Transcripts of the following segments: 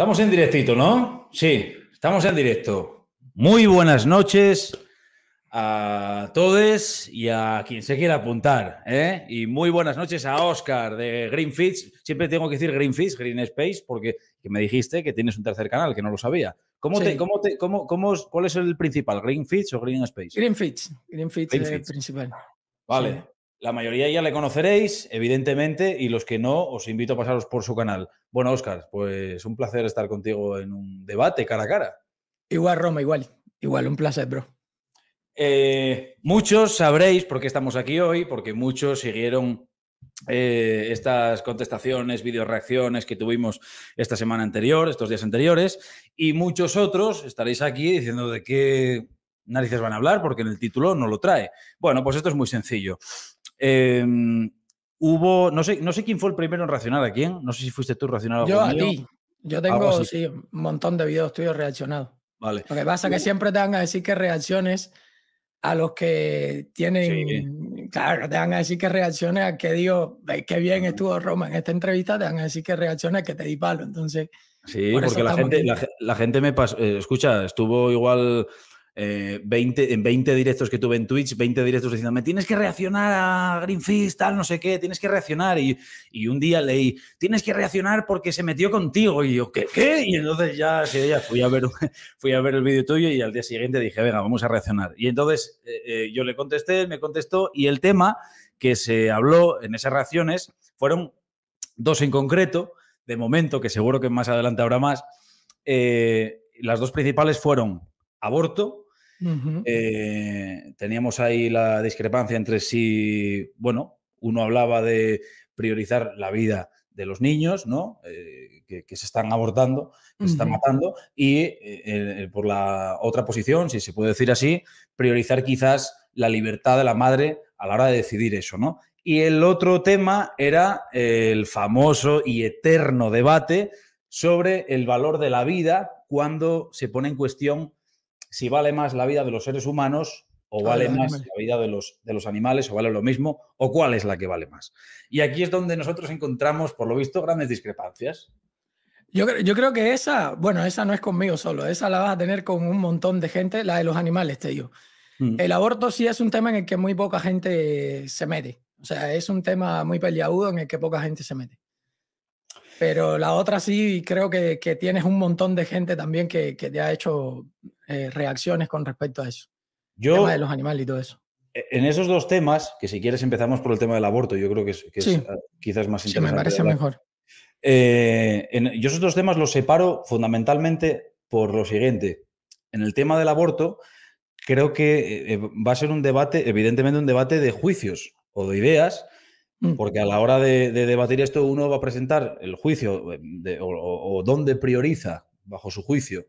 Estamos en directito, ¿no? Sí, estamos en directo. Muy buenas noches a todos y a quien se quiera apuntar. ¿eh? Y muy buenas noches a Oscar de Greenfish. Siempre tengo que decir Greenfish, Green Space, porque me dijiste que tienes un tercer canal, que no lo sabía. ¿Cómo te, cómo te, cómo, ¿Cuál es el principal? ¿Greenfish o Green Space? Greenfish, eh, Greenfish, es el principal. Vale. La mayoría ya le conoceréis, evidentemente, y los que no, os invito a pasaros por su canal. Bueno, Óscar, pues un placer estar contigo en un debate cara a cara. Igual, Roma, igual. Igual, un placer, bro. Eh, muchos sabréis por qué estamos aquí hoy, porque muchos siguieron eh, estas contestaciones, reacciones que tuvimos esta semana anterior, estos días anteriores, y muchos otros estaréis aquí diciendo de qué narices van a hablar porque en el título no lo trae. Bueno, pues esto es muy sencillo. Em, hubo, no sé, no sé quién fue el primero en reaccionar a quién, no sé si fuiste tú reaccionado Yo a ti. Yo tengo, un montón de videos tuyos reaccionados. Vale. Lo que pasa es que siempre te van a decir que reacciones a los que tienen. Claro, te van a decir que reacciones a que digo, qué bien estuvo Roma en esta entrevista, te van a decir que reacciones a que te di palo. Entonces. Sí, porque la gente, la, gente me pasó. Eh, escucha, estuvo igual 20, eh, en 20 directos que tuve en Twitch, 20 directos diciendo, me tienes que reaccionar a Greenfish, tal, no sé qué, tienes que reaccionar. Y, un día leí, tienes que reaccionar porque se metió contigo. Y yo, ¿qué? Y entonces ya, fui, a ver, fui a ver el vídeo tuyo y al día siguiente dije, venga, vamos a reaccionar. Y entonces eh, eh, yo le contesté, me contestó y el tema que se habló en esas reacciones fueron dos en concreto, de momento, que seguro que más adelante habrá más. las dos principales fueron aborto eh, teníamos ahí la discrepancia entre si, bueno, uno hablaba de priorizar la vida de los niños, ¿no? Eh, que, se están abortando, que se están matando, y eh, por la otra posición, si se puede decir así, priorizar quizás la libertad de la madre a la hora de decidir eso, ¿no? Y el otro tema era el famoso y eterno debate sobre el valor de la vida cuando se pone en cuestión si vale más la vida de los seres humanos o vale más la vida de los, de los animales o vale lo mismo o cuál es la que vale más. Y aquí es donde nosotros encontramos, por lo visto, grandes discrepancias. Yo, yo, creo que esa, bueno, esa no es conmigo solo, esa la vas a tener con un montón de gente, la de los animales, te digo. Mm. El aborto sí es un tema en el que muy poca gente se mete. O sea, es un tema muy peliagudo en el que poca gente se mete. Pero la otra sí, creo que, tienes un montón de gente también que, te ha hecho eh, reacciones con respecto a eso. Yo, el tema de los animales y todo eso. E, en esos dos temas, que si quieres empezamos por el tema del aborto, yo creo que es, es ah, quizás más interesante. Sí, me parece mejor. Eh, yo esos dos temas los separo fundamentalmente por lo siguiente. En el tema del aborto, creo que eh, va a ser un debate, evidentemente un debate de juicios o de ideas, Mm. Porque a la hora de, debatir esto, uno va a presentar el juicio eh, o, dónde prioriza, bajo su juicio,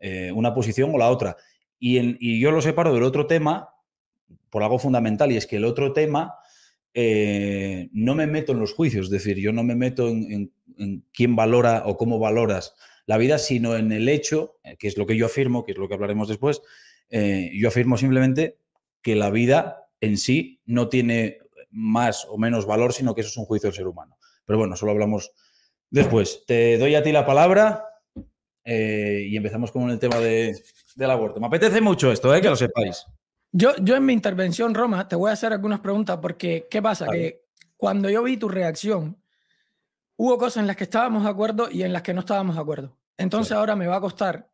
eh, una posición o la otra. Y, yo lo separo del otro tema por algo fundamental, y es que el otro tema eh, no me meto en los juicios, es decir, yo no me meto en, quién valora o cómo valoras la vida, sino en el hecho, que es lo que yo afirmo, que es lo que hablaremos después, yo afirmo simplemente que la vida en sí no tiene más o menos valor, sino que eso es un juicio del ser humano. Pero bueno, solo hablamos después. Te doy a ti la palabra eh, y empezamos con el tema del aborto. Me apetece mucho esto, eh, que lo sepáis. Yo, yo en mi intervención, Roma, te voy a hacer algunas preguntas porque, ¿qué pasa? Que cuando yo vi tu reacción, hubo cosas en las que estábamos de acuerdo y en las que no estábamos de acuerdo. Entonces ahora me va a costar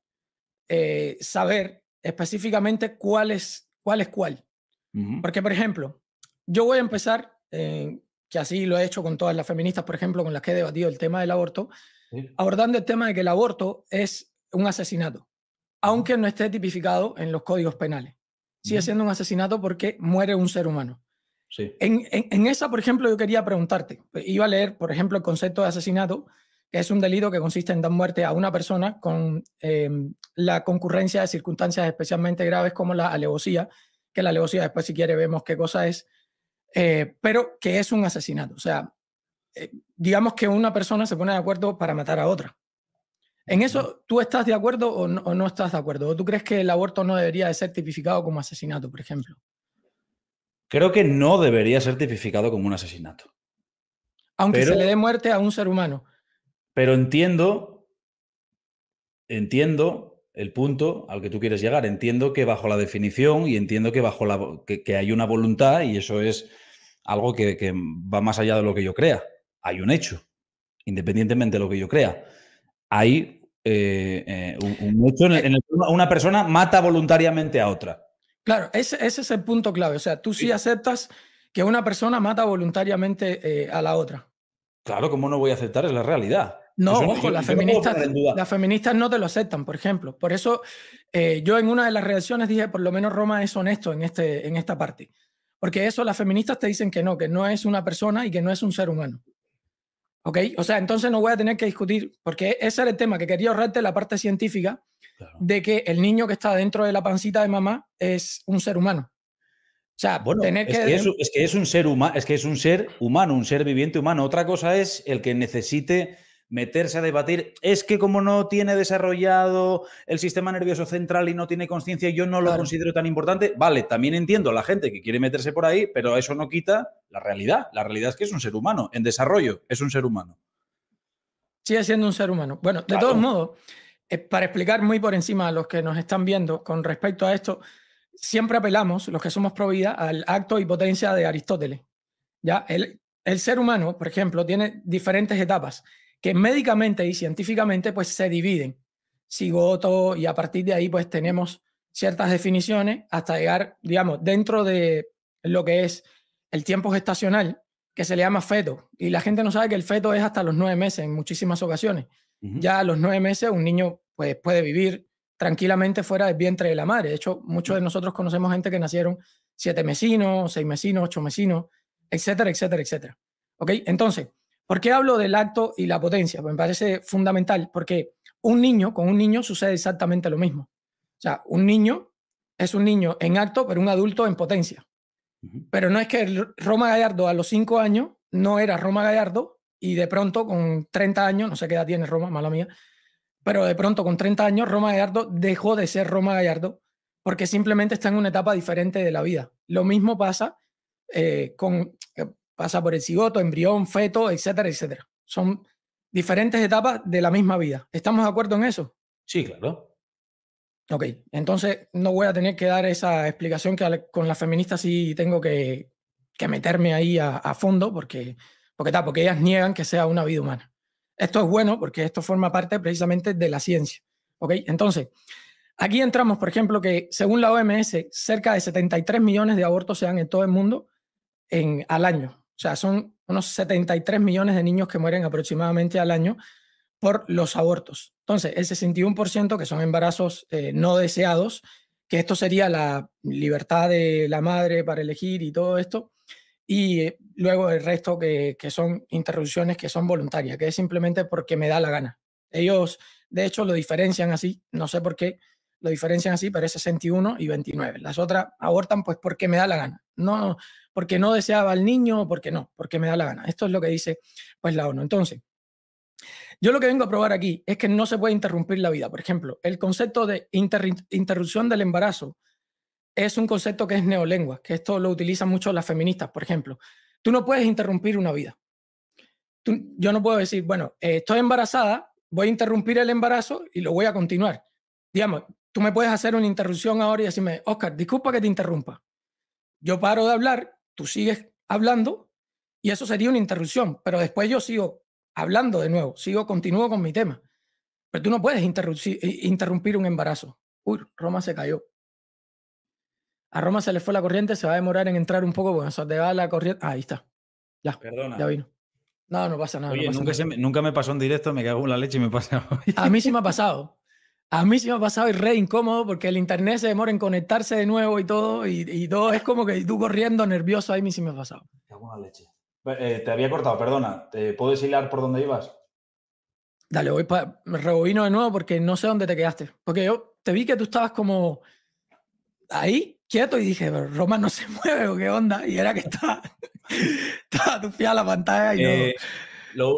eh, saber específicamente cuál es cuál. Es cuál. Porque, por ejemplo, yo voy a empezar, eh, que así lo he hecho con todas las feministas, por ejemplo, con las que he debatido el tema del aborto, abordando el tema de que el aborto es un asesinato, aunque no esté tipificado en los códigos penales. Sigue siendo un asesinato porque muere un ser humano. En, en, esa, por ejemplo, yo quería preguntarte, eh, iba a leer, por ejemplo, el concepto de asesinato, que es un delito que consiste en dar muerte a una persona con em, la concurrencia de circunstancias especialmente graves como la alevosía, que la alevosía después si quiere vemos qué cosa es, eh, pero que es un asesinato. O sea, eh, digamos que una persona se pone de acuerdo para matar a otra. ¿En eso tú estás de acuerdo o no, estás de acuerdo? ¿O tú crees que el aborto no debería de ser tipificado como asesinato, por ejemplo? Creo que no debería ser tipificado como un asesinato. Aunque se le dé muerte a un ser humano. Pero entiendo, entiendo el punto al que tú quieres llegar. Entiendo que bajo la definición y entiendo que bajo la que, hay una voluntad y eso es algo que, va más allá de lo que yo crea. Hay un hecho, independientemente de lo que yo crea. Hay eh, eh, un, hecho en el, que una persona mata voluntariamente a otra. Claro, ese, es el punto clave. O sea, tú sí, aceptas que una persona mata voluntariamente eh, a la otra. Claro, ¿cómo no voy a aceptar? Es la realidad. No, ojo, las, feministas, las feministas no te lo aceptan, por ejemplo. Por eso eh, yo en una de las reacciones dije, por lo menos Roma es honesto en, este, en esta parte. Porque eso las feministas te dicen que no, que no es una persona y que no es un ser humano. ¿Ok? O sea, entonces no voy a tener que discutir, porque ese era el tema, que quería ahorrarte la parte científica de que el niño que está dentro de la pancita de mamá es un ser humano. O sea, tener que... es, que es un ser humano, es que es un ser humano, un ser viviente humano. Otra cosa es el que necesite meterse a debatir, es que como no tiene desarrollado el sistema nervioso central y no tiene conciencia, yo no lo considero tan importante. Vale, también entiendo la gente que quiere meterse por ahí, pero eso no quita la realidad. La realidad es que es un ser humano, en desarrollo, es un ser humano. Sigue siendo un ser humano. Bueno, de todos modos, eh, para explicar muy por encima a los que nos están viendo con respecto a esto, siempre apelamos, los que somos pro al acto y potencia de Aristóteles. ¿ya? El, el ser humano, por ejemplo, tiene diferentes etapas que médicamente y científicamente pues se dividen. Cigoto y a partir de ahí pues tenemos ciertas definiciones hasta llegar, digamos, dentro de lo que es el tiempo gestacional, que se le llama feto. Y la gente no sabe que el feto es hasta los nueve meses en muchísimas ocasiones. Ya a los nueve meses un niño pues, puede vivir tranquilamente fuera del vientre de la madre. De hecho, muchos de nosotros conocemos gente que nacieron siete mesinos, seis mesinos, ocho mesinos, etcétera, etcétera, etcétera. ¿Ok? Entonces, ¿Por qué hablo del acto y la potencia? Pues me parece fundamental, porque un niño, con un niño sucede exactamente lo mismo. O sea, un niño es un niño en acto, pero un adulto en potencia. Pero no es que Roma Gallardo a los cinco años no era Roma Gallardo y de pronto con 30 años, no sé qué edad tiene Roma, mala mía, pero de pronto con 30 años Roma Gallardo dejó de ser Roma Gallardo porque simplemente está en una etapa diferente de la vida. Lo mismo pasa eh, con, eh, pasa por el cigoto, embrión, feto, etcétera, etcétera. Son diferentes etapas de la misma vida. ¿Estamos de acuerdo en eso? Sí, claro. Ok, entonces no voy a tener que dar esa explicación que con las feministas sí tengo que, meterme ahí a, fondo porque, porque, porque ellas niegan que sea una vida humana. Esto es bueno porque esto forma parte precisamente de la ciencia. Ok, entonces, aquí entramos, por ejemplo, que según la OMS, cerca de 73 millones de abortos se dan en todo el mundo al año. O sea, son unos 73 millones de niños que mueren aproximadamente al año por los abortos. Entonces, el 61% que son embarazos eh, no deseados, que esto sería la libertad de la madre para elegir y todo esto, y eh, luego el resto que, que son interrupciones que son voluntarias, que es simplemente porque me da la gana. Ellos, de hecho, lo diferencian así, no sé por qué, lo diferencian así, pero es 61 y 29. Las otras abortan pues porque me da la gana. No, porque no deseaba al niño o porque no, porque me da la gana. Esto es lo que dice pues la ONU. Entonces, yo lo que vengo a probar aquí es que no se puede interrumpir la vida. Por ejemplo, el concepto de interrupción del embarazo es un concepto que es neolengua, que esto lo utilizan mucho las feministas, por ejemplo. Tú no puedes interrumpir una vida. yo no puedo decir, bueno, eh, estoy embarazada, voy a interrumpir el embarazo y lo voy a continuar. Digamos, tú me puedes hacer una interrupción ahora y decirme, Oscar, disculpa que te interrumpa. Yo paro de hablar, tú sigues hablando y eso sería una interrupción, pero después yo sigo hablando de nuevo, sigo, continúo con mi tema. Pero tú no puedes eh, interrumpir un embarazo. Uy, Roma se cayó. A Roma se le fue la corriente, se va a demorar en entrar un poco, bueno, se te va la corriente. ahí está. Ya. Perdona. Ya vino. No, no pasa nada. no pasa nunca, nada. nunca, me pasó en directo, me cago en la leche y me pasa. A mí sí me ha pasado. A mí sí me ha pasado y re incómodo porque el internet se demora en conectarse de nuevo y todo, y, todo es como que tú corriendo nervioso, a mí sí me ha pasado. Eh, te había cortado, perdona. ¿Te puedo deshilar por dónde ibas? Dale, voy para. Me de nuevo porque no sé dónde te quedaste. Porque yo te vi que tú estabas como ahí, quieto, y dije, pero Roma no se mueve, ¿o qué onda? Y era que estaba, estaba tu la pantalla y eh,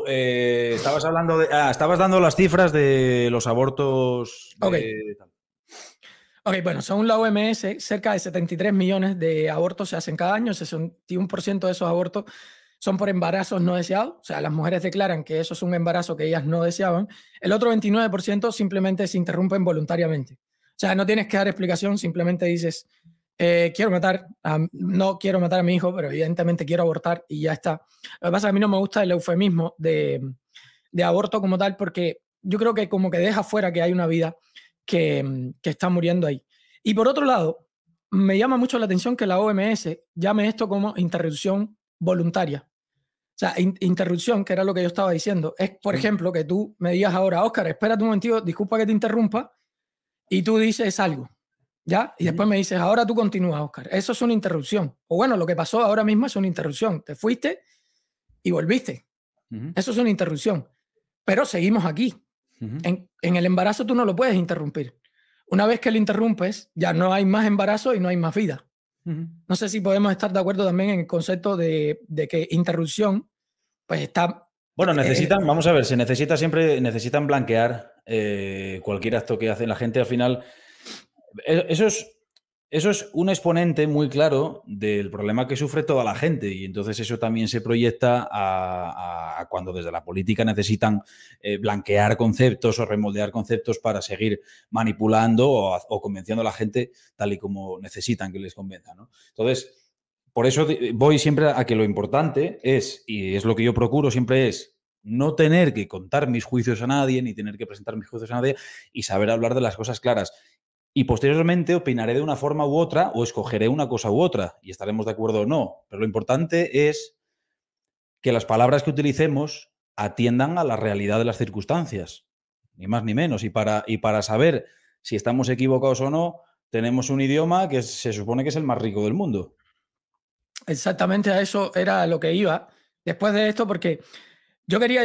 eh, estabas hablando de. Ah, estabas dando las cifras de los abortos. ok, bueno, según la OMS, cerca de 73 millones de abortos se hacen cada año. 61% de esos abortos son por embarazos no deseados. O sea, las mujeres declaran que eso es un embarazo que ellas no deseaban. El otro 29% simplemente se interrumpen voluntariamente. O sea, no tienes que dar explicación, simplemente dices eh, quiero matar, no quiero matar a mi hijo, pero evidentemente quiero abortar y ya está. Lo que pasa es que a mí no me gusta el eufemismo de, aborto como tal, porque yo creo que como que deja fuera que hay una vida que, está muriendo ahí. Y por otro lado, me llama mucho la atención que la OMS llame esto como interrupción voluntaria. O sea, interrupción, que era lo que yo estaba diciendo, es, por ejemplo, que tú me digas ahora, Oscar, espérate un momentito, disculpa que te interrumpa, y tú dices algo. ¿Ya? Y después me dices, ahora tú continúas, Oscar. Eso es una interrupción. O bueno, lo que pasó ahora mismo es una interrupción. Te fuiste y volviste. Eso es una interrupción. Pero seguimos aquí. en, el embarazo tú no lo puedes interrumpir. Una vez que lo interrumpes, ya no hay más embarazo y no hay más vida. No sé si podemos estar de acuerdo también en el concepto de, que interrupción, pues está... Bueno, eh, necesitan, vamos a ver, se necesita siempre, necesitan blanquear eh, cualquier acto que hacen la gente al final e, eso es, eso es un exponente muy claro del problema que sufre toda la gente y entonces eso también se proyecta a, cuando desde la política necesitan eh, blanquear conceptos o remoldear conceptos para seguir manipulando o, convenciendo a la gente tal y como necesitan que les convenza. Entonces, por eso voy siempre a que lo importante es, y es lo que yo procuro siempre es, no tener que contar mis juicios a nadie, ni tener que presentar mis juicios a nadie, y saber hablar de las cosas claras y posteriormente opinaré de una forma u otra o escogeré una cosa u otra y estaremos de acuerdo o no. Pero lo importante es que las palabras que utilicemos atiendan a la realidad de las circunstancias, ni más ni menos. Y para, y para saber si estamos equivocados o no, tenemos un idioma que se supone que es el más rico del mundo. Exactamente a eso era lo que iba. Después de esto, porque yo quería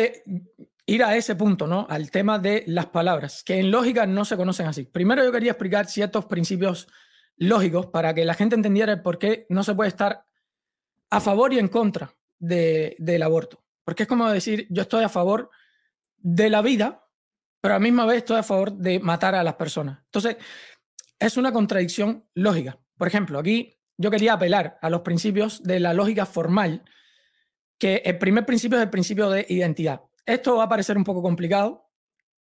ir a ese punto, ¿no? Al tema de las palabras, que en lógica no se conocen así. Primero yo quería explicar ciertos principios lógicos para que la gente entendiera por qué no se puede estar a favor y en contra del aborto. Porque es como decir, yo estoy a favor de la vida, pero a la misma vez estoy a favor de matar a las personas. Entonces, es una contradicción lógica. Por ejemplo, aquí yo quería apelar a los principios de la lógica formal, que el primer principio es el principio de identidad. Esto va a parecer un poco complicado.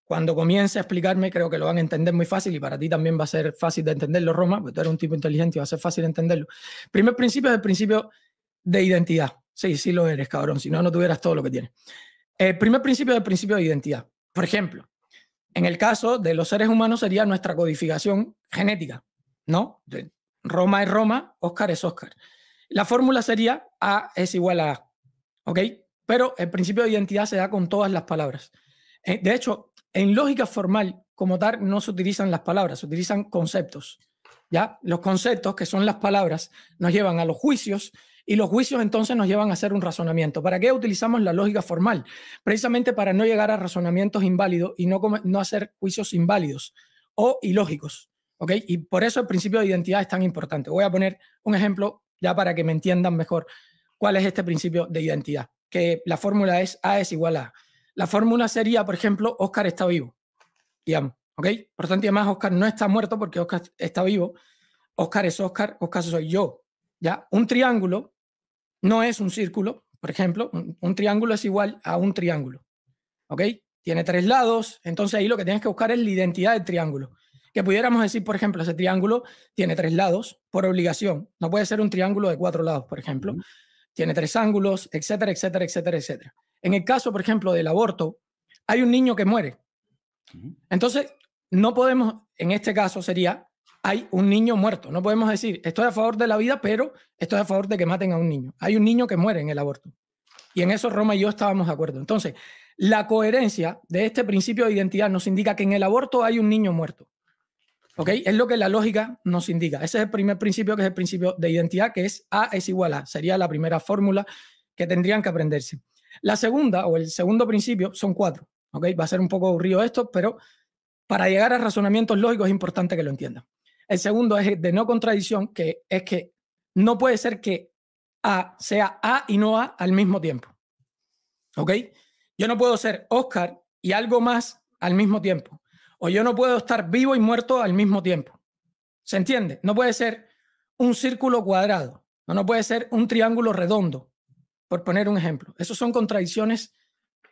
Cuando comience a explicarme, creo que lo van a entender muy fácil y para ti también va a ser fácil de entenderlo, Roma, porque tú eres un tipo inteligente y va a ser fácil entenderlo. Primer principio es el principio de identidad. Sí, sí lo eres, cabrón. Si no, no tuvieras todo lo que tienes. Eh, primer principio es el principio de identidad. Por ejemplo, en el caso de los seres humanos sería nuestra codificación genética, ¿no? Roma es Roma, Oscar es Oscar. La fórmula sería A es igual a A, ¿ok? Pero el principio de identidad se da con todas las palabras. Eh, de hecho, en lógica formal, como tal, no se utilizan las palabras, se utilizan conceptos. ¿ya? Los conceptos, que son las palabras, nos llevan a los juicios y los juicios entonces nos llevan a hacer un razonamiento. ¿Para qué utilizamos la lógica formal? Precisamente para no llegar a razonamientos inválidos y no, no hacer juicios inválidos o ilógicos. ¿ok? Y por eso el principio de identidad es tan importante. Voy a poner un ejemplo ya para que me entiendan mejor cuál es este principio de identidad que la fórmula es A es igual a. La fórmula sería, por ejemplo, Oscar está vivo, digamos, ¿ok? Por tanto, además Oscar no está muerto porque Oscar está vivo. Oscar es Oscar, Oscar soy yo, ¿ya? Un triángulo no es un círculo, por ejemplo, un, triángulo es igual a un triángulo, ¿ok? Tiene tres lados, entonces ahí lo que tienes que buscar es la identidad del triángulo. Que pudiéramos decir, por ejemplo, ese triángulo tiene tres lados por obligación. No puede ser un triángulo de cuatro lados, por ejemplo tiene tres ángulos, etcétera, etcétera, etcétera, etcétera. En el caso, por ejemplo, del aborto, hay un niño que muere. Entonces, no podemos, en este caso sería, hay un niño muerto. No podemos decir, estoy a favor de la vida, pero estoy a favor de que maten a un niño. Hay un niño que muere en el aborto. Y en eso Roma y yo estábamos de acuerdo. Entonces, la coherencia de este principio de identidad nos indica que en el aborto hay un niño muerto. ¿Ok? Es lo que la lógica nos indica. Ese es el primer principio, que es el principio de identidad, que es A es igual a. Sería la primera fórmula que tendrían que aprenderse. La segunda o el segundo principio son cuatro. ¿Ok? Va a ser un poco aburrido esto, pero para llegar a razonamientos lógicos es importante que lo entiendan. El segundo es de no contradicción, que es que no puede ser que A sea A y no A al mismo tiempo. ¿Ok? Yo no puedo ser Oscar y algo más al mismo tiempo. O yo no puedo estar vivo y muerto al mismo tiempo. ¿Se entiende? No puede ser un círculo cuadrado, no, no puede ser un triángulo redondo, por poner un ejemplo. Esas son contradicciones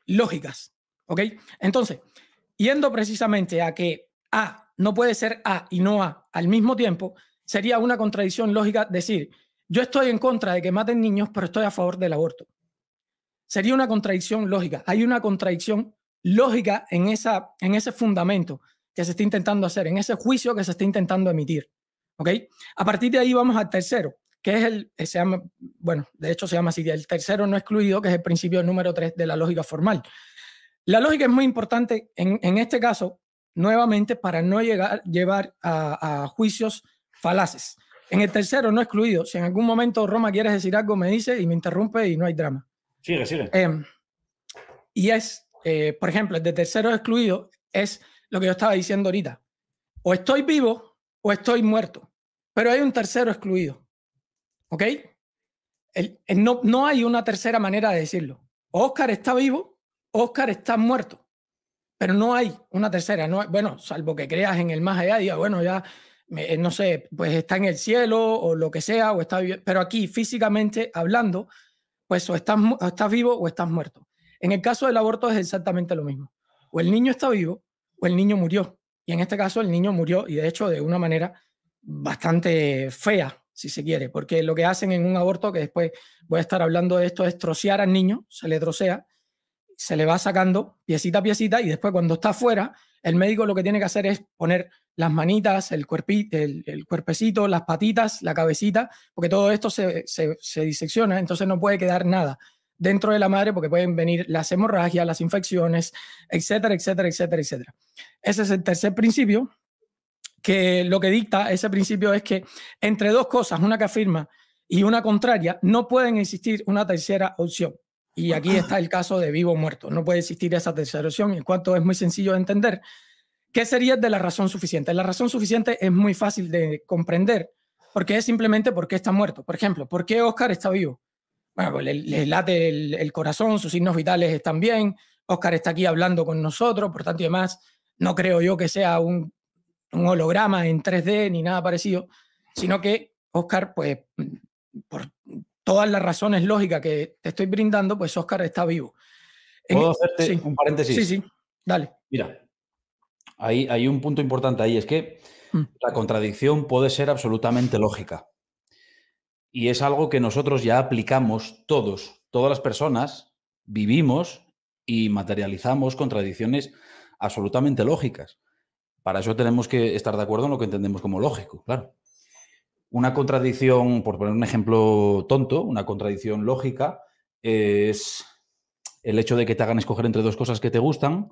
lógicas. ¿Ok? Entonces, yendo precisamente a que A no puede ser A y no A al mismo tiempo, sería una contradicción lógica decir, yo estoy en contra de que maten niños, pero estoy a favor del aborto. Sería una contradicción lógica. Hay una contradicción lógica en, esa, en ese fundamento que se está intentando hacer, en ese juicio que se está intentando emitir. ¿ok? A partir de ahí vamos al tercero, que es el, eh, se bueno, de hecho se llama así, el tercero no excluido, que es el principio número tres de la lógica formal. La lógica es muy importante en, este caso, nuevamente, para no llegar, llevar a, juicios falaces. En el tercero no excluido, si en algún momento Roma quiere decir algo, me dice y me interrumpe y no hay drama. Sigue, sigue. Em, y es eh, por ejemplo, el de tercero excluido es lo que yo estaba diciendo ahorita. O estoy vivo o estoy muerto, pero hay un tercero excluido. ¿Ok? no, no hay una tercera manera de decirlo. Oscar está vivo, Oscar está muerto, pero no hay una tercera. No bueno, salvo que creas en el más allá, digas, bueno, ya, no sé, pues está en el cielo o lo que sea, o está pero aquí físicamente hablando, pues o estás vivo o estás muerto. En el caso del aborto es exactamente lo mismo. O el niño está vivo o el niño murió. Y en este caso el niño murió y de hecho de una manera bastante fea, si se quiere, porque lo que hacen en un aborto, que después voy a estar hablando de esto, es trocear al niño, se le trocea, se le va sacando piecita a piecita y después cuando está fuera el médico lo que tiene que hacer es poner las manitas, el, el, cuerpecito, las patitas, la cabecita, porque todo esto se, se disecciona, entonces no puede quedar nada dentro de la madre porque pueden venir las hemorragias, las infecciones, etcétera, etcétera, etcétera, etcétera. Ese es el tercer principio, que lo que dicta ese principio es que entre dos cosas, una que afirma y una contraria, no pueden existir una tercera opción. Y aquí está el caso de vivo o muerto. No puede existir esa tercera opción, en cuanto es muy sencillo de entender. ¿Qué sería de la razón suficiente? La razón suficiente es muy fácil de comprender, porque es simplemente porque está muerto. Por ejemplo, ¿por qué Oscar está vivo? bueno, pues les, late el, corazón, sus signos vitales están bien, Oscar está aquí hablando con nosotros, por tanto y demás, no creo yo que sea un, holograma en 3D ni nada parecido, sino que Oscar, pues por todas las razones lógicas que te estoy brindando, pues Oscar está vivo. ¿Puedo e- hacerte un paréntesis? Sí, sí, dale. Mira, hay un punto importante ahí, es que mm. la contradicción puede ser absolutamente lógica. Y es algo que nosotros ya aplicamos todos, todas las personas vivimos y materializamos contradicciones absolutamente lógicas. Para eso tenemos que estar de acuerdo en lo que entendemos como lógico, claro. Una contradicción, por poner un ejemplo tonto, una contradicción lógica es el hecho de que te hagan escoger entre dos cosas que te gustan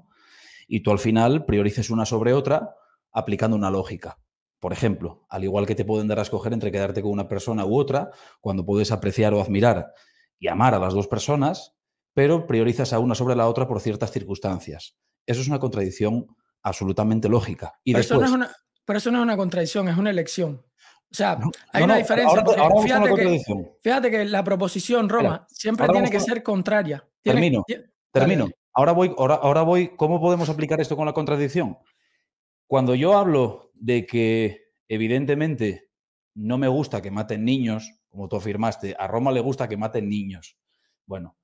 y tú al final priorices una sobre otra aplicando una lógica. Por ejemplo, al igual que te pueden dar a escoger entre quedarte con una persona u otra, cuando puedes apreciar o admirar y amar a las dos personas, pero priorizas a una sobre la otra por ciertas circunstancias. Eso es una contradicción absolutamente lógica. Y pero, eso no es una, es una contradicción, es una elección. O sea, hay una diferencia. fíjate, que, la proposición Roma siempre tiene que ser contraria. termino, termino. Ahora voy, ahora voy, ¿cómo podemos aplicar esto con la contradicción? Cuando yo hablo de que evidentemente no me gusta que maten niños, como tú afirmaste, a Roma le gusta que maten niños. Bueno,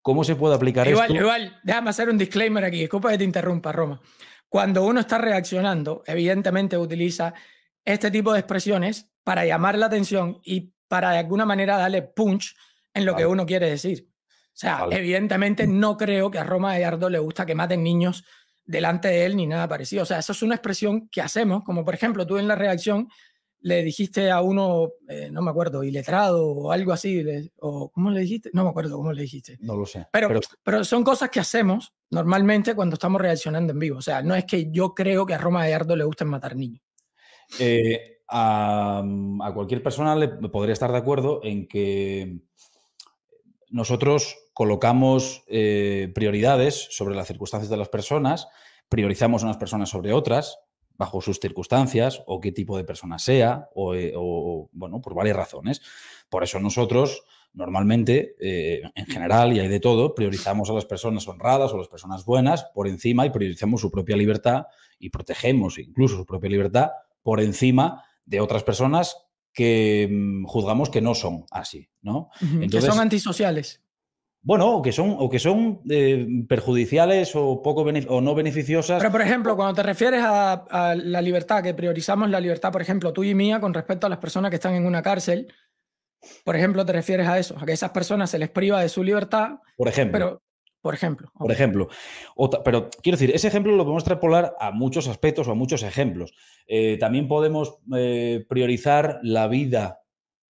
¿cómo se puede aplicar igual, esto? Igual, déjame hacer un disclaimer aquí, disculpa que te interrumpa, Roma. Cuando uno está reaccionando, evidentemente utiliza este tipo de expresiones para llamar la atención y para de alguna manera darle punch en lo que uno quiere decir. O sea, evidentemente mm. no creo que a Roma Gallardo le gusta que maten niños delante de él ni nada parecido. O sea, eso es una expresión que hacemos, como por ejemplo tú en la reacción le dijiste a uno, eh, no me acuerdo, iletrado o algo así, o ¿cómo le dijiste? No me acuerdo cómo le dijiste. No lo sé. Pero, pero, son cosas que hacemos normalmente cuando estamos reaccionando en vivo. O sea, no es que yo creo que a Roma de Ardo le gusten matar niños. Eh, a, a, cualquier persona le podría estar de acuerdo en que nosotros colocamos eh, prioridades sobre las circunstancias de las personas, priorizamos unas personas sobre otras, bajo sus circunstancias o qué tipo de persona sea, o, eh, bueno, por varias razones. Por eso nosotros normalmente, eh, en general, y hay de todo, priorizamos a las personas honradas o las personas buenas por encima y priorizamos su propia libertad y protegemos incluso su propia libertad por encima de otras personas que mm, juzgamos que no son así, ¿no? que son antisociales bueno, o que son, o que son eh, perjudiciales o, poco o no beneficiosas. Pero, por ejemplo, cuando te refieres a, la libertad, que priorizamos la libertad, por ejemplo, tú y mía, con respecto a las personas que están en una cárcel, por ejemplo, te refieres a eso, a que esas personas se les priva de su libertad. Por ejemplo. Pero, por ejemplo. Por ejemplo. pero quiero decir, ese ejemplo lo podemos extrapolar a muchos aspectos o a muchos ejemplos. Eh, también podemos eh, priorizar la vida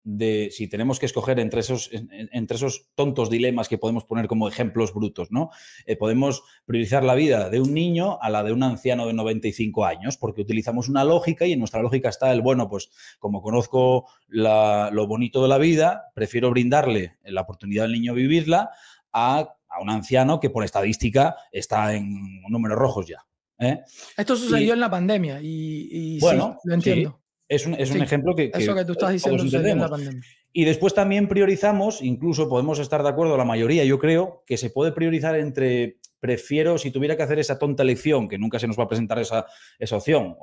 de si tenemos que escoger entre esos, entre esos tontos dilemas que podemos poner como ejemplos brutos, ¿no? Eh, podemos priorizar la vida de un niño a la de un anciano de 95 años, porque utilizamos una lógica y en nuestra lógica está el, bueno, pues como conozco lo bonito de la vida, prefiero brindarle la oportunidad al niño vivirla a, un anciano que por estadística está en números rojos ya. ¿eh? Esto sucedió en la pandemia y, bueno, lo entiendo. Es un, ejemplo que, Eso que tú estás diciendo en la pandemia. Y después también priorizamos, incluso podemos estar de acuerdo, la mayoría, yo creo, que se puede priorizar entre prefiero, si tuviera que hacer esa tonta elección, que nunca se nos va a presentar esa, esa opción,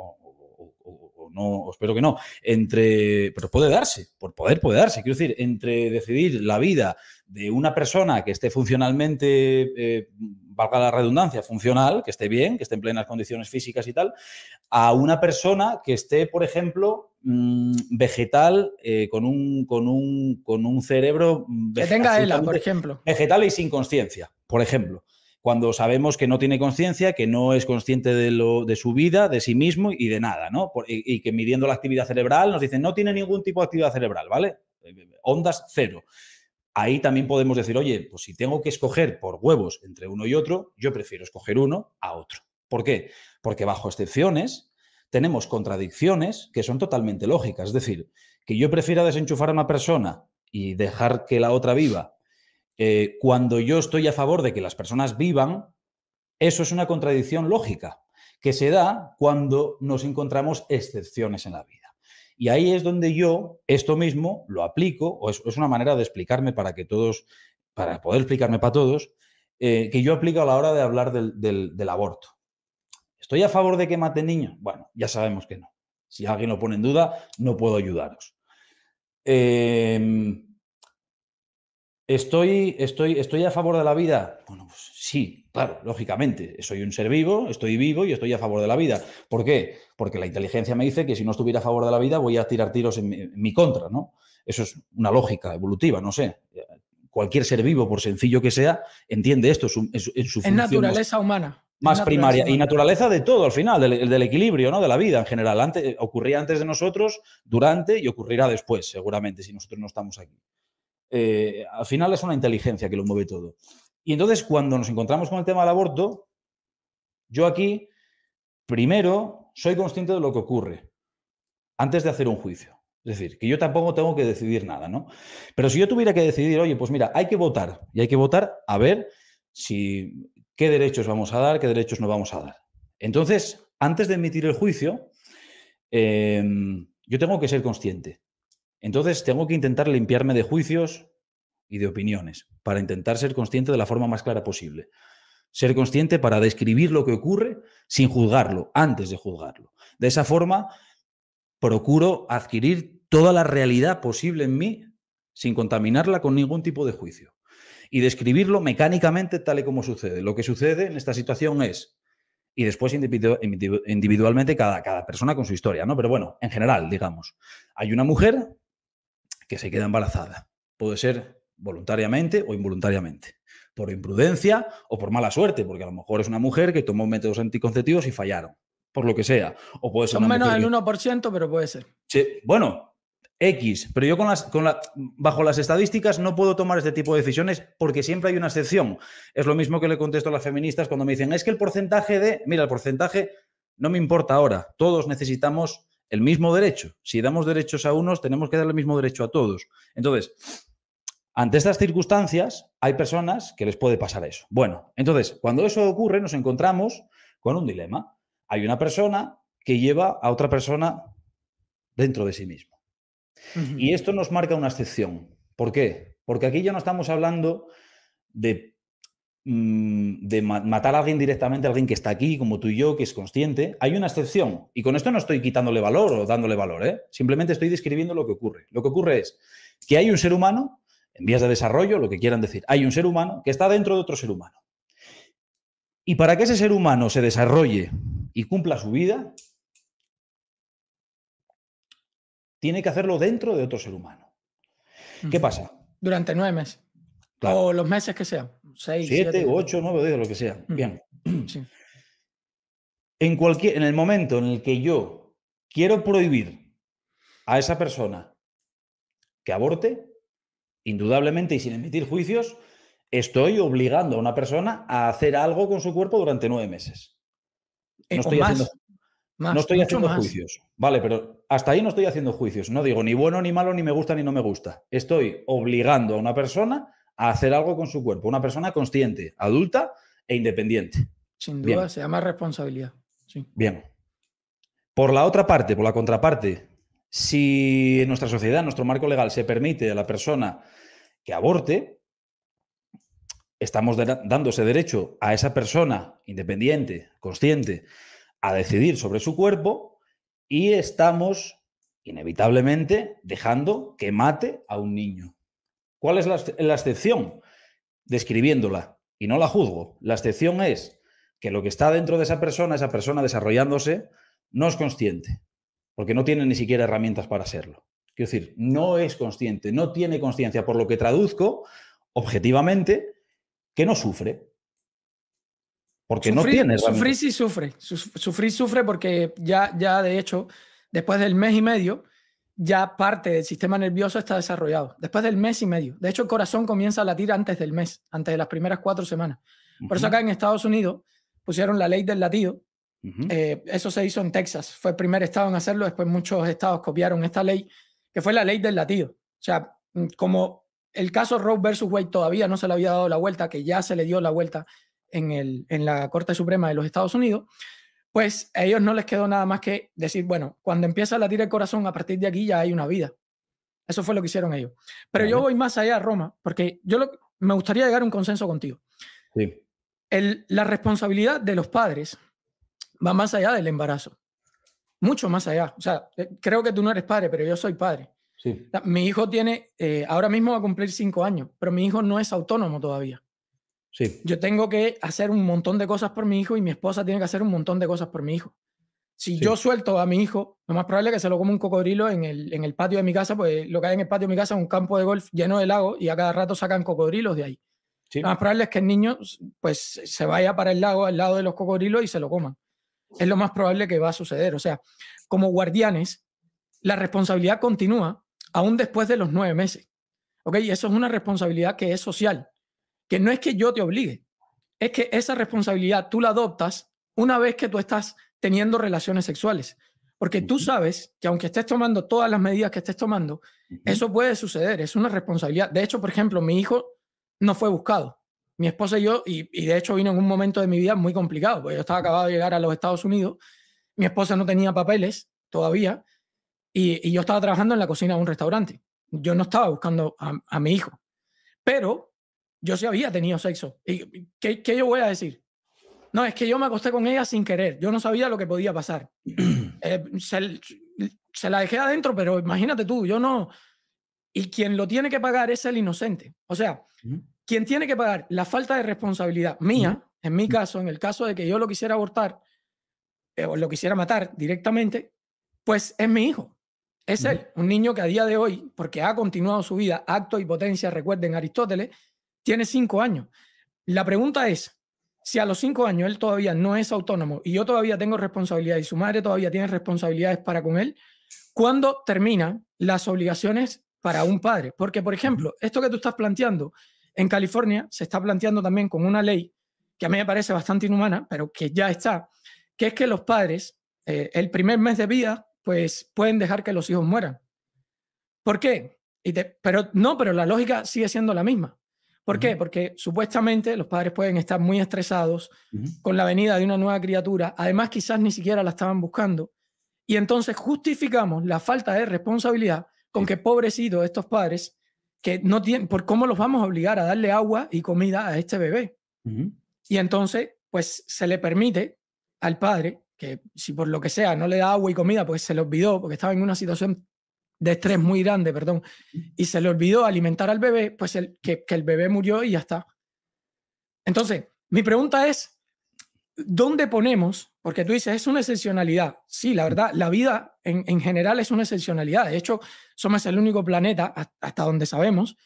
no, espero que no, entre, pero puede darse, por poder puede darse, quiero decir, entre decidir la vida de una persona que esté funcionalmente, eh, valga la redundancia, funcional, que esté bien, que esté en plenas condiciones físicas y tal, a una persona que esté, por ejemplo, mm, vegetal, eh, con, un, con, un, con un cerebro... por ejemplo. Vegetal y sin conciencia, por ejemplo cuando sabemos que no tiene conciencia, que no es consciente de, su vida, de sí mismo y de nada, ¿no? y, y, que midiendo la actividad cerebral nos dicen, no tiene ningún tipo de actividad cerebral, ¿vale? Ondas cero. Ahí también podemos decir, oye, pues si tengo que escoger por huevos entre uno y otro, yo prefiero escoger uno a otro. ¿Por qué? Porque bajo excepciones tenemos contradicciones que son totalmente lógicas. Es decir, que yo prefiera desenchufar a una persona y dejar que la otra viva eh, cuando yo estoy a favor de que las personas vivan, eso es una contradicción lógica que se da cuando nos encontramos excepciones en la vida. Y ahí es donde yo esto mismo lo aplico, o es, una manera de explicarme para que todos, para poder explicarme para todos, eh, que yo aplico a la hora de hablar del, aborto. ¿Estoy a favor de que mate niños? Bueno, ya sabemos que no. Si alguien lo pone en duda, no puedo ayudaros. Em, ¿Estoy, estoy, ¿Estoy a favor de la vida? Bueno, pues sí, claro, lógicamente. Soy un ser vivo, estoy vivo y estoy a favor de la vida. ¿Por qué? Porque la inteligencia me dice que si no estuviera a favor de la vida voy a tirar tiros en mi, contra, ¿no? Eso es una lógica evolutiva, no sé. Cualquier ser vivo, por sencillo que sea, entiende esto en su, naturaleza humana. Más primaria. Y naturaleza de todo, al final, del, del, equilibrio, ¿no? De la vida en general. Antes, ocurría antes de nosotros, durante y ocurrirá después, seguramente, si nosotros no estamos aquí. Eh, al final es una inteligencia que lo mueve todo. Y entonces cuando nos encontramos con el tema del aborto, yo aquí, primero, soy consciente de lo que ocurre antes de hacer un juicio. Es decir, que yo tampoco tengo que decidir nada, ¿no? Pero si yo tuviera que decidir, oye, pues mira, hay que votar y hay que votar a ver si qué derechos vamos a dar, qué derechos no vamos a dar. Entonces, antes de emitir el juicio, em, yo tengo que ser consciente entonces tengo que intentar limpiarme de juicios y de opiniones para intentar ser consciente de la forma más clara posible. Ser consciente para describir lo que ocurre sin juzgarlo, antes de juzgarlo. De esa forma, procuro adquirir toda la realidad posible en mí sin contaminarla con ningún tipo de juicio. Y describirlo mecánicamente tal y como sucede. Lo que sucede en esta situación es, y después individualmente cada, cada persona con su historia, ¿no? Pero bueno, en general, digamos, hay una mujer que se queda embarazada. Puede ser voluntariamente o involuntariamente, por imprudencia o por mala suerte, porque a lo mejor es una mujer que tomó métodos anticonceptivos y fallaron, por lo que sea. O puede ser menos del 1%, pero puede ser. Sí, bueno, X, pero yo con las, con bajo las estadísticas no puedo tomar este tipo de decisiones porque siempre hay una excepción. Es lo mismo que le contesto a las feministas cuando me dicen, es que el porcentaje de, mira, el porcentaje no me importa ahora, todos necesitamos el mismo derecho. Si damos derechos a unos, tenemos que dar el mismo derecho a todos. Entonces, ante estas circunstancias, hay personas que les puede pasar eso. Bueno, entonces, cuando eso ocurre, nos encontramos con un dilema. Hay una persona que lleva a otra persona dentro de sí mismo. Y esto nos marca una excepción. ¿Por qué? Porque aquí ya no estamos hablando de Mm, de matar a alguien directamente, a alguien que está aquí, como tú y yo, que es consciente, hay una excepción. Y con esto no estoy quitándole valor o dándole valor, ¿eh? simplemente estoy describiendo lo que ocurre. Lo que ocurre es que hay un ser humano, en vías de desarrollo, lo que quieran decir, hay un ser humano que está dentro de otro ser humano. Y para que ese ser humano se desarrolle y cumpla su vida, tiene que hacerlo dentro de otro ser humano. ¿Qué pasa? Durante nueve meses. O los meses que sean siete, 8, ocho, nueve, lo que sea. Bien. En, cualquier, en el momento en el que yo quiero prohibir a esa persona que aborte, indudablemente y sin emitir juicios, estoy obligando a una persona a hacer algo con su cuerpo durante nueve meses. Eh, no estoy haciendo, no estoy haciendo juicios. Vale, pero hasta ahí no estoy haciendo juicios. No digo ni bueno, ni malo, ni me gusta, ni no me gusta. Estoy obligando a una persona a hacer algo con su cuerpo. Una persona consciente, adulta e independiente. Sin duda, se llama responsabilidad. Bien. Por la otra parte, por la contraparte, si nuestra sociedad, nuestro marco legal, se permite a la persona que aborte, estamos dándose derecho a esa persona independiente, consciente, a decidir sobre su cuerpo y estamos inevitablemente dejando que mate a un niño. ¿Cuál es la, excepción? Describiéndola, y no la juzgo. La excepción es que lo que está dentro de esa persona, esa persona desarrollándose, no es consciente, porque no tiene ni siquiera herramientas para serlo. Quiero decir, no es consciente, no tiene conciencia, por lo que traduzco objetivamente que no sufre. Porque no tiene. Sufrir sí sufre. sufrir sufre porque ya, ya de hecho, después del mes y medio, ya parte del sistema nervioso está desarrollado, después del mes y medio. De hecho, el corazón comienza a latir antes del mes, antes de las primeras cuatro semanas. Por eso acá en Estados Unidos pusieron la ley del latido. Eh, eso se hizo en Texas, fue el primer estado en hacerlo, después muchos estados copiaron esta ley, que fue la ley del latido. O sea, mm, como el caso Roe versus Wade todavía no se le había dado la vuelta, que ya se le dio la vuelta en, el, en la Corte Suprema de los Estados Unidos, pues a ellos no les quedó nada más que decir, bueno, cuando empieza a latir el corazón, a partir de aquí ya hay una vida. Eso fue lo que hicieron ellos. Pero yo voy más allá a Roma, porque yo me gustaría llegar a un consenso contigo. Sí. la responsabilidad de los padres va más allá del embarazo, mucho más allá. O sea, eh, creo que tú no eres padre, pero yo soy padre. Sí. Mi hijo tiene, eh, ahora mismo va a cumplir cinco años, pero mi hijo no es autónomo todavía. Yo tengo que hacer un montón de cosas por mi hijo y mi esposa tiene que hacer un montón de cosas por mi hijo. Si yo suelto a mi hijo, lo más probable es que se lo coma un cocodrilo en el, en el patio de mi casa, pues lo que hay en el patio de mi casa es un campo de golf lleno de lago y a cada rato sacan cocodrilos de ahí. Lo más probable es que el niño pues se vaya para el lago al lado de los cocodrilos y se lo coman. Es lo más probable que va a suceder. O sea, como guardianes, la responsabilidad continúa aún después de los nueve meses. ¿Ok? Y eso es una responsabilidad que es social que no es que yo te obligue, es que esa responsabilidad tú la adoptas una vez que tú estás teniendo relaciones sexuales. Porque tú sabes que aunque estés tomando todas las medidas que estés tomando, eso puede suceder, es una responsabilidad. De hecho, por ejemplo, mi hijo no fue buscado. Mi esposa y yo, y, de hecho vino en un momento de mi vida muy complicado, porque yo estaba acabado de llegar a los Estados Unidos, mi esposa no tenía papeles todavía, y, yo estaba trabajando en la cocina de un restaurante. Yo no estaba buscando a mi hijo. Pero yo sí había tenido sexo. ¿Y qué, yo voy a decir? No, es que yo me acosté con ella sin querer. Yo no sabía lo que podía pasar. Eh, se, la dejé adentro, pero imagínate tú, yo no. Y quien lo tiene que pagar es el inocente. O sea, quien tiene que pagar la falta de responsabilidad mía, en mi caso, en el caso de que yo lo quisiera abortar eh, o lo quisiera matar directamente, pues es mi hijo. Es él, un niño que a día de hoy, porque ha continuado su vida, acto y potencia, recuerden Aristóteles, tiene cinco años. La pregunta es, si a los cinco años él todavía no es autónomo y yo todavía tengo responsabilidad y su madre todavía tiene responsabilidades para con él, ¿cuándo terminan las obligaciones para un padre? Porque, por ejemplo, esto que tú estás planteando en California se está planteando también con una ley que a mí me parece bastante inhumana, pero que ya está, que es que los padres, eh, el primer mes de vida, pues pueden dejar que los hijos mueran. ¿Por qué? pero no, pero la lógica sigue siendo la misma. ¿Por qué? Porque supuestamente los padres pueden estar muy estresados con la venida de una nueva criatura, además quizás ni siquiera la estaban buscando, y entonces justificamos la falta de responsabilidad con que pobrecitos estos padres que no tienen, por cómo los vamos a obligar a darle agua y comida a este bebé. Y entonces, pues se le permite al padre, que si por lo que sea no le da agua y comida, pues se le olvidó, porque estaba en una situación de estrés muy grande, perdón, y se le olvidó alimentar al bebé, pues el, que, el bebé murió y ya está. Entonces, mi pregunta es, ¿dónde ponemos? Porque tú dices, es una excepcionalidad. Sí, la verdad, la vida en, general es una excepcionalidad. De hecho, somos el único planeta, hasta donde sabemos,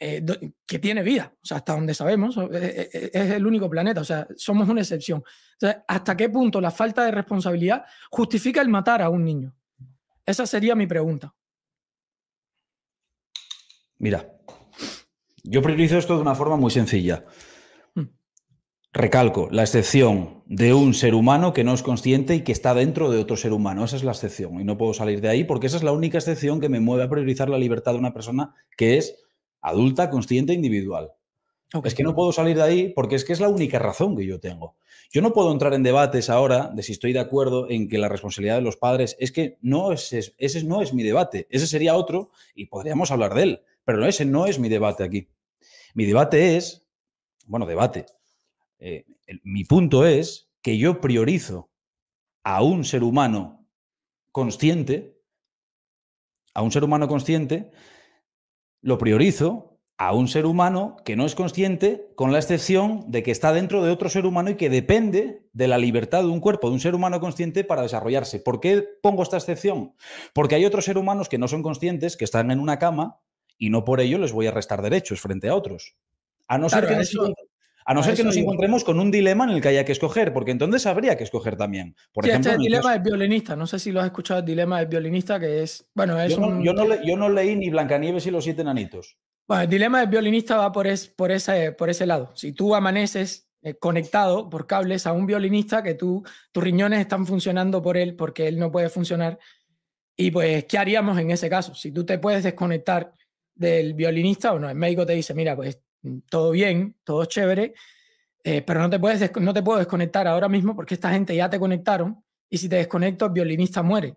eh, que tiene vida. O sea, hasta donde sabemos, eh, eh, es el único planeta. O sea, somos una excepción. ¿hasta qué punto la falta de responsabilidad justifica el matar a un niño? Esa sería mi pregunta. Mira, yo priorizo esto de una forma muy sencilla. Hmm. Recalco, la excepción de un ser humano que no es consciente y que está dentro de otro ser humano. Esa es la excepción y no puedo salir de ahí porque esa es la única excepción que me mueve a priorizar la libertad de una persona que es adulta, consciente e individual. Es que no puedo salir de ahí porque es que es la única razón que yo tengo. Yo no puedo entrar en debates ahora de si estoy de acuerdo en que la responsabilidad de los padres es que no es, ese no es mi debate, ese sería otro y podríamos hablar de él. Pero ese no es mi debate aquí. Mi debate es, bueno, debate, eh, mi punto es que yo priorizo a un ser humano consciente, a un ser humano consciente, lo priorizo a un ser humano que no es consciente, con la excepción de que está dentro de otro ser humano y que depende de la libertad de un cuerpo, de un ser humano consciente para desarrollarse. ¿Por qué pongo esta excepción? Porque hay otros seres humanos que no son conscientes, que están en una cama y no por ello les voy a restar derechos frente a otros. A no ser que nos, a no ser nos encontremos con un dilema en el que haya que escoger, porque entonces habría que escoger también. Por este ejemplo, el dilema del violinista, no sé si lo has escuchado, el dilema del violinista, que es. Bueno, yo, no, yo, no leí ni Blancanieves y los siete nanitos. Bueno, el dilema del violinista va por, es, por, ese, por ese lado. Si tú amaneces eh, conectado por cables a un violinista que tú, tus riñones están funcionando por él porque él no puede funcionar. Y pues, ¿qué haríamos en ese caso? Si tú te puedes desconectar del violinista, o no, el médico te dice, mira, pues todo bien, todo chévere, eh, pero no te, puedes, no te puedo desconectar ahora mismo porque esta gente ya te conectaron y si te desconecto el violinista muere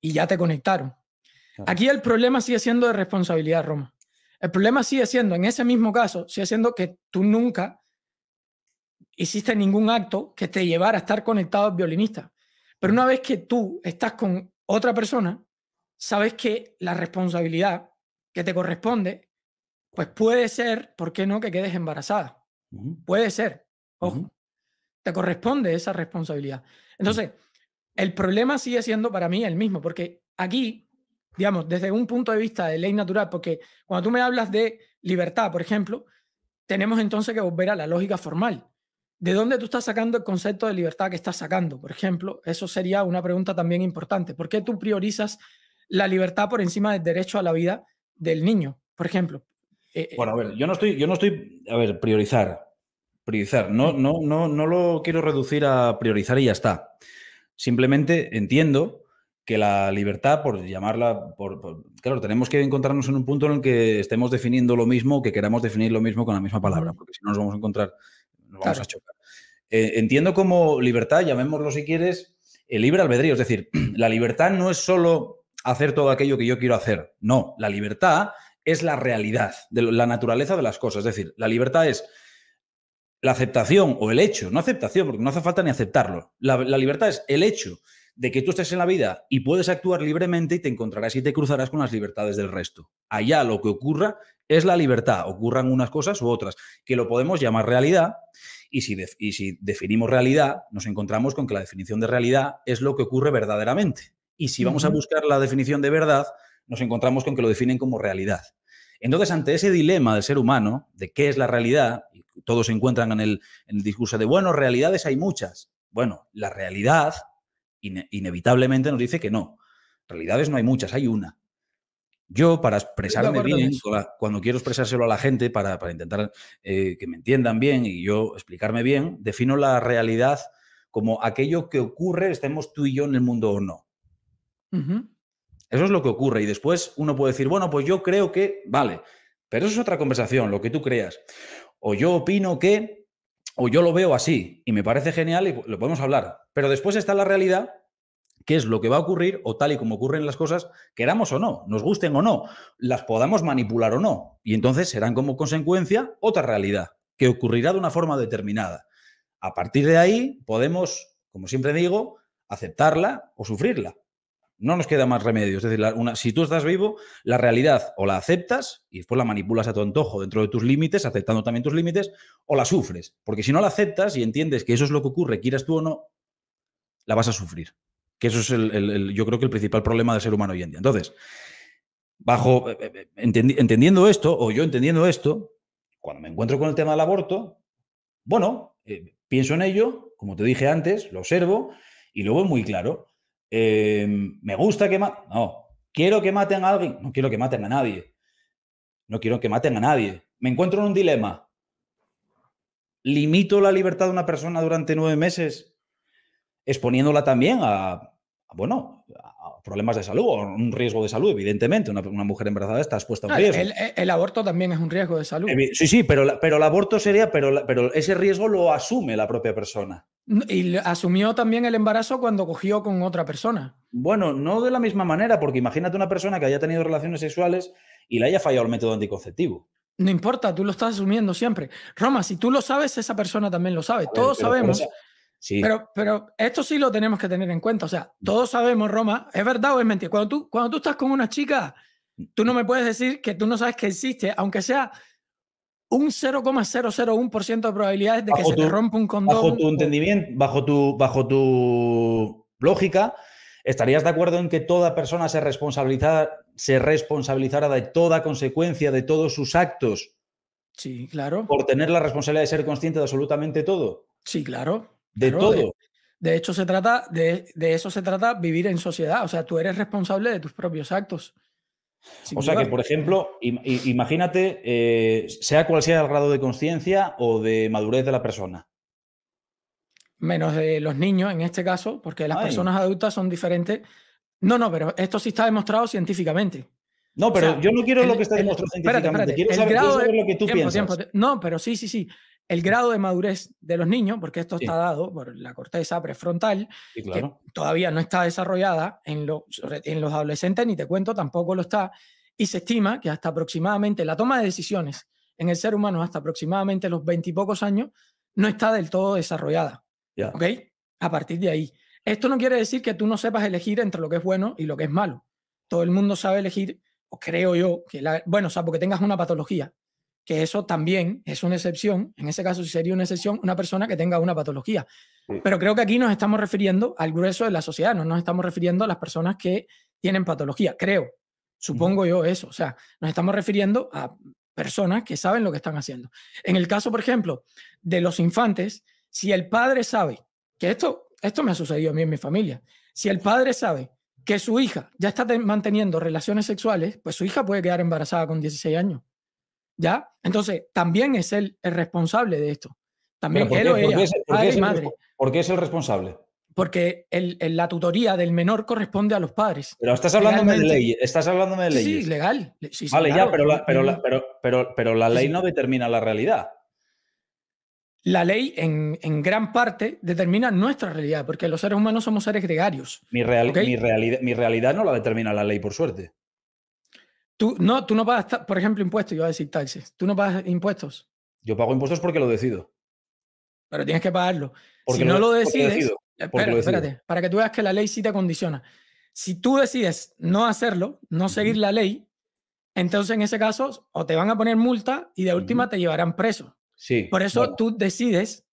y ya te conectaron. Aquí el problema sigue siendo de responsabilidad, Roma. El problema sigue siendo, en ese mismo caso, sigue siendo que tú nunca hiciste ningún acto que te llevara a estar conectado al violinista. Pero una mm. vez que tú estás con otra persona, sabes que la responsabilidad que te corresponde, pues puede ser, ¿por qué no?, que quedes embarazada. Puede ser. Ojo. Te corresponde esa responsabilidad. Entonces, el problema sigue siendo para mí el mismo, porque aquí, digamos, desde un punto de vista de ley natural, porque cuando tú me hablas de libertad, por ejemplo, tenemos entonces que volver a la lógica formal. ¿De dónde tú estás sacando el concepto de libertad que estás sacando? Por ejemplo, eso sería una pregunta también importante. ¿Por qué tú priorizas la libertad por encima del derecho a la vida del niño, por ejemplo. Eh, eh, bueno, a ver, yo no estoy, yo no estoy, a ver, priorizar, priorizar, no, no, no, no lo quiero reducir a priorizar y ya está. Simplemente entiendo que la libertad, por llamarla, por, claro, tenemos que encontrarnos en un punto en el que estemos definiendo lo mismo, que queramos definir lo mismo con la misma palabra, porque si no nos vamos a encontrar, nos vamos a chocar. Eh, entiendo como libertad, llamémoslo si quieres, el libre albedrío, es decir, la libertad no es solo hacer todo aquello que yo quiero hacer. No, la libertad es la realidad, de la naturaleza de las cosas. Es decir, la libertad es la aceptación o el hecho, no aceptación, porque no hace falta ni aceptarlo. La, libertad es el hecho de que tú estés en la vida y puedes actuar libremente y te encontrarás y te cruzarás con las libertades del resto. Allá lo que ocurra es la libertad, ocurran unas cosas u otras, que lo podemos llamar realidad y si definimos realidad, nos encontramos con que la definición de realidad es lo que ocurre verdaderamente. Y si vamos a buscar la definición de verdad, nos encontramos con que lo definen como realidad. Entonces, ante ese dilema del ser humano, de qué es la realidad, todos se encuentran en el, en el, discurso de, bueno, realidades hay muchas. Bueno, la realidad inevitablemente nos dice que no. Realidades no hay muchas, hay una. Yo, para expresarme bien, cuando quiero expresárselo a la gente, para, intentar eh, que me entiendan bien y yo explicarme bien, defino la realidad como aquello que ocurre, estemos tú y yo en el mundo o no. Eso es lo que ocurre. Y después uno puede decir, bueno, pues yo creo que, vale, pero eso es otra conversación, lo que tú creas. O yo opino que, o yo lo veo así, y me parece genial y lo podemos hablar. Pero después está la realidad, que es lo que va a ocurrir, o tal y como ocurren las cosas, queramos o no, nos gusten o no, las podamos manipular o no. Y entonces serán como consecuencia otra realidad, que ocurrirá de una forma determinada. A partir de ahí podemos, como siempre digo, aceptarla o sufrirla no nos queda más remedio. Es decir, una, si tú estás vivo, la realidad o la aceptas y después la manipulas a tu antojo dentro de tus límites, aceptando también tus límites, o la sufres. Porque si no la aceptas y entiendes que eso es lo que ocurre, quieras tú o no, la vas a sufrir. Que eso es, el, yo creo que el principal problema del ser humano hoy en día. Entonces, bajo eh, eh, eh, entendiendo esto, o yo entendiendo esto, cuando me encuentro con el tema del aborto, bueno, pienso en ello, como te dije antes, lo observo y luego es muy claro. Em, me gusta que maten. No, quiero que maten a alguien. No quiero que maten a nadie. No quiero que maten a nadie. Me encuentro en un dilema. ¿Limito la libertad de una persona durante nueve meses exponiéndola también a, a bueno, problemas de salud o un riesgo de salud, evidentemente. Una, mujer embarazada está expuesta a un riesgo. El, aborto también es un riesgo de salud. Sí, sí, pero, pero el aborto sería, pero, pero ese riesgo lo asume la propia persona. Y asumió también el embarazo cuando cogió con otra persona. Bueno, no de la misma manera, porque imagínate una persona que haya tenido relaciones sexuales y le haya fallado el método anticonceptivo. No importa, tú lo estás asumiendo siempre. Roma, si tú lo sabes, esa persona también lo sabe. Todos sabemos. Pero, pero esto sí lo tenemos que tener en cuenta. O sea, todos sabemos, Roma, ¿es verdad o es mentira? Cuando tú, cuando tú estás con una chica, tú no me puedes decir que tú no sabes que existe, aunque sea un 0,001% de probabilidades de que se te rompa un condón. Bajo tu entendimiento, bajo tu, bajo tu lógica, ¿estarías de acuerdo en que toda persona se responsabilizará se responsabilizara de toda consecuencia de todos sus actos? Sí, claro. Por tener la responsabilidad de ser consciente de absolutamente todo. Sí, claro de todo. De, hecho, se trata, de, eso se trata vivir en sociedad. O sea, tú eres responsable de tus propios actos. o sea que, por ejemplo, imagínate, eh, sea cual sea el grado de conciencia o de madurez de la persona. Menos de los niños en este caso, porque las personas adultas son diferentes. No, no, pero esto sí está demostrado científicamente. No, pero yo no quiero lo que está demostrado científicamente. Quiero, saber, lo que tú piensas. No, pero sí, sí, sí el grado de madurez de los niños, porque esto está dado por la corteza prefrontal, que todavía no está desarrollada en los, adolescentes, ni te cuento, tampoco lo está, y se estima que hasta aproximadamente la toma de decisiones en el ser humano, hasta aproximadamente los veintipocos años, no está del todo desarrollada. ¿Ok? A partir de ahí. Esto no quiere decir que tú no sepas elegir entre lo que es bueno y lo que es malo. Todo el mundo sabe elegir, o creo yo, que la, bueno, o sea, porque tengas una patología, que eso también es una excepción, en ese caso sería una excepción una persona que tenga una patología. Pero creo que aquí nos estamos refiriendo al grueso de la sociedad, no nos estamos refiriendo a las personas que tienen patología, creo, supongo yo eso, o sea, nos estamos refiriendo a personas que saben lo que están haciendo. En el caso, por ejemplo, de los infantes, si el padre sabe, que esto, esto me ha sucedido a mí en mi familia, si el padre sabe que su hija ya está manteniendo relaciones sexuales, pues su hija puede quedar embarazada con 16 años. ¿Ya? Entonces, también es él el responsable de esto. También él o ella, madre. ¿Por qué es el responsable? Porque la tutoría del menor corresponde a los padres. Pero estás hablando de ley. Estás hablando de ley. Sí, legal. vale, ya, pero la, pero, pero, la ley no determina la realidad. La ley, en, gran parte, determina nuestra realidad, porque los seres humanos somos seres gregarios. mi realidad no la determina la ley, por suerte. Tú no, tú no pagas, por ejemplo, impuestos, yo voy a decir taxes. ¿Tú no pagas impuestos? Yo pago impuestos porque lo decido. Pero tienes que pagarlo. Porque si no lo, decides. Eh, decido, espérate, para que tú veas que la ley sí te condiciona. Si tú decides no hacerlo, no seguir la ley, entonces en ese caso o te van a poner multa y de última te llevarán preso. Sí. Por eso tú decides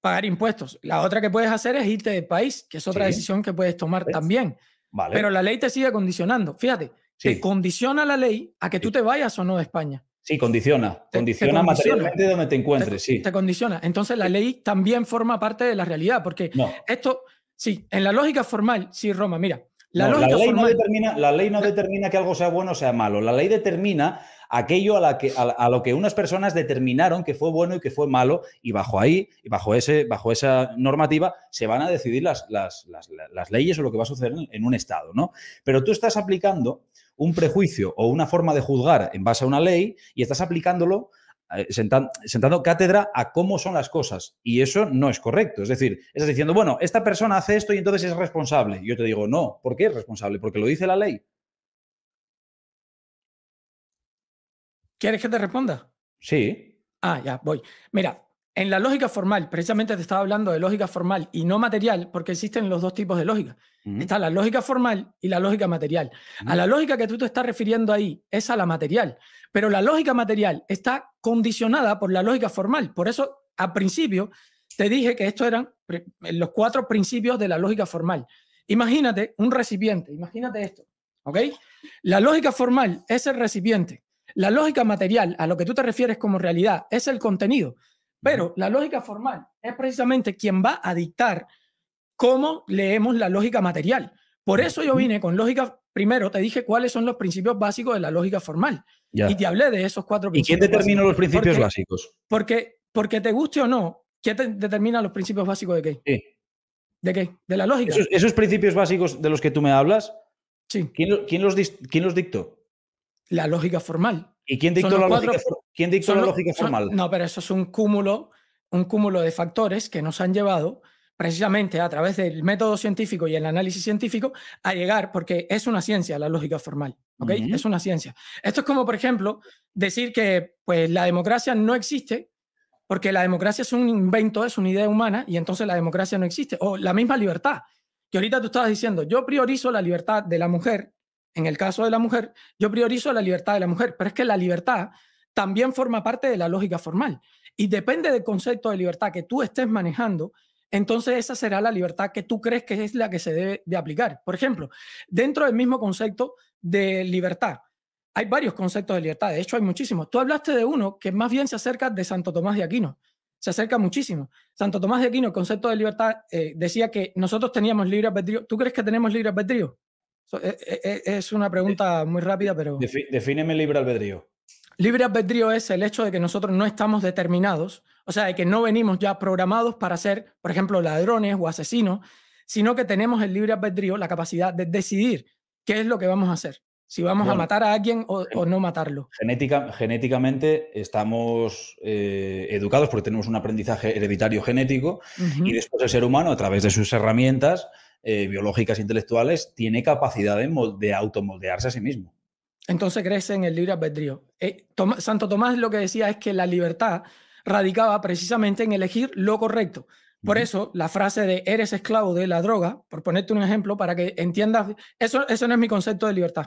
pagar impuestos. La otra que puedes hacer es irte del país, que es otra decisión que puedes tomar también. Vale. Pero la ley te sigue condicionando. Fíjate, Sí. condiciona la ley a que tú te vayas o no de España. Sí, condiciona. condiciona, materialmente donde te encuentres, sí. Te condiciona. Entonces la ley también forma parte de la realidad, porque esto, sí, en la lógica formal, sí, Roma, mira, la, lógica ley formal... no determina, la, ley no determina, que algo sea bueno o sea malo. La ley determina aquello a, que, a, lo que unas personas determinaron que fue bueno y que fue malo, y bajo ahí, y bajo, ese, bajo esa normativa, se van a decidir las, leyes o lo que va a suceder en, en, un Estado. ¿no? Pero tú estás aplicando un prejuicio o una forma de juzgar en base a una ley y estás aplicándolo eh, Sentando, cátedra a cómo son las cosas. Y eso no es correcto. Es decir, estás diciendo, bueno, esta persona hace esto y entonces es responsable. Yo te digo, no, ¿por qué es responsable? Porque lo dice la ley. ¿Quieres que te responda? Sí. Ah, ya, voy. Mira, en la lógica formal, precisamente te estaba hablando de lógica formal y no material, porque existen los dos tipos de lógica. Está la lógica formal y la lógica material. A la lógica que tú te estás refiriendo ahí es a la material, pero la lógica material está condicionada por la lógica formal. Por eso, al principio, te dije que estos eran eh, los cuatro principios de la lógica formal. Imagínate un recipiente, imagínate esto, ¿ok? La lógica formal es el recipiente. La lógica material, a lo que tú te refieres como realidad, es el contenido. Pero la lógica formal es precisamente quien va a dictar cómo leemos la lógica material. Por eso yo vine con lógica, primero te dije cuáles son los principios básicos de la lógica formal. Y te hablé de esos cuatro principios. ¿Y quién determina los principios básicos? Porque, porque te guste o no, ¿quién determina los principios básicos de qué? Sí. ¿De qué? De la lógica. ¿Esos, principios básicos de los que tú me hablas? Sí. ¿Quién, los, quién los dictó? La lógica formal. ¿Y quién dictó la lógica formal? ¿Quién dictó son, la lógica formal? No, pero eso es un cúmulo, un cúmulo de factores que nos han llevado precisamente a través del método científico y el análisis científico a llegar, porque es una ciencia la lógica formal, ¿ok? Es una ciencia. Esto es como, por ejemplo, decir que pues, la democracia no existe porque la democracia es un invento, es una idea humana y entonces la democracia no existe. O la misma libertad, que ahorita tú estabas diciendo, yo priorizo la libertad de la mujer, en el caso de la mujer, yo priorizo la libertad de la mujer, pero es que la libertad también forma parte de la lógica formal. Y depende del concepto de libertad que tú estés manejando, entonces esa será la libertad que tú crees que es la que se debe de aplicar. Por ejemplo, dentro del mismo concepto de libertad, hay varios conceptos de libertad, de hecho hay muchísimos. Tú hablaste de uno que más bien se acerca de Santo Tomás de Aquino, se acerca muchísimo. Santo Tomás de Aquino, el concepto de libertad, eh, decía que nosotros teníamos libre albedrío. ¿Tú crees que tenemos libre albedrío? Eh, eh, es una pregunta muy rápida, pero... Defíneme libre albedrío. Libre albedrío es el hecho de que nosotros no estamos determinados, o sea, de que no venimos ya programados para ser, por ejemplo, ladrones o asesinos, sino que tenemos el libre albedrío, la capacidad de decidir qué es lo que vamos a hacer, si vamos a matar a alguien o, no matarlo. genéticamente estamos eh, educados porque tenemos un aprendizaje hereditario genético y después el ser humano, a través de sus herramientas eh, biológicas e intelectuales, tiene capacidad de, de automoldearse a sí mismo entonces crece en el libre albedrío. Eh, Santo Tomás lo que decía es que la libertad radicaba precisamente en elegir lo correcto. Por eso la frase de eres esclavo de la droga, por ponerte un ejemplo para que entiendas, eso, eso no es mi concepto de libertad.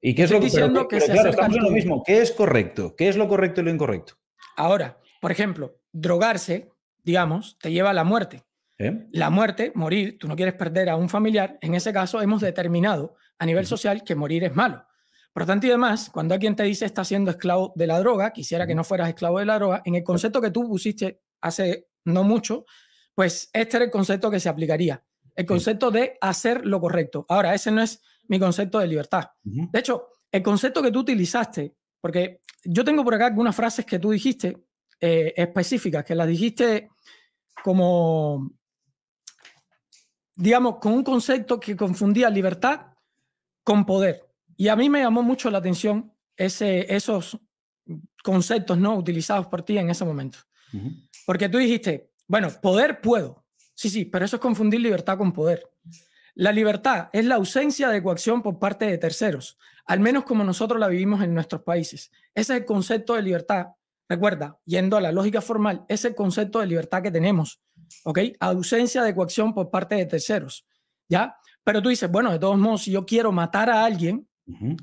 ¿Y qué es lo que se lo mismo. ¿Qué es correcto? ¿Qué es lo correcto y lo incorrecto? Ahora, por ejemplo, drogarse, digamos, te lleva a la muerte. ¿Eh? La muerte, morir, tú no quieres perder a un familiar, en ese caso hemos determinado a nivel social que morir es malo. Por lo tanto y además, cuando alguien te dice está siendo esclavo de la droga, quisiera que no fueras esclavo de la droga, en el concepto que tú pusiste hace no mucho, pues este era el concepto que se aplicaría, el concepto de hacer lo correcto. Ahora, ese no es mi concepto de libertad. De hecho, el concepto que tú utilizaste, porque yo tengo por acá algunas frases que tú dijiste eh, específicas, que las dijiste como, digamos, con un concepto que confundía libertad con poder. Y a mí me llamó mucho la atención ese, esos conceptos no utilizados por ti en ese momento. Porque tú dijiste, bueno, poder puedo. Sí, sí, pero eso es confundir libertad con poder. La libertad es la ausencia de coacción por parte de terceros, al menos como nosotros la vivimos en nuestros países. Ese es el concepto de libertad. Recuerda, yendo a la lógica formal, es el concepto de libertad que tenemos, ¿ok? Ausencia de coacción por parte de terceros, ¿ya? Pero tú dices, bueno, de todos modos, si yo quiero matar a alguien,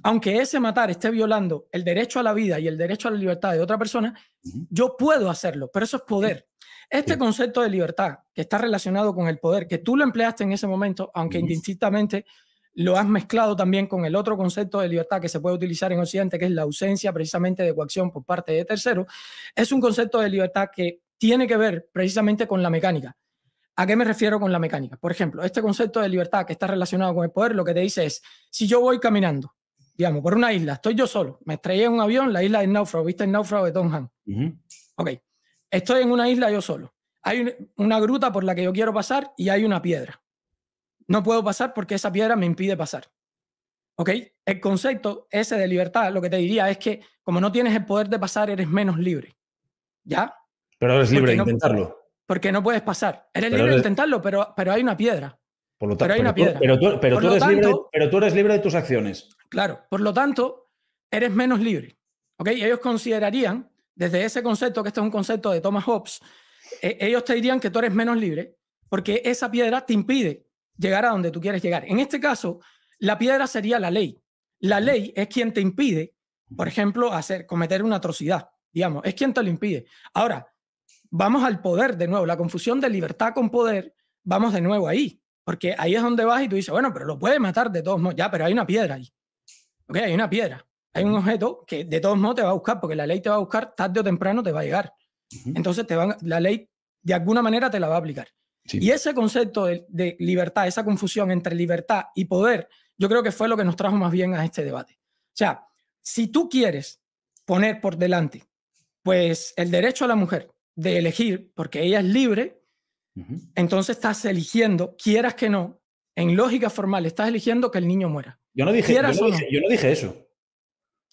aunque ese matar esté violando el derecho a la vida y el derecho a la libertad de otra persona, yo puedo hacerlo, pero eso es poder. Este concepto de libertad que está relacionado con el poder, que tú lo empleaste en ese momento, aunque indistintamente lo has mezclado también con el otro concepto de libertad que se puede utilizar en Occidente, que es la ausencia precisamente de coacción por parte de terceros, es un concepto de libertad que tiene que ver precisamente con la mecánica. ¿A qué me refiero con la mecánica? Por ejemplo, este concepto de libertad que está relacionado con el poder, lo que te dice es, si yo voy caminando, digamos, por una isla, estoy yo solo, me estrellé en un avión, la isla de náufrago, ¿viste el náufrago de Tom Han? Ok, estoy en una isla yo solo, hay una gruta por la que yo quiero pasar y hay una piedra. No puedo pasar porque esa piedra me impide pasar. ¿Ok? El concepto ese de libertad, lo que te diría es que como no tienes el poder de pasar, eres menos libre. ¿Ya? Pero eres libre de intentarlo. Porque no puedes pasar. Eres libre de intentarlo, pero, pero hay una piedra. pero tú, eres libre, de tus acciones. Claro, por lo tanto, eres menos libre. ¿ok? Ellos considerarían, desde ese concepto, que este es un concepto de Thomas Hobbes, e-, ellos te dirían que tú eres menos libre porque esa piedra te impide llegar a donde tú quieres llegar. En este caso, la piedra sería la ley. La ley es quien te impide, por ejemplo, hacer, cometer una atrocidad, digamos, es quien te lo impide. Ahora, vamos al poder de nuevo, la confusión de libertad con poder, vamos de nuevo ahí, porque ahí es donde vas y tú dices, bueno, pero lo puedes matar de todos modos, ya, pero hay una piedra ahí. Ok, hay una piedra, hay un objeto que de todos modos te va a buscar, porque la ley te va a buscar tarde o temprano, te va a llegar. Entonces te van, la ley de alguna manera te la va a aplicar. Y ese concepto de, libertad, esa confusión entre libertad y poder, yo creo que fue lo que nos trajo más bien a este debate. O sea, si tú quieres poner por delante, pues el derecho a la mujer, de elegir, porque ella es libre, entonces estás eligiendo, quieras que no, en lógica formal, estás eligiendo que el niño muera. Yo no dije, yo no dije, eso.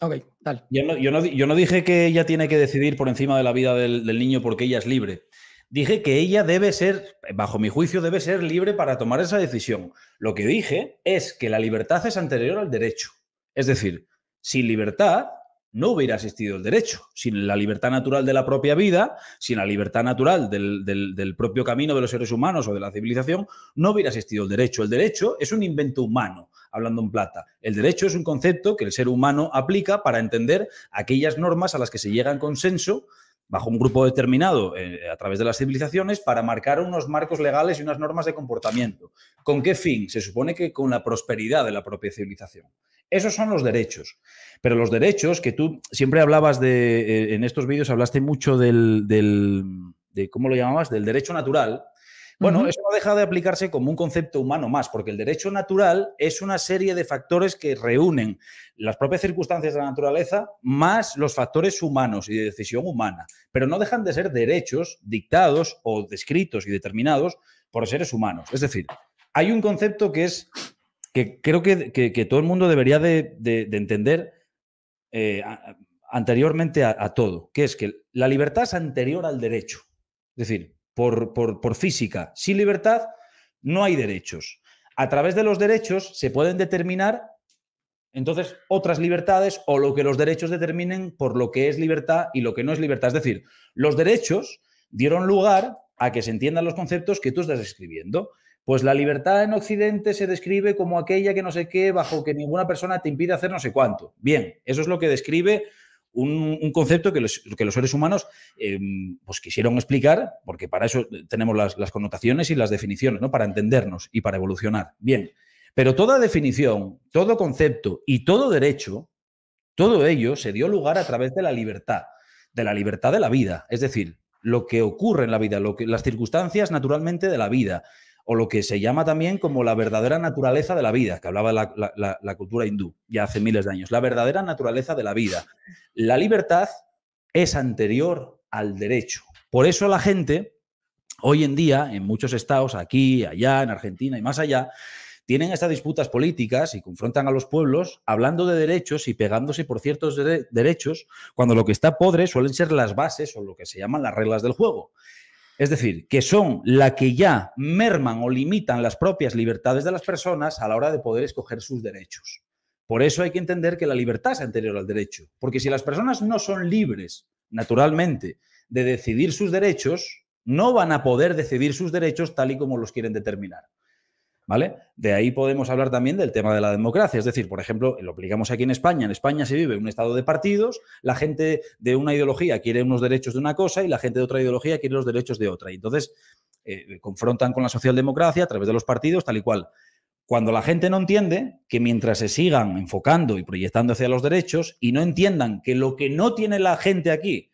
Ok, tal Yo no, no, dije que ella tiene que decidir por encima de la vida del, del niño porque ella es libre. Dije que ella debe ser, bajo mi juicio, debe ser libre para tomar esa decisión. Lo que dije es que la libertad es anterior al derecho. Es decir, sin libertad, no hubiera existido el derecho. Sin la libertad natural de la propia vida, sin la libertad natural del, propio camino de los seres humanos o de la civilización, no hubiera existido el derecho. El derecho es un invento humano, hablando en plata. El derecho es un concepto que el ser humano aplica para entender aquellas normas a las que se llega en consenso bajo un grupo determinado eh, a través de las civilizaciones para marcar unos marcos legales y unas normas de comportamiento. ¿Con qué fin? Se supone que con la prosperidad de la propia civilización. Esos son los derechos. Pero los derechos que tú siempre hablabas de, eh, en estos vídeos hablaste mucho del, de, ¿cómo lo llamabas? Del derecho natural. Bueno, eso no deja de aplicarse como un concepto humano más, porque el derecho natural es una serie de factores que reúnen las propias circunstancias de la naturaleza más los factores humanos y de decisión humana, pero no dejan de ser derechos dictados o descritos y determinados por seres humanos. Es decir, hay un concepto que es que creo que, todo el mundo debería de, entender eh, anteriormente a, a todo, que es que la libertad es anterior al derecho. Es decir, por, física. Sin libertad no hay derechos. A través de los derechos se pueden determinar entonces otras libertades o lo que los derechos determinen por lo que es libertad y lo que no es libertad. Es decir, los derechos dieron lugar a que se entiendan los conceptos que tú estás describiendo. Pues la libertad en Occidente se describe como aquella que no sé qué, bajo que ninguna persona te impide hacer no sé cuánto. Bien, eso es lo que describe un, concepto que los, que los, seres humanos eh, pues quisieron explicar, porque para eso tenemos las, las, connotaciones y las definiciones, ¿no? para entendernos y para evolucionar. Bien, pero toda definición, todo concepto y todo derecho, todo ello se dio lugar a través de la libertad, de la libertad de la vida, es decir, lo que ocurre en la vida, lo que, las circunstancias naturalmente de la vida, o lo que se llama también como la verdadera naturaleza de la vida, que hablaba la, cultura hindú ya hace miles de años, la verdadera naturaleza de la vida. La libertad es anterior al derecho. Por eso la gente, hoy en día, en muchos estados, aquí, allá, en Argentina y más allá, tienen estas disputas políticas y confrontan a los pueblos hablando de derechos y pegándose por ciertos derechos, cuando lo que está podre suelen ser las bases o lo que se llaman las reglas del juego. Es decir, que son la que ya merman o limitan las propias libertades de las personas a la hora de poder escoger sus derechos. Por eso hay que entender que la libertad es anterior al derecho, porque si las personas no son libres, naturalmente, de decidir sus derechos, no van a poder decidir sus derechos tal y como los quieren determinar. De ahí podemos hablar también del tema de la democracia, es decir, por ejemplo, lo aplicamos aquí en España, en España se vive un estado de partidos, la gente de una ideología quiere unos derechos de una cosa y la gente de otra ideología quiere los derechos de otra. Y entonces eh, eh, confrontan con la socialdemocracia a través de los partidos, tal y cual. Cuando la gente no entiende que mientras se sigan enfocando y proyectando hacia los derechos y no entiendan que lo que no tiene la gente aquí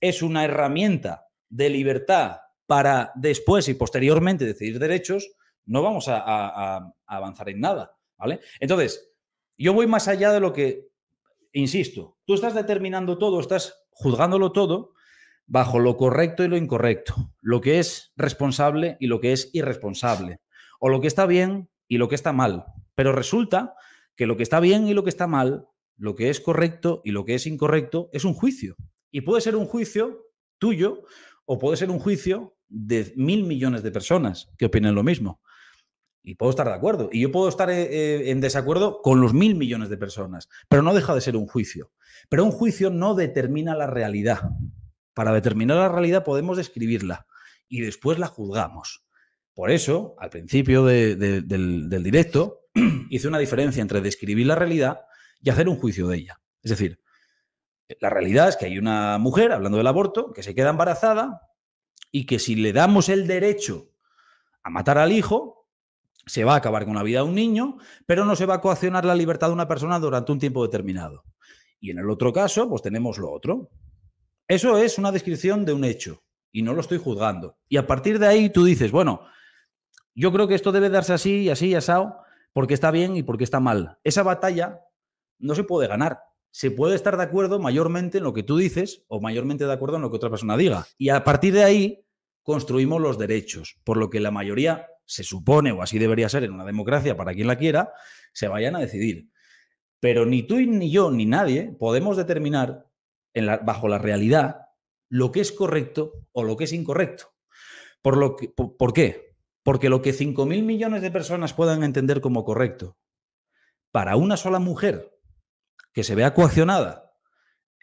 es una herramienta de libertad para después y posteriormente decidir derechos, no vamos a, avanzar en nada, ¿vale? Entonces, yo voy más allá de lo que, insisto, tú estás determinando todo, estás juzgándolo todo bajo lo correcto y lo incorrecto, lo que es responsable y lo que es irresponsable, o lo que está bien y lo que está mal. Pero resulta que lo que está bien y lo que está mal, lo que es correcto y lo que es incorrecto, es un juicio. Y puede ser un juicio tuyo o puede ser un juicio de mil millones de personas que opinen lo mismo. Y puedo estar de acuerdo. Y yo puedo estar eh, eh, en desacuerdo con los mil millones de personas. Pero no deja de ser un juicio. Pero un juicio no determina la realidad. Para determinar la realidad podemos describirla y después la juzgamos. Por eso, al principio del directo, hice una diferencia entre describir la realidad y hacer un juicio de ella. Es decir, la realidad es que hay una mujer, hablando del aborto, que se queda embarazada y que si le damos el derecho a matar al hijo, se va a acabar con la vida de un niño, pero no se va a coaccionar la libertad de una persona durante un tiempo determinado. Y en el otro caso, pues tenemos lo otro. Eso es una descripción de un hecho y no lo estoy juzgando. Y a partir de ahí tú dices, bueno, yo creo que esto debe darse así y así y asado, porque está bien y porque está mal. Esa batalla no se puede ganar. Se puede estar de acuerdo mayormente en lo que tú dices o mayormente de acuerdo en lo que otra persona diga. Y a partir de ahí construimos los derechos, por lo que la mayoría se supone, o así debería ser en una democracia para quien la quiera, se vayan a decidir. Pero ni tú, ni yo, ni nadie podemos determinar bajo la realidad lo que es correcto o lo que es incorrecto. ¿Por, lo que, por, qué? Porque lo que 5.000 millones de personas puedan entender como correcto, para una sola mujer que se vea coaccionada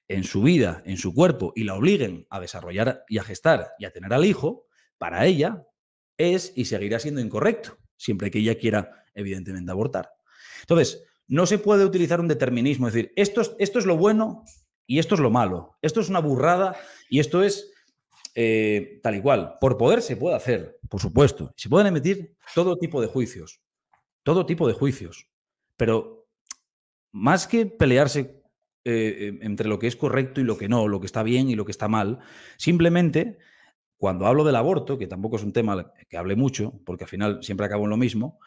en su vida, en su cuerpo, y la obliguen a desarrollar y a gestar y a tener al hijo, para ella es y seguirá siendo incorrecto, siempre que ella quiera, evidentemente, abortar. Entonces, no se puede utilizar un determinismo, decir, esto es, esto es lo bueno y esto es lo malo, esto es una burrada y esto es eh, tal y cual. Por poder se puede hacer, por supuesto. Se pueden emitir todo tipo de juicios, todo tipo de juicios, pero más que pelearse eh, eh, entre lo que es correcto y lo que no, lo que está bien y lo que está mal, simplemente cuando hablo del aborto, que tampoco es un tema que hable mucho, porque al final siempre acabo en lo mismo,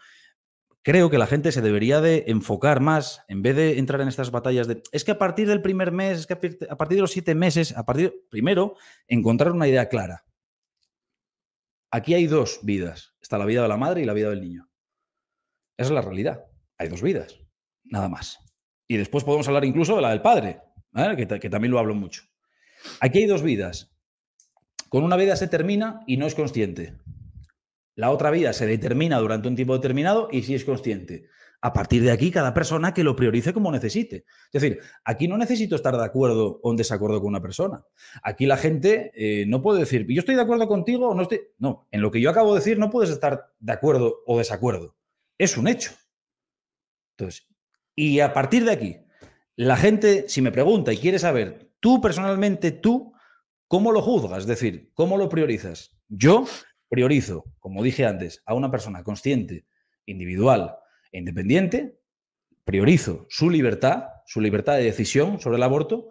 creo que la gente se debería de enfocar más, en vez de entrar en estas batallas de, es que a partir del primer mes, es que a partir de los siete meses, a partir, primero, encontrar una idea clara. Aquí hay dos vidas. Está la vida de la madre y la vida del niño. Esa es la realidad. Hay dos vidas, nada más. Y después podemos hablar incluso de la del padre, ¿eh? que también lo hablo mucho. Aquí hay dos vidas. Con una vida se termina y no es consciente. La otra vida se determina durante un tiempo determinado y sí es consciente. A partir de aquí, cada persona que lo priorice como necesite. Es decir, aquí no necesito estar de acuerdo o en desacuerdo con una persona. Aquí la gente eh, no puede decir, yo estoy de acuerdo contigo o no estoy. No, en lo que yo acabo de decir no puedes estar de acuerdo o desacuerdo. Es un hecho. Entonces, y a partir de aquí, la gente, si me pregunta y quiere saber, tú personalmente, tú, ¿Cómo lo juzgas? Es decir, ¿cómo lo priorizas? Yo priorizo, como dije antes, a una persona consciente, individual e independiente, priorizo su libertad, su libertad de decisión sobre el aborto,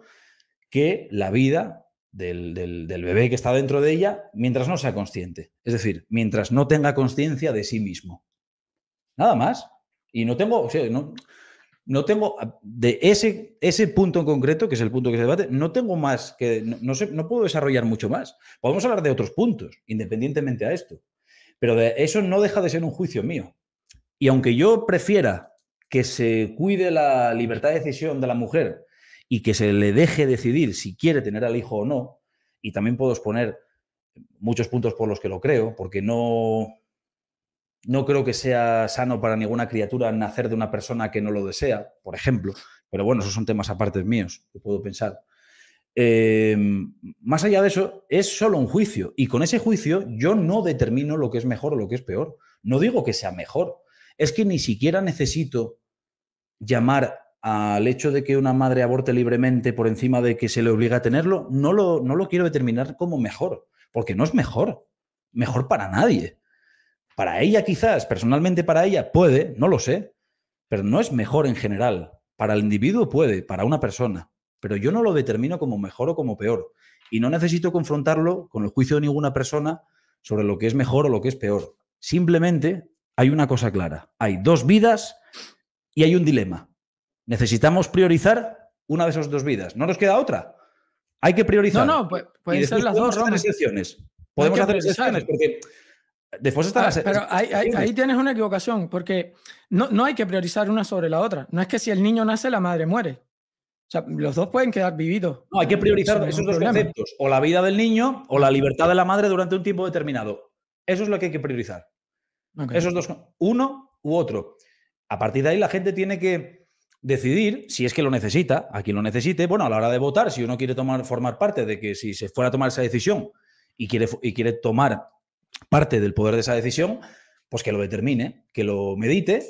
que la vida del, bebé que está dentro de ella mientras no sea consciente. Es decir, mientras no tenga conciencia de sí mismo. Nada más. Y no tengo, o no, no tengo, ah, de ese, ese punto en concreto, que es el punto que se debate, no tengo más que, no, puedo desarrollar mucho más. Podemos hablar de otros puntos, independientemente a esto, pero de eso no deja de ser un juicio mío. Y aunque yo prefiera que se cuide la libertad de decisión de la mujer y que se le deje decidir si quiere tener al hijo o no, y también puedo exponer muchos puntos por los que lo creo, porque no, no creo que sea sano para ninguna criatura nacer de una persona que no lo desea, por ejemplo. Pero bueno, esos son temas aparte míos que puedo pensar. Em, más allá de eso, es solo un juicio. Y con ese juicio yo no determino lo que es mejor o lo que es peor. No digo que sea mejor. Es que ni siquiera necesito llamar al hecho de que una madre aborte libremente por encima de que se le obliga a tenerlo. No lo, no lo quiero determinar como mejor, porque no es mejor. Mejor para nadie. Para ella quizás, personalmente para ella puede, no lo sé, pero no es mejor en general. Para el individuo puede, para una persona, pero yo no lo determino como mejor o como peor. Y no necesito confrontarlo con el juicio de ninguna persona sobre lo que es mejor o lo que es peor. Simplemente hay una cosa clara, hay dos vidas y hay un dilema. Necesitamos priorizar una de esas dos vidas, no nos queda otra. Hay que priorizar. No, no, pueden ser las dos. Hacer podemos hacer excepciones Después ah, Pero ahí, tienes una equivocación, porque no, hay que priorizar una sobre la otra. No es que si el niño nace, la madre muere. O sea, los dos pueden quedar vividos. No, hay que priorizar esos, dos conceptos, o la vida del niño o la libertad de la madre durante un tiempo determinado. Eso es lo que hay que priorizar. Esos dos, uno u otro. A partir de ahí la gente tiene que decidir si es que lo necesita, a quien lo necesite, bueno, a la hora de votar, si uno quiere tomar, formar parte de que si se fuera a tomar esa decisión y quiere, y quiere tomar parte del poder de esa decisión, pues que lo determine, que lo medite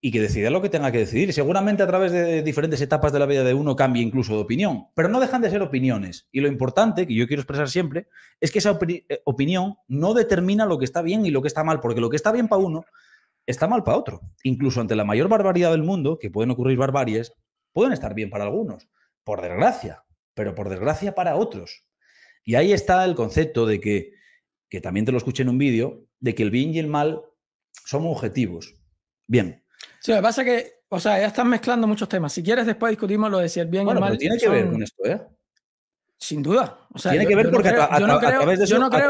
y que decida lo que tenga que decidir. Seguramente a través de diferentes etapas de la vida de uno cambie incluso de opinión, pero no dejan de ser opiniones. Y lo importante que yo quiero expresar siempre es que esa eh, opinión no determina lo que está bien y lo que está mal, porque lo que está bien para uno está mal para otro. Incluso ante la mayor barbaridad del mundo, que pueden ocurrir barbaries, pueden estar bien para algunos, por desgracia, pero por desgracia para otros. Y ahí está el concepto de que que también te lo escuché en un vídeo, de que el bien y el mal son objetivos. Bien. Sí, lo que pasa es que, o sea, ya están mezclando muchos temas. Si quieres, después discutimos lo de si el bien y el mal. Pero tiene que ver con esto, ¿eh? Sin duda. O sea, tiene que ver porque a, no creo, través de eso, no creo,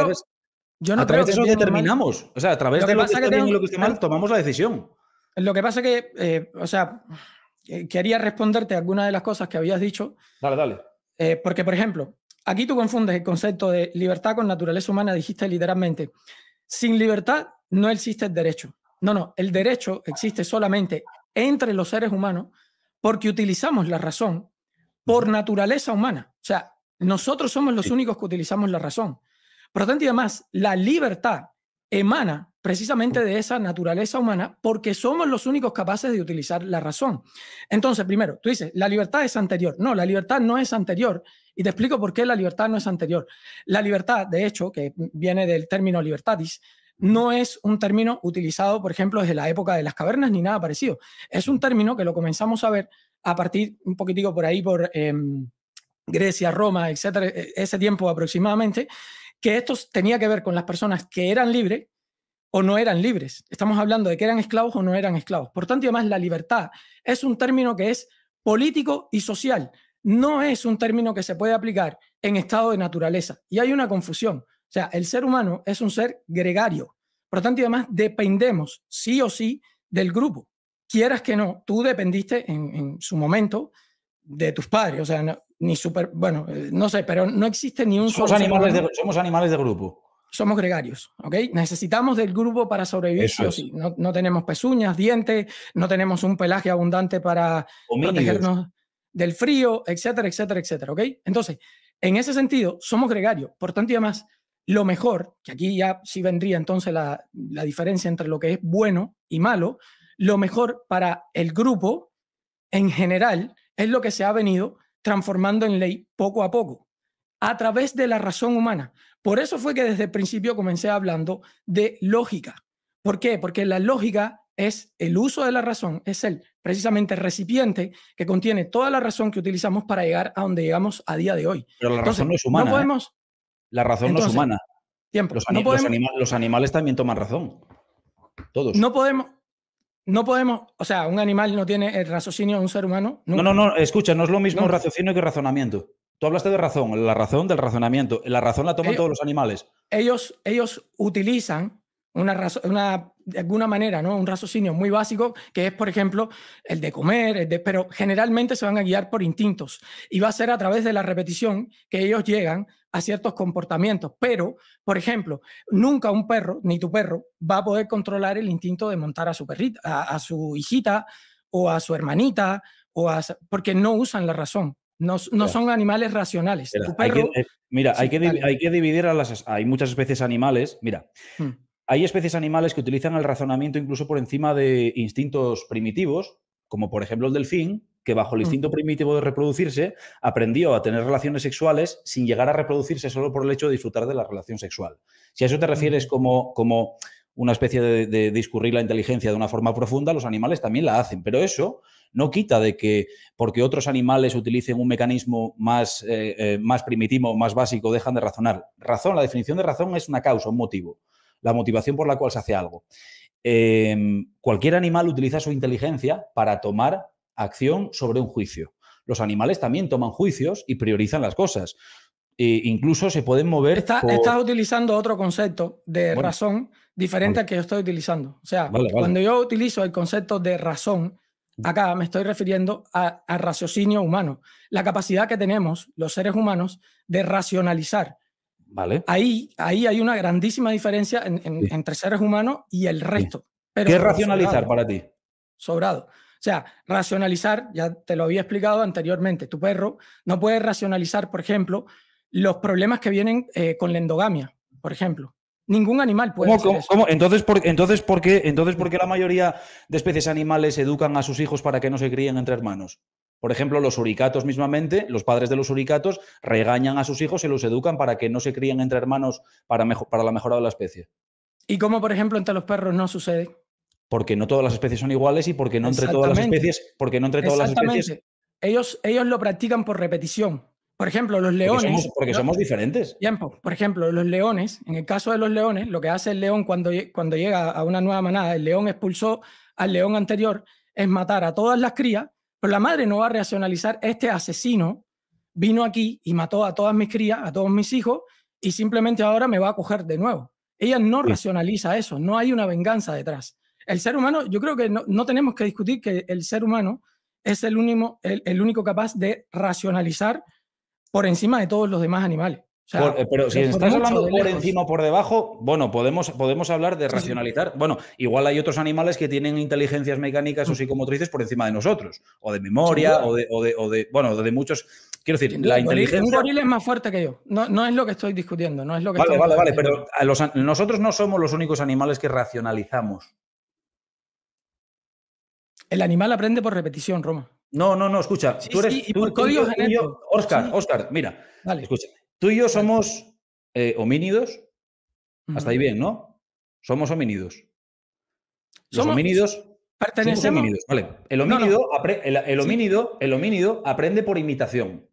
a través, de eso determinamos. O sea, a través de lo que está bien y lo que está mal, tomamos la decisión. Lo que pasa es que, eh, o sea, eh, quería responderte a alguna de las cosas que habías dicho. Dale, dale. Eh, porque, por ejemplo, Aquí tú confundes el concepto de libertad con naturaleza humana, dijiste literalmente. Sin libertad no existe el derecho. No, no, el derecho existe solamente entre los seres humanos porque utilizamos la razón por naturaleza humana. O sea, nosotros somos los únicos que utilizamos la razón. Por lo tanto, además, la libertad emana precisamente de esa naturaleza humana porque somos los únicos capaces de utilizar la razón. Entonces, primero, tú dices, la libertad es anterior. No, la libertad no es anterior y te explico por qué la libertad no es anterior. La libertad, de hecho, que viene del término libertatis, no es un término utilizado, por ejemplo, desde la época de las cavernas ni nada parecido. Es un término que lo comenzamos a ver a partir un poquitico por ahí, por em, Grecia, Roma, etcétera, e, ese tiempo aproximadamente, que esto tenía que ver con las personas que eran libres o no eran libres. Estamos hablando de que eran esclavos o no eran esclavos. Por tanto, además, la libertad es un término que es político y social no es un término que se puede aplicar en estado de naturaleza. Y hay una confusión. O sea, el ser humano es un ser gregario. Por lo tanto, y además dependemos sí o sí del grupo. Quieras que no, tú dependiste en, su momento de tus padres. O sea, ni super, bueno, eh, no sé, pero no existe ni un solo somos animales de grupo. Somos gregarios, ¿ok? Necesitamos del grupo para sobrevivir. Sí, sí. No, tenemos pezuñas, dientes, no tenemos un pelaje abundante para protegernos del frío, etcétera, etcétera, etcétera. ¿Ok? Entonces, en ese sentido, somos gregarios. Por tanto y además, lo mejor, que aquí ya sí vendría entonces la, la diferencia entre lo que es bueno y malo, lo mejor para el grupo en general es lo que se ha venido transformando en ley poco a poco, a través de la razón humana. Por eso fue que desde el principio comencé hablando de lógica. ¿Por qué? Porque la lógica es el uso de la razón, es el precisamente el recipiente que contiene toda la razón que utilizamos para llegar a donde llegamos a día de hoy. Pero la razón no es humana. No ¿eh? podemos, La razón no es humana. los, animales también toman razón. Todos. No podemos. No podemos, o sea, un animal no tiene el raciocinio de un ser humano. No, no, no, escucha, no es lo mismo un raciocinio que razonamiento. Tú hablaste de razón, la razón del razonamiento. La razón la toman eh, todos los animales. Ellos, ellos utilizan una, una, de alguna manera, ¿no? un raciocinio muy básico, que es, por ejemplo, el de comer, el de, pero generalmente se van a guiar por instintos y va a ser a través de la repetición que ellos llegan a ciertos comportamientos. Pero, por ejemplo, nunca un perro, ni tu perro, va a poder controlar el instinto de montar a su perrita, a, su hijita o a su hermanita, o a, porque no usan la razón. No, no, son animales racionales. Mira, hay que, eh, hay, que, dividir a las... Hay muchas especies animales. Mira, mm. Hay especies animales que utilizan el razonamiento incluso por encima de instintos primitivos, como por ejemplo el delfín, que bajo el instinto primitivo de reproducirse aprendió a tener relaciones sexuales sin llegar a reproducirse solo por el hecho de disfrutar de la relación sexual. Si a eso te refieres como, como una especie de, discurrir la inteligencia de una forma profunda, los animales también la hacen, pero eso no quita de que porque otros animales utilicen un mecanismo más, eh, eh, más primitivo, más básico, dejan de razonar. Razón, la definición de razón es una causa, un motivo la motivación por la cual se hace algo. Em, cualquier animal utiliza su inteligencia para tomar acción sobre un juicio. Los animales también toman juicios y priorizan las cosas. E incluso se pueden mover. Estás utilizando otro concepto de razón diferente al que yo estoy utilizando. O sea, cuando yo utilizo el concepto de razón, acá me estoy refiriendo al raciocinio humano, la capacidad que tenemos los seres humanos de racionalizar Ahí, ahí hay una grandísima diferencia entre seres humanos y el resto. ¿Qué es racionalizar para ti? Sobrado. O sea, racionalizar, ya te lo había explicado anteriormente, tu perro no puede racionalizar, por ejemplo, los problemas que vienen eh, con la endogamia, por ejemplo. Ningún animal puede. ¿Cómo, Entonces, entonces, ¿por qué, entonces, ¿por qué la mayoría de especies animales educan a sus hijos para que no se críen entre hermanos? Por ejemplo, los suricatos mismamente, los padres de los suricatos, regañan a sus hijos y los educan para que no se críen entre hermanos para, la mejora de la especie. ¿Y cómo, por ejemplo, entre los perros no sucede? Porque no todas las especies son iguales y porque no entre todas las especies, porque no entre todas las especies. Ellos, ellos lo practican por repetición. Por ejemplo, los leones. Porque somos, diferentes. Por ejemplo, los leones, en el caso de los leones, lo que hace el león cuando, cuando llega a una nueva manada, el león expulsó al león anterior, es matar a todas las crías pero la madre no va a racionalizar, este asesino vino aquí y mató a todas mis crías, a todos mis hijos, y simplemente ahora me va a coger de nuevo. Ella no racionaliza eso, no hay una venganza detrás. El ser humano, yo creo que no, tenemos que discutir que el ser humano es el único, el único capaz de racionalizar por encima de todos los demás animales. Eh, pero si estás hablando por encima o por debajo, bueno, podemos, podemos hablar de racionalizar. Bueno, igual hay otros animales que tienen inteligencias mecánicas o mm. psicomotrices por encima de nosotros, o de memoria, o de, bueno, de muchos. Quiero decir, la inteligencia. Un gorila es más fuerte que yo. No, no, es lo que estoy discutiendo, no es lo que. Vale, estoy vale, vale, pero nosotros no somos los únicos animales que racionalizamos. El animal aprende por repetición, Roma. No, no, no, escucha. tú eres. tú, Oscar, Oscar, mira. Vale. Escúchame. Tú y yo somos eh, homínidos. Hasta ahí bien, ¿no? Somos homínidos. Los somos, homínidos. Pertenecemos. El homínido, El, homínido, el homínido aprende por imitación.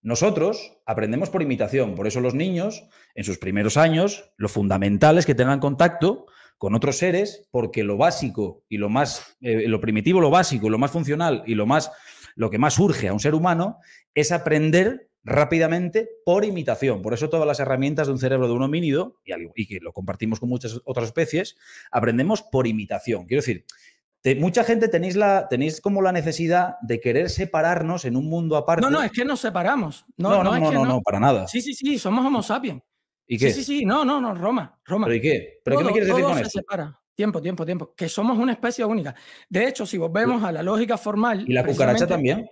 Nosotros aprendemos por imitación, por eso los niños, en sus primeros años, lo fundamental es que tengan contacto con otros seres, porque lo básico y lo más, eh, lo primitivo, lo básico, lo más funcional y lo más, lo que más urge a un ser humano es aprender rápidamente por imitación. Por eso todas las herramientas de un cerebro de un homínido, y, y que lo compartimos con muchas otras especies, aprendemos por imitación. Quiero decir, mucha gente tenéis, la, tenéis como la necesidad de querer separarnos en un mundo aparte. No, no, es que nos separamos. No, no, no, no, para nada. Sí, sí, sí, somos homo sapiens. ¿Y qué? Sí, sí, sí, no, no, no, Roma, Roma. ¿Pero qué? me quieres decir con Tiempo, tiempo, tiempo. Que somos una especie única. De hecho, si volvemos a la lógica formal. ¿Y la cucaracha también?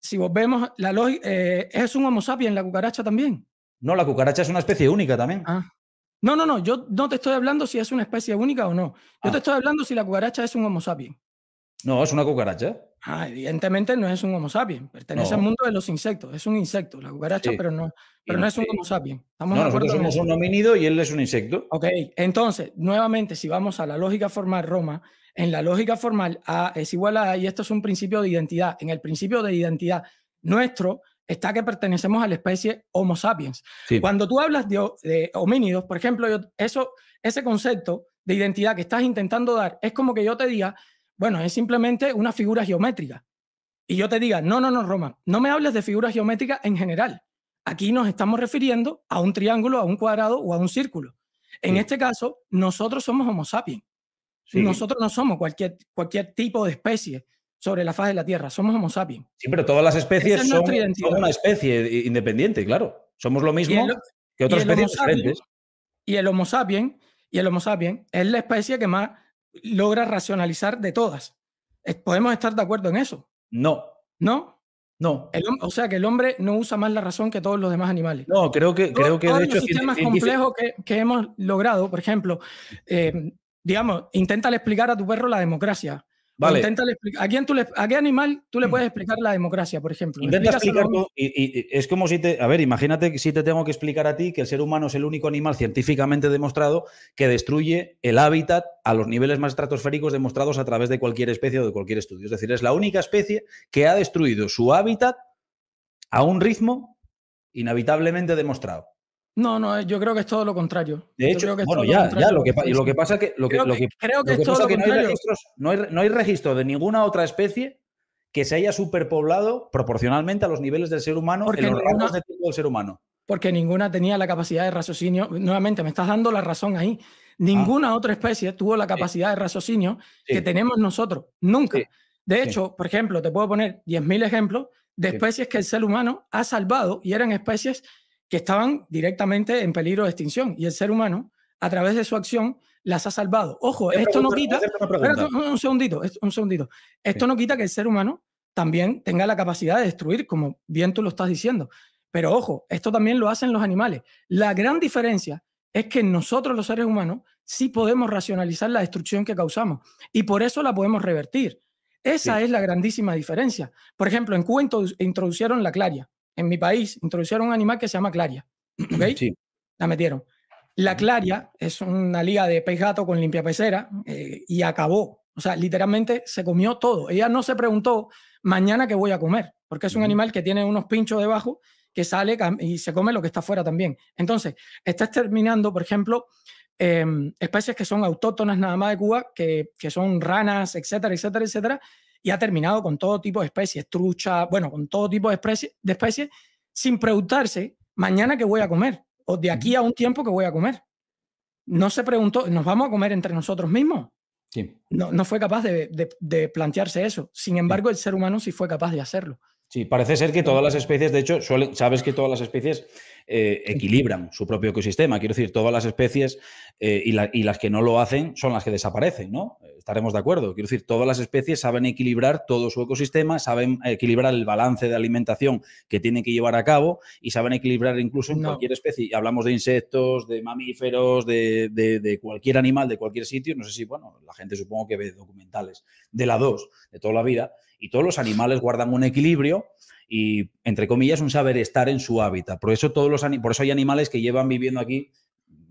si volvemos, vemos, la eh, es un homo sapiens la cucaracha también. No, la cucaracha es una especie única también. Ah. No, no, no, yo no te estoy hablando si es una especie única o no. Yo ah. te estoy hablando si la cucaracha es un homo sapiens. No, es una cucaracha. Ah, evidentemente no es un homo sapiens, pertenece al mundo de los insectos, es un insecto, la cucaracha, pero, no, pero no es un homo sapiens. Estamos no, de nosotros somos un homínido y él es un insecto. Ok, entonces, nuevamente, si vamos a la lógica formal Roma, en la lógica formal, A es igual a A y esto es un principio de identidad. En el principio de identidad nuestro está que pertenecemos a la especie Homo sapiens. Cuando tú hablas de, homínidos, por ejemplo, eso, ese concepto de identidad que estás intentando dar es como que yo te diga, bueno, es simplemente una figura geométrica. Y yo te diga, no, no, no, Roma, no me hables de figuras geométricas en general. Aquí nos estamos refiriendo a un triángulo, a un cuadrado o a un círculo. En este caso, nosotros somos Homo sapiens. Nosotros no somos cualquier, cualquier tipo de especie sobre la faz de la Tierra, somos Homo sapiens. Sí, pero todas las especies son, una especie independiente, claro. Somos lo mismo que otras especies diferentes. Y el Homo sapiens, y el Homo sapiens es la especie que más logra racionalizar de todas. Podemos estar de acuerdo en eso. No. ¿No? No. o sea que el hombre no usa más la razón que todos los demás animales. No, creo que, creo que de hecho. Los sistemas complejos que, hemos logrado, por ejemplo, eh, digamos, inténtale explicar a tu perro la democracia. Inténtale explicar, ¿a, qué animal tú le mm. puedes explicar la democracia, por ejemplo? Intenta explicar y, es como si te. A ver, imagínate que si te tengo que explicar a ti que el ser humano es el único animal científicamente demostrado que destruye el hábitat a los niveles más estratosféricos demostrados a través de cualquier especie o de cualquier estudio. Es decir, es la única especie que ha destruido su hábitat a un ritmo inevitablemente demostrado. No, no, eh, yo creo que es todo lo contrario. De hecho, bueno, ya, lo ya, lo que, pasa que que, No hay, registro de ninguna otra especie que se haya superpoblado proporcionalmente a los niveles del ser humano porque en los ninguna, de del ser humano. Porque ninguna tenía la capacidad de raciocinio. Nuevamente, me estás dando la razón ahí. Ninguna ah. otra especie tuvo la capacidad de raciocinio que tenemos nosotros. Nunca. De hecho, por ejemplo, te puedo poner 10.000 ejemplos de especies que el ser humano ha salvado y eran especies que estaban directamente en peligro de extinción y el ser humano, a través de su acción, las ha salvado. Ojo, esto no quita... un segundito, un segundito. Esto no quita que el ser humano también tenga la capacidad de destruir, como bien tú lo estás diciendo. Pero ojo, esto también lo hacen los animales. La gran diferencia es que nosotros los seres humanos sí podemos racionalizar la destrucción que causamos y por eso la podemos revertir. Esa es la grandísima diferencia. Por ejemplo, en Cuentos introducieron la claria en mi país introdujeron un animal que se llama claria. La metieron. La claria es una liga de pez gato con limpia pecera eh, y acabó. O sea, literalmente se comió todo. Ella no se preguntó mañana qué voy a comer, porque es un animal que tiene unos pinchos debajo que sale y se come lo que está afuera también. Entonces, está exterminando, por ejemplo, em, especies que son autóctonas nada más de Cuba, que, que son ranas, etcétera, etcétera, etcétera, y ha terminado con todo tipo de especies, trucha, bueno, con todo tipo de especies, de especies sin preguntarse mañana qué voy a comer o de aquí a un tiempo qué voy a comer. No se preguntó, ¿nos vamos a comer entre nosotros mismos? No, fue capaz de, plantearse eso. Sin embargo, el ser humano sí fue capaz de hacerlo. Sí, parece ser que todas las especies, de hecho, sabes que todas las especies eh, equilibran su propio ecosistema. Quiero decir, todas las especies eh, y, las que no lo hacen son las que desaparecen, ¿no? Estaremos de acuerdo. Quiero decir, todas las especies saben equilibrar todo su ecosistema, saben equilibrar el balance de alimentación que tienen que llevar a cabo y saben equilibrar incluso en cualquier especie. Hablamos de insectos, de mamíferos, de, de, cualquier animal, de cualquier sitio. No sé si, bueno, la gente supongo que ve documentales de la dos de toda la vida y todos los animales guardan un equilibrio y, entre comillas, un saber estar en su hábitat. Por eso, todos los, por eso hay animales que llevan viviendo aquí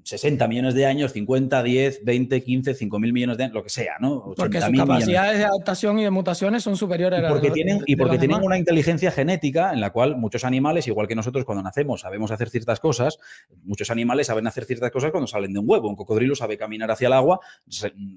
60 millones de años, 50, 10, 20, 15, 5 mil millones de años, lo que sea, ¿no? porque sus capacidades de adaptación y de mutaciones son superiores a las de tienen, Y porque tienen una inteligencia genética en la cual muchos animales, igual que nosotros cuando nacemos, sabemos hacer ciertas cosas, muchos animales saben hacer ciertas cosas cuando salen de un huevo. Un cocodrilo sabe caminar hacia el agua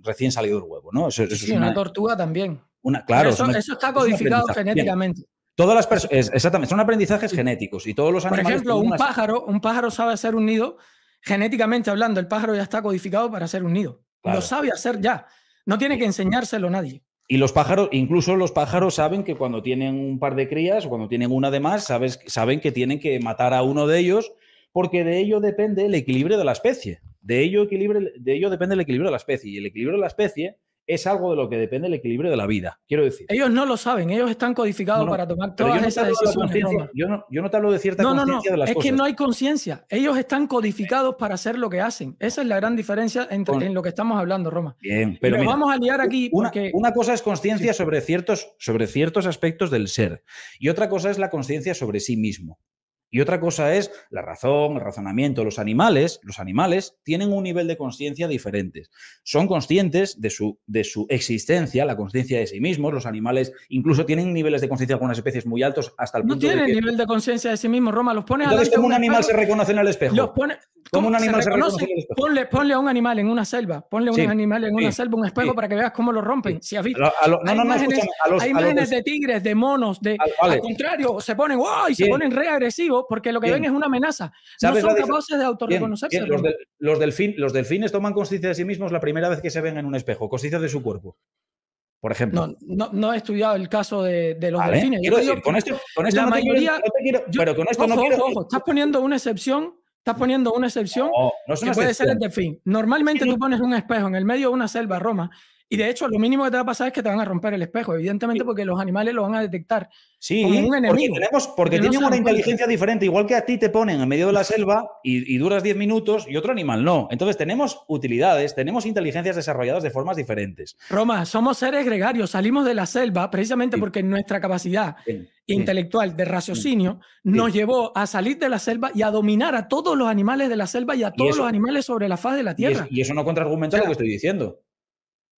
recién salido del huevo, ¿no? sí, una, tortuga también. Una, claro, eso, está codificado genéticamente. Todas las personas, exactamente, son aprendizajes genéticos y todos los animales. Por ejemplo, un pájaro, un pájaro sabe hacer un nido genéticamente hablando, el pájaro ya está codificado para ser un nido. Lo sabe hacer ya. No tiene que enseñárselo nadie. Y los pájaros, incluso los pájaros saben que cuando tienen un par de crías o cuando tienen una de más, saben que tienen que matar a uno de ellos porque de ello depende el equilibrio de la especie. De ello, de ello depende el equilibrio de la especie. Y el equilibrio de la especie es algo de lo que depende el equilibrio de la vida. Quiero decir. Ellos no lo saben, ellos están codificados para tomar todas esas decisiones. yo, no, te hablo de cierta conciencia de las es cosas. Es que no hay conciencia. Ellos están codificados para hacer lo que hacen. Esa es la gran diferencia entre, en lo que estamos hablando, Roma. Bien, pero. vamos a liar aquí. Una, cosa es conciencia sobre, ciertos, sobre ciertos aspectos del ser y otra cosa es la conciencia sobre sí mismo. Y otra cosa es la razón, el razonamiento. Los animales, los animales tienen un nivel de conciencia diferente. Son conscientes de su, de su existencia, la conciencia de sí mismos. Los animales incluso tienen niveles de conciencia, algunas especies muy altos, hasta el punto de no tienen nivel de conciencia de sí mismos, Roma. Los pones Entonces, como un animal se reconoce en el espejo? Los pone... como un animal se reconoce? Ponle, a un animal en una selva, ponle a un animal en una selva un espejo para que veas cómo lo rompen. Si no, no, hay imágenes de tigres, de monos, de... Ah, al, contrario, se ponen, ¡wow! ¡oh! se ponen re porque lo que ven es una amenaza. no son capaces de autorreconocerse. Los, delfines toman conciencia de sí mismos la primera vez que se ven en un espejo, conciencia de su cuerpo. Por ejemplo. No, he estudiado el caso de, los delfines. con esto, la mayoría, pero con no Ojo, estás poniendo una excepción Estás poniendo una excepción que puede ser el delfín. Normalmente tú pones un espejo en el medio de una selva, Roma, y de hecho, lo mínimo que te va a pasar es que te van a romper el espejo, evidentemente, porque los animales lo van a detectar sí, Porque, tienen una inteligencia diferente, igual que a ti te ponen en medio de la selva y, duras 10 minutos y otro animal no. Entonces, tenemos utilidades, tenemos inteligencias desarrolladas de formas diferentes. Roma, somos seres gregarios, salimos de la selva precisamente porque nuestra capacidad intelectual de raciocinio mm. nos llevó a salir de la selva y a dominar a todos los animales de la selva y a todos los animales sobre la faz de la tierra. Y, eso no contraargumenta lo que estoy diciendo.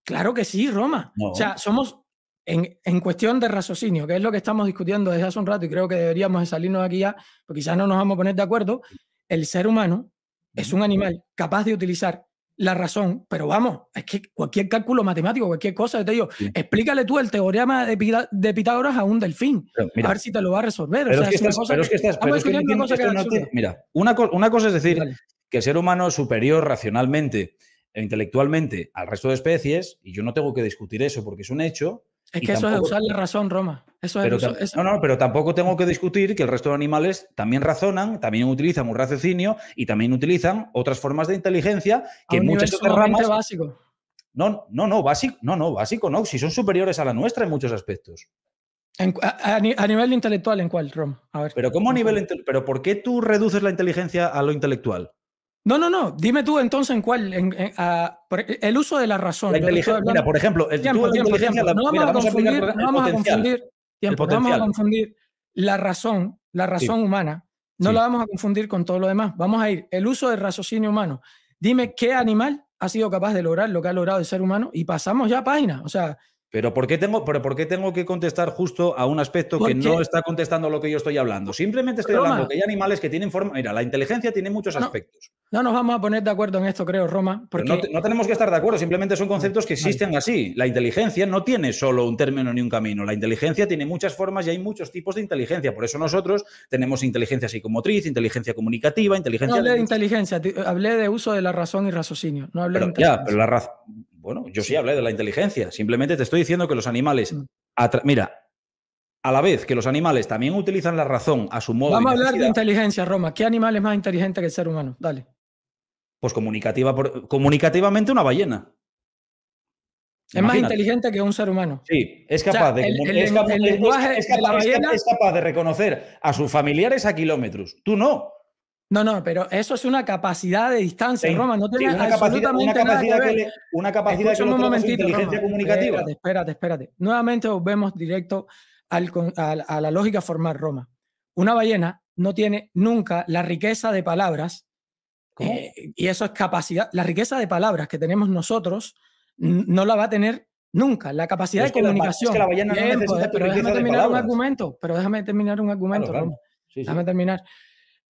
Claro que sí, Roma. O sea, somos en, cuestión de raciocinio, que es lo que estamos discutiendo desde hace un rato y creo que deberíamos salirnos de aquí ya, porque quizás no nos vamos a poner de acuerdo. El ser humano es un animal capaz de utilizar la razón, pero vamos, es que cualquier cálculo matemático, cualquier cosa, te digo, explícale tú el teorema de, Pitágoras a un delfín, a ver si te lo va a resolver. es que una cosa mira, una, cosa es decir que el ser humano es superior racionalmente intelectualmente al resto de especies, y yo no tengo que discutir eso porque es un hecho. Es que eso es usar la razón, Roma. Eso es, No, no, pero tampoco tengo que discutir que el resto de animales también razonan, también utilizan un raciocinio y también utilizan otras formas de inteligencia que muchos muchas Básico. No, no, no, básico, no, no, básico no, si son superiores a la nuestra en muchos aspectos. a, nivel intelectual, ¿en cuál, Roma? A ver. Pero ¿cómo a nivel pero por qué tú reduces la inteligencia a lo intelectual? No, no, no. Dime tú entonces en cuál. E, el uso de la razón. mira, por ejemplo, no vamos, a confundir, vamos a confundir. la razón, la razón humana. No la vamos a confundir con todo lo demás. Vamos a ir. El uso del raciocinio humano. Dime qué animal ha sido capaz de lograr lo que ha logrado el ser humano y pasamos ya a página. O sea, pero ¿por qué tengo, por qué tengo que contestar justo a un aspecto que no está contestando lo que yo estoy hablando? Simplemente estoy hablando que hay animales que tienen forma. Mira, la inteligencia tiene muchos aspectos. No nos vamos a poner de acuerdo en esto, creo, Roma. No, tenemos que estar de acuerdo, simplemente son conceptos que existen así. La inteligencia no tiene solo un término ni un camino. La inteligencia tiene muchas formas y hay muchos tipos de inteligencia. Por eso nosotros tenemos inteligencia psicomotriz, inteligencia comunicativa, inteligencia. No hablé de, inteligencia, hablé de uso de la razón y raciocinio. No hablé de inteligencia. Ya, pero la razón bueno, yo sí hablé de la inteligencia, simplemente te estoy diciendo que los animales, mm. mira, a la vez que los animales también utilizan la razón a su modo. Vamos a hablar de inteligencia, Roma. ¿Qué animal es más inteligente que el ser humano? Dale. Pues comunicativa comunicativamente una ballena. Es más inteligente que un ser humano. Sí, es capaz de reconocer a sus familiares a kilómetros. Tú no. No, no, pero eso es una capacidad de distancia, Roma. No tiene absolutamente capacidad, capacidad que, una capacidad que inteligencia comunicativa. Espérate, espérate, Nuevamente volvemos directo a, la lógica formal, Roma. Una ballena no tiene nunca la riqueza de palabras, eh, y eso es capacidad, la riqueza de palabras que tenemos nosotros no la va a tener Nunca, la capacidad de comunicación. es que la no pero déjame terminar un argumento, pero déjame terminar un argumento, déjame terminar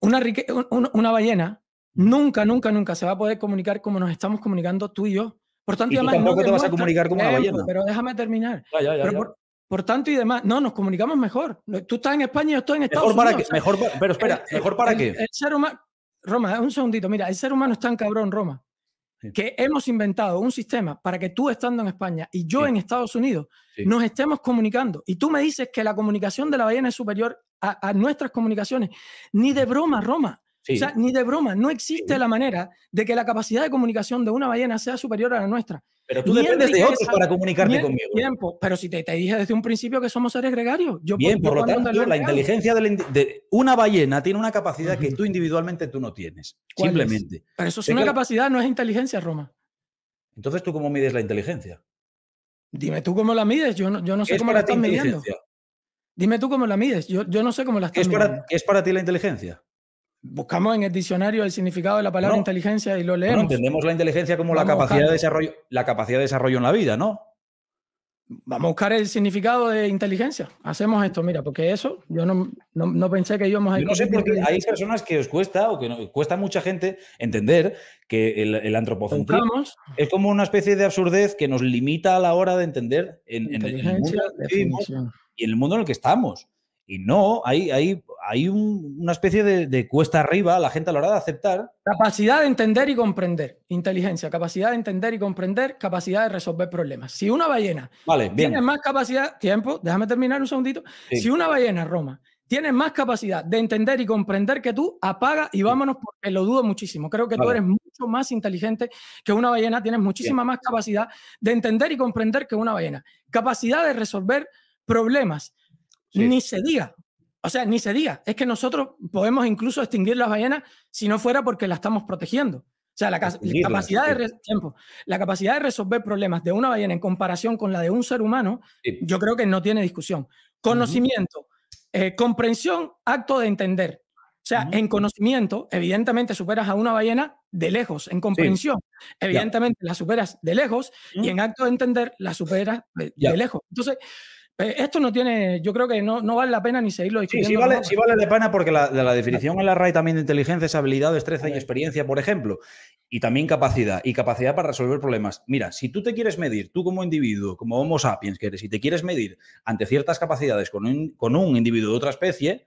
una, ballena nunca, nunca, nunca se va a poder comunicar como nos estamos comunicando tú y yo. Por tanto, y, tú tampoco te vas a comunicar como una ballena. Pero déjame terminar. por, tanto y demás, no, nos comunicamos mejor. Tú estás en España y yo estoy en Estados mejor Unidos. Para que, mejor, pero espera, ¿mejor para qué? El, ser humano, Roma, un segundito, mira, el ser humano está en cabrón, Roma, que hemos inventado un sistema para que tú estando en España y yo en Estados Unidos nos estemos comunicando. Y tú me dices que la comunicación de la ballena es superior a, a nuestras comunicaciones. Ni de broma, Roma. O sea, ni de broma, no existe la manera de que la capacidad de comunicación de una ballena sea superior a la nuestra. Pero tú dependes de otros para comunicarte conmigo. Tiempo. Pero si te, te, dije desde un principio que somos seres gregarios. Yo Bien, por, lo tanto, la inteligencia de, una ballena tiene una capacidad que tú individualmente tú no tienes. Simplemente. Pero eso es una capacidad, no es inteligencia, Roma. Entonces, ¿tú cómo mides la inteligencia? Dime tú cómo la mides. Yo no, yo no sé cómo la estás midiendo. Dime tú cómo la mides. Yo, no sé cómo la estás midiendo. es para ti la inteligencia? Buscamos en el diccionario el significado de la palabra inteligencia y lo leemos. No, entendemos la inteligencia como la capacidad, de desarrollo, la capacidad de desarrollo en la vida, ¿no? Vamos a buscar el significado de inteligencia. Hacemos esto, mira, porque eso yo no, pensé que íbamos a... Yo no sé porque hay personas que os cuesta o que cuesta mucha gente entender que el, el antropocentrismo es como una especie de absurdez que nos limita a la hora de entender en, el mundo en el y en el mundo en el que estamos. Y no, hay, hay hay una especie de, cuesta arriba la gente a la hora de aceptar. Capacidad de entender y comprender, inteligencia, capacidad de entender y comprender, capacidad de resolver problemas. Si una ballena vale, tiene más capacidad, tiempo, déjame terminar un segundito. Si una ballena, Roma, tiene más capacidad de entender y comprender que tú, apaga y vámonos porque lo dudo muchísimo. Creo que tú eres mucho más inteligente que una ballena, tienes muchísima más capacidad de entender y comprender que una ballena. Capacidad de resolver problemas. Ni se diga, o sea, ni se diga, es que nosotros podemos incluso extinguir las ballenas si no fuera porque las estamos protegiendo. O sea, la, capacidad, de resolver problemas de una ballena en comparación con la de un ser humano, yo creo que no tiene discusión. Conocimiento, eh, comprensión, acto de entender. O sea, en conocimiento, evidentemente superas a una ballena de lejos, en comprensión, evidentemente la superas de lejos y en acto de entender la superas de, de lejos. Entonces, eh, esto no tiene, yo creo que no, vale la pena ni seguirlo discutiendo. Sí, sí vale, sí vale la pena porque la, la, la definición en la RAI también de inteligencia es habilidad, destreza y experiencia, por ejemplo, y también capacidad, y capacidad para resolver problemas. Mira, si tú te quieres medir, tú como individuo, como Homo sapiens que eres, si te quieres medir ante ciertas capacidades con un, individuo de otra especie,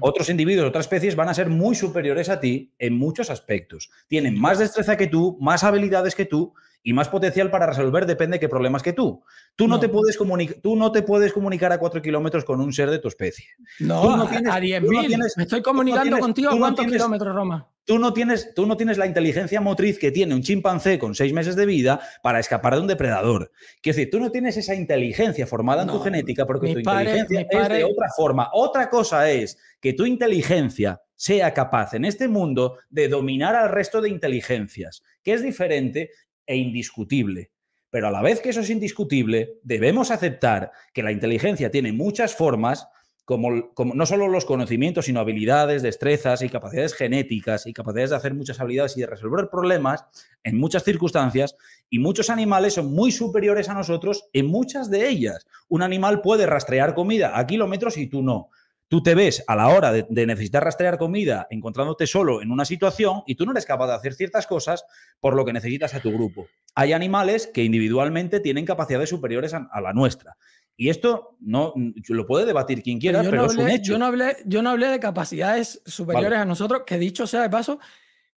Otros individuos, otras especies van a ser muy superiores a ti en muchos aspectos. Tienen más destreza que tú, más habilidades que tú y más potencial para resolver depende de qué problemas que tú. Tú no, Te, puedes tú no te puedes comunicar a cuatro kilómetros con un ser de tu especie. No, no a 10.000. me estoy comunicando contigo a cuántos kilómetros, Roma. Tú no, tienes, tú no tienes la inteligencia motriz que tiene un chimpancé con seis meses de vida para escapar de un depredador. Quiero decir, tú no tienes esa inteligencia formada en tu genética porque tu inteligencia es de otra forma. Otra cosa es que tu inteligencia sea capaz en este mundo de dominar al resto de inteligencias, que es diferente e indiscutible. Pero a la vez que eso es indiscutible, debemos aceptar que la inteligencia tiene muchas formas, como, no solo los conocimientos, sino habilidades, destrezas y capacidades genéticas y capacidades de hacer muchas habilidades y de resolver problemas en muchas circunstancias. Y muchos animales son muy superiores a nosotros en muchas de ellas. Un animal puede rastrear comida a kilómetros y tú no tú te ves a la hora de, necesitar rastrear comida encontrándote solo en una situación y tú no eres capaz de hacer ciertas cosas por lo que necesitas a tu grupo. Hay animales que individualmente tienen capacidades superiores a, la nuestra. Y esto no lo puede debatir quien quiera, pero, es un hecho. Yo no hablé, yo no hablé de capacidades superiores a nosotros, que dicho sea de paso,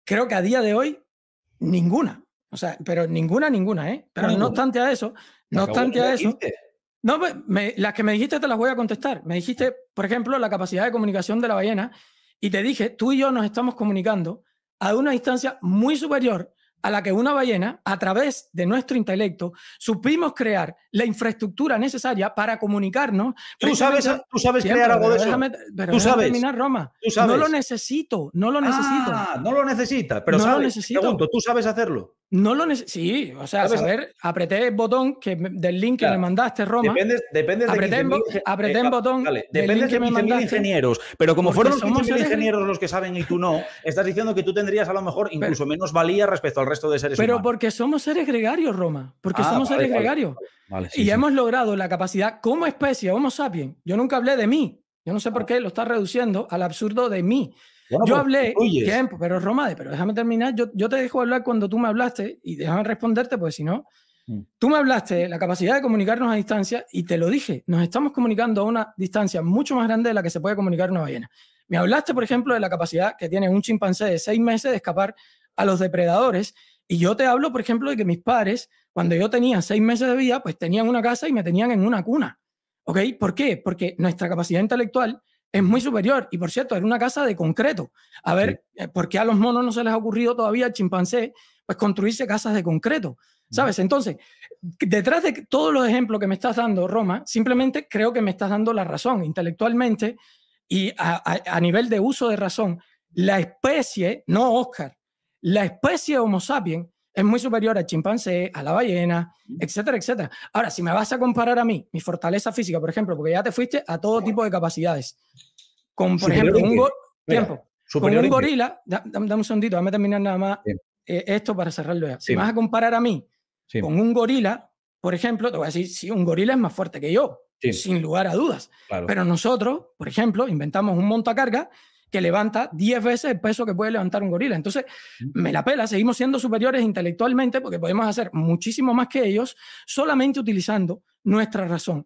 creo que a día de hoy ninguna. O sea, pero ninguna, ninguna, ¿eh? Pero no, obstante a eso, no obstante a eso. No, pues, me, las que me dijiste te las voy a contestar. Me dijiste, por ejemplo, la capacidad de comunicación de la ballena y te dije, tú y yo nos estamos comunicando a una distancia muy superior a la que una ballena, a través de nuestro intelecto, supimos crear la infraestructura necesaria para comunicarnos. Tú sabes, tú sabes crear algo de eso. pero tú sabes. Terminar, Roma. No lo necesito, no lo ah, necesito. Ah, no lo necesitas, pero no sabes, lo necesito. ¿tú sabes hacerlo? No lo Sí, o sea, saber, apreté el botón que, del link que me mandaste, Roma. Dependes, de Apreté el botón. Dependes de 15.000 eh, ingenieros. Pero como fueron somos ingenieros los que saben y tú no, estás diciendo que tú tendrías a lo mejor incluso menos valía respecto al resto de seres pero humanos. Pero porque somos seres gregarios, Roma. Porque ah, somos seres gregarios y hemos logrado la capacidad como especie, Homo sapien. Yo nunca hablé de mí. Yo no sé por qué lo está reduciendo al absurdo de mí. yo hablé tiempo, pero Romade, pero déjame terminar. Yo, yo te dejo hablar cuando tú me hablaste y déjame responderte, pues si no, mm. Tú me hablaste la capacidad de comunicarnos a distancia y te lo dije, nos estamos comunicando a una distancia mucho más grande de la que se puede comunicar una ballena. Me hablaste, por ejemplo, de la capacidad que tiene un chimpancé de seis meses de escapar a los depredadores y yo te hablo, por ejemplo, de que mis padres cuando yo tenía seis meses de vida, pues tenían una casa y me tenían en una cuna. ¿Ok? ¿Por qué? Porque nuestra capacidad intelectual es muy superior. Y por cierto, era una casa de concreto. A ver, eh, ¿por qué a los monos no se les ha ocurrido todavía al chimpancé pues, construirse casas de concreto? Mm. ¿Sabes? Entonces, detrás de todos los ejemplos que me estás dando, Roma, simplemente creo que me estás dando la razón intelectualmente y a, a nivel de uso de razón. La especie, no Oscar, la especie Homo sapiens es muy superior al chimpancé, a la ballena, etcétera, etcétera. Ahora, si me vas a comparar a mí, mi fortaleza física, por ejemplo, porque ya te fuiste a todo tipo de capacidades, con, por ejemplo, un, gorila, dame un segundito, dame terminar nada más eh, esto para cerrarlo ya. Si me vas a comparar a mí con un gorila, por ejemplo, te voy a decir, sí, un gorila es más fuerte que yo, sin lugar a dudas. Pero nosotros, por ejemplo, inventamos un montacarga que levanta 10 veces el peso que puede levantar un gorila. Entonces, me la pela, seguimos siendo superiores intelectualmente porque podemos hacer muchísimo más que ellos solamente utilizando nuestra razón.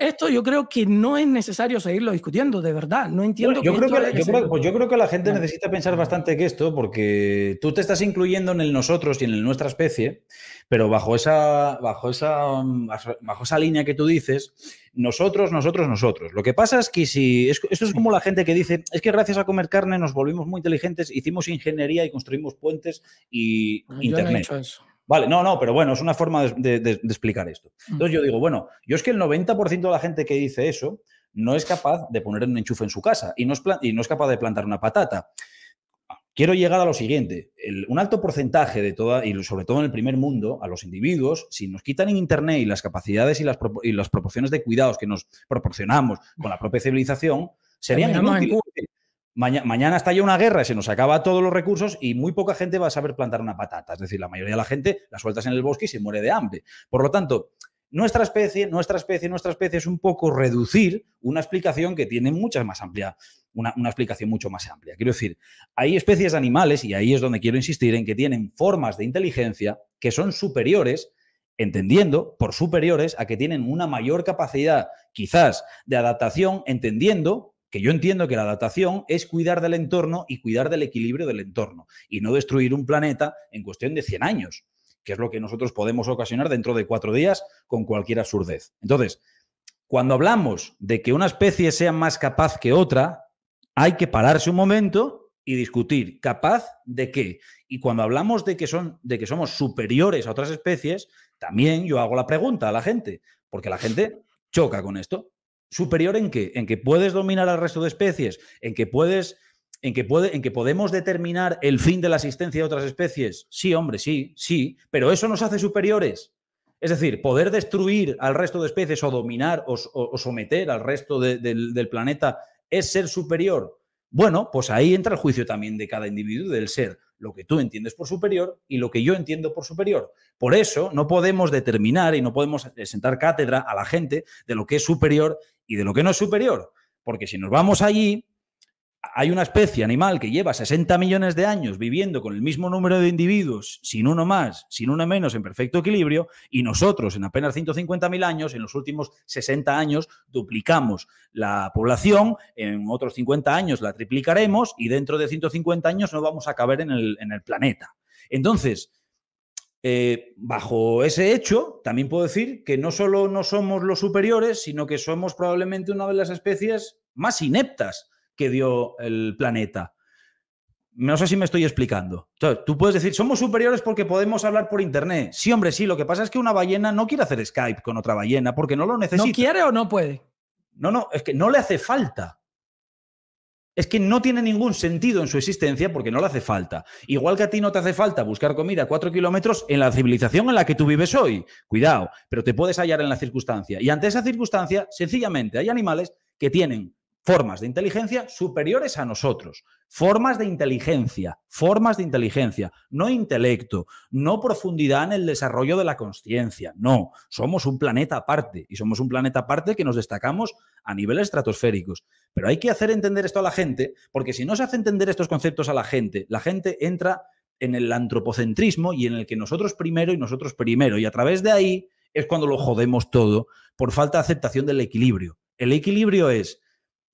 Esto yo creo que no es necesario seguirlo discutiendo, de verdad. No entiendo. Pues yo, creo que, que, la gente necesita pensar bastante que esto, porque tú te estás incluyendo en el nosotros y en el nuestra especie, pero bajo esa, bajo esa, mm, bajo esa línea que tú dices, nosotros, nosotros, nosotros. Lo que pasa es que si, esto es como la gente que dice, es que gracias a comer carne nos volvimos muy inteligentes, hicimos ingeniería y construimos puentes y ah, internet. Vale, no, no, pero bueno, es una forma de, explicar esto. Mm. Entonces yo digo, bueno, yo es que el 90% de la gente que dice eso no es capaz de poner un enchufe en su casa y no es, y no es capaz de plantar una patata. Quiero llegar a lo siguiente. un alto porcentaje de toda, y sobre todo en el primer mundo, a los individuos, si nos quitan en Internet y las capacidades y las, proporciones de cuidados que nos proporcionamos con la propia civilización, serían inútiles. Maña, mañana estalla una guerra, se nos acaba todos los recursos y muy poca gente va a saber plantar una patata. Es decir, la mayoría de la gente la sueltas en el bosque y se muere de hambre. Por lo tanto, nuestra especie, nuestra especie, nuestra especie es un poco reducir una explicación que tiene mucha más amplia una, explicación mucho más amplia. Quiero decir, hay especies animales, y ahí es donde quiero insistir, en que tienen formas de inteligencia que son superiores, entendiendo por superiores a que tienen una mayor capacidad quizás de adaptación, entendiendo que yo entiendo que la adaptación es cuidar del entorno y cuidar del equilibrio del entorno, y no destruir un planeta en cuestión de 100 años, que es lo que nosotros podemos ocasionar dentro de cuatro días con cualquier absurdez. Entonces, cuando hablamos de que una especie sea más capaz que otra, hay que pararse un momento y discutir, capaz de qué. Y cuando hablamos de que, son, de que somos superiores a otras especies, también yo hago la pregunta a la gente, porque la gente choca con esto. ¿Superior en qué? En que puedes dominar al resto de especies, en que puedes en que, puede, en que podemos determinar el fin de la existencia de otras especies. Sí, hombre, sí, sí, pero eso nos hace superiores. Es decir, poder destruir al resto de especies o dominar o, someter al resto del planeta es ser superior. Bueno, pues ahí entra el juicio también de cada individuo del ser, lo que tú entiendes por superior y lo que yo entiendo por superior. Por eso no podemos determinar y no podemos eh, sentar cátedra a la gente de lo que es superior y de lo que no es superior, porque si nos vamos allí hay una especie animal que lleva 60 millones de años viviendo con el mismo número de individuos, sin uno más, sin uno menos, en perfecto equilibrio, y nosotros en apenas 150.000 años, en los últimos 60 años, duplicamos la población, en otros 50 años la triplicaremos y dentro de 150 años no vamos a caber en el, planeta. Entonces, eh, bajo ese hecho, también puedo decir que no solo no somos los superiores, sino que somos probablemente una de las especies más ineptas dio el planeta. No sé si me estoy explicando. tú puedes decir, somos superiores porque podemos hablar por Internet. Sí, hombre, sí. Lo que pasa es que una ballena no quiere hacer Skype con otra ballena porque no lo necesita. ¿No quiere o no puede? No, no, es que no le hace falta. Es que no tiene ningún sentido en su existencia porque no le hace falta. Igual que a ti no te hace falta buscar comida a cuatro kilómetros en la civilización en la que tú vives hoy. Cuidado, pero te puedes hallar en la circunstancia. Y ante esa circunstancia, sencillamente, hay animales que tienen formas de inteligencia superiores a nosotros. Formas de inteligencia, formas de inteligencia, no intelecto, no profundidad en el desarrollo de la conciencia, no, somos un planeta aparte y somos un planeta aparte que nos destacamos a niveles estratosféricos. Pero hay que hacer entender esto a la gente, porque si no se hace entender estos conceptos a la gente, la gente entra en el antropocentrismo y en el que nosotros primero y nosotros primero, y a través de ahí es cuando lo jodemos todo por falta de aceptación del equilibrio. El equilibrio es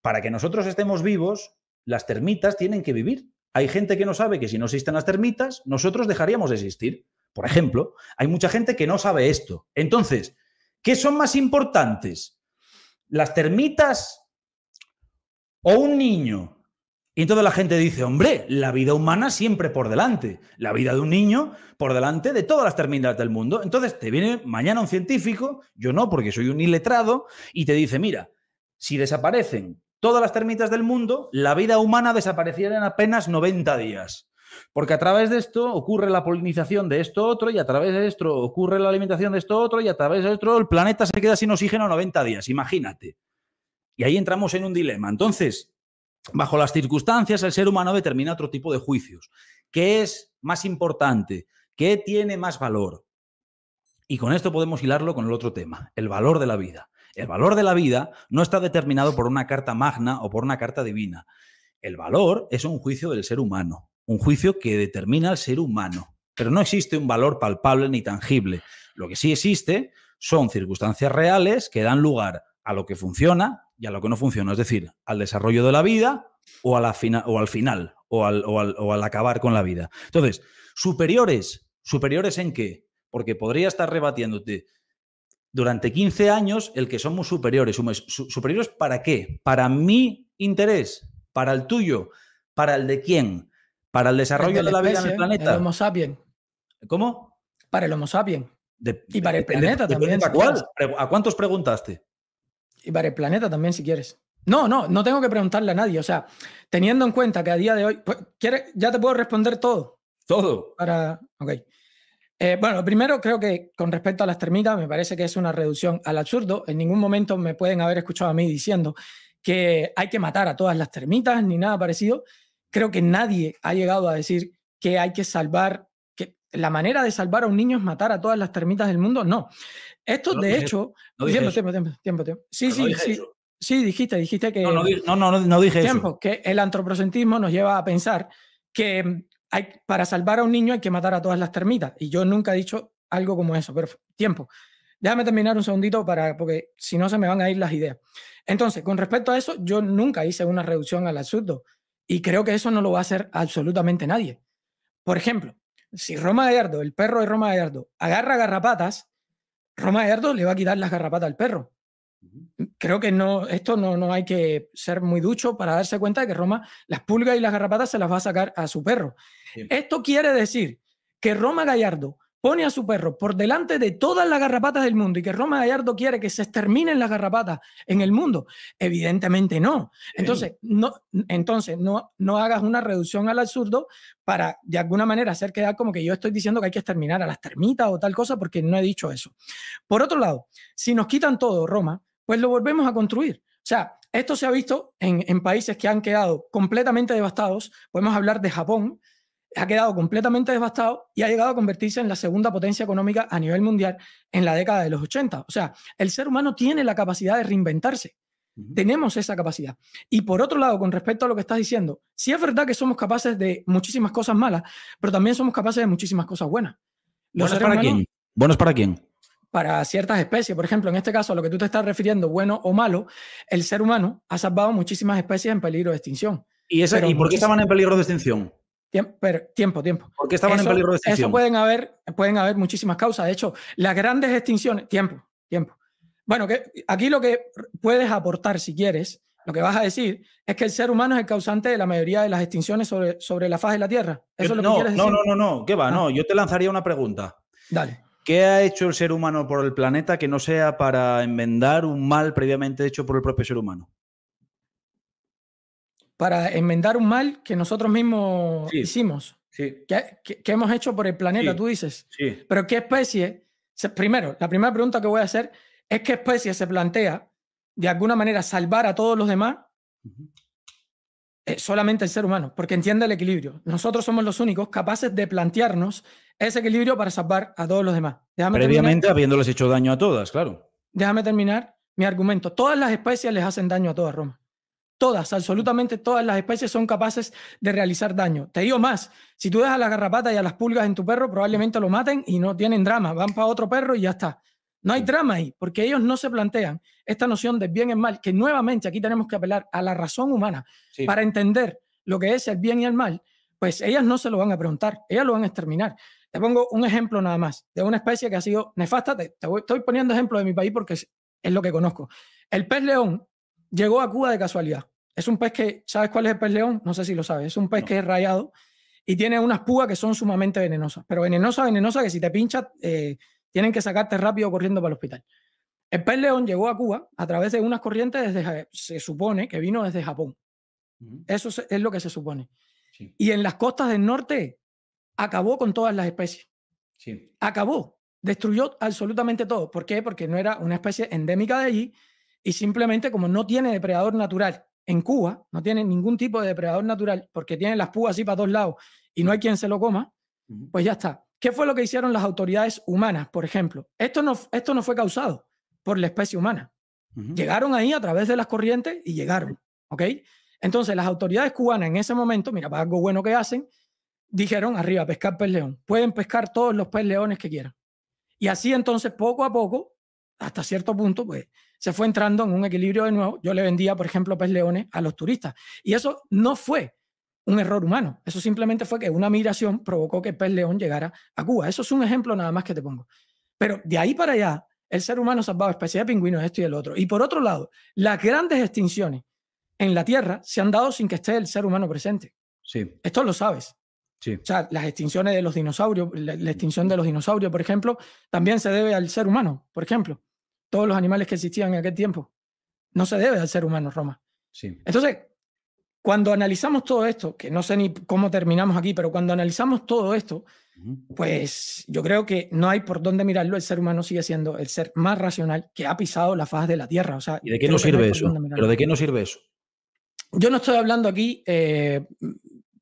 para que nosotros estemos vivos, las termitas tienen que vivir. Hay gente que no sabe que si no existen las termitas, nosotros dejaríamos de existir. Por ejemplo, hay mucha gente que no sabe esto. Entonces, ¿qué son más importantes? ¿Las termitas o un niño? Y entonces la gente dice, hombre, la vida humana siempre por delante, la vida de un niño por delante de todas las termitas del mundo. Entonces te viene mañana un científico, yo no porque soy un iletrado, y te dice, mira, si desaparecen todas las termitas del mundo, la vida humana desapareciera en apenas 90 días. Porque a través de esto ocurre la polinización de esto otro, y a través de esto ocurre la alimentación de esto otro, y a través de esto el planeta se queda sin oxígeno 90 días, imagínate. Y ahí entramos en un dilema. Entonces, bajo las circunstancias, el ser humano determina otro tipo de juicios. ¿Qué es más importante? ¿Qué tiene más valor? Y con esto podemos hilarlo con el otro tema, el valor de la vida. El valor de la vida no está determinado por una carta magna o por una carta divina. El valor es un juicio del ser humano, un juicio que determina al ser humano. Pero no existe un valor palpable ni tangible. Lo que sí existe son circunstancias reales que dan lugar a lo que funciona y a lo que no funciona, es decir, al desarrollo de la vida o, la o al final o al, o al acabar con la vida. Entonces, superiores, superiores en qué? Porque podría estar rebatiéndote durante 15 años el que somos superiores. ¿Superiores para qué? Para mi interés, para el tuyo, para el de quién, para el desarrollo de, la, vida en el planeta. El Homo sapiens. ¿Cómo? Para el Homo sapiens. y para el planeta también. cuál, ¿A cuántos preguntaste? Y para el planeta también, si quieres. No, no, no tengo que preguntarle a nadie. O sea, teniendo en cuenta que a día de hoy. Pues, ya te puedo responder todo. Todo. Para. Ok. Eh, bueno, primero creo que con respecto a las termitas me parece que es una reducción al absurdo. En ningún momento me pueden haber escuchado a mí diciendo que hay que matar a todas las termitas ni nada parecido. Creo que nadie ha llegado a decir que hay que salvar, que la manera de salvar a un niño es matar a todas las termitas del mundo. No. Esto, de hecho, no tiempo, tiempo, Sí, sí, sí. Sí, dijiste, dijiste que... No, no, no, no, dije tiempo, eso. Que el antropocentrismo nos lleva a pensar que para salvar a un niño hay que matar a todas las termitas. Y yo nunca he dicho algo como eso, pero tiempo. Déjame terminar un segundito para, porque si no se me van a ir las ideas. Entonces, con respecto a eso, yo nunca hice una reducción al absurdo y creo que eso no lo va a hacer absolutamente nadie. Por ejemplo, si Roma Gallardo, el perro de Roma Gallardo, agarra garrapatas, Roma Gallardo le va a quitar las garrapatas al perro. Creo que no, esto no, hay que ser muy ducho para darse cuenta de que Roma las pulgas y las garrapatas se las va a sacar a su perro. Esto quiere decir que Roma Gallardo pone a su perro por delante de todas las garrapatas del mundo y que Roma Gallardo quiere que se exterminen las garrapatas en el mundo. Evidentemente no. Entonces, no, entonces no, no hagas una reducción al absurdo para de alguna manera hacer quedar como que yo estoy diciendo que hay que exterminar a las termitas o tal cosa porque no he dicho eso. Por otro lado, si nos quitan todo, Roma, pues lo volvemos a construir. O sea, esto se ha visto en, países que han quedado completamente devastados. Podemos hablar de Japón, ha quedado completamente devastado y ha llegado a convertirse en la segunda potencia económica a nivel mundial en la década de los 80. O sea, el ser humano tiene la capacidad de reinventarse. Tenemos esa capacidad. Y por otro lado, con respecto a lo que estás diciendo, sí es verdad que somos capaces de muchísimas cosas malas, pero también somos capaces de muchísimas cosas buenas. para quién? ¿Buenos para quién? para ciertas especies. Por ejemplo, en este caso, a lo que tú te estás refiriendo, bueno o malo, el ser humano ha salvado muchísimas especies en peligro de extinción. ¿Y, ¿y por qué estaban en peligro de extinción? Tiempo, tiempo, ¿Por qué estaban en peligro de extinción? Eso pueden haber, pueden haber muchísimas causas. De hecho, las grandes extinciones, tiempo, tiempo. Bueno, que aquí lo que puedes aportar, si quieres, lo que vas a decir es que el ser humano es el causante de la mayoría de las extinciones sobre, sobre la faz de la Tierra. ¿Eso es lo no, que quieres decir? No, no, no, no. ¿Qué va? Ah. No, yo te lanzaría una pregunta. Dale. ¿Qué ha hecho el ser humano por el planeta que no sea para enmendar un mal previamente hecho por el propio ser humano? Para enmendar un mal que nosotros mismos hicimos. ¿Qué hemos hecho por el planeta, tú dices. Sí. Pero ¿qué especie? Primero, la primera pregunta que voy a hacer es qué especie se plantea de alguna manera salvar a todos los demás eh, solamente el ser humano, porque entiende el equilibrio. Nosotros somos los únicos capaces de plantearnos ese equilibrio para salvar a todos los demás. Previamente habiéndoles hecho daño a todas, claro. Déjame terminar mi argumento. Todas las especies les hacen daño a todas Roma. Todas, absolutamente todas las especies son capaces de realizar daño. Te digo más, si tú dejas a las garrapatas y a las pulgas en tu perro, probablemente lo maten y no tienen drama, van para otro perro y ya está. No hay drama ahí, porque ellos no se plantean esta noción de bien y el mal, que nuevamente aquí tenemos que apelar a la razón humana para entender lo que es el bien y el mal, pues ellas no se lo van a preguntar, ellas lo van a exterminar. Te pongo un ejemplo nada más de una especie que ha sido nefasta. Te, estoy poniendo ejemplo de mi país porque es, lo que conozco. El pez león llegó a Cuba de casualidad. Es un pez que, ¿sabes cuál es el pez león? No sé si lo sabes. Es un pez que es rayado y tiene unas púas que son sumamente venenosas. Pero venenosa, venenosa, que si te pinchas, eh, tienen que sacarte rápido corriendo para el hospital. El pez león llegó a Cuba a través de unas corrientes, desde, se supone que vino desde Japón. Eso es, lo que se supone. Y en las costas del norte acabó con todas las especies. Sí. Acabó, destruyó absolutamente todo. ¿Por qué? Porque no era una especie endémica de allí y simplemente como no tiene depredador natural en Cuba, no tiene ningún tipo de depredador natural porque tiene las púas así para todos lados y no hay quien se lo coma, pues ya está. ¿Qué fue lo que hicieron las autoridades humanas, por ejemplo? Esto no, esto no fue causado por la especie humana. Llegaron ahí a través de las corrientes y llegaron, ¿ok? Entonces las autoridades cubanas en ese momento, mira, para algo bueno que hacen, dijeron arriba, pescar pez león. Pueden pescar todos los pez leones que quieran. Y así entonces, poco a poco, hasta cierto punto, pues se fue entrando en un equilibrio de nuevo. Yo le vendía, por ejemplo, pez leones a los turistas. Y eso no fue un error humano. Eso simplemente fue que una migración provocó que el pez león llegara a Cuba. Eso es un ejemplo nada más que te pongo. Pero de ahí para allá, el ser humano salvaba especies de pingüinos, esto y el otro. Y por otro lado, las grandes extinciones en la Tierra se han dado sin que esté el ser humano presente. Sí. Esto lo sabes. O sea, las extinciones de los dinosaurios, la, extinción de los dinosaurios, por ejemplo, también se debe al ser humano, por ejemplo. Todos los animales que existían en aquel tiempo. No se debe al ser humano, Roma. Sí. Entonces, cuando analizamos todo esto, que no sé ni cómo terminamos aquí, pero cuando analizamos todo esto, pues yo creo que no hay por dónde mirarlo. El ser humano sigue siendo el ser más racional que ha pisado la faz de la Tierra. O sea, ¿Y de qué nos sirve eso? ¿Pero de qué nos sirve eso? Yo no estoy hablando aquí eh,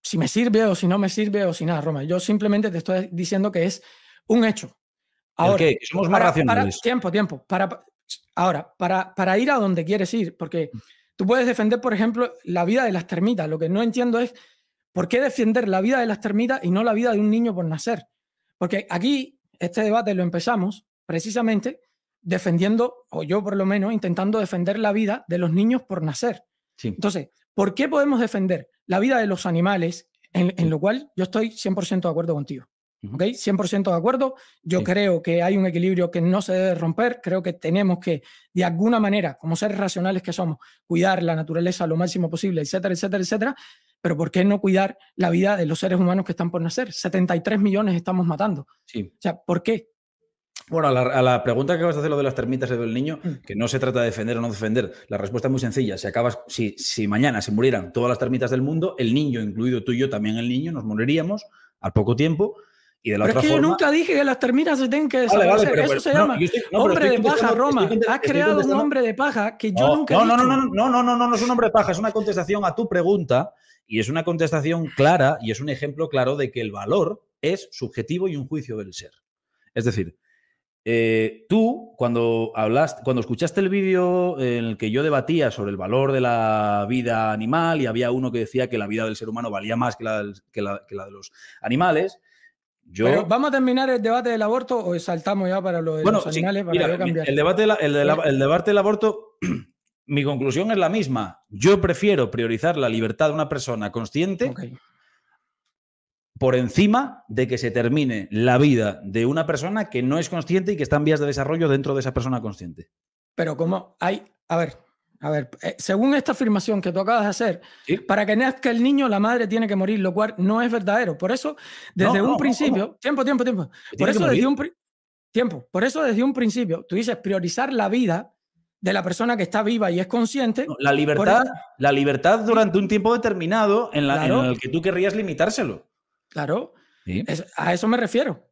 si me sirve o si no me sirve o si nada, Roma. Yo simplemente te estoy diciendo que es un hecho. Ahora, tiempo, tiempo. ahora, para, para ir a donde quieres ir, porque mm. tú puedes defender, por ejemplo, la vida de las termitas. Lo que no entiendo es por qué defender la vida de las termitas y no la vida de un niño por nacer. Porque aquí este debate lo empezamos precisamente defendiendo, o yo por lo menos, intentando defender la vida de los niños por nacer. Entonces, ¿Por qué podemos defender la vida de los animales? En, lo cual yo estoy 100% de acuerdo contigo. ¿Ok? 100% de acuerdo. Yo creo que hay un equilibrio que no se debe romper. Creo que tenemos que, de alguna manera, como seres racionales que somos, cuidar la naturaleza lo máximo posible, etcétera, etcétera, etcétera. Pero ¿por qué no cuidar la vida de los seres humanos que están por nacer? 73 millones estamos matando. Sí. O sea, ¿por qué? Bueno, a la, pregunta que vas a hacer, lo de las termitas y del niño, mm. que no se trata de defender o no defender, la respuesta es muy sencilla. Si, acabas, si, mañana se murieran todas las termitas del mundo, el niño, incluido tú y yo, también el niño, nos moriríamos al poco tiempo. Y de la pero es que nunca dije que las termitas se tienen que Eso pues, se llama hombre de paja, Roma. Has creado un hombre de paja que yo nunca. no, no, no, no, no, no, no, no es un hombre de paja. Es una contestación a tu pregunta y es una contestación clara y es un ejemplo claro de que el valor es subjetivo y un juicio del ser. Es decir, eh, tú, cuando cuando escuchaste el vídeo en el que yo debatía sobre el valor de la vida animal, y había uno que decía que la vida del ser humano valía más que la, de los animales. Yo... Pero, ¿Vamos a terminar el debate del aborto o saltamos ya para lo bueno, los animales? para cambiar? El, debate eh. el, debate del aborto, mi conclusión es la misma. Yo prefiero priorizar la libertad de una persona consciente por encima de que se termine la vida de una persona que no es consciente y que está en vías de desarrollo dentro de esa persona consciente. Pero como hay, a ver, a ver, eh, según esta afirmación que tú acabas de hacer, para que nazca el niño la madre tiene que morir, lo cual no es verdadero. Por eso, desde un principio, tiempo, tiempo, tiempo. Por eso desde un tiempo, por eso desde un principio tú dices priorizar la vida de la persona que está viva y es consciente. la libertad, la libertad durante un tiempo determinado en, la, en el que tú querrías limitárselo. Claro. a eso me refiero.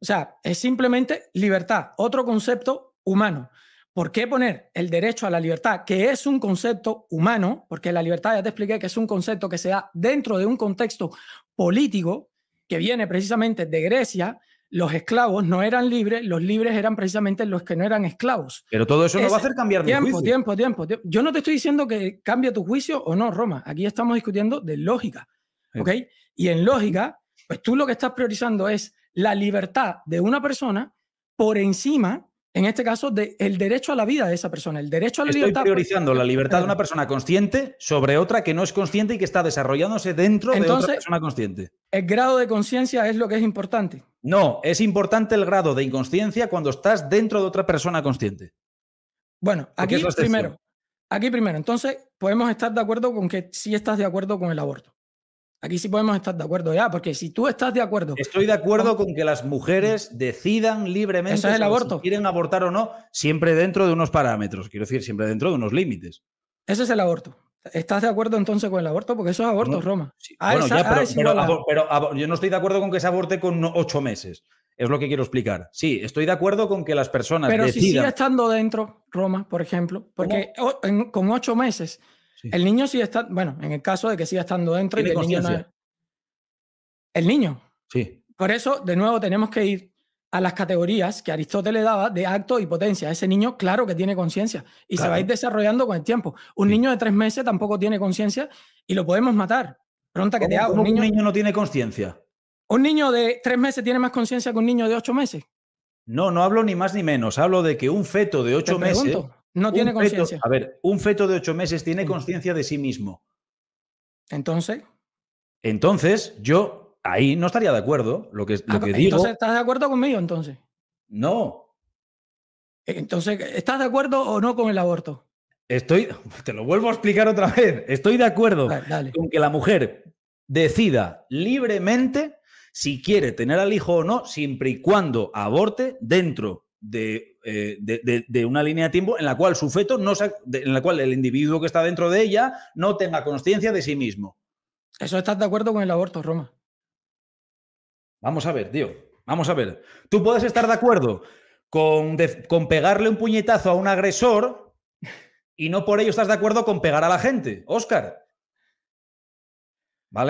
O sea, es simplemente libertad, otro concepto humano. ¿Por qué poner el derecho a la libertad, que es un concepto humano? Porque la libertad, ya te expliqué que es un concepto que se da dentro de un contexto político que viene precisamente de Grecia. Los esclavos no eran libres, los libres eran precisamente los que no eran esclavos. Pero todo eso no va a hacer cambiar tiempo, mi juicio. Tiempo, tiempo, tiempo. Yo no te estoy diciendo que cambie tu juicio o no, Roma. Aquí estamos discutiendo de lógica. ¿Ok? Y en lógica, pues tú lo que estás priorizando es la libertad de una persona por encima, en este caso, del el derecho a la vida de esa persona, el derecho a la libertad. priorizando la libertad de una persona consciente sobre otra que no es consciente y que está desarrollándose dentro de otra persona consciente. El grado de conciencia es lo que es importante. No, es importante el grado de inconsciencia cuando estás dentro de otra persona consciente. Bueno, aquí primero. Aquí primero. Entonces, podemos estar de acuerdo con que sí estás de acuerdo con el aborto. Aquí sí podemos estar de acuerdo ya, porque si tú estás de acuerdo. Estoy de acuerdo con que las mujeres mm. decidan libremente si quieren abortar o no, siempre dentro de unos parámetros, quiero decir, siempre dentro de unos límites. Ese es el aborto. ¿Estás de acuerdo entonces con el aborto? Porque eso es aborto, Roma. pero, yo no estoy de acuerdo con que se aborte con ocho meses. Es lo que quiero explicar. Sí, estoy de acuerdo con que las personas. Pero si sigue estando dentro, Roma, por ejemplo, porque con ocho meses el niño sí está, bueno, en el caso de que siga estando dentro y que el niño El niño. Sí. Por eso, de nuevo, tenemos que ir a las categorías que Aristóteles daba de acto y potencia. Ese niño, claro que tiene conciencia y se va a ir desarrollando con el tiempo. Un niño de tres meses tampoco tiene conciencia y lo podemos matar. Pronta que te hago. Un niño, un niño no tiene conciencia. ¿Un niño de tres meses tiene más conciencia que un niño de ocho meses? No, no hablo ni más ni menos. Hablo de que un feto de ocho meses no tiene conciencia. A ver, un feto de ocho meses tiene conciencia de sí mismo. Entonces. Entonces, yo ahí no estaría de acuerdo. Lo que, ah, lo pues, entonces, ¿Estás de acuerdo conmigo entonces? No. E, entonces, ¿estás de acuerdo o no con el aborto? Estoy. Te lo vuelvo a explicar otra vez. Estoy de acuerdo con que la mujer decida libremente si quiere tener al hijo o no, siempre y cuando aborte dentro de eh, de, una línea de tiempo en la cual su feto no se, en la cual el individuo que está dentro de ella no tenga conciencia de sí mismo. Eso estás de acuerdo con el aborto, Roma. Vamos a ver, tío. Vamos a ver. Tú puedes estar de acuerdo con, con pegarle un puñetazo a un agresor y no por ello estás de acuerdo con pegar a la gente, Oscar.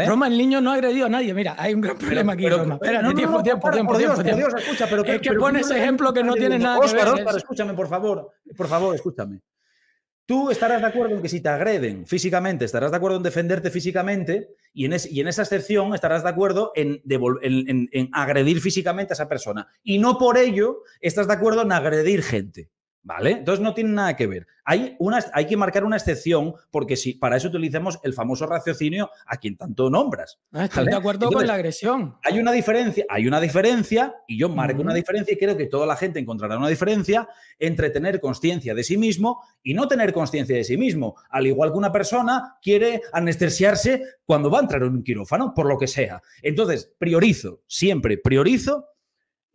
Roma, el niño no agredió a nadie. Mira, hay un gran problema aquí, pero, Roma. tiempo, tiempo, tiempo, Dios, escucha, pero es que pones ese ejemplo que no tiene nada que ver. Oscar, escúchame, por favor. Por favor, escúchame. Tú estarás de acuerdo en que si te agreden físicamente, estarás de acuerdo en defenderte físicamente y en, y en esa excepción estarás de acuerdo en, en, en, agredir físicamente a esa persona. Y no por ello estás de acuerdo en agredir gente. ¿Vale? Entonces no tiene nada que ver. Hay, hay que marcar una excepción porque si para eso utilizamos el famoso raciocinio a quien tanto nombras. Ah, de acuerdo con la agresión. Hay una diferencia, hay una diferencia y yo marco una diferencia y creo que toda la gente encontrará una diferencia entre tener conciencia de sí mismo y no tener conciencia de sí mismo. Al igual que una persona quiere anestesiarse cuando va a entrar en un quirófano, por lo que sea. Entonces, priorizo, siempre priorizo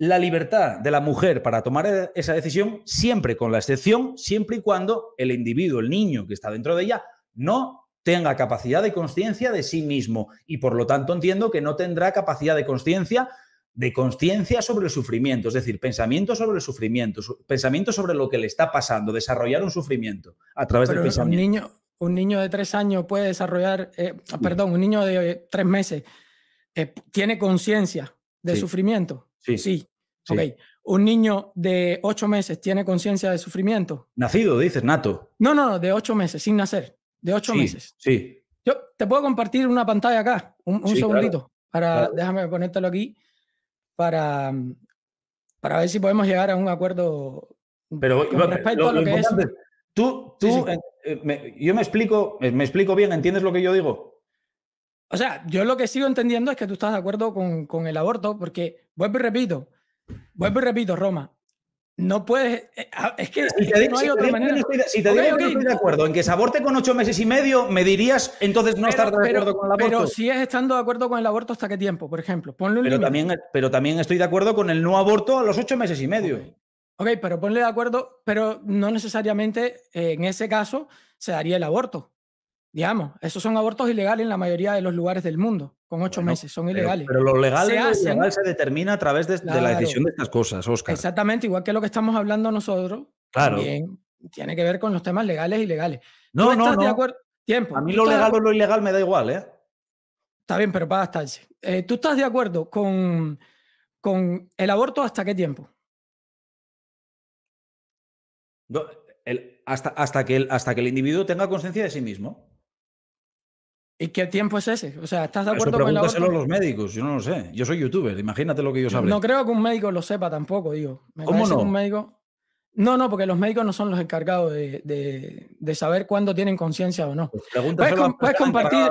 la libertad de la mujer para tomar e-, esa decisión, siempre con la excepción, siempre y cuando el individuo, el niño que está dentro de ella, no tenga capacidad de conciencia de sí mismo y por lo tanto entiendo que no tendrá capacidad de conciencia de conciencia sobre el sufrimiento, es decir, pensamiento sobre el sufrimiento, pensamiento sobre lo que le está pasando, desarrollar un sufrimiento a través del pensamiento. Un niño, un niño de tres años puede desarrollar, eh, perdón, un niño de tres meses eh, tiene conciencia de sufrimiento. Sí. sí. ¿un niño de ocho meses tiene conciencia de sufrimiento? Nacido, dices, nato. No, no, de ocho meses, sin nacer, de ocho meses. Sí. Yo te puedo compartir una pantalla acá, un, segundito, para, déjame ponértelo aquí, para, para ver si podemos llegar a un acuerdo. Pero respecto a lo, que es. Tú, eh, eh, yo me explico, me explico bien, ¿entiendes lo que yo digo? O sea, yo lo que sigo entendiendo es que tú estás de acuerdo con, con el aborto, porque, vuelvo y repito, Vuelvo y repito, Roma. No puedes. Eh, ah, es que, si te, digo que estoy de acuerdo en que se aborte con ocho meses y medio, me dirías entonces no estar de acuerdo con el aborto. Pero si es estando de acuerdo con el aborto, ¿hasta qué tiempo? Por ejemplo, ponle un pero también, pero también estoy de acuerdo con el no aborto a los ocho meses y medio. ok, pero ponle de acuerdo, pero no necesariamente eh, en ese caso se daría el aborto digamos, esos son abortos ilegales en la mayoría de los lugares del mundo, con ocho meses, son ilegales. Pero, lo legal se, determina a través de, la decisión de estas cosas, Oscar. Exactamente, igual que lo que estamos hablando nosotros, claro. tiene que ver con los temas legales y ilegales. No, no, no. Tiempo. A mí lo legal o lo ilegal me da igual, ¿eh? Está bien, pero para gastarse. Eh, ¿Tú estás de acuerdo con, con el aborto hasta qué tiempo? hasta, hasta, que el, hasta que el individuo tenga conciencia de sí mismo. ¿Y qué tiempo es ese? O sea, ¿estás de acuerdo con la los médicos, yo no lo sé. Yo soy youtuber, imagínate lo que yo sabré. No creo que un médico lo sepa tampoco, digo. ¿Cómo no? Un médico... No, no, porque los médicos no son los encargados de, de, saber cuándo tienen conciencia o no. Pues puedes, puedes compartir,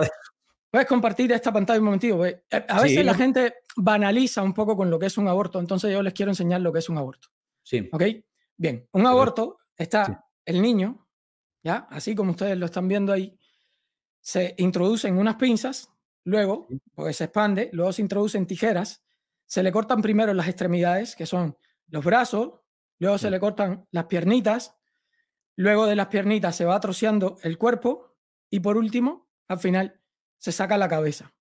puedes compartir esta pantalla un momentito. A veces la gente banaliza un poco con lo que es un aborto, entonces yo les quiero enseñar lo que es un aborto. Sí. ¿Ok? Bien, un aborto está el niño, ¿ya? Así como ustedes lo están viendo ahí se introducen unas pinzas, luego, porque se expande, luego se introducen tijeras, se le cortan primero las extremidades, que son los brazos, luego se le cortan las piernitas, luego de las piernitas se va troceando el cuerpo y por último, al final, se saca la cabeza.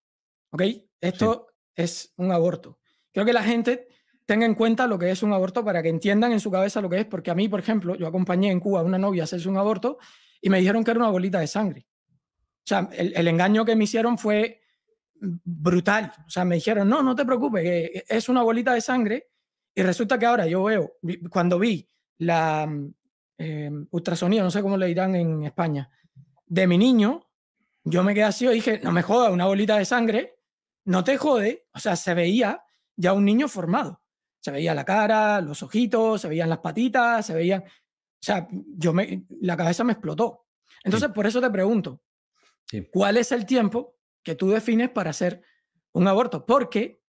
¿Ok? Esto es un aborto. Creo que la gente tenga en cuenta lo que es un aborto para que entiendan en su cabeza lo que es, porque a mí, por ejemplo, yo acompañé en Cuba a una novia a hacerse un aborto y me dijeron que era una bolita de sangre. O sea, el, engaño que me hicieron fue brutal. O sea, me dijeron, no, no te preocupes, eh, es una bolita de sangre. Y resulta que ahora yo veo, cuando vi la em, ultrasonido, no sé cómo le dirán en España, de mi niño, yo me quedé así y dije, no me jodas, una bolita de sangre, no te jode. O sea, se veía ya un niño formado. Se veía la cara, los ojitos, se veían las patitas, se veían... O sea, yo me, la cabeza me explotó. Entonces, por eso te pregunto, ¿Cuál es el tiempo que tú defines para hacer un aborto? Porque,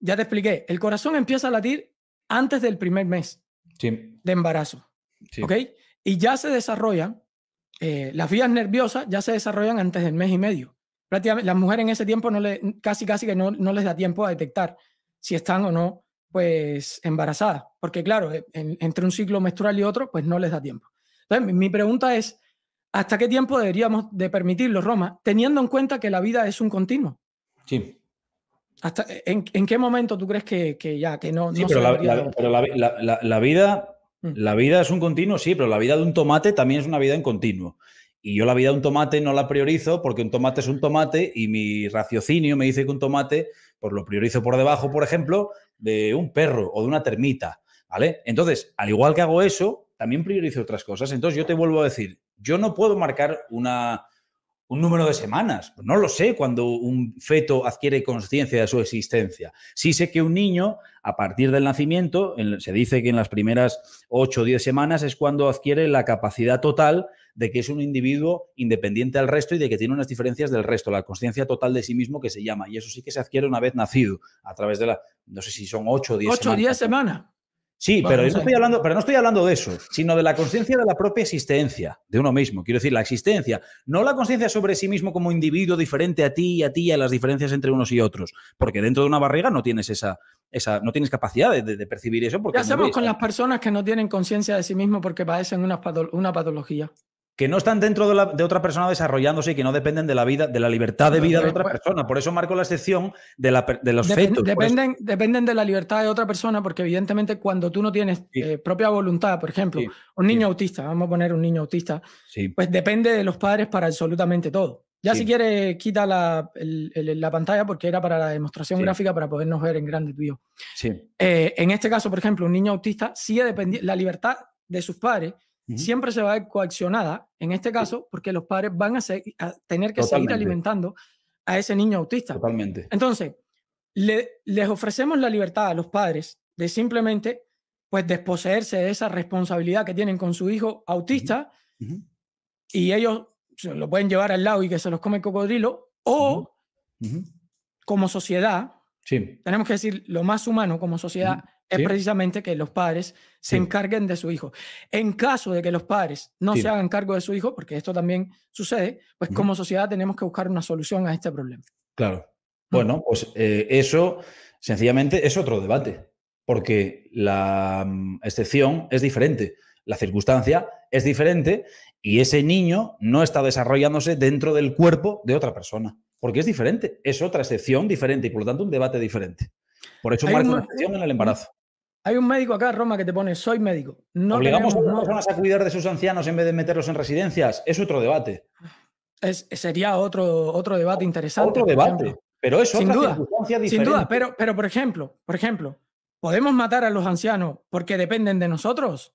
ya te expliqué, el corazón empieza a latir antes del primer mes de embarazo. Y ya se desarrollan, eh, las vías nerviosas ya se desarrollan antes del mes y medio. Prácticamente, las mujeres en ese tiempo no le, casi, casi que no, les da tiempo a detectar si están o no pues embarazadas, porque claro, e, entre un ciclo menstrual y otro, pues no les da tiempo. Entonces, mi pregunta es, ¿Hasta qué tiempo deberíamos de permitirlo, Roma? Teniendo en cuenta que la vida es un continuo. Sí. ¿Hasta, en, qué momento tú crees que, ya, que no... la, vida, mm. la vida es un continuo, sí, pero la vida de un tomate también es una vida en continuo. Y yo la vida de un tomate no la priorizo porque un tomate es un tomate y mi raciocinio me dice que un tomate, por pues lo priorizo por debajo, por ejemplo, de un perro o de una termita. ¿Vale? Entonces, al igual que hago eso, también priorizo otras cosas. Entonces, yo te vuelvo a decir, yo no puedo marcar un número de semanas. No lo sé cuando un feto adquiere conciencia de su existencia. Sí sé que un niño, a partir del nacimiento, se dice que en las primeras 8 o 10 semanas es cuando adquiere la capacidad total de que es un individuo independiente al resto y de que tiene unas diferencias del resto, la conciencia total de sí mismo que se llama. Y eso sí que se adquiere una vez nacido, a través de la, no sé si son 8 o 10 semanas. 8 o 10 semanas. Sí, pero, no estoy hablando, pero no estoy hablando de eso, sino de la conciencia de la propia existencia, de uno mismo. Quiero decir, la existencia, no la conciencia sobre sí mismo como individuo diferente a ti y a ti y a las diferencias entre unos y otros, porque dentro de una barriga no tienes esa, esa no tienes capacidad de, percibir eso. Porque ¿Qué hacemos con las personas que no tienen conciencia de sí mismo porque padecen una, patología? que no están dentro de, otra persona desarrollándose y que no dependen de la vida, de la libertad de vida de otra pues, persona. Por eso marco la excepción de, la, los efectos. fetos. Pues. Dependen, dependen, de la libertad de otra persona, porque evidentemente cuando tú no tienes eh, propia voluntad, por ejemplo, un niño autista, vamos a poner un niño autista, pues depende de los padres para absolutamente todo. Ya si quieres, quita la, pantalla porque era para la demostración gráfica para podernos ver en grande tuyo. Sí. Eh, en este caso, por ejemplo, un niño autista sigue dependiendo, la libertad de sus padres siempre se va a ver coaccionada, en este caso, porque los padres van a, tener que seguir alimentando a ese niño autista. Totalmente. Entonces, les ofrecemos la libertad a los padres de simplemente pues desposeerse de esa responsabilidad que tienen con su hijo autista y ellos lo pueden llevar al lado y que se los come el cocodrilo o como sociedad tenemos que decir, lo más humano como sociedad es precisamente que los padres se encarguen de su hijo. En caso de que los padres no se hagan cargo de su hijo, porque esto también sucede, pues como sociedad tenemos que buscar una solución a este problema. Claro. Mm. Bueno, pues eh, eso sencillamente es otro debate, porque la mm, excepción es diferente, la circunstancia es diferente y ese niño no está desarrollándose dentro del cuerpo de otra persona porque es diferente, es otra excepción diferente y por lo tanto un debate diferente. Por eso marca una excepción en el eh, embarazo. Hay un médico acá, Roma, que te pone, soy médico. No Obligamos a las personas a cuidar de sus ancianos en vez de meterlos en residencias. Es otro debate. sería otro, otro debate interesante. Otro debate. Pero es otra duda, circunstancia diferente. Sin duda, pero, pero por ejemplo, por ejemplo, ¿podemos matar a los ancianos porque dependen de nosotros?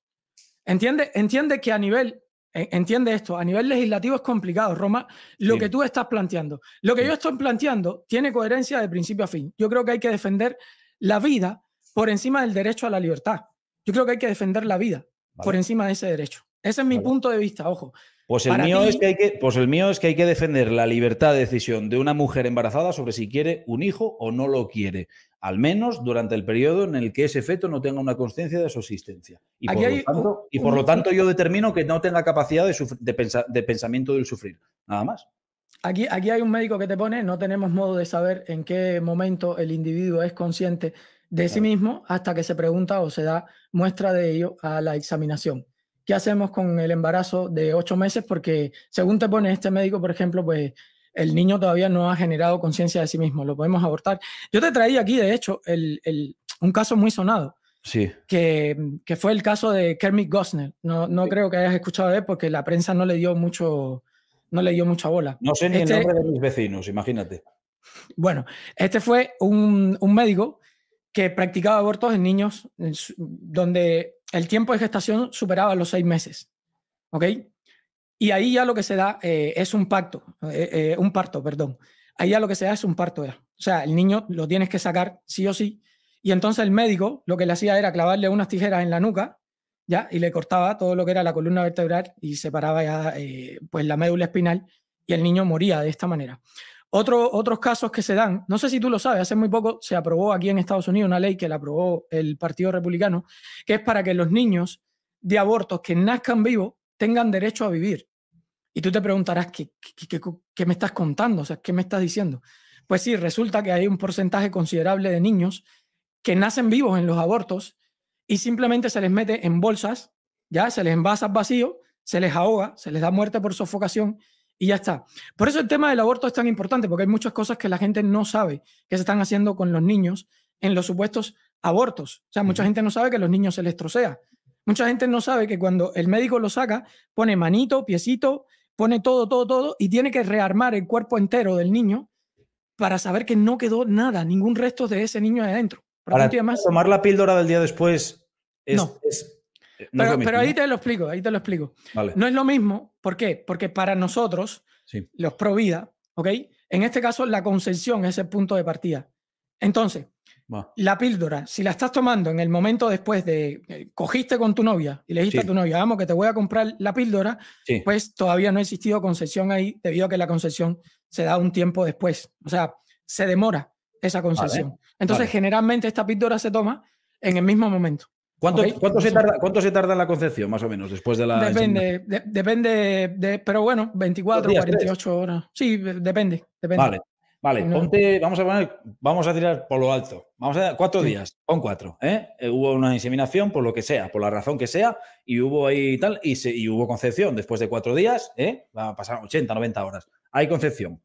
¿Entiende, entiende que a nivel e, entiende esto, a nivel legislativo es complicado, Roma, lo que tú estás planteando. Lo que yo estoy planteando tiene coherencia de principio a fin. Yo creo que hay que defender la vida por encima del derecho a la libertad. Yo creo que hay que defender la vida por encima de ese derecho. Ese es mi punto de vista, ojo. Pues el, mío es que hay que, pues el mío es que hay que defender la libertad de decisión de una mujer embarazada sobre si quiere un hijo o no lo quiere al menos durante el periodo en el que ese feto no tenga una conciencia de su existencia. Y por, lo tanto, yo determino que no tenga capacidad de, de pensamiento del sufrir, nada más. Aquí, aquí, hay un médico que te pone, no tenemos modo de saber en qué momento el individuo es consciente de sí mismo hasta que se pregunta o se da muestra de ello a la examinación. ¿Qué hacemos con el embarazo de ocho meses? Porque según te pone este médico, por ejemplo, pues el niño todavía no ha generado conciencia de sí mismo, lo podemos abortar. Yo te traía aquí, de hecho, un caso muy sonado. Sí. Que, fue el caso de Kermit Gosner. No, creo que hayas escuchado de él porque la prensa no le dio mucho, no le dio mucha bola. No sé ni el este nombre de mis vecinos, imagínate. Bueno, este fue un, médico que practicaba abortos en niños donde el tiempo de gestación superaba los seis meses. ¿Ok? Y ahí ya lo que se da eh, es un pacto, eh, eh, un parto, perdón. Ahí ya lo que se da es un parto ya. O sea, el niño lo tienes que sacar sí o sí. Y entonces el médico lo que le hacía era clavarle unas tijeras en la nuca, ya, y le cortaba todo lo que era la columna vertebral y separaba ya, pues la médula espinal y el niño moría de esta manera. Otro, otros casos que se dan, no sé si tú lo sabes, hace muy poco se aprobó aquí en Estados Unidos una ley que la aprobó el Partido Republicano, que es para que los niños de abortos que nazcan vivos tengan derecho a vivir. Y tú te preguntarás, ¿qué, qué, me estás contando? O sea, ¿qué me estás diciendo? Pues sí, resulta que hay un porcentaje considerable de niños que nacen vivos en los abortos y simplemente se les mete en bolsas, ya se les envasa vacío, se les ahoga, se les da muerte por sofocación y ya está. Por eso el tema del aborto es tan importante, porque hay muchas cosas que la gente no sabe que se están haciendo con los niños en los supuestos abortos. O sea, mucha gente no sabe que a los niños se les trocea, Mucha gente no sabe que cuando el médico lo saca, pone manito, piecito, pone todo, todo, todo y tiene que rearmar el cuerpo entero del niño para saber que no quedó nada, ningún resto de ese niño adentro. tomar la píldora del día después es, eh, pero, ahí te lo explico, ahí te lo explico. No es lo mismo, ¿por qué? Porque para nosotros, los pro vida, ¿ok? En este caso, la concesión es el punto de partida. Entonces, la píldora, si la estás tomando en el momento después de eh, cogiste con tu novia y le dijiste a tu novia, vamos, que te voy a comprar la píldora, pues todavía no ha existido concesión ahí debido a que la concesión se da un tiempo después. O sea, se demora esa concesión. Entonces, generalmente esta píldora se toma en el mismo momento. ¿Cuánto, se tarda, en la concepción, más o menos, después de la... Depende, depende de, pero bueno, 24, 48 horas. Sí, depende, depende. Vale, Vale, ponte, vamos a vamos a tirar por lo alto. Vamos a dar cuatro días, pon cuatro. ¿eh? Eh, hubo una inseminación por lo que sea, por la razón que sea, y hubo ahí tal, y, se, y hubo concepción. Después de cuatro días, ¿eh? va a pasar 80, 90 horas. Hay concepción.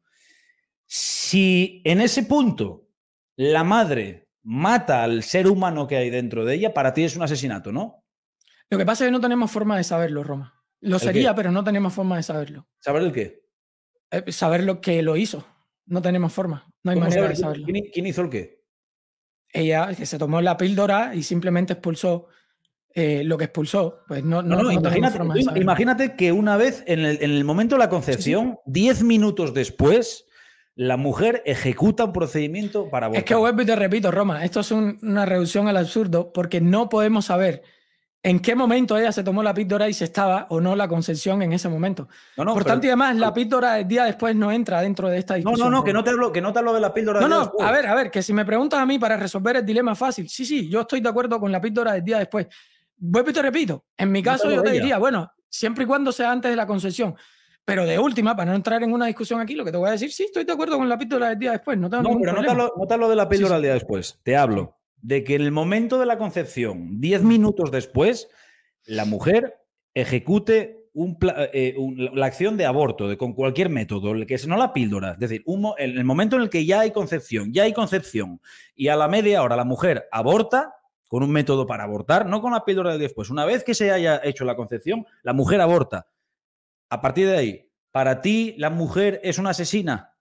Si en ese punto la madre mata al ser humano que hay dentro de ella, para ti es un asesinato, ¿no? Lo que pasa es que no tenemos forma de saberlo, Roma. Lo sería, pero no tenemos forma de saberlo. ¿Saber el qué? Eh, saber lo que lo hizo. No tenemos forma, no hay manera de saberlo. ¿Quién, hizo el qué? Ella, que se tomó la píldora y simplemente expulsó eh, lo que expulsó. Pues no, no, imagínate, imagínate, que una vez, en el, momento de la concepción, diez minutos después, la mujer ejecuta un procedimiento para votar. Es que vuelvo y te repito, Roma, esto es una reducción al absurdo porque no podemos saber en qué momento ella se tomó la píldora y se estaba o no la concepción en ese momento. No, no, Por tanto y además, la píldora del día después no entra dentro de esta discusión. No, no, no, que no te hablo, que no te hablo de la píldora. del día no, no, a ver, a ver, que si me preguntas a mí para resolver el dilema fácil, sí, sí, yo estoy de acuerdo con la píldora del día después. Vuelvo y te repito, en mi caso yo te diría, bueno, siempre y cuando sea antes de la concesión. Pero de última, para no entrar en una discusión aquí, lo que te voy a decir, sí, estoy de acuerdo con la píldora del día después. No, no pero no te, hablo, no te hablo de la píldora del día después. Te hablo de que en el momento de la concepción, 10 minutos después, la mujer ejecute eh, eh, la acción de aborto de, con cualquier método, que es no la píldora, es decir, en el momento en el que ya hay concepción, ya hay concepción, y a la media hora la mujer aborta con un método para abortar, no con la píldora de después, pues una vez que se haya hecho la concepción, la mujer aborta. A partir de ahí, ¿para ti la mujer es una asesina?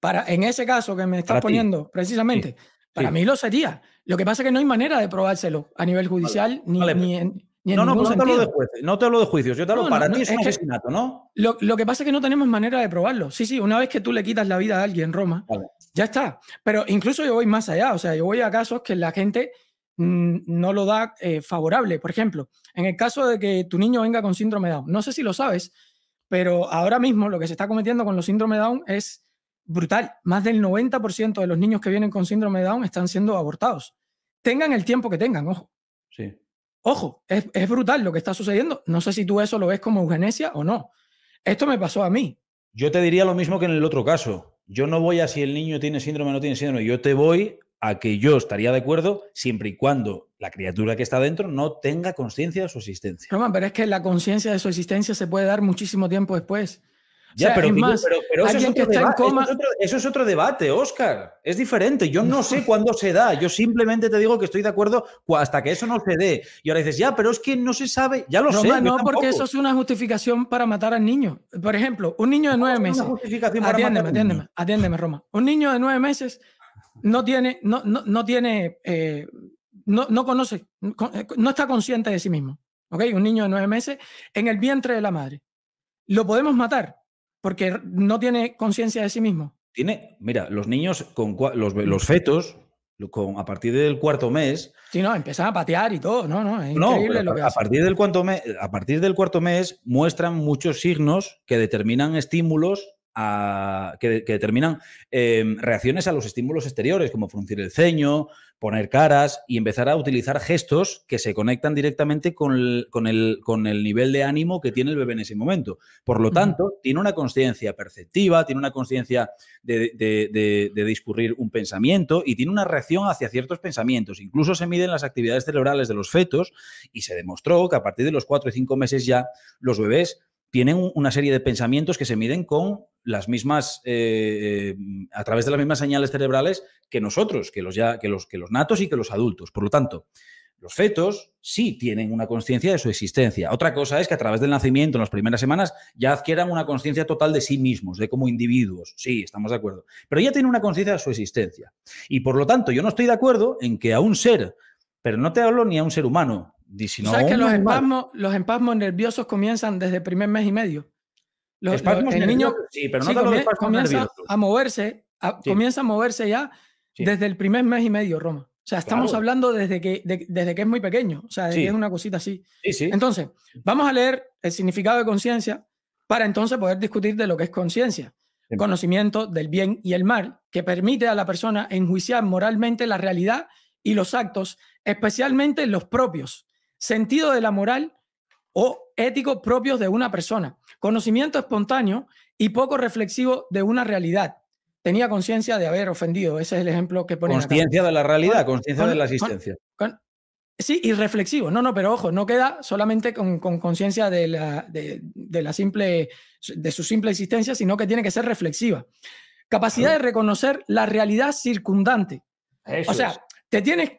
Para, en ese caso que me estás poniendo, precisamente, para mí lo sería. Lo que pasa es que no hay manera de probárselo a nivel judicial Ni, en, no, no, No, te hablo de jueces, no te hablo de juicios, yo te hablo para ti es, un asesinato, ¿no? Lo, que pasa es que no tenemos manera de probarlo. Sí, sí, una vez que tú le quitas la vida a alguien en Roma, ya está. Pero incluso yo voy más allá, o sea, yo voy a casos que la gente mm, no lo da eh, favorable. Por ejemplo, en el caso de que tu niño venga con síndrome Down, no sé si lo sabes, pero ahora mismo lo que se está cometiendo con los síndromes Down es brutal. Más del 90% de los niños que vienen con síndrome de Down están siendo abortados. Tengan el tiempo que tengan, ojo. Sí. Ojo, es, brutal lo que está sucediendo. No sé si tú eso lo ves como eugenesia o no. Esto me pasó a mí. Yo te diría lo mismo que en el otro caso. Yo no voy a si el niño tiene síndrome o no tiene síndrome. Yo te voy a que yo estaría de acuerdo siempre y cuando la criatura que está dentro no tenga conciencia de su existencia. pero es que la conciencia de su existencia se puede dar muchísimo tiempo después. Ya, pero, eso, es otro debate, es Oscar. Es diferente. Yo no sé cuándo se da. Yo simplemente te digo que estoy de acuerdo hasta que eso no se dé. Y ahora dices, ya, pero es que no se sabe. Ya lo sé. No, no porque eso es una justificación para matar al niño. Por ejemplo, un niño de nueve meses. atiéndeme, atiéndeme, Roma. Un niño de nueve meses no tiene, no, no, tiene, eh, no, no conoce, eh, no está consciente de sí mismo. ¿Ok? Un niño de nueve meses en el vientre de la madre. Lo podemos matar, porque no tiene conciencia de sí mismo. Tiene, mira, los niños con mm. los, fetos, a partir del cuarto mes. Sí, no, empiezan a patear y todo, ¿no? No, a, Partir del cuarto mes, a partir del cuarto mes muestran muchos signos que determinan estímulos. que, determinan em, reacciones a los estímulos exteriores, como fruncir el ceño, poner caras y empezar a utilizar gestos que se conectan directamente con el, con el, nivel de ánimo que tiene el bebé en ese momento. Por lo tanto, tiene una conciencia perceptiva, tiene una conciencia de, de, de, discurrir un pensamiento y tiene una reacción hacia ciertos pensamientos. Incluso se miden las actividades cerebrales de los fetos y se demostró que a partir de los cuatro y cinco meses ya los bebés tienen una serie de pensamientos que se miden con las mismas, eh, eh, a través de las mismas señales cerebrales que nosotros, que los, ya, que los, que los natos y que los adultos. Por lo tanto, los fetos sí tienen una conciencia de su existencia. Otra cosa es que a través del nacimiento, en las primeras semanas, ya adquieran una conciencia total de sí mismos, de como individuos. Sí, estamos de acuerdo. Pero ya tienen una conciencia de su existencia. Y por lo tanto, yo no estoy de acuerdo en que a un ser, pero no te hablo ni a un ser humano, sino ¿Sabes que los espasmos los empasmos nerviosos comienzan desde el primer mes y medio? Los, el niño comienza a moverse, comienza a moverse ya desde el primer mes y medio, Roma. O sea, estamos hablando desde que, desde que es muy pequeño, o sea, es una cosita así. Entonces, vamos a leer el significado de conciencia para entonces poder discutir de lo que es conciencia, conocimiento del bien y el mal, que permite a la persona enjuiciar moralmente la realidad y los actos, especialmente los propios, sentido de la moral o éticos propios de una persona, conocimiento espontáneo y poco reflexivo de una realidad. Tenía conciencia de haber ofendido, ese es el ejemplo que pone. Conciencia de la realidad, conciencia de la existencia. sí, y reflexivo. No, no, pero ojo, no queda solamente con conciencia de la, simple, de su simple existencia, sino que tiene que ser reflexiva. Capacidad de reconocer la realidad circundante. o sea, te tienes,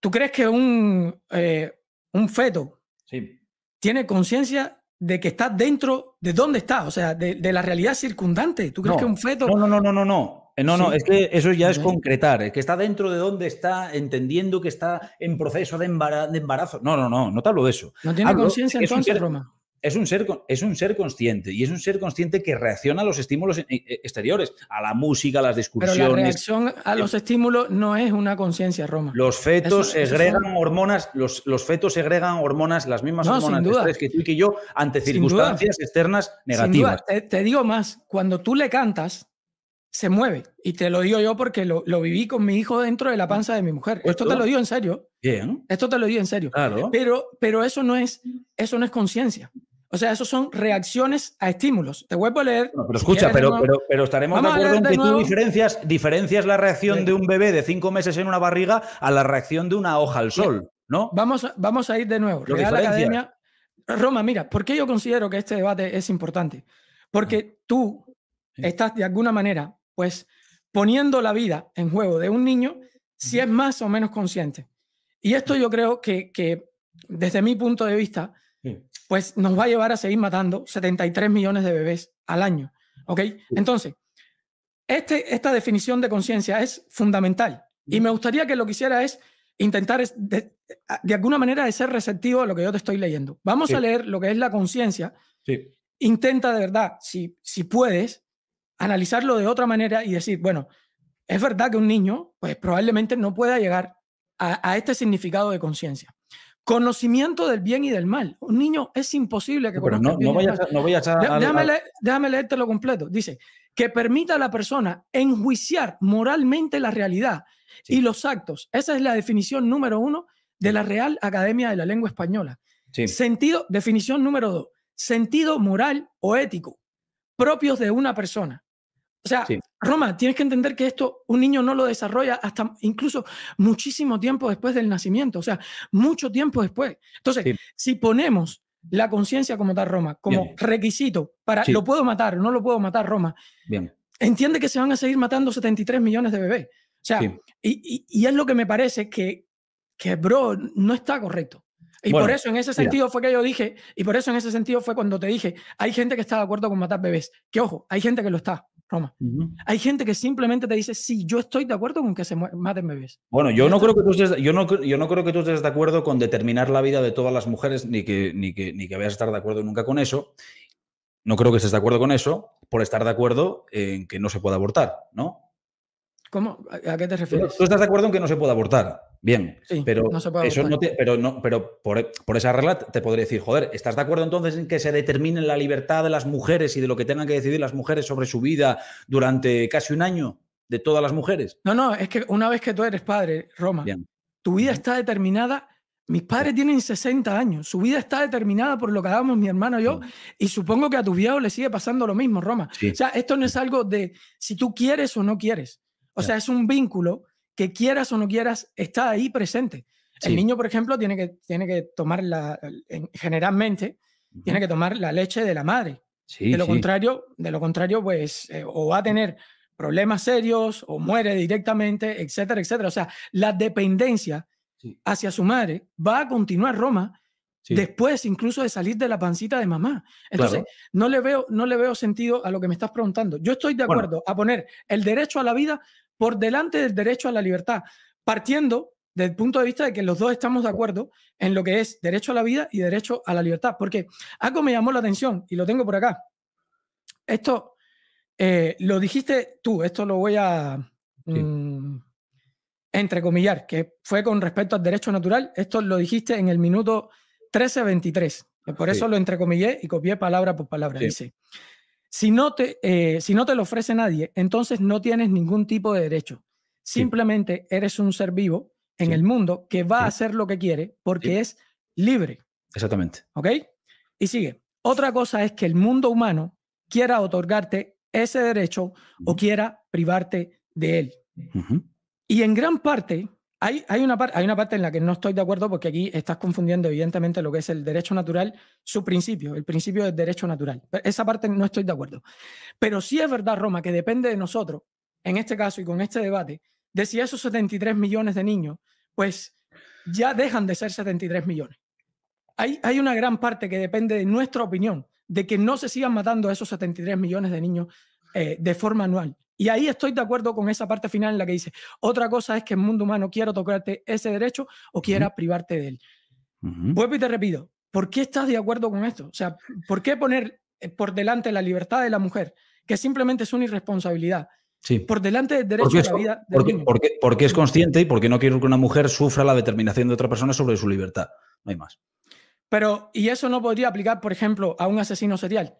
tú crees que un, eh, un feto sí tiene conciencia de que está dentro de dónde está, o sea, de, la realidad circundante. ¿Tú crees que un feto... No, no, no, no, no, no. Eh, no, no, es que eso ya es concretar, es que está dentro de dónde está, entendiendo que está en proceso de, embarazo. De embarazo. No, no, no, no te hablo de eso. No tiene conciencia entonces, Roma es un, ser, es un ser consciente y es un ser consciente que reacciona a los estímulos eh, eh, exteriores, a la música, a las discusiones. Pero la reacción a los estímulos no es una conciencia, Roma. Los fetos segregan hormonas, los, los, fetos segregan hormonas, las mismas hormonas que tú y que yo, ante circunstancias externas negativas. Te, digo más, cuando tú le cantas, se mueve. Y te lo digo yo porque lo, viví con mi hijo dentro de la panza de mi mujer. Esto, te lo digo en serio. Esto te lo digo en serio. Pero, pero eso no es, eso no es conciencia. O sea, eso son reacciones a estímulos. Te voy a leer. No, pero escucha, pero, pero, estaremos de acuerdo en que tú diferencias, diferencias la reacción de un bebé de cinco meses en una barriga a la reacción de una hoja al sol. ¿No? Vamos, vamos a ir de nuevo. Roma, mira, ¿por qué yo considero que este debate es importante? Porque ah. tú estás de alguna manera, pues, poniendo la vida en juego de un niño si es más o menos consciente. Y esto yo creo que, que desde mi punto de vista, pues nos va a llevar a seguir matando 73 millones de bebés al año. ¿Ok? Entonces, este, esta definición de conciencia es fundamental. Y me gustaría que lo que hiciera es intentar de, alguna manera de ser receptivo a lo que yo te estoy leyendo. Vamos a leer lo que es la conciencia. Intenta de verdad, si, si puedes, analizarlo de otra manera y decir, bueno, es verdad que un niño, pues probablemente no pueda llegar a este significado de conciencia. Conocimiento del bien y del mal. Un niño es imposible que conozca no, no voy, A, déjame, leerte lo completo. Dice, que permita a la persona enjuiciar moralmente la realidad y los actos. Esa es la definición número uno de la Real Academia de la Lengua Española. Sentido, definición número dos, sentido moral o ético propios de una persona. O sea, Roma, tienes que entender que esto un niño no lo desarrolla hasta incluso muchísimo tiempo después del nacimiento, o sea, mucho tiempo después. Entonces, si ponemos la conciencia como tal Roma, como requisito para lo puedo matar, no lo puedo matar Roma, Bien. entiende que se van a seguir matando 73 millones de bebés. O sea, y, es lo que me parece que, que bro, no está correcto. Y por eso en ese sentido fue que yo dije, y por eso en ese sentido fue cuando te dije, hay gente que está de acuerdo con matar bebés. Que ojo, hay gente que lo está. Roma. Hay gente que simplemente te dice, sí, yo estoy de acuerdo con que se maten bebés. Bueno, yo no, creo que tú estés, yo, no, yo no creo que tú estés de acuerdo con determinar la vida de todas las mujeres, ni que, ni, que, ni que vayas a estar de acuerdo nunca con eso. No creo que estés de acuerdo con eso por estar de acuerdo en que no se pueda abortar, ¿no? ¿Cómo? ¿A qué te refieres? Tú estás de acuerdo en que no se puede abortar. Bien, pero eso no te, pero no, pero por, esa regla te podría decir, joder, ¿estás de acuerdo entonces en que se determine la libertad de las mujeres y de lo que tengan que decidir las mujeres sobre su vida durante casi un año de todas las mujeres? No, no, es que una vez que tú eres padre, Roma, tu vida está determinada. Mis padres tienen 60 años, su vida está determinada por lo que hagamos mi hermano y yo, y supongo que a tu viejo le sigue pasando lo mismo, Roma. O sea, esto no es algo de si tú quieres o no quieres. O sea, es un vínculo que quieras o no quieras, está ahí presente. El niño, por ejemplo, tiene que, tiene que tomar la, generalmente, tiene que tomar la leche de la madre. de, lo contrario, de lo contrario, pues, eh, o va a tener problemas serios, o muere directamente, etcétera, etcétera. O sea, la dependencia hacia su madre va a continuar Roma Después incluso de salir de la pancita de mamá. Entonces, no, le veo, no le veo sentido a lo que me estás preguntando. Yo estoy de acuerdo a poner el derecho a la vida por delante del derecho a la libertad, partiendo del punto de vista de que los dos estamos de acuerdo en lo que es derecho a la vida y derecho a la libertad. Porque algo me llamó la atención y lo tengo por acá. Esto eh, lo dijiste tú, esto lo voy a mm, entrecomillar, que fue con respecto al derecho natural. Esto lo dijiste en el minuto 13.23, eh, por eso lo entrecomillé y copié palabra por palabra. Dice, si no, te, eh, si no te lo ofrece nadie, entonces no tienes ningún tipo de derecho. Simplemente eres un ser vivo en el mundo que va a hacer lo que quiere porque es libre. Exactamente. ¿Ok? Y sigue. Otra cosa es que el mundo humano quiera otorgarte ese derecho o quiera privarte de él. Y en gran parte, hay, una parte en la que no estoy de acuerdo porque aquí estás confundiendo evidentemente lo que es el derecho natural, su principio, el principio del derecho natural. Esa parte no estoy de acuerdo. Pero sí es verdad, Roma, que depende de nosotros, en este caso y con este debate, de si esos 73 millones de niños, pues ya dejan de ser 73 millones. Hay, una gran parte que depende de nuestra opinión, de que no se sigan matando a esos 73 millones de niños eh, de forma anual. Y ahí estoy de acuerdo con esa parte final en la que dice, otra cosa es que el mundo humano quiera tocarte ese derecho o quiera privarte de él. Vuelvo y te repito, ¿por qué estás de acuerdo con esto? O sea, ¿por qué poner eh, por delante la libertad de la mujer, que simplemente es una irresponsabilidad? Sí. Por delante del derecho a la vida. porque, es consciente y porque no quiero que una mujer sufra la determinación de otra persona sobre su libertad. No hay más. Pero, ¿y eso no podría aplicar, por ejemplo, a un asesino serial?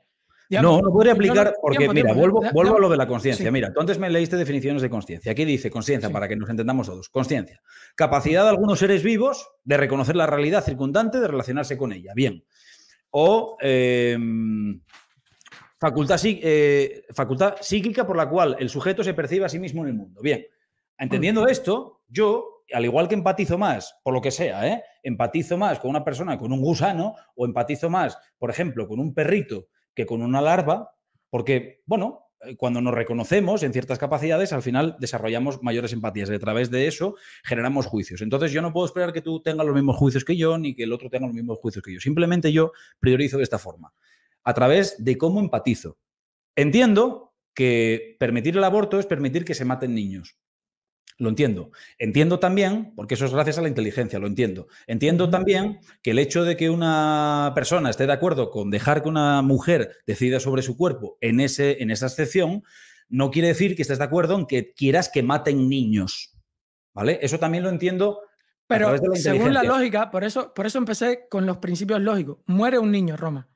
no, pues, no podría aplicar porque, mira, vuelvo, vuelvo a lo de la conciencia. Mira, tú antes me leíste definiciones de conciencia. Aquí dice conciencia, para que nos entendamos todos. Conciencia. Capacidad de algunos seres vivos de reconocer la realidad circundante, de relacionarse con ella. Bien. O em, facultad, eh, facultad psíquica por la cual el sujeto se percibe a sí mismo en el mundo. Bien. Entendiendo esto, yo, al igual que empatizo más, por lo que sea, ¿eh? empatizo más con una persona, con un gusano, o empatizo más, por ejemplo, con un perrito con una larva, porque, bueno, eh, cuando nos reconocemos en ciertas capacidades, al final desarrollamos mayores empatías y a través de eso generamos juicios. Entonces yo no puedo esperar que tú tengas los mismos juicios que yo ni que el otro tenga los mismos juicios que yo. Simplemente yo priorizo de esta forma, a través de cómo empatizo. Entiendo que permitir el aborto es permitir que se maten niños. Lo entiendo. Entiendo también, porque eso es gracias a la inteligencia, lo entiendo. Entiendo también que el hecho de que una persona esté de acuerdo con dejar que una mujer decida sobre su cuerpo en, ese, en esa excepción, no quiere decir que estés de acuerdo en que quieras que maten niños. ¿Vale? Eso también lo entiendo. Pero según la lógica, por eso, por eso empecé con los principios lógicos. Muere un niño, Roma.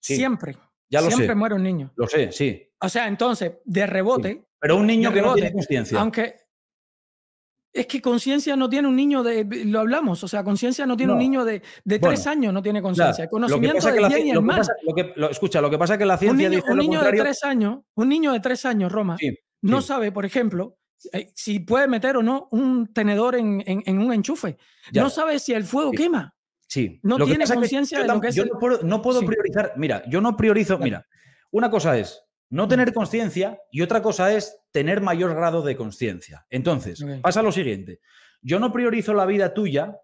siempre. Ya siempre muere un niño. Lo sé, sí. O sea, entonces, de rebote. Pero un niño que no tiene conciencia. Aunque, es que conciencia no tiene un niño de. Lo hablamos, o sea, conciencia no tiene un niño de, tres años, no tiene conciencia. Conocimiento de bien y el mal. escucha, lo que pasa es que la ciencia. Un dice un niño de tres años, un niño de tres años, Roma, no sabe, por ejemplo, eh, si puede meter o no un tenedor en, un enchufe. No sabe si el fuego quema. Sí. No tiene conciencia de lo que Yo no puedo priorizar. Mira, yo no priorizo. Mira, una cosa es no mm. tener conciencia y otra cosa es tener mayor grado de conciencia. Entonces, pasa lo siguiente. Yo no priorizo la vida tuya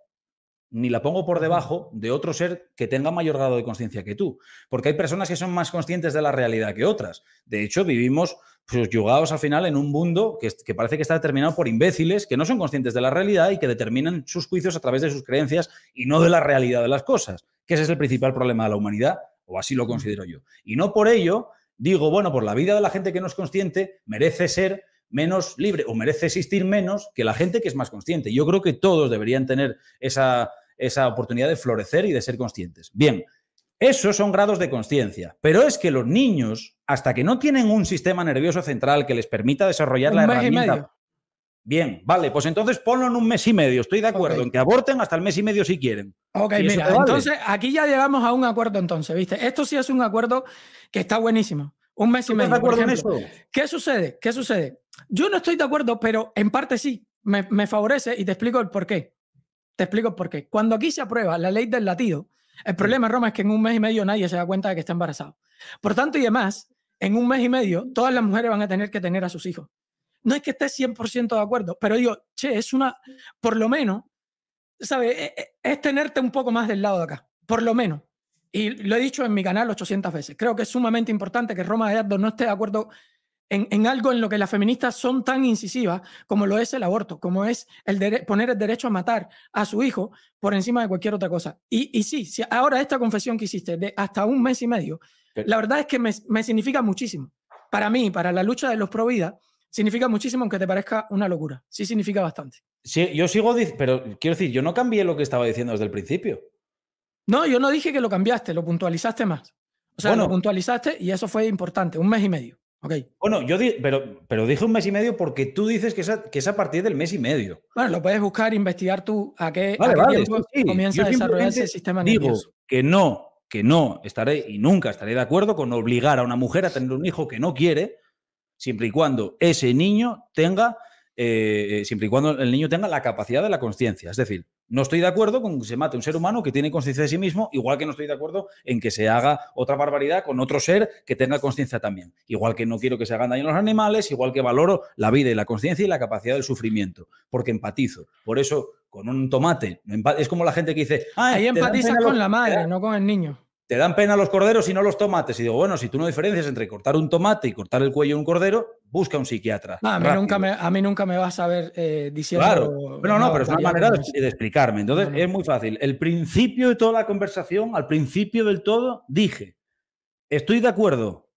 ni la pongo por debajo de otro ser que tenga mayor grado de conciencia que tú, porque hay personas que son más conscientes de la realidad que otras. De hecho, vivimos subyugados pues, al final en un mundo que, que, parece que está determinado por imbéciles que no son conscientes de la realidad y que determinan sus juicios a través de sus creencias y no de la realidad de las cosas, que ese es el principal problema de la humanidad, o así lo considero yo. Y no por ello digo, bueno, por la vida de la gente que no es consciente merece ser menos libre o merece existir menos que la gente que es más consciente. Yo creo que todos deberían tener esa, esa oportunidad de florecer y de ser conscientes. Bien, esos son grados de conciencia, pero es que los niños, hasta que no tienen un sistema nervioso central que les permita desarrollar la herramienta Bien, vale, pues entonces ponlo en un mes y medio. Estoy de acuerdo en que aborten hasta el mes y medio si quieren. Ok, mira, entonces aquí ya llegamos a un acuerdo entonces, ¿viste? Esto sí es un acuerdo que está buenísimo. Un mes y medio. ¿Estás de acuerdo en ¿Qué sucede? ¿Qué sucede? Yo no estoy de acuerdo, pero en parte sí. Me, favorece y te explico el por qué. Te explico el por Cuando aquí se aprueba la ley del latido, el problema, Roma, es que en un mes y medio nadie se da cuenta de que está embarazado. Por tanto y demás, en un mes y medio, todas las mujeres van a tener que tener a sus hijos. No es que estés 100% de acuerdo, pero digo, che, es una, por lo menos, ¿sabes? E, e, es, tenerte un poco más del lado de acá, por lo menos. Y lo he dicho en mi canal 800 veces. Creo que es sumamente importante que Roma Gallardo no esté de acuerdo en, algo en lo que las feministas son tan incisivas como lo es el aborto, como es el poner el derecho a matar a su hijo por encima de cualquier otra cosa. Y, y sí, ahora esta confesión que hiciste de hasta un mes y medio, la verdad es que me, me significa muchísimo. Para mí, para la lucha de los pro vida, significa muchísimo, aunque te parezca una locura. Sí significa bastante. Sí, yo sigo, pero quiero decir, yo no cambié lo que estaba diciendo desde el principio. No, yo no dije que lo cambiaste, lo puntualizaste más. O sea, lo puntualizaste y eso fue importante, un mes y medio. Okay. Bueno, yo pero, pero dije un mes y medio porque tú dices que es, a, que es a partir del mes y medio. Bueno, lo puedes buscar, investigar tú a qué, comienza a desarrollarse el sistema digo Que no, que no estaré y nunca estaré de acuerdo con obligar a una mujer a tener un hijo que no quiere siempre y cuando ese niño tenga, eh, eh, siempre y cuando el niño tenga la capacidad de la conciencia. Es decir, no estoy de acuerdo con que se mate un ser humano que tiene conciencia de sí mismo, igual que no estoy de acuerdo en que se haga otra barbaridad con otro ser que tenga conciencia también. Igual que no quiero que se hagan daño a los animales, igual que valoro la vida y la conciencia y la capacidad del sufrimiento, porque empatizo. Por eso, con un tomate, es como la gente que dice, ah, ahí empatizas con la madre, no con el niño. ¿Te dan pena los corderos y no los tomates? Y digo, bueno, si tú no diferencias entre cortar un tomate y cortar el cuello de un cordero, busca un psiquiatra. a, mí nunca me, a, mí nunca me, vas a ver eh, diciendo. Claro, pero no, pero es una manera de, explicarme. Entonces, es muy fácil. El principio de toda la conversación, al principio del todo, dije: estoy de acuerdo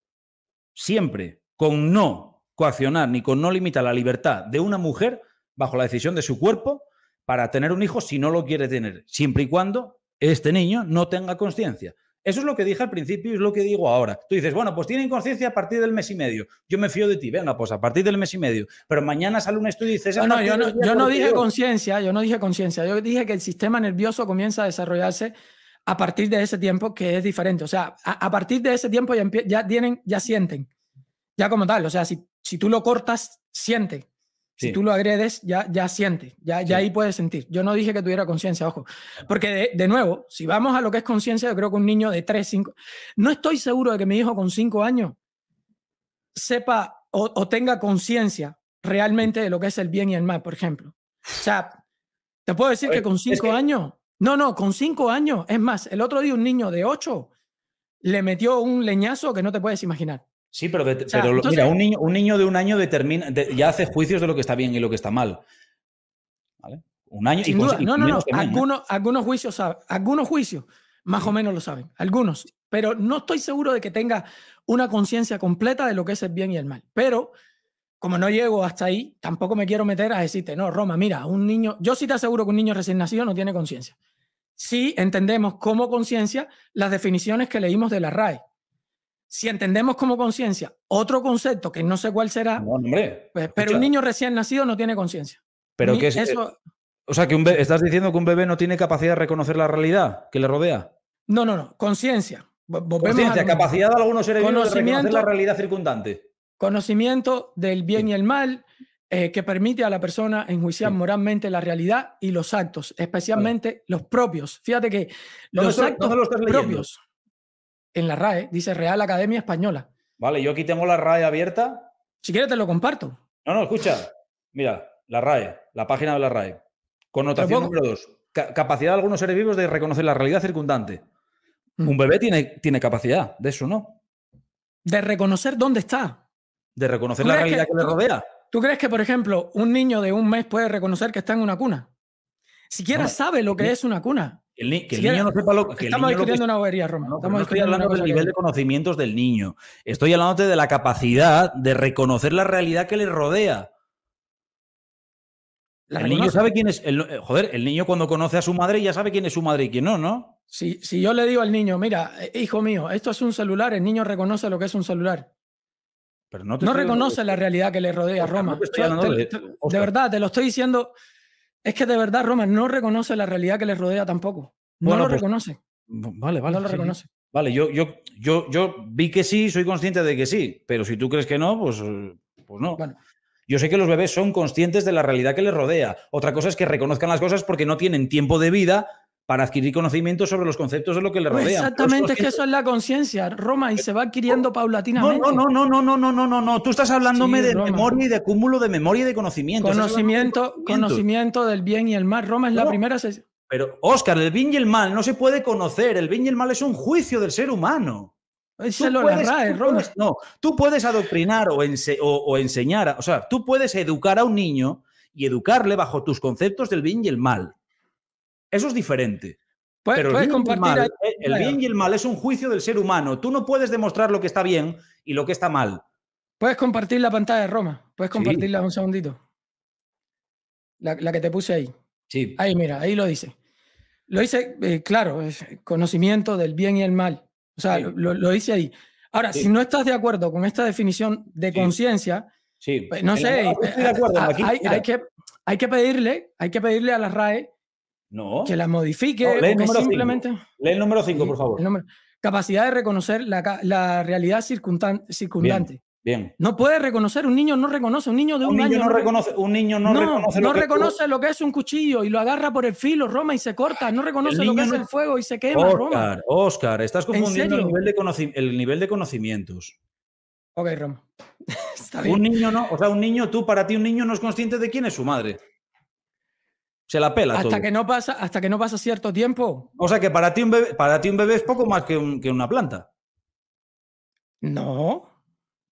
siempre con no coaccionar ni con no limitar la libertad de una mujer bajo la decisión de su cuerpo para tener un hijo si no lo quiere tener, siempre y cuando este niño no tenga conciencia. Eso es lo que dije al principio y es lo que digo ahora. Tú dices, bueno, pues tienen conciencia a partir del mes y medio. Yo me fío de ti, una cosa, pues a partir del mes y medio. Pero mañana sale un estudio y dices... No, yo no, dije conciencia, yo no dije conciencia. Yo dije que el sistema nervioso comienza a desarrollarse a partir de ese tiempo que es diferente. O sea, a, partir de ese tiempo ya, ya, tienen, ya sienten, ya como tal. O sea, si, si tú lo cortas, siente. Si tú lo agredes, ya, ya sientes, ya, ya ahí puedes sentir. Yo no dije que tuviera conciencia, ojo. Porque de, nuevo, si vamos a lo que es conciencia, yo creo que un niño de 3, 5, no estoy seguro de que mi hijo con 5 años sepa o, tenga conciencia realmente de lo que es el bien y el mal, por ejemplo. O sea, te puedo decir que con 5 años, no, no, con 5 años, es más, el otro día un niño de 8 le metió un leñazo que no te puedes imaginar. Sí, pero, mira, un niño, un niño, de un año determina, ya hace juicios de lo que está bien y lo que está mal. Un año y No, no, ¿eh? Algunos, algunos juicios algunos juicios más o menos lo saben, algunos. Pero no estoy seguro de que tenga una conciencia completa de lo que es el bien y el mal. Pero como no llego hasta ahí, tampoco me quiero meter a decirte, no, Roma, mira, un niño, yo sí te aseguro que un niño recién nacido no tiene conciencia. Sí entendemos como conciencia las definiciones que leímos de la RAE, si entendemos como conciencia otro concepto que no sé cuál será, pero un niño recién nacido no tiene conciencia. Pero es, eso... o sea, que un estás diciendo que un bebé no tiene capacidad de reconocer la realidad que le rodea. No, no, no, conciencia. Conciencia, capacidad de algunos seres vivos de reconocer la realidad circundante. Conocimiento del bien y el mal eh, que permite a la persona enjuiciar moralmente la realidad y los actos, especialmente los propios. Fíjate que los, actos actos los propios en la RAE, dice Real Academia Española. Vale, yo aquí tengo la RAE abierta. Si quieres te lo comparto. No, no, escucha. Mira, la RAE, la página de la RAE. Connotación número dos. capacidad de algunos seres vivos de reconocer la realidad circundante. Un mm. bebé tiene, tiene capacidad de eso, ¿no? De reconocer dónde está. De reconocer la realidad que, le rodea. ¿Tú crees que, por ejemplo, un niño de un mes puede reconocer que está en una cuna? Siquiera sabe lo que es una cuna el niño no eh, sepa lo que. Estamos discutiendo una bobería, Roma. No, estamos estoy hablando del nivel de conocimientos del niño. Estoy hablándote de la capacidad de reconocer la realidad que le rodea. el niño sabe quién es. Eh, joder, el niño cuando conoce a su madre ya sabe quién es su madre y quién no, ¿no? Si, si yo le digo al niño, mira, eh, hijo mío, esto es un celular, el niño reconoce lo que es un celular. Pero no, reconoce la realidad que le rodea a Roma. de verdad, te lo estoy diciendo es que de verdad Romer, no reconoce la realidad que les rodea tampoco. No lo pues, reconoce. Vale, vale. No lo reconoce. Vale, yo, yo, yo, yo vi que sí, soy consciente de que sí, pero si tú crees que no, pues, eh, pues no. Yo sé que los bebés son conscientes de la realidad que les rodea. Otra cosa es que reconozcan las cosas porque no tienen tiempo de vida para adquirir conocimiento sobre los conceptos de lo que le rodea. Exactamente, es que eso es la conciencia, Roma, y se va adquiriendo paulatinamente. No, no, no, no, no, no, no, no, no. Tú estás hablándome de memoria y de cúmulo de memoria y de conocimiento. Conocimiento, conocimiento del bien y el mal. Roma es la primera. sesión. Pero, Óscar, el bien y el mal no se puede conocer. El bien y el mal es un juicio del ser humano. Tú lo narra, eh, tú no, tú puedes adoctrinar o, o, o, enseñar, o sea, tú puedes educar a un niño y educarle bajo tus conceptos del bien y el mal. Eso es diferente. Pero el, bien eh, bien y el mal es un juicio del ser humano. Tú no puedes demostrar lo que está bien y lo que está mal. Puedes compartir la pantalla de Roma. Puedes compartirla un segundito. La, que te puse ahí. Sí. Ahí, mira, ahí lo dice. Lo dice, eh, claro, es conocimiento del bien y el mal. O sea, lo, dice ahí. Ahora, si no estás de acuerdo con esta definición de conciencia, Sí. Pues, no sé, estoy de eh, acuerdo, hay, que, hay que pedirle, hay que pedirle a las RAE que la modifique. lee, el simplemente... el número 5, por favor. Capacidad de reconocer la, realidad circundante. Bien, No puede reconocer, un niño no reconoce, un niño de un, niño No reconoce, un niño no, reconoce, lo, no que reconoce lo que es un cuchillo y lo agarra por el filo, Roma, y se corta. No reconoce lo que es el fuego y se quema, Oscar, Oscar, estás confundiendo el nivel, de el nivel de conocimientos. Ok, Roma. Está bien. Un niño no, o sea, un niño, tú, para ti, un niño no es consciente de quién es su madre. Se la pela hasta Que no pasa, hasta que no pasa cierto tiempo. O sea que para ti un bebé, para ti un bebé es poco más que, una planta. No.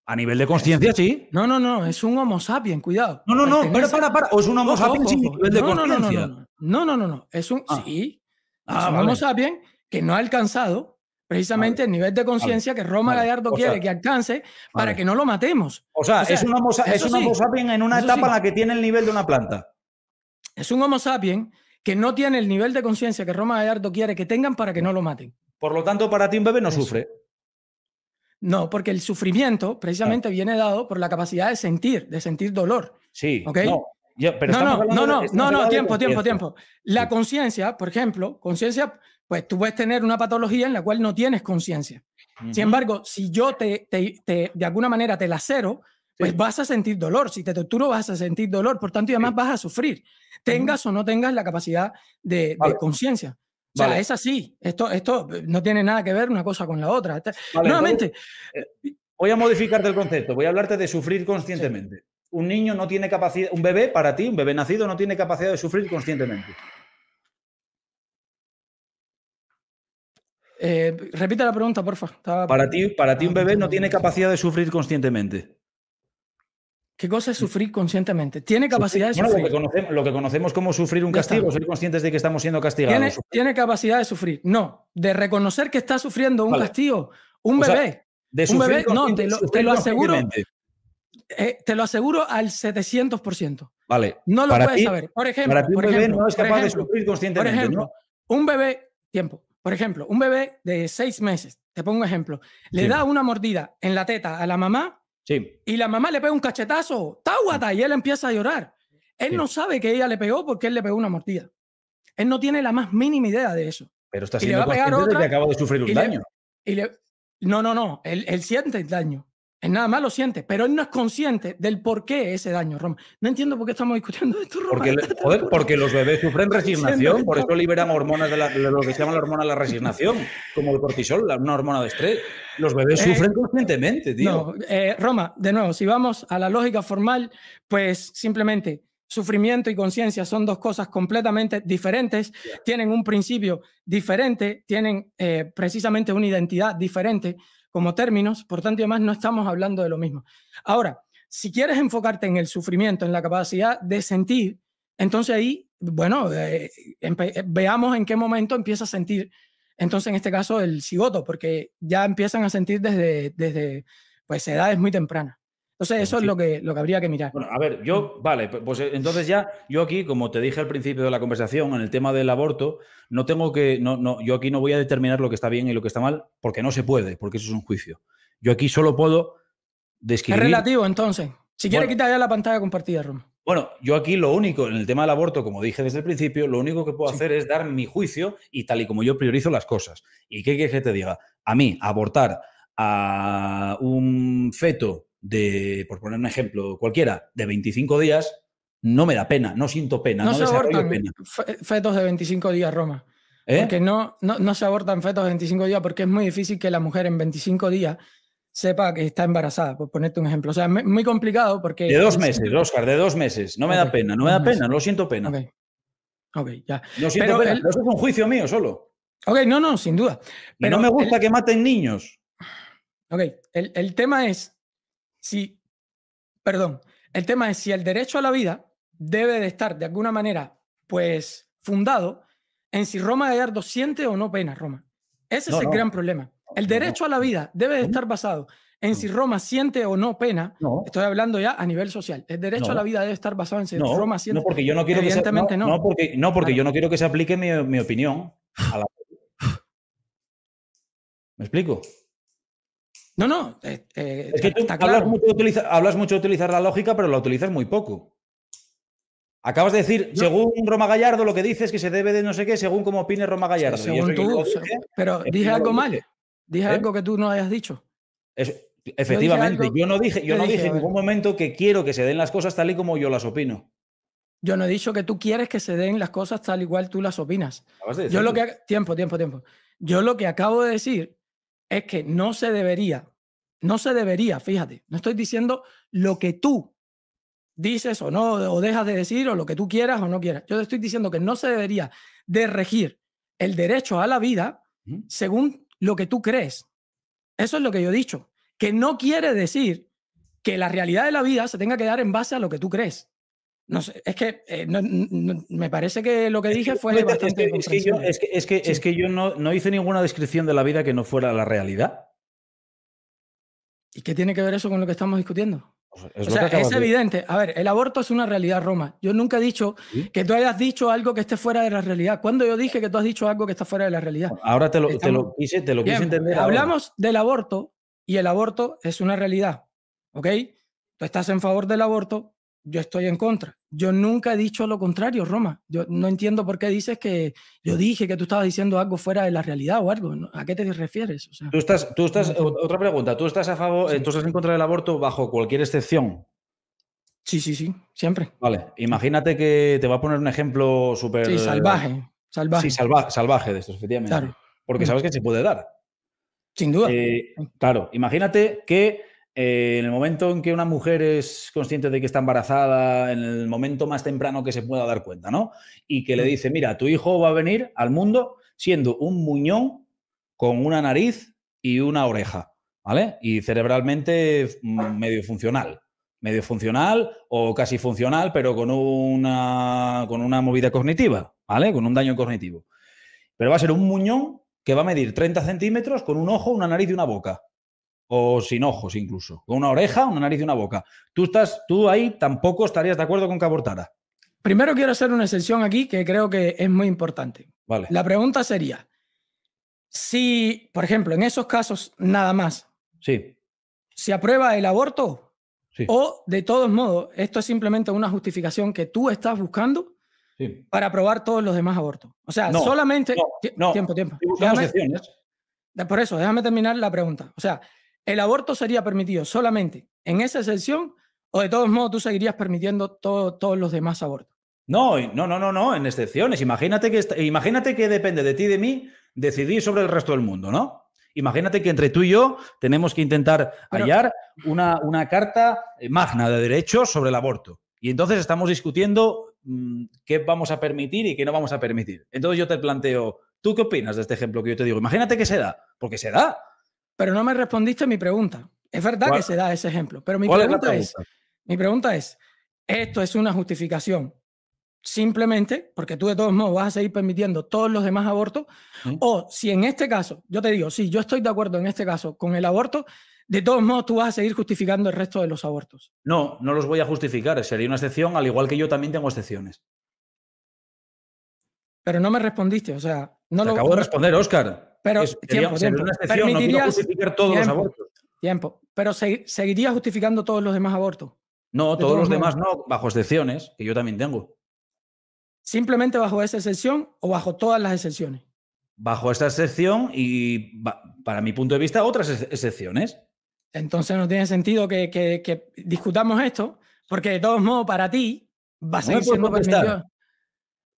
A nivel de conciencia, sí. No, no, no, es un homo sapiens, cuidado. No, no, no, para, para, es un homo sapiens nivel de no, No no, no, no, es un, ah. sí, ah, homo sapiens que no ha alcanzado precisamente el nivel de conciencia que Roma Gallardo quiere que alcance para que no lo matemos. O sea, es un homo, es sapiens en una etapa en la que tiene el nivel de una planta. Es un Homo sapien que no tiene el nivel de conciencia que Roma Gallardo quiere que tengan para que no lo maten. Por lo tanto, para ti un bebé no sufre. No, porque el sufrimiento precisamente ah. viene dado por la capacidad de sentir, de sentir dolor. Sí. ¿OK? No. no, no, no, no, no, tiempo, tiempo, tiempo. La conciencia, por ejemplo, conciencia, pues tú puedes tener una patología en la cual no tienes conciencia. Sin embargo, si yo te, te, te, de alguna manera te lacero, pues vas a sentir dolor. Si te torturo, vas a sentir dolor. Por tanto, y además vas a sufrir, tengas o no tengas la capacidad de, conciencia. O sea, es así. Esto, esto no tiene nada que ver una cosa con la otra. Nuevamente. Eh, voy, a modificarte el concepto. Voy a hablarte de sufrir conscientemente. Un niño no tiene capacidad, un bebé para ti, un bebé nacido no tiene capacidad de sufrir conscientemente. Eh, repite la pregunta, porfa. Para ti, para ti un bebé no tiene capacidad de sufrir conscientemente. ¿Qué cosa es sufrir conscientemente? ¿Tiene capacidad de sufrir? lo, que conocemos, como sufrir un castigo, ser conscientes de que estamos siendo castigados. ¿Tiene, capacidad de sufrir? No, de reconocer que está sufriendo un castigo, un bebé. de un bebé, no, te lo, aseguro. Eh, te lo aseguro al 700%. Vale. No lo puedes saber. Por ejemplo, un por bebé ejemplo, no es capaz de sufrir conscientemente. un bebé, tiempo. Por ejemplo, un bebé de seis meses, te pongo un ejemplo, le da una mordida en la teta a la mamá y la mamá le pega un cachetazo, táguata, y él empieza a llorar. Él no sabe que ella le pegó porque él le pegó una mortilla Él no tiene la más mínima idea de eso. Pero está siendo de sufrir un daño. no, no, no. él, siente el daño. Él nada más lo siente, pero él no es consciente del por qué ese daño, Roma. No entiendo por qué estamos discutiendo esto, Roma. Porque, los bebés sufren resignación, por eso liberan hormonas de, lo que se llama la hormona de la resignación, como el cortisol, una hormona de estrés. Los bebés eh, sufren conscientemente, tío. Eh, Roma, de nuevo, si vamos a la lógica formal, pues simplemente sufrimiento y conciencia son dos cosas completamente diferentes, tienen un principio diferente, tienen eh, precisamente una identidad diferente como términos, por tanto y además no estamos hablando de lo mismo. Ahora, si quieres enfocarte en el sufrimiento, en la capacidad de sentir, entonces ahí, bueno, eh, eh, veamos en qué momento empieza a sentir, entonces en este caso el cigoto, porque ya empiezan a sentir desde, desde pues, edades muy tempranas. Entonces, eso es lo que, lo que habría que mirar. Bueno, a ver, yo, vale, pues eh, entonces ya, yo aquí, como te dije al principio de la conversación, en el tema del aborto, no tengo que, no, no, yo aquí no voy a determinar lo que está bien y lo que está mal, porque no se puede, porque eso es un juicio. Yo aquí solo puedo describir. Es relativo, entonces. Si quiere quitar ya la pantalla compartida, Roma. Bueno, yo aquí lo único, en el tema del aborto, como dije desde el principio, lo único que puedo hacer es dar mi juicio y tal y como yo priorizo las cosas. ¿Y qué quieres que te diga? A mí, abortar a un feto de, por poner un ejemplo, cualquiera, de 25 días, no me da pena, no siento pena. No, se abortan fetos de 25 días, Roma. ¿Eh? Porque no, no, se abortan fetos de 25 días porque es muy difícil que la mujer en 25 días sepa que está embarazada, por ponerte un ejemplo. O sea, es muy complicado porque... De dos meses, Oscar, de dos meses. No me da pena, no me da pena, no lo siento pena. Ok, okay ya. No siento eso es un juicio mío solo. Ok, no, no, sin duda. Pero no me gusta que maten niños. Ok, el tema es, si, perdón, el tema es si el derecho a la vida debe de estar de alguna manera, pues, fundado en si Roma Gallardo siente o no pena Roma. Ese es el gran problema. El derecho a la vida debe de estar basado en si Roma siente o no pena. Estoy hablando ya a nivel social. El derecho a la vida debe estar basado en si Roma siente. No, porque yo no quiero no, porque, no, porque yo no quiero que se aplique mi, opinión ¿Me explico? No, no. Eh, eh, es que hablas, mucho de utilizar, hablas, mucho utilizar, la lógica, pero la utilizas muy poco. Acabas de decir, según Roma Gallardo, lo que dices es que se debe de no sé qué, según cómo opine Roma Gallardo. según pero dije algo mal. Dije ¿Eh? algo que tú no hayas dicho. efectivamente, yo, no dije, yo no dije, en ningún momento que quiero que se den las cosas tal y como yo las opino. Yo no he dicho que tú quieres que se den las cosas tal y cual tú las opinas. yo lo que tiempo, tiempo, tiempo. Yo lo que acabo de decir es que no se debería, no se debería, fíjate, no estoy diciendo lo que tú dices o no, o dejas de decir, o lo que tú quieras o no quieras. Yo estoy diciendo que no se debería de regir el derecho a la vida según lo que tú crees. Eso es lo que yo he dicho, que no quiere decir que la realidad de la vida se tenga que dar en base a lo que tú crees. No sé, es que eh, me parece que lo que dije fue bastante. Es que, yo, no, hice ninguna descripción de la vida que no fuera la realidad. ¿Y qué tiene que ver eso con lo que estamos discutiendo? es evidente. A ver, el aborto es una realidad, Roma. Yo nunca he dicho que tú hayas dicho algo que esté fuera de la realidad. ¿Cuándo yo dije que tú has dicho algo que está fuera de la realidad? Ahora te lo, quise, te lo quise entender. Hablamos del aborto y el aborto es una realidad. ¿Ok? Tú estás en favor del aborto, yo estoy en contra. Yo nunca he dicho lo contrario, Roma. Yo no entiendo por qué dices que yo dije que tú estabas diciendo algo fuera de la realidad o algo. ¿A qué te refieres? tú estás, tú estás, otra pregunta, ¿tú estás a favor, eh, en contra del aborto bajo cualquier excepción? Sí, sí, sí, siempre. Vale, imagínate que te va a poner un ejemplo súper... Sí, salvaje, salvaje. Sí, salvaje de esto, efectivamente. Porque sabes mm. que se puede dar. Sin duda. Eh, claro, imagínate que eh, en el momento en que una mujer es consciente de que está embarazada, en el momento más temprano que se pueda dar cuenta, ¿no? Y que le mm. dice, mira, tu hijo va a venir al mundo siendo un muñón con una nariz y una oreja, ¿vale? Y cerebralmente mm, medio funcional, medio funcional o casi funcional, pero con una, con una movida cognitiva, ¿vale? Con un daño cognitivo. Pero va a ser un muñón que va a medir 30 centímetros con un ojo, una nariz y una boca o sin ojos incluso, con una oreja, una nariz y una boca. Tú estás, tú ahí tampoco estarías de acuerdo con que abortara. Primero quiero hacer una excepción aquí que creo que es muy importante. Vale. La pregunta sería, si, por ejemplo, en esos casos nada más, sí. ¿se aprueba el aborto? Sí. O, de todos modos, esto es simplemente una justificación que tú estás buscando para aprobar todos los demás abortos. O sea, solamente... No, Tiempo, tiempo. por eso, déjame terminar la pregunta. O sea, el aborto sería permitido solamente en esa excepción o de todos modos tú seguirías permitiendo todos los demás abortos. No, no, no, no, no, en excepciones. Imagínate que, imagínate que depende de ti y de mí decidir sobre el resto del mundo, ¿no? Imagínate que entre tú y yo tenemos que intentar hallar una, carta eh, magna de derechos sobre el aborto. Y entonces estamos discutiendo mm, qué vamos a permitir y qué no vamos a permitir. Entonces yo te planteo, ¿tú qué opinas de este ejemplo que yo te digo? Imagínate que se da, porque se da. Pero no me respondiste a mi pregunta. Es verdad que se da ese ejemplo, pero mi pregunta es, mi pregunta es, esto es una justificación simplemente porque tú de todos modos vas a seguir permitiendo todos los demás abortos, o si en este caso, yo te digo, si yo estoy de acuerdo en este caso con el aborto, de todos modos tú vas a seguir justificando el resto de los abortos. No, no los voy a justificar, sería una excepción, al igual que yo también tengo excepciones. Pero no me respondiste, o sea, no Te lo... Acabo de responder, Óscar. Pero, tiempo, no Pero seguiría justificando todos los demás abortos. No, todos, los demás no, bajo excepciones, que yo también tengo. ¿Simplemente bajo esa excepción o bajo todas las excepciones? Bajo esa excepción y, para mi punto de vista, otras excepciones. Entonces no tiene sentido que, discutamos esto, porque de todos modos, para ti, va a ser... siendo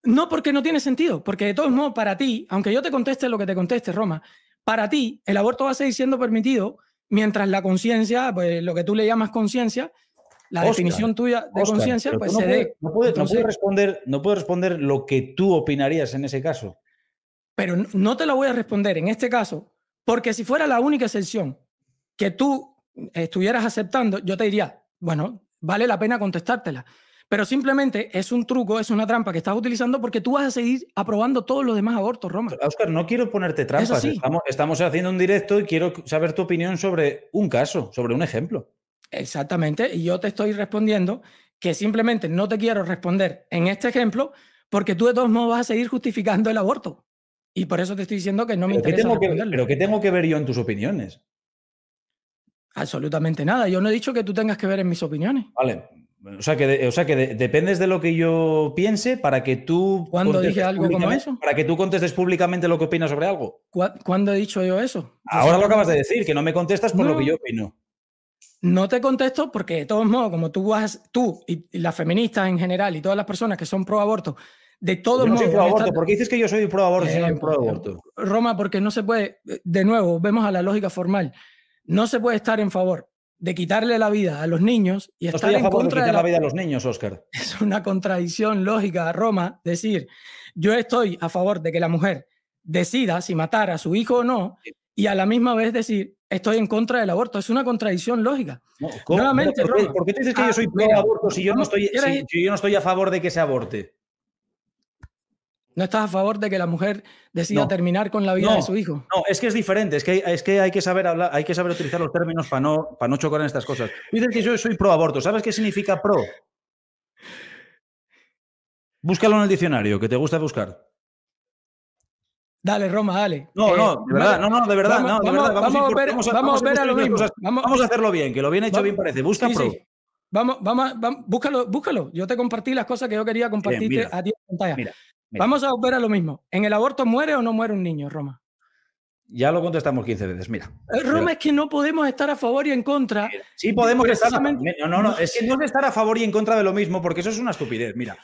no, porque no tiene sentido, porque de todos modos, para ti, aunque yo te conteste lo que te conteste, Roma, para ti el aborto va a seguir siendo permitido mientras la conciencia, pues lo que tú le llamas conciencia, la definición tuya de conciencia, pues se dé. No puedo responder, no responder lo que tú opinarías en ese caso. Pero no te la voy a responder en este caso, porque si fuera la única excepción que tú estuvieras aceptando, yo te diría, bueno, vale la pena contestártela. Pero simplemente es un truco, es una trampa que estás utilizando porque tú vas a seguir aprobando todos los demás abortos, Roma. Oscar, no quiero ponerte trampas. Estamos, estamos, haciendo un directo y quiero saber tu opinión sobre un caso, sobre un ejemplo. Exactamente, y yo te estoy respondiendo que simplemente no te quiero responder en este ejemplo porque tú de todos modos vas a seguir justificando el aborto. Y por eso te estoy diciendo que no me interesa. Que, pero ¿qué tengo que ver yo en tus opiniones? Absolutamente nada. Yo no he dicho que tú tengas que ver en mis opiniones. Vale, o sea, que, o sea que dependes de lo que yo piense para que tú. ¿Cuándo dije algo como eso? Para que tú contestes públicamente lo que opinas sobre algo. ¿Cuándo he dicho yo eso? Ahora lo acabas de decir, que no me contestas por lo que yo opino. No te contesto porque, de todos modos, como tú vas, tú y, las feministas en general y todas las personas que son pro aborto, de todos yo no modos. Soy pro aborto. ¿Por qué dices que yo soy pro aborto soy pro eh, aborto? Roma, porque no se puede. De nuevo, vemos a la lógica formal. No se puede estar en favor de quitarle la vida a los niños y no estar estoy a favor contra de, quitar la... vida a los niños, Oscar. Es una contradicción lógica a Roma decir, yo estoy a favor de que la mujer decida si matar a su hijo o no y a la misma vez decir, estoy en contra del aborto. Es una contradicción lógica. ¿por, qué, dices que yo ah, soy pro aborto si yo no estoy a favor de que se aborte? ¿No estás a favor de que la mujer decida terminar con la vida de su hijo? No, es que es diferente, es que, es que hay que saber hablar, hay que saber utilizar los términos para no, para no chocar en estas cosas. Dices que yo soy pro aborto, ¿sabes qué significa pro? Búscalo en el diccionario, que te gusta buscar. Dale, Roma, dale. No, no, eh, de verdad, no, no, vamos, a ver, a, lo mismo. vamos, a hacerlo bien, que lo bien hecho bien parece. Busca pro. Vamos, vamos, búscalo, búscalo. Yo te compartí las cosas que yo quería compartirte a ti en pantalla. Mira. Vamos a volver a lo mismo. ¿En el aborto muere o no muere un niño, Roma? Ya lo contestamos 15 veces, eh, mira. Roma es que no podemos estar a favor y en contra. Sí, podemos estar. A... No, no, es que no es estar a favor y en contra de lo mismo, porque eso es una estupidez. Mira,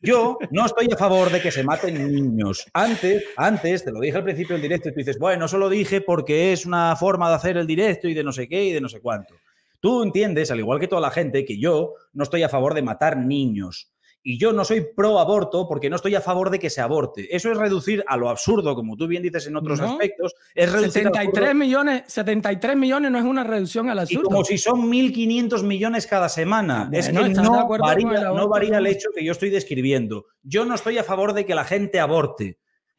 yo no estoy a favor de que se maten niños. Antes, antes, te lo dije al principio del directo, y tú dices, bueno, eso lo dije porque es una forma de hacer el directo y de no sé qué y de no sé cuánto. Tú entiendes, al igual que toda la gente, que yo no estoy a favor de matar niños. Y yo no soy pro aborto porque no estoy a favor de que se aborte. Eso es reducir a lo absurdo, como tú bien dices en otros aspectos. Es reducir 73, millones, 73 millones no es una reducción al absurdo. Y como si son 1.500 millones cada semana. no varía el hecho que yo estoy describiendo. Yo no estoy a favor de que la gente aborte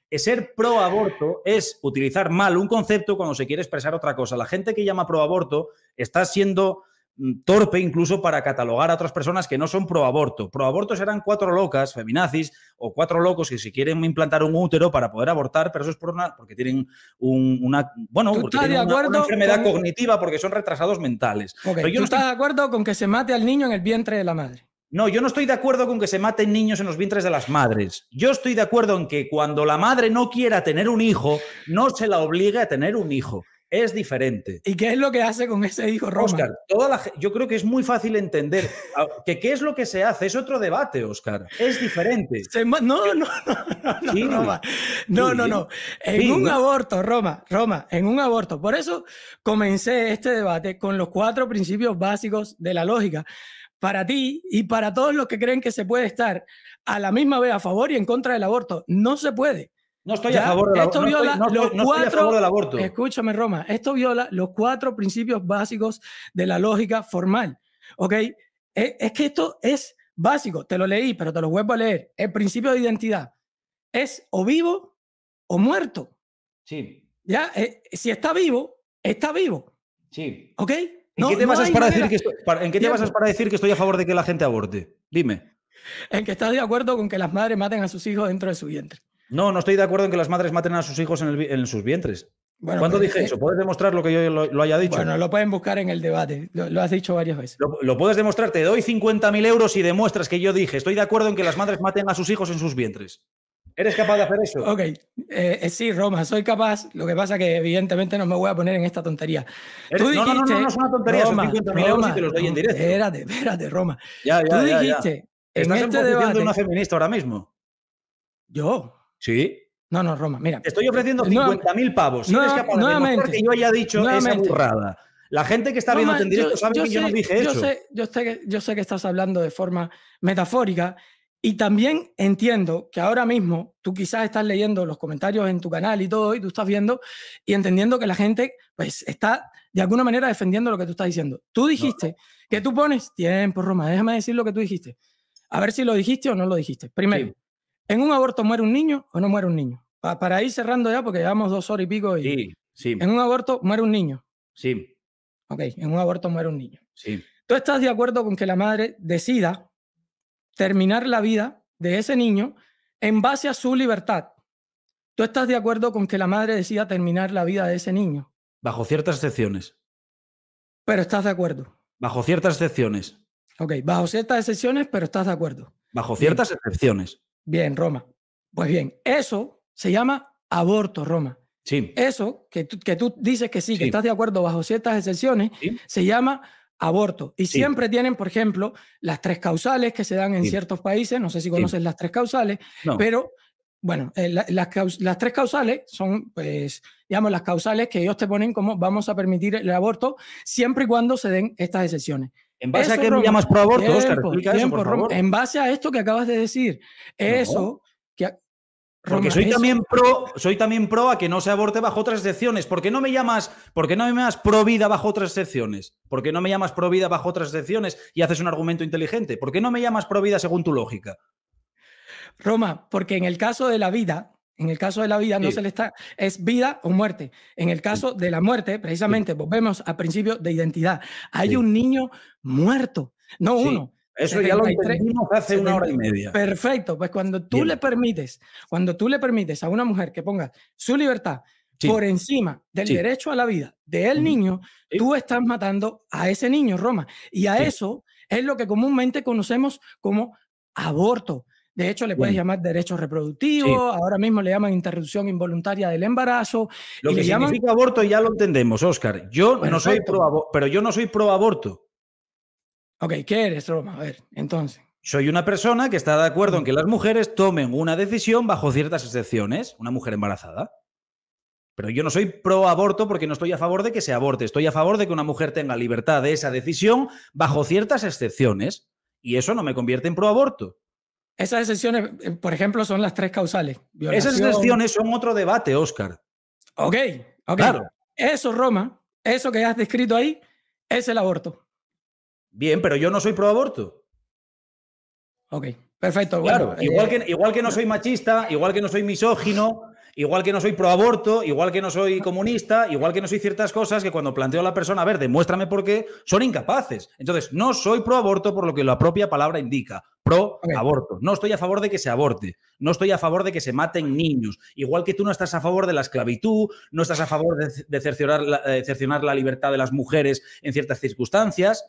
eh, ser pro aborto es utilizar mal un concepto cuando se quiere expresar otra cosa. La gente que llama pro aborto está siendo Mm, torpe incluso para catalogar a otras personas que no son proaborto. Proabortos serán cuatro locas, feminazis, o cuatro locos que si quieren implantar un útero para poder abortar, pero eso es por porque tienen una, bueno, enfermedad cognitiva, porque son retrasados mentales. yo no estoy... de acuerdo con que se mate al niño en el vientre de la madre? No, yo no estoy de acuerdo con que se maten niños en los vientres de las madres. Yo estoy de acuerdo en que cuando la madre no quiera tener un hijo, no se la obligue a tener un hijo es diferente. ¿Y qué es lo que hace con ese hijo Roma? Oscar, yo creo que es muy fácil entender ah, que qué es lo que se hace. Es otro debate, Oscar. Es diferente. no, no, no, no, No, no, En un aborto, Roma, Roma, en un aborto. Por eso comencé este debate con los cuatro principios básicos de la lógica para ti y para todos los que creen que se puede estar a la misma vez a favor y en contra del aborto. No se puede. No estoy a favor del aborto. escúchame, Roma. Esto viola los cuatro principios básicos de la lógica formal. ¿Ok? E, es, que esto es básico. Te lo leí, pero te lo vuelvo a leer. El principio de identidad es o vivo o muerto. Sí. Ya, eh, si está vivo, está vivo. Sí. ¿Ok? ¿En qué te vas para decir que ¿en qué te basas para decir que estoy a favor de que la gente aborte? Dime. En que estás de acuerdo con que las madres maten a sus hijos dentro de su vientre. No, no estoy de acuerdo en que las madres maten a sus hijos en, sus vientres. ¿Cuándo pues, dije eh, eso? ¿Puedes demostrar lo que yo lo, haya dicho? Bueno, lo pueden buscar en el debate. Lo, has dicho varias veces. Lo, puedes demostrar. Te doy 50.000 euros y demuestras que yo dije, estoy de acuerdo en que las madres maten a sus hijos en sus vientres. ¿Eres capaz de hacer eso? Ok, eh, sí, Roma, soy capaz. Lo que pasa es que evidentemente no me voy a poner en esta tontería. Tú dijiste, no, no, no, no, es una tontería, Roma, son 50.000 euros y te los doy en directo. Espérate, espérate, Roma. Ya, ya, Tú dijiste, ¿Estás en a este una feminista ahora mismo? Yo. Sí. No, no, Roma, mira. Te estoy ofreciendo 50.000 pavos. no, es No que yo haya dicho esa burrada. La gente que está viendo este en directo sabe que yo no dije eso. yo, sé que, estás hablando de forma metafórica y también entiendo que ahora mismo tú quizás estás leyendo los comentarios en tu canal y todo y tú estás viendo y entendiendo que la gente pues está de alguna manera defendiendo lo que tú estás diciendo. Tú dijiste que tú pones tiempo, Roma, déjame decir lo que tú dijiste. A ver si lo dijiste o no lo dijiste. Primero, ¿En un aborto muere un niño o no muere un niño? para ir cerrando ya, porque llevamos dos horas y pico. Y... Sí, sí. ¿En un aborto muere un niño? Sí. Ok, en un aborto muere un niño. Sí. ¿Tú estás de acuerdo con que la madre decida terminar la vida de ese niño en base a su libertad? ¿Tú estás de acuerdo con que la madre decida terminar la vida de ese niño? Bajo ciertas excepciones. Pero estás de acuerdo. Bajo ciertas excepciones. Ok, bajo ciertas excepciones, pero estás de acuerdo. Bajo ciertas excepciones. Bien, Roma. Pues bien, eso se llama aborto, Roma. Sí. Eso que tú, que tú dices que sí, que estás de acuerdo bajo ciertas excepciones, se llama aborto. Y siempre tienen, por ejemplo, las tres causales que se dan en ciertos países. No sé si conoces las tres causales, pero bueno, eh, las, las, tres causales son, pues, digamos, las causales que ellos te ponen como vamos a permitir el aborto siempre y cuando se den estas excepciones. ¿En base a qué me llamas pro aborto, En base a esto que acabas de decir. Eso que. porque soy también pro, soy también pro a que no se aborte bajo otras excepciones. ¿Por no me llamas, porque no me llamas pro vida bajo otras excepciones? ¿Por qué no me llamas pro vida bajo otras excepciones y haces un argumento inteligente? ¿Por qué no me llamas pro vida según tu lógica? Roma, porque en el caso de la vida, en el caso de la vida no se le está, es vida o muerte. En el caso de la muerte, precisamente, volvemos al principio de identidad. Hay un niño muerto, no uno. Eso ya lo entendimos hace una hora y media. Perfecto, pues cuando tú le permites, cuando tú le permites a una mujer que ponga su libertad por encima del derecho a la vida del niño, tú estás matando a ese niño, Roma. Y a eso es lo que comúnmente conocemos como aborto. De hecho, le puedes llamar derecho reproductivo, ahora mismo le llaman interrupción involuntaria del embarazo. Lo que le significa aborto ya lo entendemos, Óscar. Yo no soy pro pero yo no soy pro aborto. Ok, ¿qué eres, Roma? A ver, entonces. Soy una persona que está de acuerdo en que las mujeres tomen una decisión bajo ciertas excepciones, una mujer embarazada. Pero yo no soy pro aborto porque no estoy a favor de que se aborte, estoy a favor de que una mujer tenga libertad de esa decisión bajo ciertas excepciones. Y eso no me convierte en pro aborto. Esas excepciones, eh, por ejemplo, son las tres causales. Esas excepciones son otro debate, Oscar. Ok, ok. Claro. Eso, Roma, eso que has descrito ahí, es el aborto. Bien, pero yo no soy pro aborto. Ok, perfecto. Claro, igual, eh, que, igual que no soy machista, igual que no soy misógino, igual que no soy pro-aborto, igual que no soy comunista, igual que no soy ciertas cosas que cuando planteo a la persona, a ver, demuéstrame por qué, son incapaces. Entonces, no soy pro-aborto por lo que la propia palabra indica, pro aborto. No estoy a favor de que se aborte, no estoy a favor de que se maten niños, igual que tú no estás a favor de la esclavitud, no estás a favor de, eh, la libertad de las mujeres en ciertas circunstancias,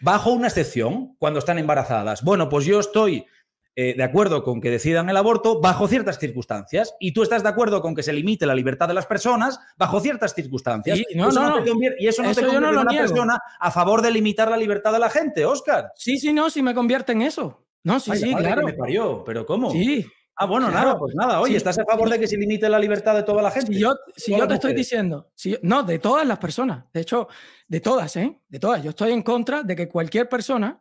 bajo una excepción, cuando están embarazadas. Bueno, pues yo estoy eh, de acuerdo con que decidan el aborto bajo ciertas circunstancias y tú estás de acuerdo con que se limite la libertad de las personas bajo ciertas circunstancias. Y, eso no, no te eso no convierte niego. a favor de limitar la libertad de la gente, Oscar. Sí, sí, no, si me convierte en eso. No, sí, sí, claro. Me parió, pero ¿cómo? Sí. Ah, bueno, nada, pues nada. Oye, ¿estás a favor de que se limite la libertad de toda la gente? Si yo, si yo te estoy diciendo, si no, de todas las personas, de hecho, de todas, ¿eh? De todas. Yo estoy en contra de que cualquier persona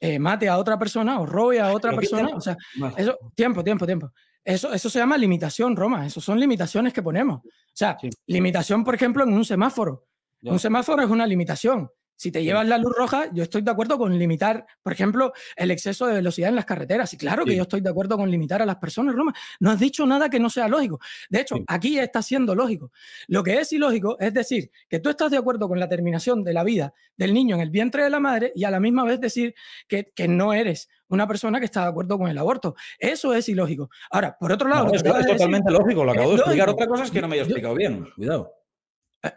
eh, mate a otra persona o robe a otra persona. O sea, eso, tiempo, tiempo, tiempo. Eso, eso se llama limitación, Roma. Eso son limitaciones que ponemos. O sea, limitación, por ejemplo, en un semáforo. Un semáforo es una limitación. Si te llevas la luz roja, yo estoy de acuerdo con limitar, por ejemplo, el exceso de velocidad en las carreteras. Y claro que yo estoy de acuerdo con limitar a las personas, Roma. No has dicho nada que no sea lógico. De hecho, aquí está siendo lógico. Lo que es ilógico es decir que tú estás de acuerdo con la terminación de la vida del niño en el vientre de la madre y a la misma vez decir que, no eres una persona que está de acuerdo con el aborto. Eso es ilógico. Ahora, por otro lado... es, totalmente lógico, lo acabo de explicar. Otra cosa es que no me haya explicado bien. Cuidado.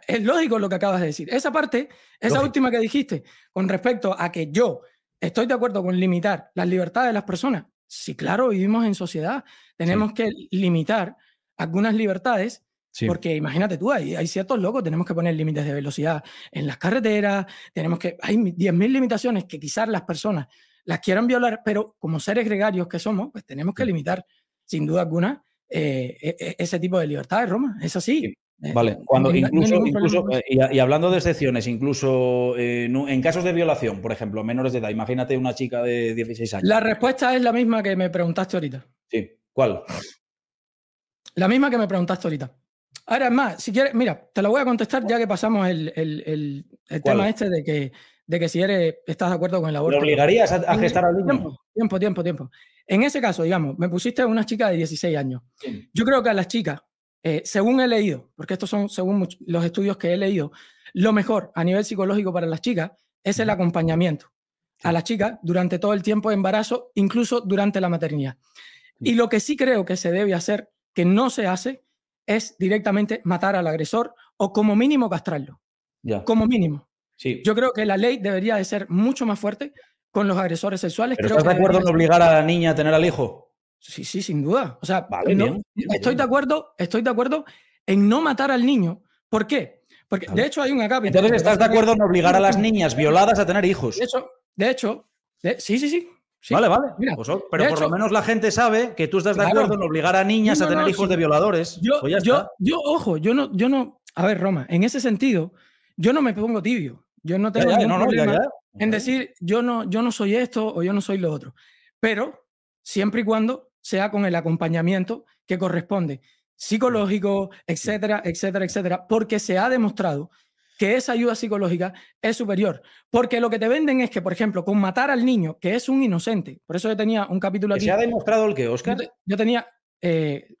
Es lógico lo que acabas de decir. Esa parte, esa última que dijiste, con respecto a que yo estoy de acuerdo con limitar las libertades de las personas. Sí, claro, vivimos en sociedad. Tenemos que limitar algunas libertades Porque imagínate tú, hay, hay, ciertos locos, tenemos que poner límites de velocidad en las carreteras, tenemos que, hay 10.000 limitaciones que quizás las personas las quieran violar, pero como seres gregarios que somos, pues tenemos que limitar, sin duda alguna, eh, e, e, ese tipo de libertades, Roma. Es así. Eh, vale, cuando incluso, incluso eh, y, hablando de excepciones, incluso eh, en casos de violación, por ejemplo, menores de edad, imagínate una chica de 16 años. La respuesta es la misma que me preguntaste ahorita. Sí, ¿cuál? La misma que me preguntaste ahorita. Ahora es más, si quieres, mira, te la voy a contestar ya que pasamos el, tema este de que, de que si eres, estás de acuerdo con el aborto. ¿Lo obligarías a, gestar al niño? Tiempo, tiempo, tiempo, tiempo. En ese caso, digamos, me pusiste una chica de 16 años. Yo creo que a las chicas eh, según he leído, porque estos son según los estudios que he leído, lo mejor a nivel psicológico para las chicas es el acompañamiento a las chicas durante todo el tiempo de embarazo, incluso durante la maternidad. Mm. Y lo que sí creo que se debe hacer, que no se hace, es directamente matar al agresor o como mínimo castrarlo. Como mínimo. Sí. Yo creo que la ley debería de ser mucho más fuerte con los agresores sexuales. ¿Pero ¿Estás de acuerdo en obligar a la niña a tener al hijo? Sí, sí, sin duda. O sea, vale, estoy de acuerdo, estoy de acuerdo en no matar al niño. ¿Por qué? Porque de hecho hay un acá. Entonces estás de acuerdo en obligar a las niñas violadas a tener hijos. De hecho, de hecho, sí, sí, sí, Vale, vale. Pues, oh, pero por lo menos la gente sabe que tú estás de acuerdo en obligar a niñas a tener hijos de violadores. Yo, pues yo, ojo, yo no, yo no. A ver, Roma, en ese sentido, yo no me pongo tibio. Yo no tengo en decir yo no, yo no soy esto o yo no soy lo otro. Pero siempre y cuando sea con el acompañamiento que corresponde, psicológico, etcétera, etcétera, etcétera, porque se ha demostrado que esa ayuda psicológica es superior. Porque lo que te venden es que, por ejemplo, con matar al niño, que es un inocente, por eso yo tenía un capítulo aquí. ¿Se ha demostrado el que, Oscar? Yo, tenía eh,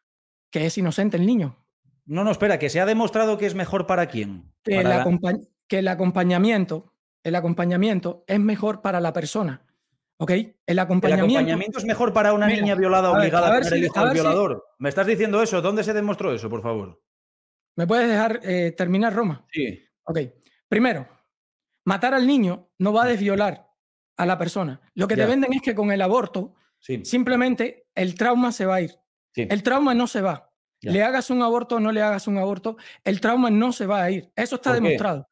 que es inocente el niño. No, no, espera, que se ha demostrado que es mejor para quién. Que, que el acompañamiento, el acompañamiento es mejor para la persona. ¿Ok? El acompañamiento. es mejor para una niña violada obligada a, el violador. ¿Me estás diciendo eso? ¿Dónde se demostró eso, por favor? ¿Me puedes dejar eh, terminar, Roma? Sí. Ok. Primero, matar al niño no va a mm. desviolar a la persona. Lo que te venden es que con el aborto, simplemente el trauma se va a ir. El trauma no se va. Le hagas un aborto o no le hagas un aborto, el trauma no se va a ir. Eso está demostrado.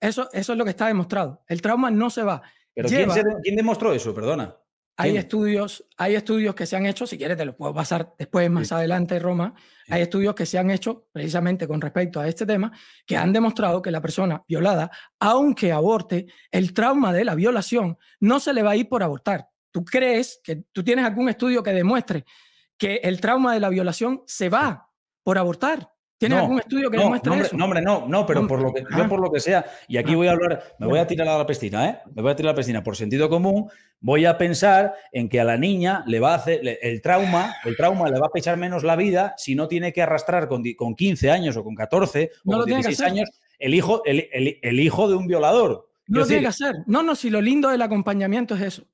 eso es lo que está demostrado. El trauma no se va. ¿quién, demostró eso? Perdona. Hay estudios, hay estudios que se han hecho, si quieres te los puedo pasar después, más adelante, Roma. Hay estudios que se han hecho precisamente con respecto a este tema, que han demostrado que la persona violada, aunque aborte, el trauma de la violación no se le va a ir por abortar. ¿Tú crees que tú tienes algún estudio que demuestre que el trauma de la violación se va por abortar? ¿Tienes algún estudio que no, muestra. No, hombre, no, no, pero por lo que, ah. por lo que sea, y aquí ah. voy a hablar, me voy a tirar a la piscina, ¿eh? Me voy a tirar a la piscina. Por sentido común, voy a pensar en que a la niña le va a hacer, el trauma, el trauma le va a pesar menos la vida si no tiene que arrastrar con, con 15 años o con 14 o con 16 años el hijo, hijo de un violador. No lo tiene que hacer. No, no, si lo lindo del acompañamiento es eso.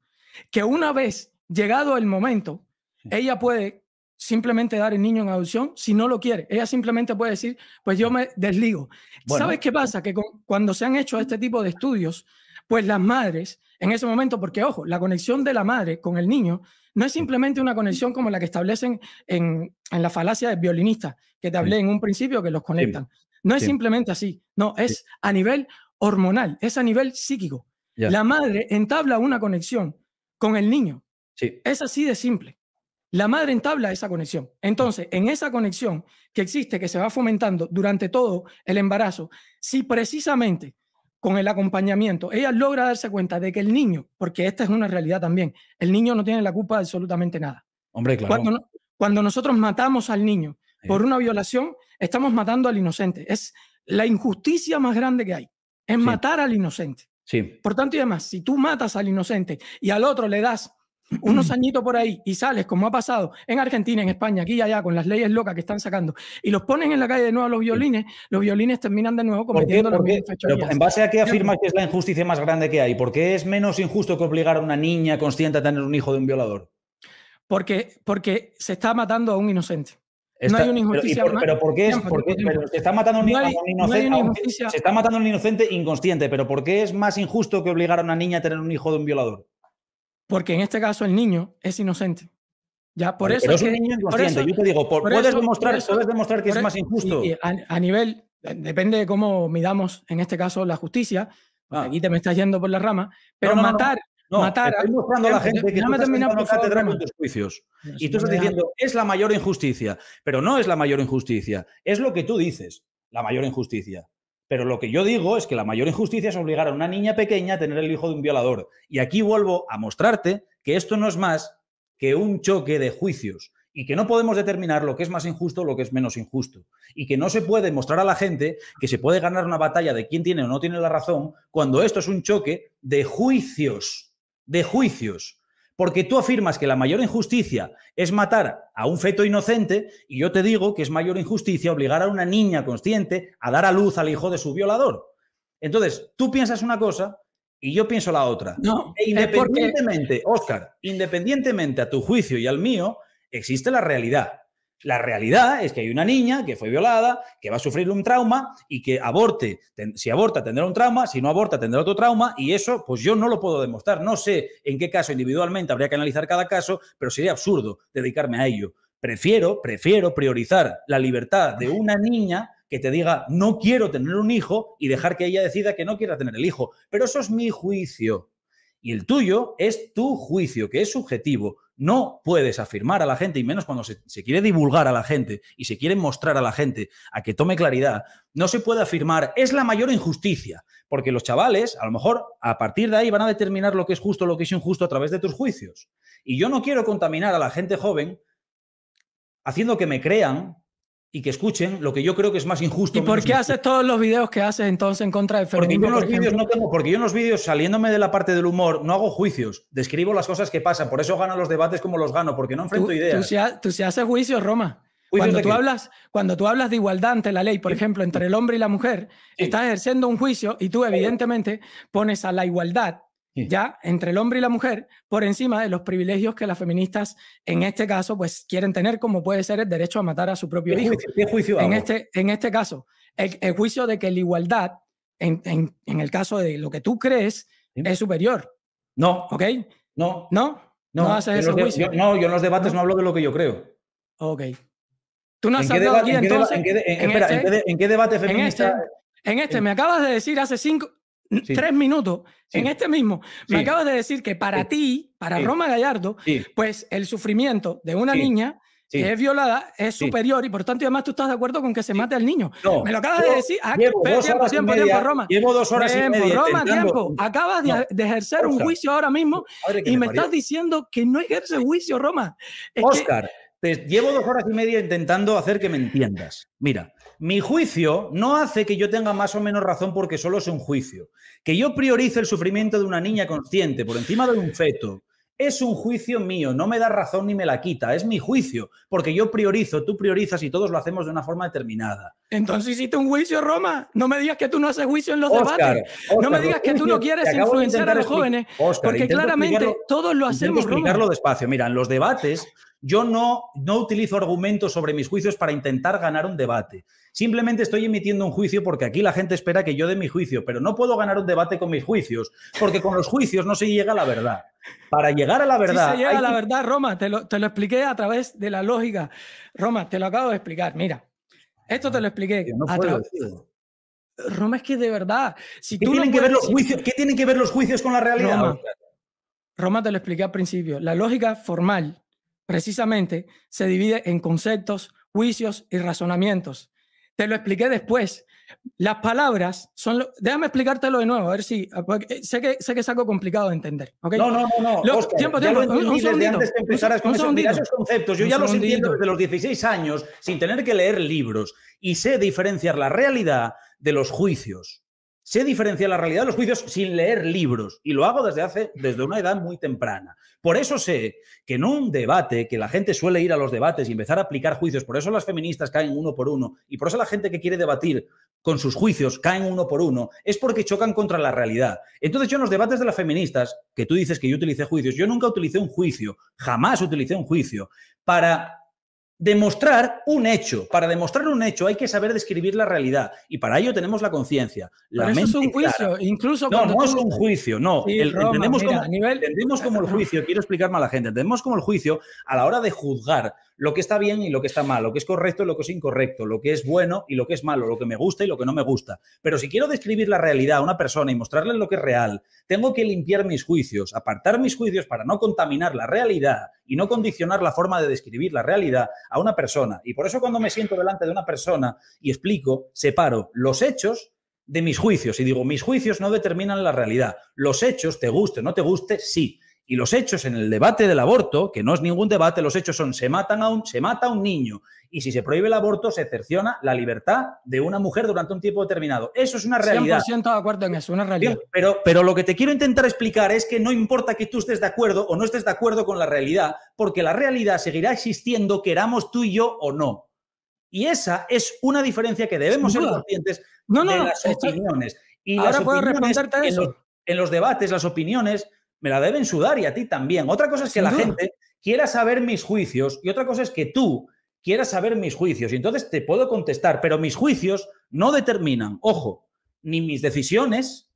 Que una vez llegado el momento, ella puede simplemente dar el niño en adopción si no lo quiere. Ella simplemente puede decir, pues yo me desligo. ¿Sabes qué pasa? Que cuando se han hecho este tipo de estudios, pues las madres, en ese momento, porque ojo, la conexión de la madre con el niño no es simplemente una conexión como la que establecen en, la falacia del violinista, que te hablé en un principio, que los conectan. No es simplemente así, no, es a nivel hormonal, es a nivel psíquico. La madre entabla una conexión con el niño. Es así de simple. La madre entabla esa conexión. Entonces, en esa conexión que existe, que se va fomentando durante todo el embarazo, si precisamente con el acompañamiento ella logra darse cuenta de que el niño, porque esta es una realidad también, el niño no tiene la culpa de absolutamente nada. Hombre, claro. Cuando, nosotros matamos al niño por una violación, estamos matando al inocente. Es la injusticia más grande que hay, es matar al inocente. Sí. Por tanto y además, si tú matas al inocente y al otro le das unos añitos por ahí y sales, como ha pasado en Argentina, en España, aquí y allá, con las leyes locas que están sacando, y los ponen en la calle de nuevo los violines, los violines terminan de nuevo cometiendo los ¿En base a qué afirmas que es la injusticia más grande que hay? ¿Por qué es menos injusto que obligar a una niña consciente a tener un hijo de un violador? Porque, porque se está matando a un inocente. no hay una injusticia. Pero, por, qué es? Pero se, está matando un, un inocente, se está matando a un inocente inconsciente, pero ¿por qué es más injusto que obligar a una niña a tener un hijo de un violador? Porque en este caso el niño es inocente. Ya, por eso. Pero es que, un niño por yo te digo, puedes, demostrar, puedes demostrar que es e más injusto. a, nivel, eh, depende de cómo midamos en este caso la justicia. Ah. Aquí te me estás yendo por la rama, pero matar. No, matar estoy mostrando a la gente que por estás dando tus juicios. Y tú estás diciendo, es la mayor injusticia. Pero no es la mayor injusticia, es lo que tú dices, la mayor injusticia. Pero lo que yo digo es que la mayor injusticia es obligar a una niña pequeña a tener el hijo de un violador. Y aquí vuelvo a mostrarte que esto no es más que un choque de juicios y que no podemos determinar lo que es más injusto o lo que es menos injusto. Y que no se puede mostrar a la gente que se puede ganar una batalla de quién tiene o no tiene la razón cuando esto es un choque de juicios, de juicios. Porque tú afirmas que la mayor injusticia es matar a un feto inocente y yo te digo que es mayor injusticia obligar a una niña consciente a dar a luz al hijo de su violador. Entonces, tú piensas una cosa y yo pienso la otra. E independientemente, Oscar, independientemente a tu juicio y al mío, existe la realidad. La realidad es que hay una niña que fue violada, que va a sufrir un trauma y que aborte, si aborta tendrá un trauma, si no aborta tendrá otro trauma y eso pues yo no lo puedo demostrar. No sé en qué caso individualmente habría que analizar cada caso, pero sería absurdo dedicarme a ello. Prefiero, prefiero priorizar la libertad de una niña que te diga no quiero tener un hijo y dejar que ella decida que no quiera tener el hijo. Pero eso es mi juicio. Y el tuyo es tu juicio, que es subjetivo. No puedes afirmar a la gente, y menos cuando se, quiere divulgar a la gente y se quiere mostrar a la gente a que tome claridad, no se puede afirmar, es la mayor injusticia, porque los chavales, a lo mejor, a partir de ahí van a determinar lo que es justo, lo que es injusto a través de tus juicios. Y yo no quiero contaminar a la gente joven haciendo que me crean y que escuchen lo que yo creo que es más injusto. ¿Y por qué haces todos los videos que haces entonces en contra de feminismo? Porque yo, en los vídeos no los saliéndome de la parte del humor, no hago juicios, describo las cosas que pasan, por eso gano los debates como los gano, porque no enfrento ideas. Tú se, tú haces juicios, Roma. cuando tú, hablas, cuando tú hablas de igualdad ante la ley, por ejemplo, entre el hombre y la mujer, estás ejerciendo un juicio y tú evidentemente pones a la igualdad ya entre el hombre y la mujer por encima de los privilegios que las feministas en este caso pues quieren tener como puede ser el derecho a matar a su propio hijo juicio, juicio en este en este caso el, juicio de que la igualdad en, el caso de lo que tú crees es superior no ok no no no, haces ese juicio yo, no yo en los debates no. hablo de lo que yo creo ok tú no has hablado aquí entonces en qué debate este, feminista en este? en este me acabas de decir hace cinco tres minutos, en este mismo, me acabas de decir que para ti, para Roma Gallardo, pues el sufrimiento de una niña que es violada es superior y por tanto, además, tú estás de acuerdo con que se mate al niño. me lo acabas de decir. Ah, llevo tiempo, tiempo, tiempo, media, Roma. Llevo dos horas y media, Roma, tiempo. Acabas de, ejercer un juicio ahora mismo y me, estás diciendo que no ejerce juicio, Roma. Oscar, te llevo dos horas y media intentando hacer que me entiendas. Mira, mi juicio no hace que yo tenga más o menos razón porque solo es un juicio. Que yo priorice el sufrimiento de una niña consciente por encima de un feto es un juicio mío, no me da razón ni me la quita, es mi juicio, porque yo priorizo, tú priorizas y todos lo hacemos de una forma determinada. Entonces hiciste un juicio, Roma. No me digas que tú no haces juicio en los debates. no me digas que tú no quieres influenciar a los jóvenes, porque claramente todos lo hacemos. Explicarlo despacio. Mira, en los debates yo no, no utilizo argumentos sobre mis juicios para intentar ganar un debate. Simplemente estoy emitiendo un juicio porque aquí la gente espera que yo dé mi juicio, pero no puedo ganar un debate con mis juicios, porque con los juicios no se llega a la verdad. Para llegar a la verdad. Sí se llega a la verdad, Roma, te lo, expliqué a través de la lógica. Roma, te lo acabo de explicar. Mira, esto te lo expliqué. Roma, es que de verdad. Si ¿Qué, tienen que ver los juicios, tienen que ver los juicios con la realidad? Roma, Roma, te lo expliqué al principio. La lógica formal precisamente, se divide en conceptos, juicios y razonamientos. Te lo expliqué después. Las palabras son... Déjame explicártelo de nuevo, a ver si... Ah, eh, sé que, sé que es algo complicado de entender. ¿okay? No, no, no, no. tiempo, tiempo. conceptos. Yo ya los entiendo desde los 16 años sin tener que leer libros y sé diferenciar la realidad de los juicios. Sé diferenciar la realidad de los juicios sin leer libros y lo hago desde hace desde una edad muy temprana. Por eso sé que en un debate, que la gente suele ir a los debates y empezar a aplicar juicios, por eso las feministas caen uno por uno y por eso la gente que quiere debatir con sus juicios caen uno por uno, es porque chocan contra la realidad. Entonces yo en los debates de las feministas, que tú dices que yo utilicé juicios, yo nunca utilicé un juicio, jamás utilicé un juicio para demostrar un hecho. Para demostrar un hecho hay que saber describir la realidad y para ello tenemos la conciencia. La es un juicio, incluso No, no es un juicio, no. entendemos, como, como el juicio, quiero explicarme a la gente, entendemos como el juicio a la hora de juzgar lo que está bien y lo que está mal, lo que es correcto y lo que es incorrecto, lo que es bueno y lo que es malo, lo que me gusta y lo que no me gusta. Pero si quiero describir la realidad a una persona y mostrarle lo que es real, tengo que limpiar mis juicios, apartar mis juicios para no contaminar la realidad y no condicionar la forma de describir la realidad a una persona. Y por eso cuando me siento delante de una persona y explico, separo los hechos de mis juicios y digo, mis juicios no determinan la realidad. Los hechos, te guste o no te guste, sí y los hechos en el debate del aborto, que no es ningún debate, los hechos son se matan a un, se mata a un niño. Y si se prohíbe el aborto, se cerciona la libertad de una mujer durante un tiempo determinado. Eso es una realidad. 100% de acuerdo en eso, una realidad. Pero, pero lo que te quiero intentar explicar es que no importa que tú estés de acuerdo o no estés de acuerdo con la realidad, porque la realidad seguirá existiendo, queramos tú y yo o no. Y esa es una diferencia que debemos ser conscientes no, de las opiniones. Y ahora puedo responderte a eso. en los debates, las opiniones me la deben sudar y a ti también. Otra cosa es que la gente quiera saber mis juicios y otra cosa es que tú quieras saber mis juicios. Y entonces te puedo contestar, pero mis juicios no determinan, ojo, ni mis decisiones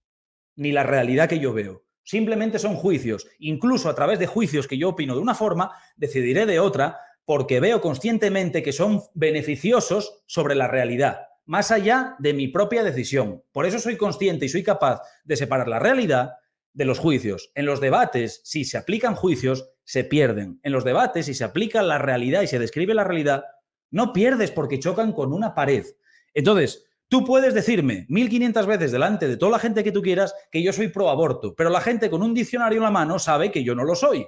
ni la realidad que yo veo. Simplemente son juicios. Incluso a través de juicios que yo opino de una forma, decidiré de otra porque veo conscientemente que son beneficiosos sobre la realidad, más allá de mi propia decisión. Por eso soy consciente y soy capaz de separar la realidad de los juicios. En los debates, si se aplican juicios, se pierden. En los debates, si se aplica la realidad y se describe la realidad, no pierdes porque chocan con una pared. Entonces, tú puedes decirme 1500 veces delante de toda la gente que tú quieras que yo soy pro aborto, pero la gente con un diccionario en la mano sabe que yo no lo soy.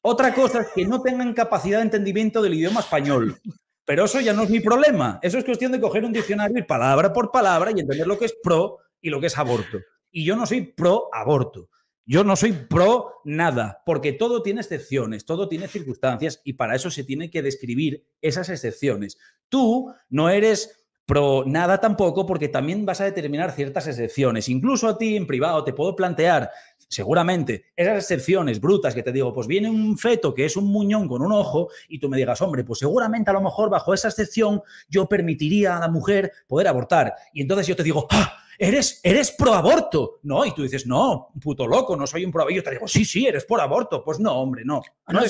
Otra cosa es que no tengan capacidad de entendimiento del idioma español. Pero eso ya no es mi problema. Eso es cuestión de coger un diccionario y palabra por palabra y entender lo que es pro y lo que es aborto. Y yo no soy pro aborto. Yo no soy pro nada, porque todo tiene excepciones, todo tiene circunstancias y para eso se tiene que describir esas excepciones. Tú no eres pro nada tampoco, porque también vas a determinar ciertas excepciones. Incluso a ti en privado te puedo plantear, seguramente, esas excepciones brutas que te digo, pues viene un feto que es un muñón con un ojo y tú me digas, hombre, pues seguramente a lo mejor bajo esa excepción yo permitiría a la mujer poder abortar. Y entonces yo te digo, ¡ah! eres, eres pro aborto, ¿no? Y tú dices, no, puto loco, no soy un pro aborto. yo te digo, sí, sí, eres por aborto. Pues no, hombre, no. Ah, no,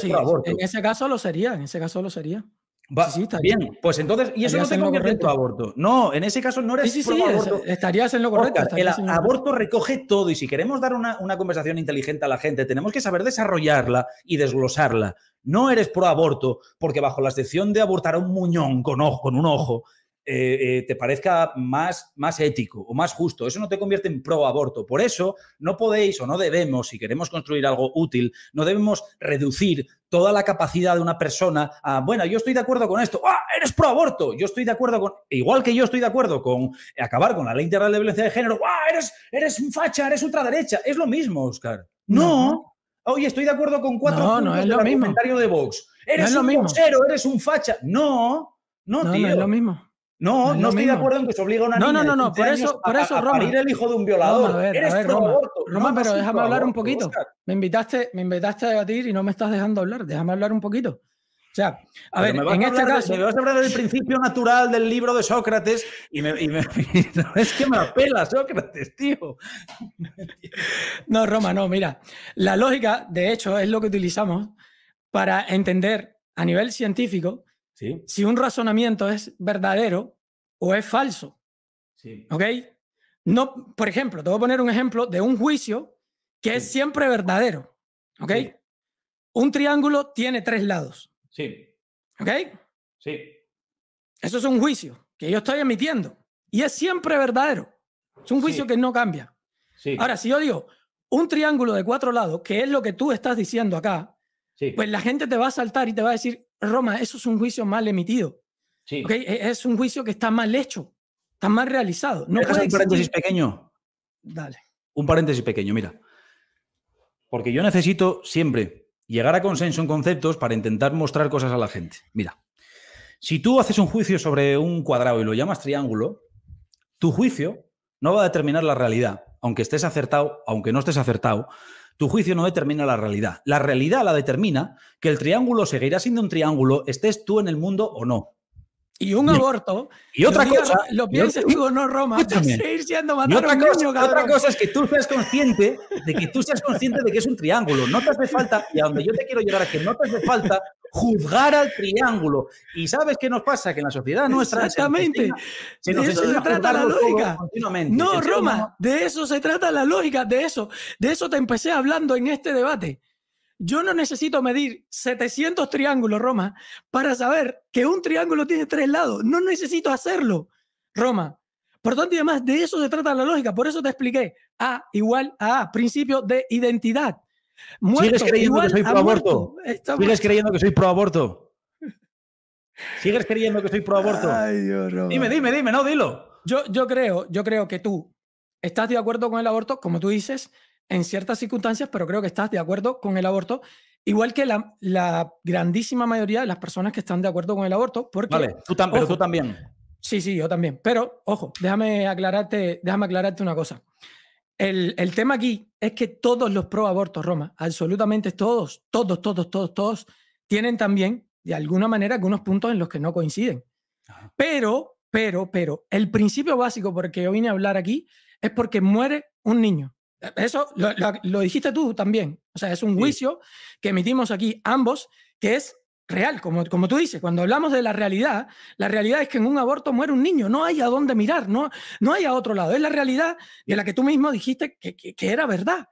En ese caso lo sería, en ese caso lo sería. sí, bien, pues entonces, y eso no te convierte en aborto. No, en ese caso no eres sí, pro aborto. estarías en lo correcto. el aborto recoge todo y si queremos dar una, conversación inteligente a la gente, tenemos que saber desarrollarla y desglosarla. No eres pro aborto, porque bajo la excepción de abortar a un muñón con, con un ojo, eh, eh, te parezca más, más ético o más justo. Eso no te convierte en pro aborto. Por eso no podéis o no debemos, si queremos construir algo útil, no debemos reducir toda la capacidad de una persona a, bueno, yo estoy de acuerdo con esto, ¡Ah! eres pro aborto! Yo estoy de acuerdo con, igual que yo estoy de acuerdo con acabar con la ley integral de violencia de género, ¡Ah! eres, eres un facha, eres ultraderecha! Es lo mismo, Oscar. No. Oye, estoy de acuerdo con cuatro no, de Vox. Eres un lo eres un facha. No, no, tío. No es lo mismo. No, no, estoy de acuerdo en que se obliga a una no, niña. No, no, no, por eso, por eso, a, Roma. Parir el hijo de un violador. Roma, a ver, Eres a Roma. pero déjame hablar un poquito. Me invitaste, me invitaste a debatir y no me estás dejando hablar. Déjame hablar un poquito. O sea, a ver, en este caso. me vas a hablar del principio natural del libro de Sócrates y, me, y me, es que me apela Sócrates, tío. no, Roma, no, mira. La lógica, de hecho, es lo que utilizamos para entender a nivel científico si un razonamiento es verdadero o es falso. Sí. ¿Ok? No, por ejemplo, te voy a poner un ejemplo de un juicio que es siempre verdadero. ¿Ok? Un triángulo tiene tres lados. Sí. ¿Ok? Sí. Eso es un juicio que yo estoy emitiendo y es siempre verdadero. Es un juicio que no cambia. Ahora, si yo digo un triángulo de cuatro lados, que es lo que tú estás diciendo acá, pues la gente te va a saltar y te va a decir, Roma, eso es un juicio mal emitido. Sí. E, es un juicio que está mal hecho, está mal realizado. No un paréntesis pequeño? Dale. Un paréntesis pequeño, mira. Porque yo necesito siempre llegar a consenso en conceptos para intentar mostrar cosas a la gente. Mira, si tú haces un juicio sobre un cuadrado y lo llamas triángulo, tu juicio no va a determinar la realidad, aunque estés acertado, aunque no estés acertado, tu juicio no determina la realidad. La realidad la determina que el triángulo seguirá siendo un triángulo, estés tú en el mundo o no. Y un aborto. Y otra cosa. lo piensas digo, no, Roma. Seguir siendo y otra, cosa, es que tú seas consciente de que tú seas consciente de que es un triángulo. No te hace falta, y a donde yo te quiero llegar es que no te hace falta juzgar al triángulo. ¿Y sabes qué nos pasa? Que en la sociedad nuestra. Exactamente. de eso se trata la lógica. No, Roma, de eso se trata la lógica, de eso. De eso te empecé hablando en este debate. Yo no necesito medir 700 triángulos, Roma, para saber que un triángulo tiene tres lados. No necesito hacerlo, Roma. Por tanto, y además, de eso se trata la lógica. Por eso te expliqué A igual a A, principio de identidad. ¿Sigues creyendo que soy pro aborto? ¿Sigues creyendo que soy pro aborto? ¿Sigues creyendo que soy pro Dime, dime, dime, no, dilo. Yo, yo, creo, yo creo que tú estás de acuerdo con el aborto, como tú dices, en ciertas circunstancias, pero creo que estás de acuerdo con el aborto, igual que la, grandísima mayoría de las personas que están de acuerdo con el aborto. Porque, vale, pero tú también. Sí, sí, yo también. Pero, ojo, déjame aclararte, déjame aclararte una cosa. El, tema aquí es que todos los pro abortos, Roma, absolutamente todos, todos, todos, todos, todos, tienen también, de alguna manera, algunos puntos en los que no coinciden. Pero, pero, pero, el principio básico por el que yo vine a hablar aquí es porque muere un niño. Eso lo, dijiste tú también. O sea, es un juicio que emitimos aquí ambos, que es real, como, como tú dices, cuando hablamos de la realidad, la realidad es que en un aborto muere un niño, no hay a dónde mirar, no, no hay a otro lado, es la realidad de la que tú mismo dijiste que, era verdad.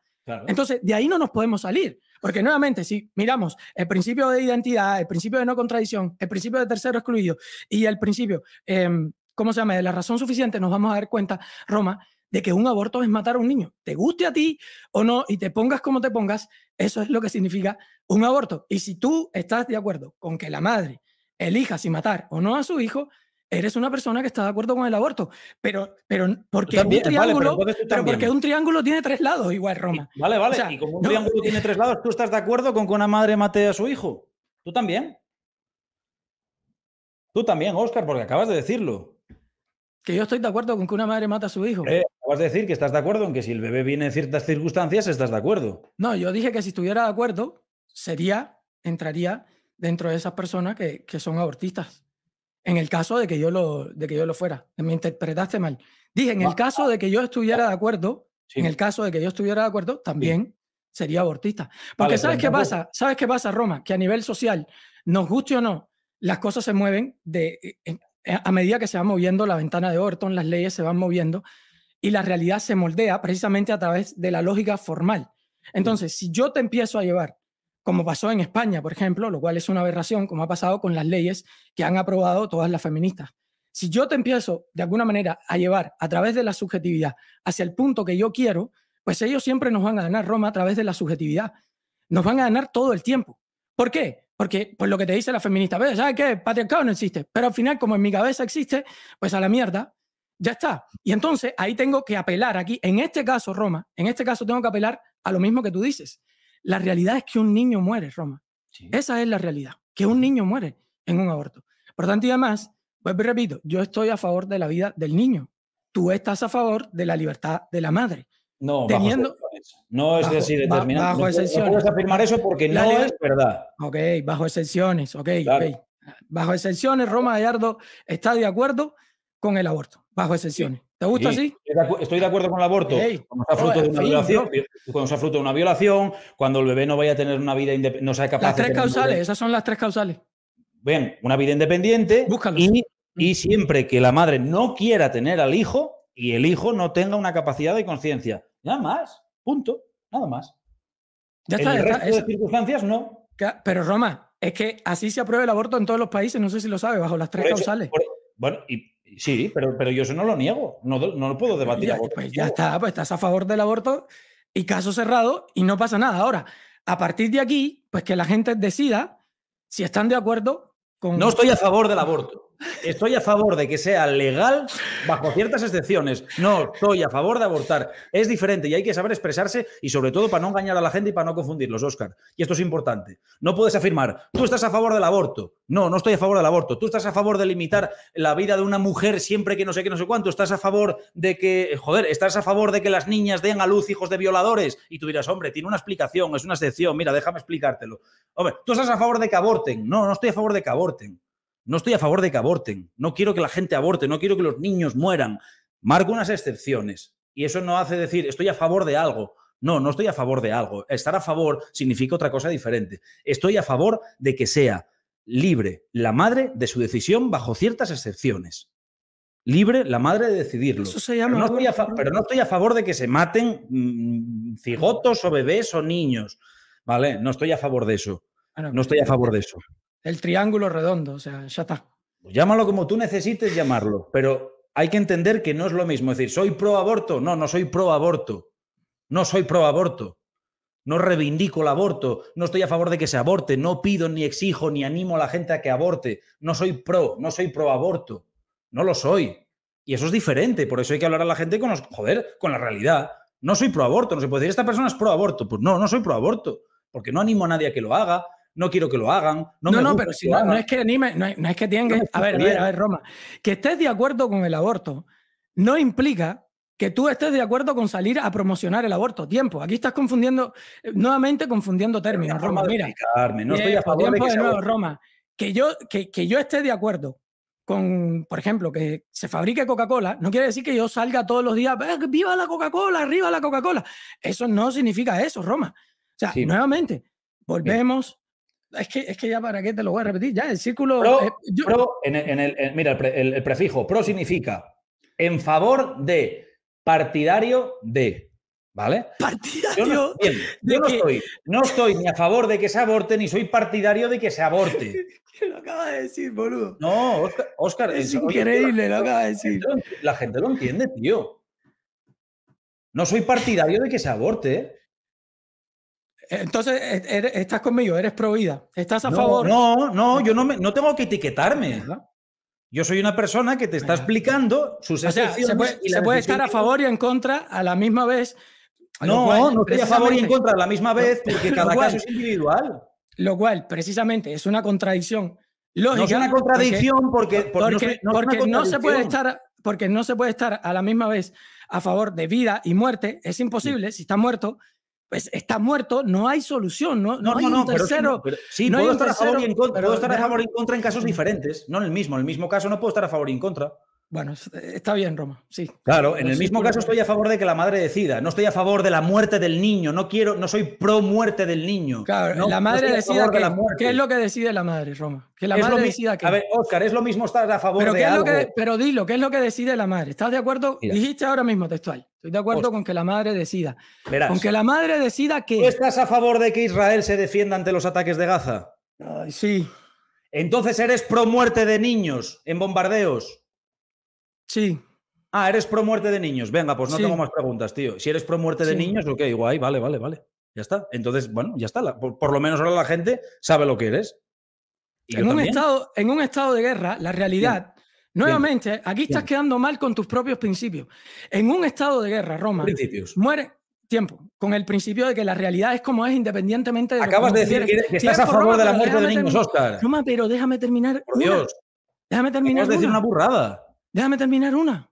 Entonces, de ahí no nos podemos salir, porque nuevamente, si miramos el principio de identidad, el principio de no contradicción, el principio de tercero excluido y el principio, em, ¿cómo se llama?, de la razón suficiente, nos vamos a dar cuenta, Roma, de que un aborto es matar a un niño. Te guste a ti o no, y te pongas como te pongas, eso es lo que significa un aborto. Y si tú estás de acuerdo con que la madre elija si matar o no a su hijo, eres una persona que está de acuerdo con el aborto. Pero, pero porque, un, triángulo, pero porque un triángulo tiene tres lados, igual Roma. vale, vale. y como un triángulo tiene tres lados, ¿tú estás de acuerdo con que una madre mate a su hijo? ¿Tú también? Tú también, Oscar, porque acabas de decirlo. Que yo estoy de acuerdo con que una madre mata a su hijo. Eh, ¿Vas a decir que estás de acuerdo en que si el bebé viene en ciertas circunstancias, estás de acuerdo. No, yo dije que si estuviera de acuerdo, sería, entraría dentro de esas personas que, que son abortistas. En el caso de que yo lo, de que yo lo fuera. Me interpretaste mal. Dije, en el caso de que yo estuviera de acuerdo, en el caso de que yo estuviera de acuerdo, también sería abortista. Porque ¿sabes qué pasa? ¿Sabes qué pasa, Roma? Que a nivel social, nos guste o no, las cosas se mueven de, eh, eh, a medida que se va moviendo la ventana de Orton, las leyes se van moviendo, y la realidad se moldea precisamente a través de la lógica formal. Entonces, si yo te empiezo a llevar, como pasó en España, por ejemplo, lo cual es una aberración, como ha pasado con las leyes que han aprobado todas las feministas, si yo te empiezo de alguna manera a llevar a través de la subjetividad hacia el punto que yo quiero, pues ellos siempre nos van a ganar Roma a través de la subjetividad. Nos van a ganar todo el tiempo. ¿Por qué? Porque pues lo que te dice la feminista, ¿sabes qué? Patriarcado no existe. Pero al final, como en mi cabeza existe, pues a la mierda. Ya está. Y entonces ahí tengo que apelar aquí, en este caso, Roma, en este caso tengo que apelar a lo mismo que tú dices. La realidad es que un niño muere, Roma. Esa es la realidad, que un niño muere en un aborto. Por tanto, y además, pues repito, yo estoy a favor de la vida del niño. Tú estás a favor de la libertad de la madre. No, teniendo, bajo no es así no afirmar eso porque no es verdad. Ok, bajo excepciones, ok, Bajo excepciones, Roma Gallardo está de acuerdo con el aborto, bajo excepciones. ¿Te gusta así? Estoy de acuerdo con el aborto. cuando, sea fruto de una violación, cuando sea fruto de una violación, cuando el bebé no vaya a tener una vida independiente, no sea capaz Las tres causales, esas son las tres causales. Bien, una vida independiente. Mm. Y, siempre que la madre no quiera tener al hijo y el hijo no tenga una capacidad de conciencia. Nada más. Punto. Nada más. Ya está, en el resto circunstancias, no. Pero Roma, es que así se aprueba el aborto en todos los países, no sé si lo sabe, bajo las tres causales. bueno, y Sí, pero, pero yo eso no lo niego, no, no lo puedo debatir. pues ya está, pues estás a favor del aborto y caso cerrado y no pasa nada. Ahora, a partir de aquí, pues que la gente decida si están de acuerdo con... No estoy a favor del aborto. Estoy a favor de que sea legal bajo ciertas excepciones. No, estoy a favor de abortar. Es diferente y hay que saber expresarse y sobre todo para no engañar a la gente y para no confundirlos, Oscar. Y esto es importante. No puedes afirmar, tú estás a favor del aborto. No, no estoy a favor del aborto. Tú estás a favor de limitar la vida de una mujer siempre que no sé qué, no sé cuánto. Estás a favor de que, joder, estás a favor de que las niñas den a luz hijos de violadores. Y tú dirás, hombre, tiene una explicación, es una excepción. Mira, déjame explicártelo. Hombre, tú estás a favor de que aborten. No, no estoy a favor de que aborten. No estoy a favor de que aborten, no quiero que la gente aborte, no quiero que los niños mueran. Marco unas excepciones y eso no hace decir estoy a favor de algo. No, no estoy a favor de algo. Estar a favor significa otra cosa diferente. Estoy a favor de que sea libre la madre de su decisión bajo ciertas excepciones. Libre la madre de decidirlo. pero, no estoy a favor de que se maten mm, cigotos o bebés o niños. ¿Vale? No estoy a favor de eso. No estoy a favor de eso el triángulo redondo, o sea, ya está. Pues llámalo como tú necesites llamarlo, pero hay que entender que no es lo mismo. decir, ¿soy pro aborto? No, no soy pro aborto. No soy pro aborto. No reivindico el aborto. No estoy a favor de que se aborte. No pido, ni exijo, ni animo a la gente a que aborte. No soy pro, no soy pro aborto. No lo soy. Y eso es diferente. Por eso hay que hablar a la gente con joder, con la realidad. No soy pro aborto. No se puede decir, esta persona es pro aborto. Pues no, no soy pro aborto. Porque no animo a nadie a que lo haga no quiero que lo hagan. No, no, pero si no, es que anime, no, es, que A ver, a ver, Roma. Que estés de acuerdo con el aborto no implica que tú estés de acuerdo con salir a promocionar el aborto. Tiempo. Aquí estás confundiendo, eh, nuevamente confundiendo términos, Roma. Mira. No estoy a favor que Roma. Que yo, que, yo esté de acuerdo con, por ejemplo, que se fabrique Coca-Cola, no quiere decir que yo salga todos los días, viva la Coca-Cola, arriba la Coca-Cola. Eso no significa eso, Roma. O sea, nuevamente, volvemos es que, es que ya para qué te lo voy a repetir, ya el círculo... Pro, en mira, el, prefijo, pro significa en favor de, partidario de. ¿Vale? Partidario. Yo, no, bien, yo no, estoy, ni a favor de que se aborte, ni soy partidario de que se aborte. ¿Qué lo acaba de decir, boludo? No, Oscar, es increíble, lo acaba de decir. La gente, lo, la gente lo entiende, tío. No soy partidario de que se aborte. ¿eh? Entonces, e, e, estás conmigo, eres pro vida, estás a favor. No, no, yo no, me, no tengo que etiquetarme. Yo soy una persona que te está explicando sus o se puede, estar a favor y en contra a la misma vez. No, no estoy a favor y en contra a la misma vez porque cada caso es individual. Lo cual, precisamente, es una contradicción No es una contradicción porque, no, se puede estar porque no se puede estar a la misma vez a favor de vida y muerte, es imposible, si está muerto pues está muerto, no hay solución, no, no, no hay no, un tercero. Pero, sí, no puedo, estar a favor y en contra, puedo estar a favor y en contra en casos diferentes, no en el mismo. En el mismo caso no puedo estar a favor y en contra. Bueno, está bien, Roma, sí. Claro, en el mismo caso estoy a favor de que la madre decida. No estoy a favor de la muerte del niño. No quiero, no soy pro muerte del niño. Claro, la madre decida ¿Qué es lo que decide la madre, Roma? Que la madre decida que. A ver, Oscar, es lo mismo estar a favor pero de algo. Que, pero dilo, ¿qué es lo que decide la madre? ¿Estás de acuerdo? Dijiste ahora mismo textual. Estoy de acuerdo con que la madre decida. Verás. Con que la madre decida que. ¿Tú estás a favor de que Israel se defienda ante los ataques de Gaza? sí. Entonces eres pro muerte de niños en bombardeos. Sí. Ah, eres pro muerte de niños. Venga, pues no tengo más preguntas, tío. Si eres pro muerte de niños, ok, guay, vale, vale, vale. Ya está. Entonces, bueno, ya está. por, lo menos ahora la gente sabe lo que eres. en, un estado, en un estado de guerra, la realidad, nuevamente, aquí estás quedando mal con tus propios principios. En un estado de guerra, Roma, principios. muere tiempo, con el principio de que la realidad es como es independientemente de... Acabas de decir que, estás a favor de la muerte de niños, Oscar. Roma, pero déjame terminar. Por Dios. Déjame terminar. Es decir una burrada. Déjame terminar una.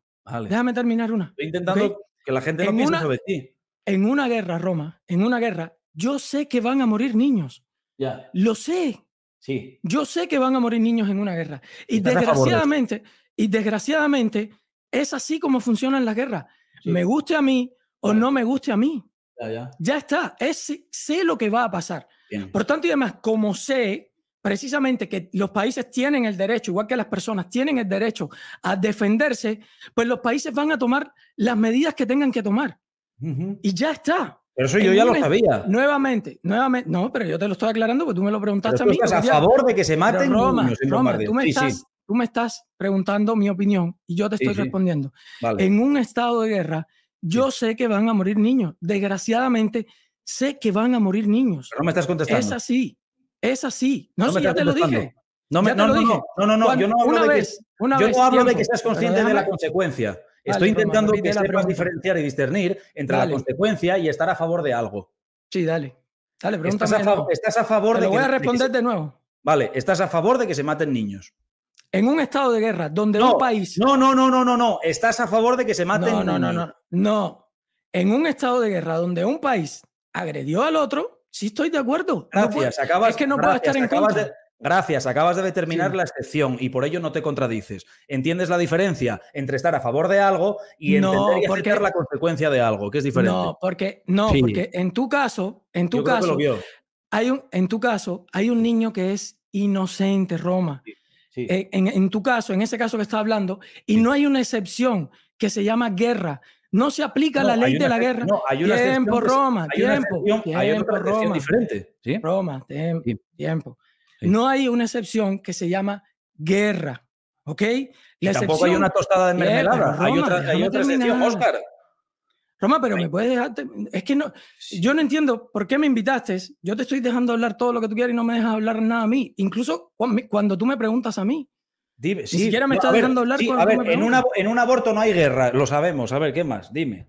Déjame terminar una. Estoy intentando que la gente no en piense una, sobre ti. En una guerra, Roma, en una guerra, yo sé que van a morir niños. Ya. Lo sé. Sí. Yo sé que van a morir niños en una guerra. Y desgraciadamente, y desgraciadamente, es así como funcionan las guerras. Me guste a mí o no me guste a mí. Ya, está. sé lo que va a pasar. Por tanto y demás, como sé, precisamente que los países tienen el derecho, igual que las personas tienen el derecho a defenderse, pues los países van a tomar las medidas que tengan que tomar. Y ya está. Pero eso yo ya lo sabía. Nuevamente, nuevamente, no, pero yo te lo estoy aclarando porque tú me lo preguntaste pero tú estás a mí. a favor de que se maten Roma, niños en Roma tú, me estás, tú me estás preguntando mi opinión y yo te estoy respondiendo. En un estado de guerra, yo sé que van a morir niños. Desgraciadamente, sé que van a morir niños. Pero no me estás contestando. Es así. Es así. No, no ya te lo dije. No, no, no, yo no hablo, de que, seas consciente de la consecuencia. Estoy intentando que diferenciar y discernir entre la consecuencia y estar a favor de algo. Sí, dale. Dale, pregúntame. Estás a, favor, de. Lo que, voy a responder de, nuevo. Vale, estás a favor de que se maten niños. En un estado de guerra, donde un país. No, no, no, no, no, no. Estás a favor de que se maten niños. no, no, no. No. En un estado de guerra donde un país agredió al otro, Sí, estoy de acuerdo. Gracias, acabas, que no gracias, De, acabas de determinar la excepción y por ello no te contradices. ¿Entiendes la diferencia entre estar a favor de algo y no, entender la consecuencia de algo, que es diferente? No, porque, no, porque en tu caso, en tu caso, hay un, en tu caso, hay un niño que es inocente, Roma. Eh, en, tu caso, en ese caso que estás hablando, y no hay una excepción que se llama guerra, no se aplica la ley de la guerra. No, hay tiempo, Roma, tiempo. hay otra Roma, diferente. Roma, tiempo, No hay una excepción que se llama guerra. ¿Ok? La y tampoco hay una tostada de mermelada. hay otra, hay otra excepción, Oscar. Roma, pero me puedes dejar. Es que no. Yo no entiendo por qué me invitaste. Yo te estoy dejando hablar todo lo que tú quieras y no me dejas hablar nada a mí. Incluso cuando tú me preguntas a mí siquiera me dejando hablar. a ver, en, un aborto no hay guerra, lo sabemos. A ver, ¿qué más? Dime.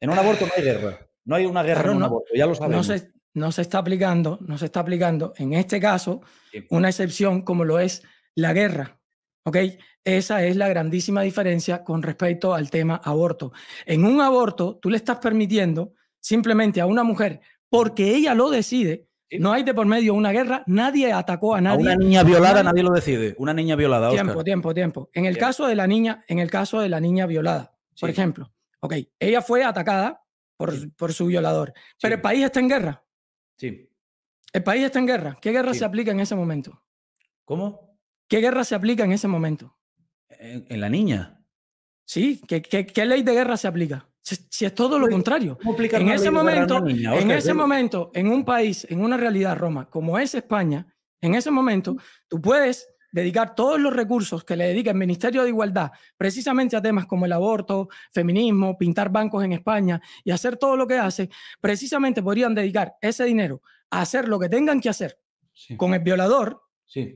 En un aborto no hay guerra. No hay una guerra en un aborto, ya lo sabemos. No se, no se, está aplicando, no se está aplicando, en este caso, una excepción como lo es la guerra. ¿Ok? Esa es la grandísima diferencia con respecto al tema aborto. En un aborto, tú le estás permitiendo simplemente a una mujer, porque ella lo decide, no hay de por medio una guerra, nadie atacó a nadie. una niña violada nadie, lo decide, una niña violada. Tiempo, tiempo, tiempo. En el, caso de la niña, en el caso de la niña violada, por ejemplo, ok, ella fue atacada por, por su violador, pero el país está en guerra. Sí. El país está en guerra. ¿Qué guerra se aplica en ese momento? ¿Cómo? ¿Qué guerra se aplica en ese momento? En, la niña. Sí, qué ley de guerra se aplica? Si, es todo lo contrario. En ese momento, en ese momento, en un país, en una realidad, Roma, como es España, en ese momento, tú puedes dedicar todos los recursos que le dedica el Ministerio de Igualdad precisamente a temas como el aborto, feminismo, pintar bancos en España y hacer todo lo que hace, precisamente podrían dedicar ese dinero a hacer lo que tengan que hacer con el violador,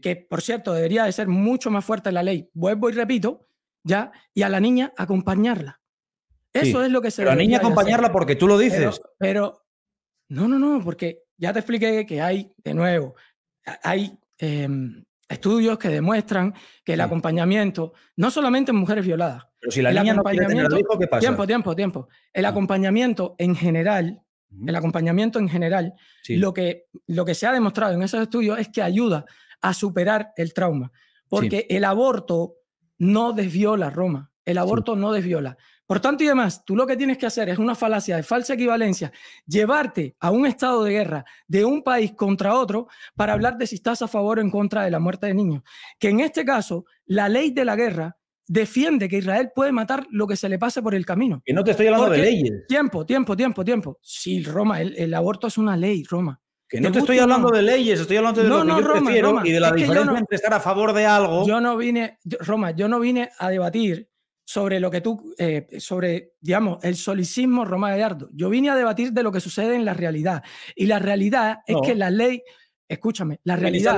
que por cierto debería de ser mucho más fuerte la ley, vuelvo y repito, ya, y a la niña acompañarla. Eso es lo que se Pero a niña acompañarla porque tú lo dices. Pero, no, no, no, porque ya te expliqué que hay, de nuevo, hay em, estudios que demuestran que el acompañamiento, no solamente en mujeres violadas. Pero si la Tiempo, tiempo, tiempo. El mm. acompañamiento en general, el acompañamiento en general, lo, que, lo que se ha demostrado en esos estudios es que ayuda a superar el trauma. Porque el aborto no desviola Roma. El aborto no desviola. Por tanto y demás, tú lo que tienes que hacer es una falacia de falsa equivalencia, llevarte a un estado de guerra de un país contra otro para hablar de si estás a favor o en contra de la muerte de niños. Que en este caso, la ley de la guerra defiende que Israel puede matar lo que se le pase por el camino. Que no te estoy hablando de leyes. Tiempo, tiempo, tiempo, tiempo. Sí, Roma, el, aborto es una ley, Roma. Que no te, estoy hablando de leyes, estoy hablando de lo yo Roma, y de la diferencia entre estar a favor de algo. Yo no vine, Roma, yo no vine a debatir sobre lo que tú, eh, sobre, digamos, el solicismo Roma Gallardo. Yo vine a debatir de lo que sucede en la realidad. Y la realidad es que la ley, escúchame, la realidad... Viniste a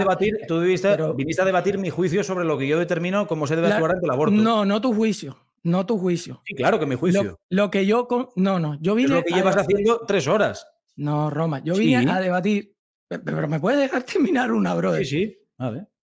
debatir, tú a debatir mi juicio sobre lo que yo determino como se debe actuar ante el aborto. No, no tu juicio. No tu juicio. Sí, claro que mi juicio. Lo, que yo... No, no, yo vine... Es lo que llevas haciendo tres horas. No, Roma, yo vine a debatir... Pero me puedes dejar terminar una, bro Sí, sí.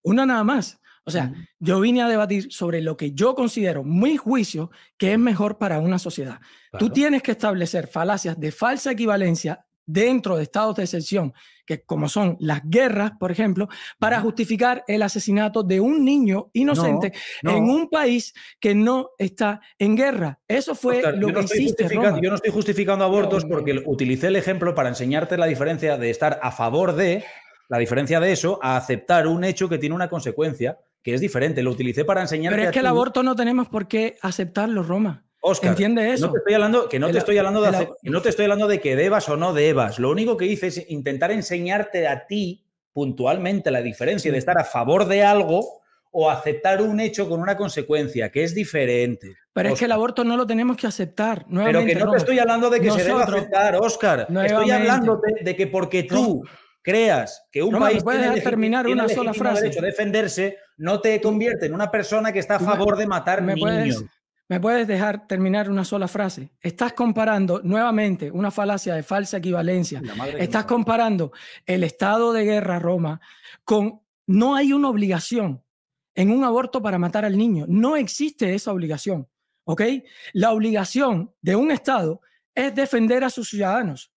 Una nada más. O sea, yo vine a debatir sobre lo que yo considero, muy juicio, que es mejor para una sociedad. Tú tienes que establecer falacias de falsa equivalencia dentro de estados de excepción, que como son las guerras, por ejemplo, para justificar el asesinato de un niño inocente en un país que no está en guerra. Eso fue lo que hiciste. Yo no estoy justificando abortos porque utilicé el ejemplo para enseñarte la diferencia de estar a favor de, la diferencia de eso, a aceptar un hecho que tiene una consecuencia que es diferente. Lo utilicé para enseñar. Pero es que el aborto no tenemos por qué aceptarlo, Roma. Oscar, ¿Entiende eso? No te estoy hablando, que, no, te estoy hablando de que no te estoy hablando de que debas o no debas. Lo único que hice es intentar enseñarte a ti puntualmente la diferencia de estar a favor de algo o aceptar un hecho con una consecuencia, que es diferente. Pero es que el aborto no lo tenemos que aceptar. Pero que no te estoy hablando de que se debe aceptar, Oscar. Estoy hablando de, que porque tú creas que un país puede terminar una sola frase defenderse no te convierte en una persona que está a favor de matar ¿Me niños puedes, me puedes dejar terminar una sola frase estás comparando nuevamente una falacia de falsa equivalencia estás comparando el estado de guerra Roma con no hay una obligación en un aborto para matar al niño no existe esa obligación ¿ok? La obligación de un Estado es defender a sus ciudadanos.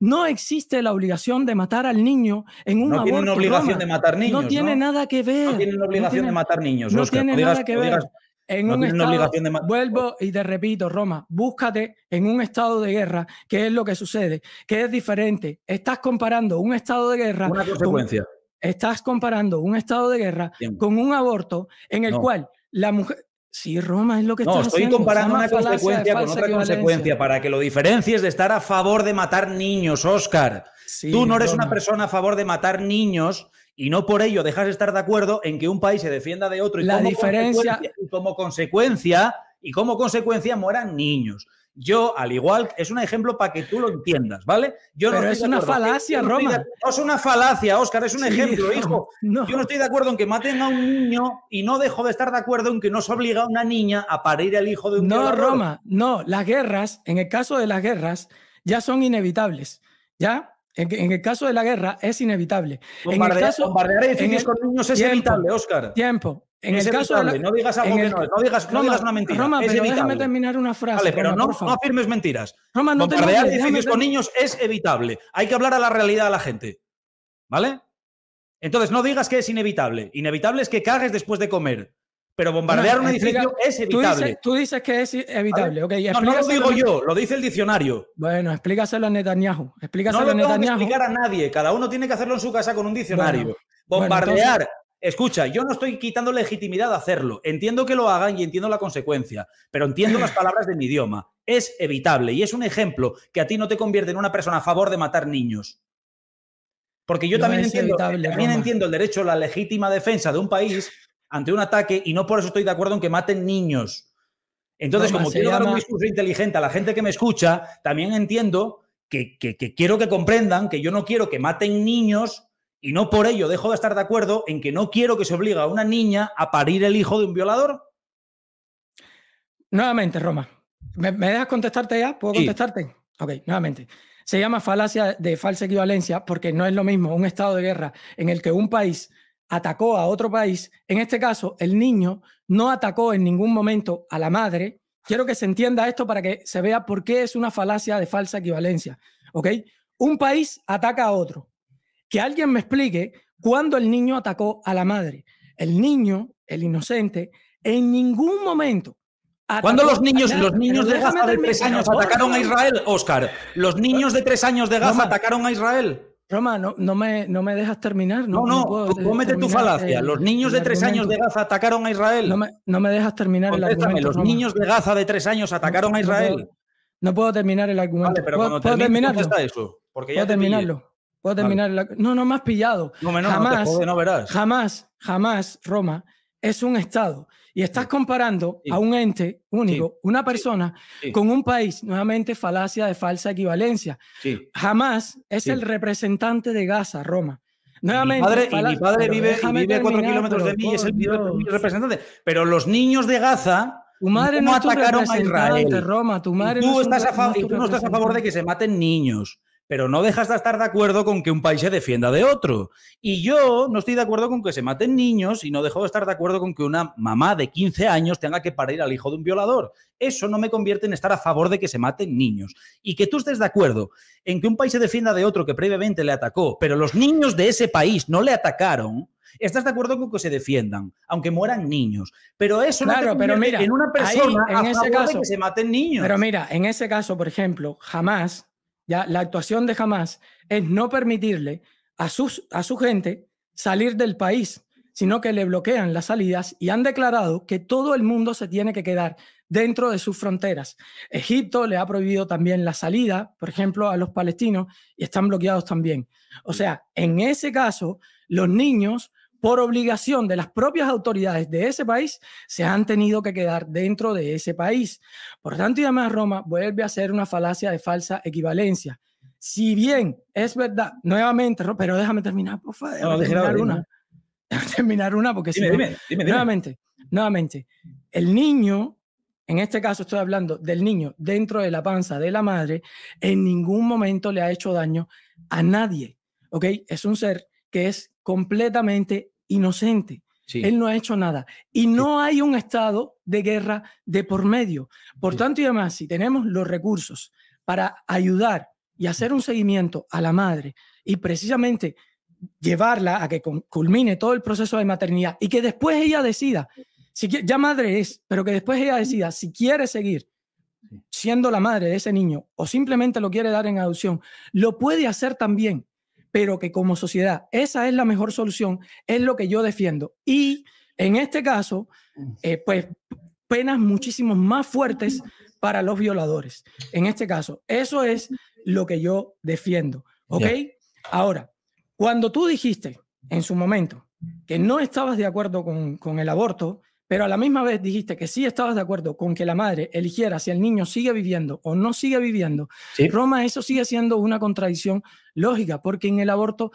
No existe la obligación de matar al niño en un aborto. No obligación de matar niños. No tiene nada que ver. No tienen obligación de matar niños. No tiene nada que ver. en un estado, vuelvo y te repito, Roma, búscate en un estado de guerra qué es lo que sucede, qué es diferente. Estás comparando un estado de guerra. Una consecuencia. estás comparando un estado de guerra con un aborto en el cual la mujer, Sí, Roma, es lo que No, estoy comparando una consecuencia con otra consecuencia para que lo diferencies de estar a favor de matar niños, Oscar. Tú no eres una persona a favor de matar niños y no por ello dejas de estar de acuerdo en que un país se defienda de otro y, La diferencia... como consecuencia y como consecuencia mueran niños. Yo, al igual, es un ejemplo para que tú lo entiendas, ¿vale? Yo no es una falacia, Roma. No es una falacia, Óscar, es un ejemplo, hijo. Yo no estoy de acuerdo en que maten a un niño y no dejo de estar de acuerdo en que no se obliga a una niña a parir al hijo de un niño. No, Roma, no. Las guerras, en el caso de las guerras, ya son inevitables, ¿ya? En, el caso de la guerra es inevitable. en el caso, de edificios niños es inevitable, Oscar. Tiempo, en es el caso no digas algo que no, no digas, no digas una mentira. Roma, pero déjame terminar una frase. Vale, pero no, afirmes mentiras. Roma, no Bombardear edificios con niños es evitable. Hay que hablar a la realidad a la gente. ¿Vale? Entonces, no digas que es inevitable. Inevitable es que cagues después de comer. Pero bombardear un edificio es evitable. Tú dices, que es evitable. no, no lo digo yo, lo dice el diccionario. Bueno, explícaselo a Netanyahu. Explícaselo no lo a explicar a nadie. Cada uno tiene que hacerlo en su casa con un diccionario. bombardear Escucha, yo no estoy quitando legitimidad a hacerlo. Entiendo que lo hagan y entiendo la consecuencia, pero entiendo las palabras de mi idioma. Es evitable y es un ejemplo que a ti no te convierte en una persona a favor de matar niños. Porque yo también, entiendo, entiendo el derecho a la legítima defensa de un país ante un ataque y no por eso estoy de acuerdo en que maten niños. Entonces, como quiero dar un discurso inteligente a la gente que me escucha, también entiendo que quiero que comprendan que yo no quiero que maten niños y no por ello dejo de estar de acuerdo en que no quiero que se obligue a una niña a parir el hijo de un violador. Nuevamente, Roma. ¿Me, dejas contestarte ya? ¿Puedo contestarte? Ok, nuevamente. Se llama falacia de falsa equivalencia porque no es lo mismo un estado de guerra en el que un país atacó a otro país. En este caso, el niño no atacó en ningún momento a la madre. Quiero que se entienda esto para que se vea por qué es una falacia de falsa equivalencia. ¿Ok? Un país ataca a otro. Que alguien me explique cuándo el niño atacó a la madre. El niño, el inocente, en ningún momento cuando los niños, los niños de Gaza de tres años atacaron a Israel, Oscar? ¿Los niños de tres años de Gaza atacaron a Israel? Roma, no, me, no me dejas terminar. No, no, no cómete tu falacia. los niños de tres años de Gaza atacaron a Israel. No me, dejas terminar el argumento. Los niños de Gaza de tres años atacaron a Israel. No puedo, terminar el argumento. pero ¿Puedo, cuando Eso, porque ya terminarlo? No, no me has pillado. jamás, jamás, Roma es un Estado. Y estás comparando a un ente único, una persona, con un país. Nuevamente, falacia de falsa equivalencia. Jamás es el representante de Gaza, Roma. Nuevamente, mi padre, vive, a cuatro kilómetros de mí y es el representante. Pero los niños de Gaza. Tu madre no atacaron a Israel. Roma, tu madre tú no estás a favor de que se maten niños pero no dejas de estar de acuerdo con que un país se defienda de otro. Y yo no estoy de acuerdo con que se maten niños y no dejo de estar de acuerdo con que una mamá de 15 años tenga que parir al hijo de un violador. Eso no me convierte en estar a favor de que se maten niños. Y que tú estés de acuerdo en que un país se defienda de otro que previamente le atacó, pero los niños de ese país no le atacaron. Estás de acuerdo con que se defiendan, aunque mueran niños. Pero eso no te pero mira, en una persona en ese caso, que se maten niños. Pero mira, en ese caso, por ejemplo, jamás la actuación de Hamas es no permitirle a su gente salir del país, sino que le bloquean las salidas y han declarado que todo el mundo se tiene que quedar dentro de sus fronteras. Egipto le ha prohibido también la salida, por ejemplo, a los palestinos y están bloqueados también. O sea, en ese caso, los niños por obligación de las propias autoridades de ese país, se han tenido que quedar dentro de ese país. Por tanto, y además Roma vuelve a ser una falacia de falsa equivalencia. Si bien es verdad, nuevamente, pero déjame terminar, por favor, déjame terminar una. Déjame terminar una porque si dime, dime, nuevamente, nuevamente, el niño, en este caso estoy hablando del niño dentro de la panza de la madre, en ningún momento le ha hecho daño a nadie, ¿ok? Es un ser es completamente inocente. Él no ha hecho nada. Y no hay un estado de guerra de por medio. Por tanto y además, si tenemos los recursos para ayudar y hacer un seguimiento a la madre y precisamente llevarla a que culmine todo el proceso de maternidad y que después ella decida, si ya madre es, pero que después ella decida si quiere seguir siendo la madre de ese niño o simplemente lo quiere dar en adopción, lo puede hacer también pero que como sociedad esa es la mejor solución, es lo que yo defiendo. Y en este caso, eh, pues penas muchísimo más fuertes para los violadores. En este caso, eso es lo que yo defiendo. ¿Ok? Ahora, cuando tú dijiste en su momento que no estabas de acuerdo con, con el aborto, pero a la misma vez dijiste que sí estabas de acuerdo con que la madre eligiera si el niño sigue viviendo o no sigue viviendo. Roma, eso sigue siendo una contradicción lógica, porque en el aborto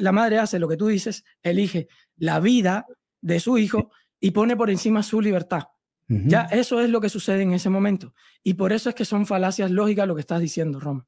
la madre hace lo que tú dices, elige la vida de su hijo y pone por encima su libertad. Ya eso es lo que sucede en ese momento. Y por eso es que son falacias lógicas lo que estás diciendo, Roma.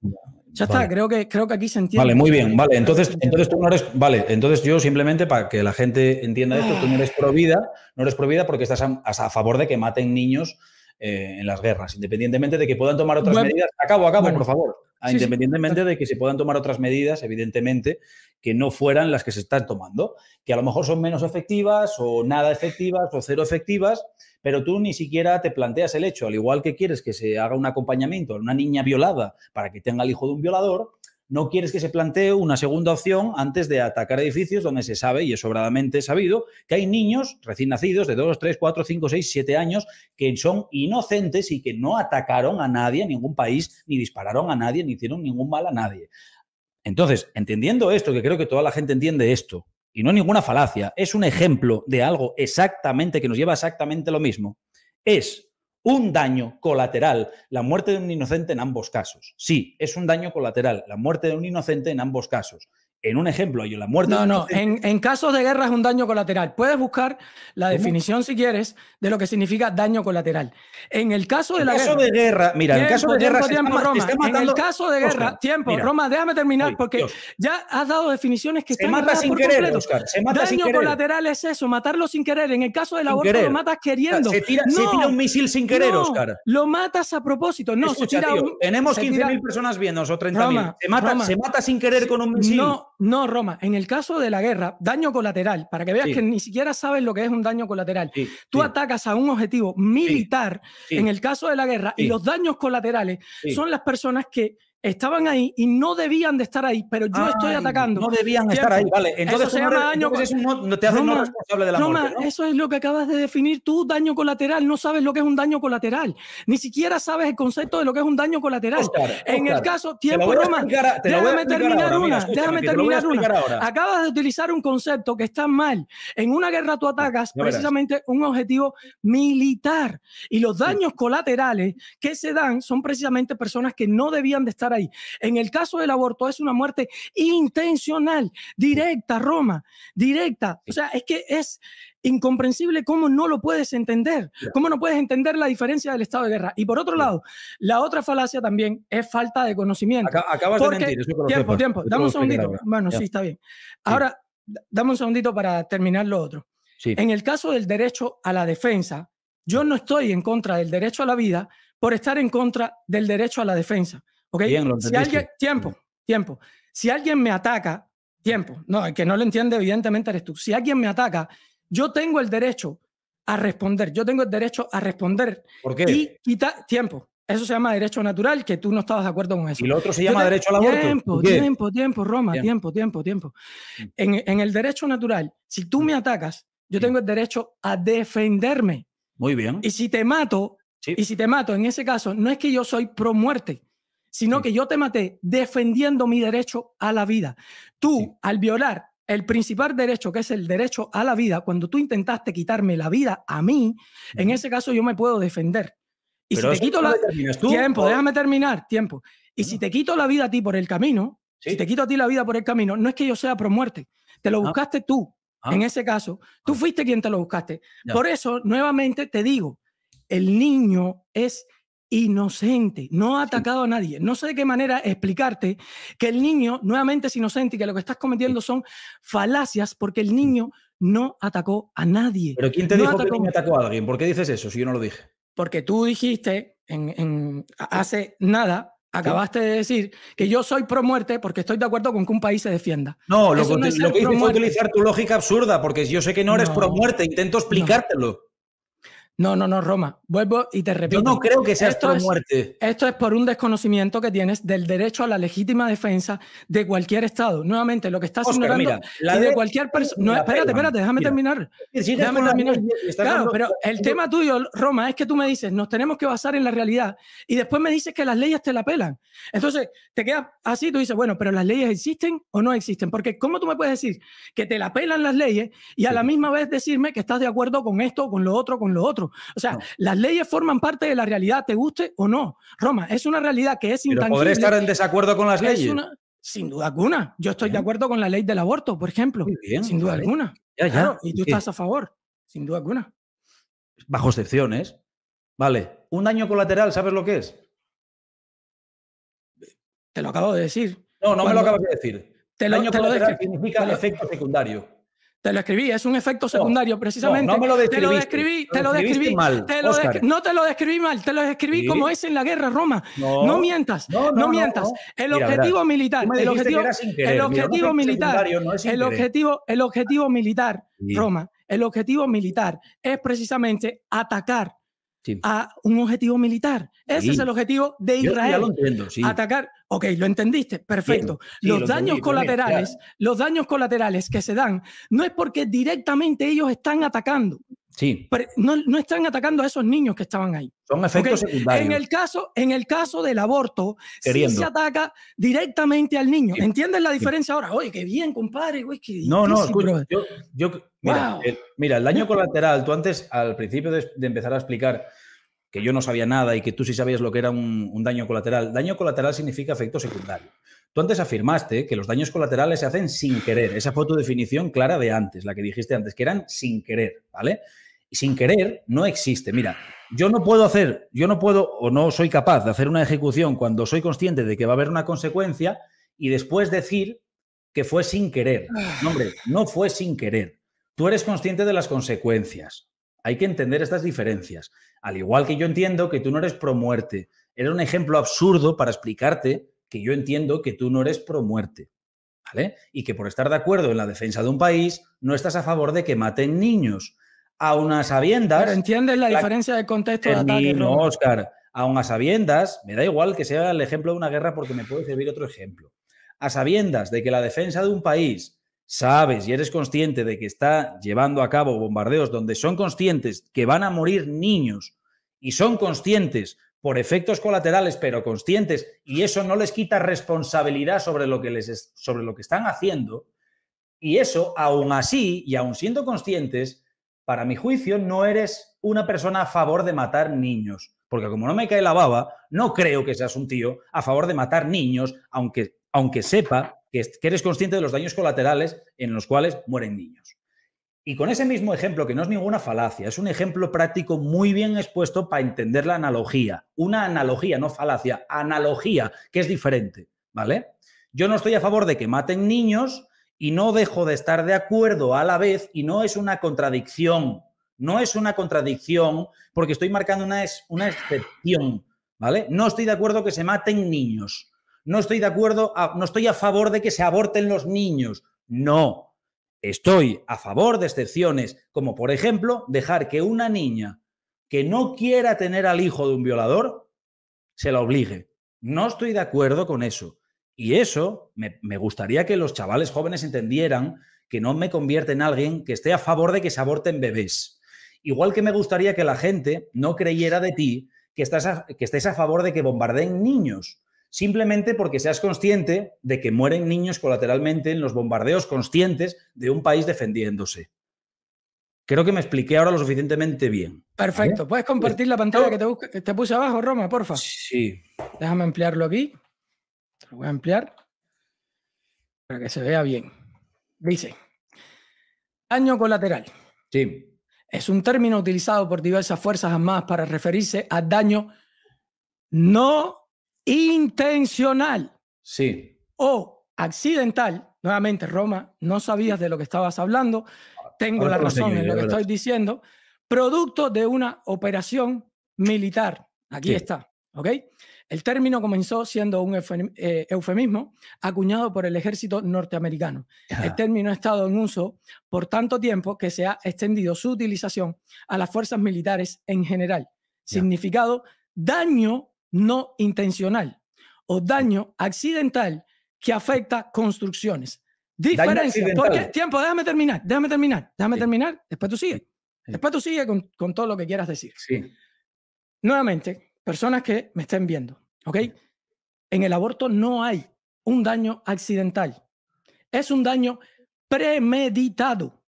Ya está, creo que, creo que aquí se entiende. Vale, muy bien, vale. Entonces, entonces tú no eres. Vale, entonces yo simplemente para que la gente entienda esto, tú no eres prohibida, no eres pro porque estás a, favor de que maten niños eh, en las guerras, independientemente de que puedan tomar otras medidas. Acabo, acabo, por favor. Ah, independientemente de que se puedan tomar otras medidas, evidentemente, que no fueran las que se están tomando, que a lo mejor son menos efectivas o nada efectivas o cero efectivas, pero tú ni siquiera te planteas el hecho, al igual que quieres que se haga un acompañamiento a una niña violada para que tenga el hijo de un violador, no quieres que se plantee una segunda opción antes de atacar edificios donde se sabe, y es sobradamente sabido, que hay niños recién nacidos de 2, 3, 4, 5, 6, 7 años que son inocentes y que no atacaron a nadie, a ningún país, ni dispararon a nadie, ni hicieron ningún mal a nadie. Entonces, entendiendo esto, que creo que toda la gente entiende esto, y no ninguna falacia, es un ejemplo de algo exactamente que nos lleva exactamente lo mismo, es un daño colateral, la muerte de un inocente en ambos casos. Sí, es un daño colateral, la muerte de un inocente en ambos casos en un ejemplo, yo la muerte. No, no, en, en, casos de guerra es un daño colateral. Puedes buscar la definición, si quieres, de lo que significa daño colateral. En el caso de la caso guerra. De guerra mira, en caso de guerra. en el caso de guerra, tiempo, Roma, déjame terminar, porque ya has dado definiciones que se están. Mata sin querer, daño colateral es eso, matarlo sin querer. En el caso del aborto, lo matas queriendo. se, tira, no, se, tira, un misil sin querer, Oscar. Lo matas a propósito. No, se tira Tenemos 15.000 personas viendo o 30.000. Se mata sin querer con un misil. No, Roma, en el caso de la guerra, daño colateral, para que veas que ni siquiera sabes lo que es un daño colateral. Tú atacas a un objetivo militar en el caso de la guerra y los daños colaterales son las personas que estaban ahí y no debían de estar ahí, pero yo estoy atacando. No debían estar ahí, vale. Entonces, eso daño es no, te haces no responsable de la muerte, Eso es lo que acabas de definir tú, daño colateral. No sabes lo que es un daño colateral. Ni siquiera sabes el concepto de lo que es un daño colateral. en el caso, tiempo Roma, déjame terminar una, déjame terminar una. Acabas de utilizar un concepto que está mal. En una guerra tú atacas precisamente un objetivo militar y los daños colaterales que se dan son precisamente personas que no debían de estar ahí. En el caso del aborto es una muerte intencional, directa, Roma, directa. O sea, es que es incomprensible cómo no lo puedes entender, cómo no puedes entender la diferencia del estado de guerra. Y por otro lado, la otra falacia también es falta de conocimiento. acabas de mentir. tiempo, tiempo. Dame un segundito. Bueno, sí, está bien. Ahora, damos un segundito para terminar lo otro. En el caso del derecho a la defensa, yo no estoy en contra del derecho a la vida por estar en contra del derecho a la defensa tiempo, tiempo. Si alguien me ataca, tiempo. No, el que no lo entiende, evidentemente eres tú. Si alguien me ataca, yo tengo el derecho a responder. Yo tengo el derecho a responder. ¿Por qué? Y quita tiempo. Eso se llama derecho natural, que tú no estabas de acuerdo con eso. Y lo otro se llama derecho al Tiempo, tiempo, tiempo, Roma, mm. tiempo, tiempo, tiempo. En, el derecho natural, si tú mm. me atacas, yo tengo el derecho a defenderme. Muy bien. Y si te mato, y si te mato, en ese caso, no es que yo soy pro muerte, sino que yo te maté defendiendo mi derecho a la vida. Tú, al violar el principal derecho, que es el derecho a la vida, cuando tú intentaste quitarme la vida a mí, en ese caso yo me puedo defender. Y si te quito la tiempo, déjame terminar, tiempo. Y si te quito la vida a ti por el camino, si te quito a ti la vida por el camino, no es que yo sea pro muerte, te lo ah. buscaste tú. Ah. En ese caso, tú ah. fuiste quien te lo buscaste. Por eso, nuevamente te digo, el niño es inocente, no ha atacado a nadie. No sé de qué manera explicarte que el niño nuevamente es inocente y que lo que estás cometiendo son falacias porque el niño no atacó a nadie. Pero ¿quién te dijo que que me atacó a alguien? ¿Por qué dices eso si yo no lo dije? Porque tú dijiste en, hace nada Acabaste de decir que yo soy pro muerte porque estoy de acuerdo con que un país se defienda. No, lo, lo que hice fue utilizar tu lógica absurda, porque yo sé que no eres pro muerte, intento explicártelo. No, no, no, Roma. Vuelvo y te repito. Yo no creo que sea esto es, muerte. Esto es por un desconocimiento que tienes del derecho a la legítima defensa de cualquier Estado. Nuevamente, lo que estás Oscar, ignorando de, cualquier persona. No, espérate, espérate, déjame terminar. déjame terminar. claro, pero el tema tuyo, Roma, es que tú me dices, nos tenemos que basar en la realidad y después me dices que las leyes te la pelan. Entonces, te quedas así, tú dices, bueno, pero las leyes existen o no existen. Porque, ¿cómo tú me puedes decir que te la pelan las leyes y a la misma vez decirme que estás de acuerdo con esto, con lo otro, con lo otro? O sea, las leyes forman parte de la realidad, te guste o no. Roma, es una realidad que es Pero podré estar en desacuerdo con las leyes. sin duda alguna. Yo estoy de acuerdo con la ley del aborto, por ejemplo. sin duda alguna. y tú estás a favor, sin duda alguna. Bajo excepciones. Vale. Un daño colateral, ¿sabes lo que es? Te lo acabo de decir. No, no me lo acabas de decir. Te lo, daño te colateral ¿Qué significa el efecto secundario. Te lo escribí, es un efecto secundario precisamente. No, te lo describí, te lo describí. Mal, te lo no te lo describí mal, te lo describí como es en la guerra Roma. No, mientas, no, mientas. El objetivo militar, el objetivo, militar, el objetivo, el objetivo militar, Roma, el objetivo militar es precisamente atacar a un objetivo militar. Ese es el objetivo de Israel. Atacar. Ok, lo entendiste, perfecto. los daños colaterales, los daños colaterales que se dan, no es porque directamente ellos están atacando. Sí. Pero no, no, están atacando a esos niños que estaban ahí. Son efectos secundarios. En el, caso, en el caso del aborto, sí se ataca directamente al niño. ¿Entiendes la diferencia ahora? Oye, qué bien, compadre. Uy, no, no, yo, yo, Mira, el, eh, mira, el daño colateral, tú antes, al principio de, empezar a explicar que yo no sabía nada y que tú sí sabías lo que era un, daño colateral, daño colateral significa efecto secundario. Tú antes afirmaste que los daños colaterales se hacen sin querer. Esa fue tu definición clara de antes, la que dijiste antes, que eran sin querer, ¿vale? Y sin querer no existe. Mira, yo no puedo hacer, yo no puedo o no soy capaz de hacer una ejecución cuando soy consciente de que va a haber una consecuencia y después decir que fue sin querer. Ah. No, hombre, no fue sin querer. Tú eres consciente de las consecuencias. Hay que entender estas diferencias. Al igual que yo entiendo que tú no eres pro muerte. Era un ejemplo absurdo para explicarte que yo entiendo que tú no eres pro muerte. ¿Vale? Y que por estar de acuerdo en la defensa de un país, no estás a favor de que maten niños. A sabiendas. Pero entiendes la, diferencia de contexto de ataque. No, Oscar. A sabiendas, me da igual que sea el ejemplo de una guerra porque me puede servir otro ejemplo. A sabiendas de que la defensa de un país sabes y eres consciente de que está llevando a cabo bombardeos donde son conscientes que van a morir niños y son conscientes por efectos colaterales, pero conscientes, y eso no les quita responsabilidad sobre lo que, les sobre lo que están haciendo, y eso, aún así, y aún siendo conscientes, para mi juicio, no eres una persona a favor de matar niños. Porque como no me cae la baba, no creo que seas un tío a favor de matar niños, aunque, aunque sepa que, eres consciente de los daños colaterales en los cuales mueren niños. Y con ese mismo ejemplo, que no es ninguna falacia, es un ejemplo práctico muy bien expuesto para entender la analogía. Una analogía, no falacia, analogía, que es diferente, ¿vale? Yo no estoy a favor de que maten niños y no dejo de estar de acuerdo a la vez y no es una contradicción, no es una contradicción porque estoy marcando una, una excepción, ¿vale? No estoy de acuerdo que se maten niños, no estoy de acuerdo, no estoy a favor de que se aborten los niños. No, estoy a favor de excepciones, como por ejemplo dejar que una niña que no quiera tener al hijo de un violador, se la obligue. No estoy de acuerdo con eso. Y eso me, gustaría que los chavales jóvenes entendieran que no me convierte en alguien que esté a favor de que se aborten bebés. Igual que me gustaría que la gente no creyera de ti que, estás que estés a favor de que bombardeen niños simplemente porque seas consciente de que mueren niños colateralmente en los bombardeos conscientes de un país defendiéndose. Creo que me expliqué ahora lo suficientemente bien. Perfecto. ¿Puedes compartir la pantalla que te, te puse abajo, Roma, porfa? Sí. Déjame ampliarlo aquí. Lo voy a ampliar para que se vea bien. Dice, daño colateral. Sí. Es un término utilizado por diversas fuerzas armadas para referirse a daño no intencional sí. o accidental, nuevamente Roma, no sabías de lo que estabas hablando, tengo la razón en lo que estoy diciendo, producto de una operación militar. Aquí está, ¿ok? El término comenzó siendo un eh, eufemismo acuñado por el ejército norteamericano. El término ha estado en uso por tanto tiempo que se ha extendido su utilización a las fuerzas militares en general. Significado daño no intencional o daño accidental que afecta construcciones. Diferencia. tiempo, déjame terminar, déjame terminar, déjame terminar, después tú sigue, Después tú sigue con, con, todo lo que quieras decir. Sí. Nuevamente, personas que me estén viendo, ¿ok? En el aborto no hay un daño accidental. Es un daño premeditado,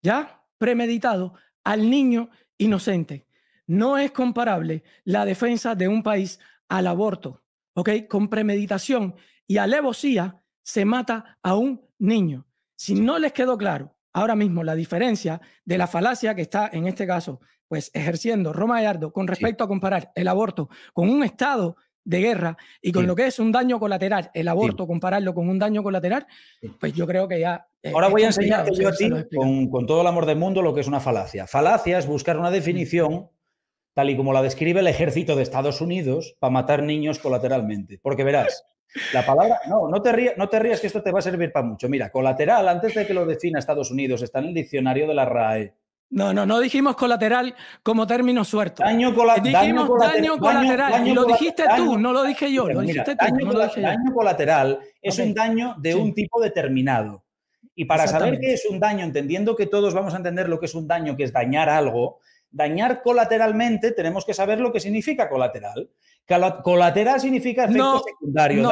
¿ya? Premeditado al niño inocente. No es comparable la defensa de un país al aborto, ¿ok? Con premeditación y alevosía se mata a un niño. Si no les quedó claro ahora mismo la diferencia de la falacia que está en este caso, pues ejerciendo Roma Ardo con respecto a comparar el aborto con un estado de guerra y con lo que es un daño colateral, el aborto, compararlo con un daño colateral, pues yo creo que ya... Eh, ahora voy a enseñarte yo a ti, con, todo el amor del mundo, lo que es una falacia. Falacia es buscar una definición tal y como la describe el ejército de Estados Unidos para matar niños colateralmente. Porque verás, la palabra, no, no te, rías, no te rías que esto te va a servir para mucho. Mira, colateral, antes de que lo defina Estados Unidos, está en el diccionario de la RAE. No, no, no dijimos colateral como término suelto. Daño, dijimos daño, colateral. y lo dijiste tú, no lo dije yo. daño, colateral es un daño de un tipo determinado. Y para saber qué es un daño, entendiendo que todos vamos a entender lo que es un daño, que es dañar algo, dañar colateralmente, tenemos que saber lo que significa colateral. Colateral significa efecto secundario.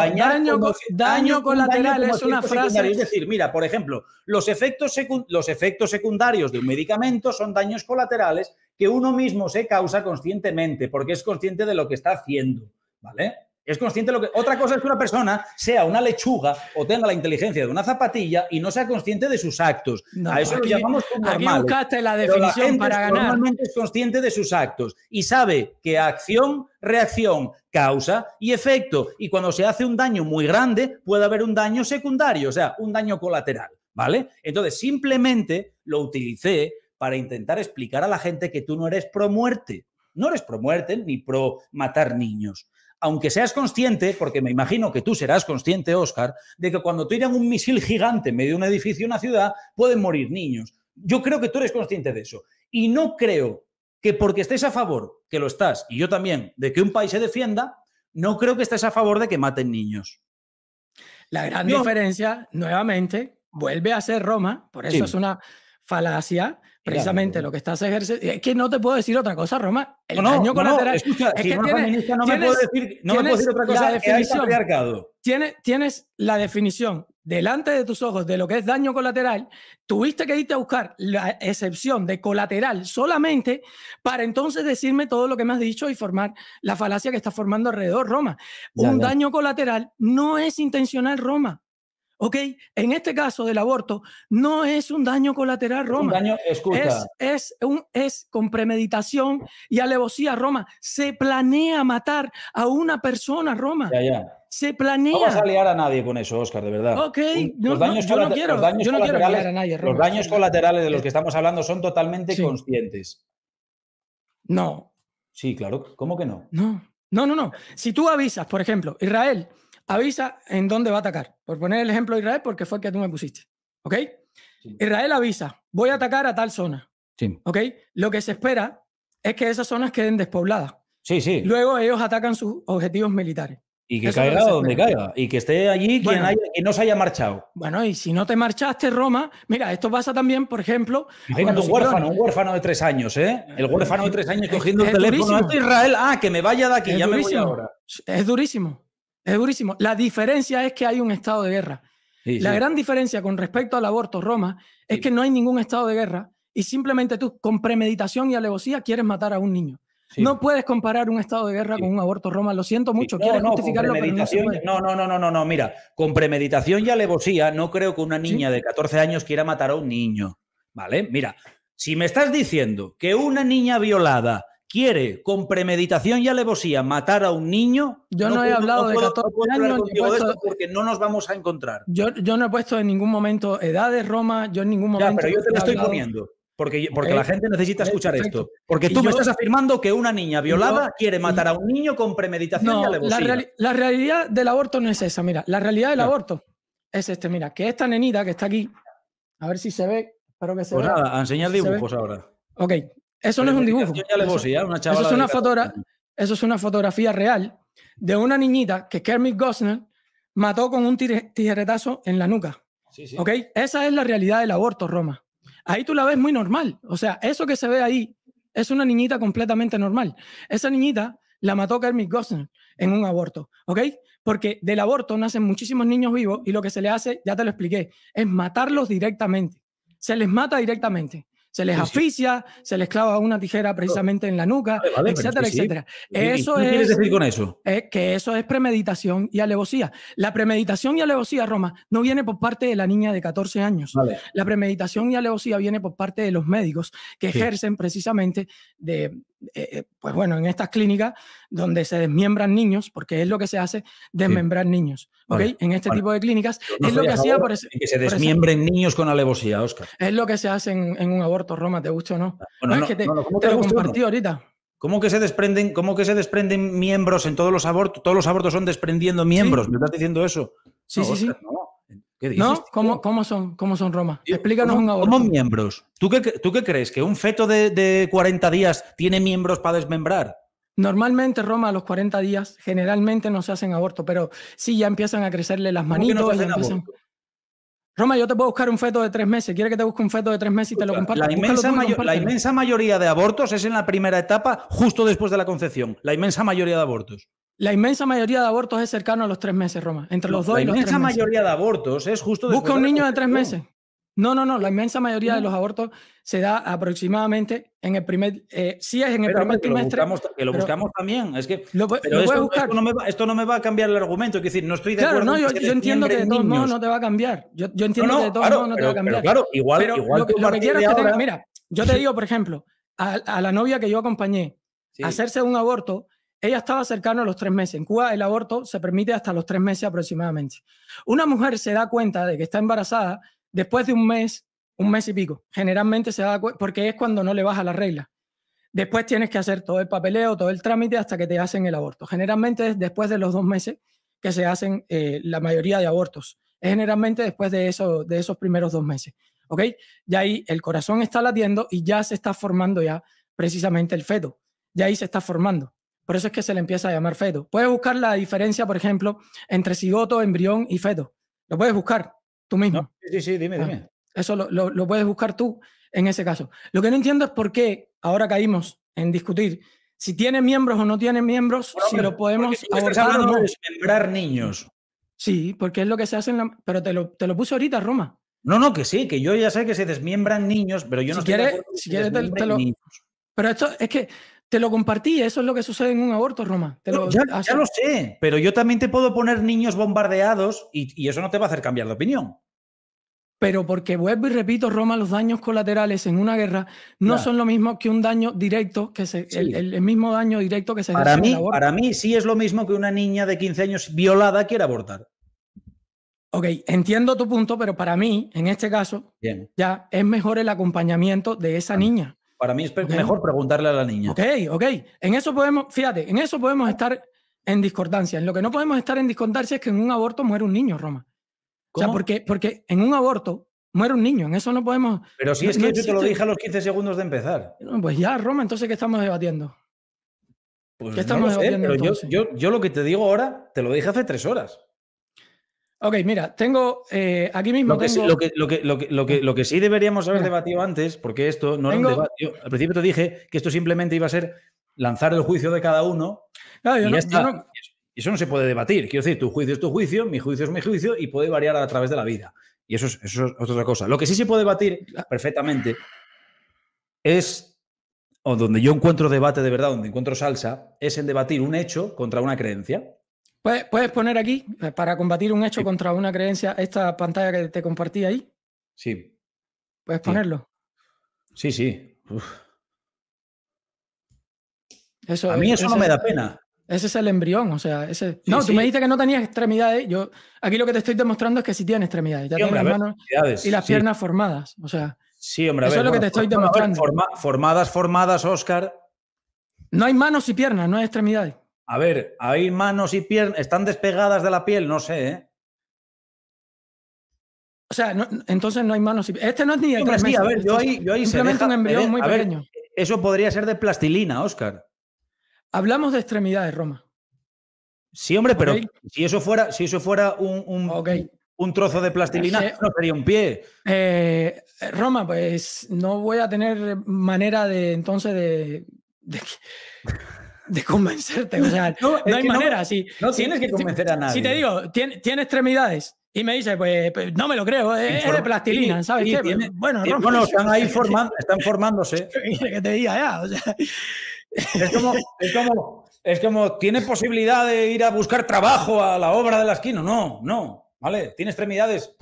daño, colateral es una frase. Es decir, mira, por ejemplo, los efectos, los efectos secundarios de un medicamento son daños colaterales que uno mismo se causa conscientemente, porque es consciente de lo que está haciendo. ¿Vale? Es consciente lo que. Otra cosa es que una persona sea una lechuga o tenga la inteligencia de una zapatilla y no sea consciente de sus actos. a eso aquí, llamamos buscaste la definición la para ganar. Normalmente es consciente de sus actos y sabe que acción, reacción, causa y efecto. Y cuando se hace un daño muy grande, puede haber un daño secundario, o sea, un daño colateral. ¿Vale? Entonces, simplemente lo utilicé para intentar explicar a la gente que tú no eres pro muerte. No eres pro muerte ni pro matar niños aunque seas consciente, porque me imagino que tú serás consciente, Oscar, de que cuando tiran un misil gigante en medio de un edificio, una ciudad, pueden morir niños. Yo creo que tú eres consciente de eso. Y no creo que porque estés a favor, que lo estás, y yo también, de que un país se defienda, no creo que estés a favor de que maten niños. La gran diferencia, nuevamente, vuelve a ser Roma, por eso es una falacia Precisamente lo que estás ejerciendo. Es que no te puedo decir otra cosa, Roma. El no, daño colateral. tienes, me puedo decir, no me otra cosa. La definición, tienes, la definición delante de tus ojos de lo que es daño colateral. Tuviste que irte a buscar la excepción de colateral solamente para entonces decirme todo lo que me has dicho y formar la falacia que está formando alrededor Roma. Un daño colateral no es intencional, Roma. ¿ok? En este caso del aborto, no es un daño colateral, Roma. Un Es, un, es con premeditación y alevosía, Roma. Se planea matar a una persona, Roma. Ya, ya. Se planea. No vas a liar a nadie con eso, Oscar, de verdad. Ok, los daños no quiero, yo no quiero a nadie, Roma. Los daños colaterales de los que estamos hablando son totalmente conscientes. No. Sí, claro. ¿Cómo que no? No. No, no, no. Si tú avisas, por ejemplo, Israel, avisa en dónde va a atacar. Por poner el ejemplo de Israel, porque fue el que tú me pusiste. ¿Ok? Israel avisa, voy a atacar a tal zona. Sí. Lo que se espera es que esas zonas queden despobladas. Sí, sí. Luego ellos atacan sus objetivos militares. Y que caiga donde caiga. Y que esté allí quien, haya, no se haya marchado. Bueno, y si no te marchaste, Roma. Mira, esto pasa también, por ejemplo. Imagínate un huérfano, un huérfano de tres años, ¿eh? El huérfano de tres años cogiendo el teléfono. Israel, ah, que me vaya de aquí, ya me voy ahora. Es durísimo. Es durísimo. La diferencia es que hay un estado de guerra. la gran diferencia con respecto al aborto, Roma, es que no hay ningún estado de guerra y simplemente tú, con premeditación y alevosía, quieres matar a un niño. No puedes comparar un estado de guerra con un aborto, Roma. Lo siento mucho. No, no, no, no, no, no, no, no, Mira, con premeditación y alevosía, no creo que una niña de 14 años quiera matar a un niño. ¿Vale? Mira, si me estás diciendo que una niña violada quiere con premeditación y alevosía matar a un niño, yo no, he hablado de 14 años porque no nos vamos a encontrar. Yo, no he puesto en ningún momento edades, Roma, yo en ningún momento. Ya, pero yo te lo estoy poniendo. Porque, eh, porque la gente necesita eh, escuchar esto. Porque tú me estás afirmando que una niña violada quiere matar a un niño con premeditación y alevosía. La, la, realidad del aborto no es esa, mira. La realidad del aborto es este, mira, que esta nenita que está aquí, a ver si se ve, espero que se pues Nada, enseñar dibujos ahora. Ok, eso no es un dibujo. Eso, es una fotografía real de una niñita que Kermit Gosner mató con un tijeretazo en la nuca. Esa es la realidad del aborto, Roma. Ahí tú la ves muy normal. O sea, eso que se ve ahí es una niñita completamente normal. Esa niñita la mató Kermit Gosner en un aborto. okay? Porque del aborto nacen muchísimos niños vivos y lo que se le hace, ya te lo expliqué, es matarlos directamente. Se les mata directamente se les asfixia, se les clava una tijera precisamente en la nuca, etcétera, etcétera. Eso ¿Qué es, quieres decir con eso? Es eh, que eso es premeditación y alevosía. La premeditación y alevosía, Roma, no viene por parte de la niña de 14 años. La premeditación y alevosía viene por parte de los médicos que ejercen precisamente eh, eh, pues bueno, en estas clínicas donde se desmiembran niños, porque es lo que se hace, desmembrar niños. en este tipo de clínicas es lo que hacía por ese, Que se desmiembren niños con alevosía, Oscar. Es lo que se hace en, un aborto, Roma, ¿te gusta o no? Ah, ah, no, es que te, lo compartí ahorita. ¿Cómo que, se desprenden, ¿Cómo que se desprenden miembros en todos los abortos? Todos los abortos son desprendiendo miembros. ¿Me estás diciendo eso? Sí, sí, sí. ¿No? ¿Cómo, son, ¿Cómo son Roma? Explícanos un aborto. ¿Cómo miembros? ¿Tú qué, ¿Tú qué crees? ¿Que un feto de, 40 días tiene miembros para desmembrar? Normalmente Roma a los 40 días generalmente no se hacen aborto, pero sí ya empiezan a crecerle las manitos. No empiezan... Roma, yo te puedo buscar un feto de tres meses. ¿Quieres que te busque un feto de tres meses y te lo comparto? La la inmensa mayoría de abortos es en la primera etapa, justo después de la concepción. La inmensa mayoría de abortos. La inmensa mayoría de abortos es cercano a los tres meses, Roma. Entre los dos y los tres meses. La inmensa mayoría de abortos es justo. Busca un niño de tres meses. No, no, no. La inmensa mayoría de los abortos se da aproximadamente en el primer. Eh, sí, es en el primer trimestre. Lo buscamos, que lo buscamos también. Es que. pero esto, no me va, a cambiar el argumento. Es decir, no estoy de acuerdo. Claro, no, yo, entiendo que de todos modos no te va a cambiar. Yo, entiendo que de todos modos no te va a cambiar. claro, igual. igual lo, que, lo Mira, yo te digo, por ejemplo, a, la novia que yo acompañé, hacerse un aborto ella estaba cercana a los tres meses. En Cuba el aborto se permite hasta los tres meses aproximadamente. Una mujer se da cuenta de que está embarazada después de un mes, un mes y pico. Generalmente se da cuenta porque es cuando no le baja la regla. Después tienes que hacer todo el papeleo, todo el trámite hasta que te hacen el aborto. Generalmente es después de los dos meses que se hacen eh, la mayoría de abortos. Es generalmente después de, eso, de esos primeros dos meses. ¿Ok? Ya ahí el corazón está latiendo y ya se está formando ya precisamente el feto. Y ahí se está formando. Por eso es que se le empieza a llamar feto. Puedes buscar la diferencia, por ejemplo, entre cigoto, embrión y feto. Lo puedes buscar tú mismo. sí, sí, dime, ah, dime. Eso lo, puedes buscar tú en ese caso. Lo que no entiendo es por qué ahora caímos en discutir si tiene miembros o no tiene miembros, si lo podemos desmembrar niños. Sí, porque es lo que se hace en la... Pero te lo, te lo puse ahorita, Roma. No, no, que sí, que yo ya sé que se desmiembran niños, pero yo no si si quieres te, lo... Pero esto es que te lo compartí, eso es lo que sucede en un aborto, Roma. ya, lo sé, pero yo también te puedo poner niños bombardeados y, eso no te va a hacer cambiar de opinión. Pero porque vuelvo y repito, Roma, los daños colaterales en una guerra no son lo mismo que un daño directo, que se, el, mismo daño directo que se para mí, aborto. Para mí sí es lo mismo que una niña de 15 años violada quiere abortar. Ok, entiendo tu punto, pero para mí, en este caso, ya es mejor el acompañamiento de esa niña. Para mí es mejor preguntarle a la niña. Ok, ok. En eso podemos, fíjate, en eso podemos estar en discordancia. En lo que no podemos estar en discordancia es que en un aborto muere un niño, Roma. O sea, porque, porque en un aborto muere un niño, en eso no podemos... Pero si es que yo te lo dije a los 15 segundos de empezar. Pues ya, Roma, entonces ¿qué estamos debatiendo? Pues estamos yo lo que te digo ahora, te lo dije hace tres horas. Ok, mira, tengo eh, aquí mismo. Lo que, lo, que, sí deberíamos haber debatido antes, porque esto no era un debate. al principio te dije que esto simplemente iba a ser lanzar el juicio de cada uno. yo y no, Eso no se puede debatir. Quiero decir, tu juicio es tu juicio, mi juicio es mi juicio y puede variar a través de la vida. Y eso es, eso es otra cosa. Lo que sí se puede debatir perfectamente es, o donde yo encuentro debate de verdad, donde encuentro salsa, es en debatir un hecho contra una creencia. Pues, ¿Puedes, poner aquí, eh, para combatir un hecho contra una creencia, esta pantalla que te compartí ahí? Sí. ¿Puedes ponerlo? Sí, sí. Eso, a mí eso no me da pena. Ese es el embrión, o sea, ese... no, tú me dices que no tenías extremidades. Yo aquí lo que te estoy demostrando es que sí tiene extremidades. Ya las manos y las piernas formadas, o sea. Sí, hombre, eso ver, es lo que te estoy demostrando. formadas, formadas, Oscar. No hay manos y piernas, no hay extremidades. A ver, hay manos y piernas, están despegadas de la piel, no sé, ¿eh? O sea, entonces no hay manos y Este no es ni de tres a ver, yo ahí, simplemente un embrión muy pequeño. Eso podría ser de plastilina, Oscar. Hablamos de extremidades, Roma. Sí, hombre, pero si eso fuera, si eso fuera un, trozo de plastilina, eh, no sería un pie. Eh, Roma, pues no voy a tener manera de entonces de, de convencerte. O sea, no, hay manera. sí, si, no tienes que convencer a nadie. Si te digo, tiene, tiene extremidades. Y me dice, pues, pues no me lo creo, eh, es, de plastilina, ¿sabes qué? bueno, están ahí formando, están formándose. que te diga ya, es, como, es como, es como, tiene posibilidad de ir a buscar trabajo a la obra de la esquina? No, no, ¿vale? Tiene extremidades,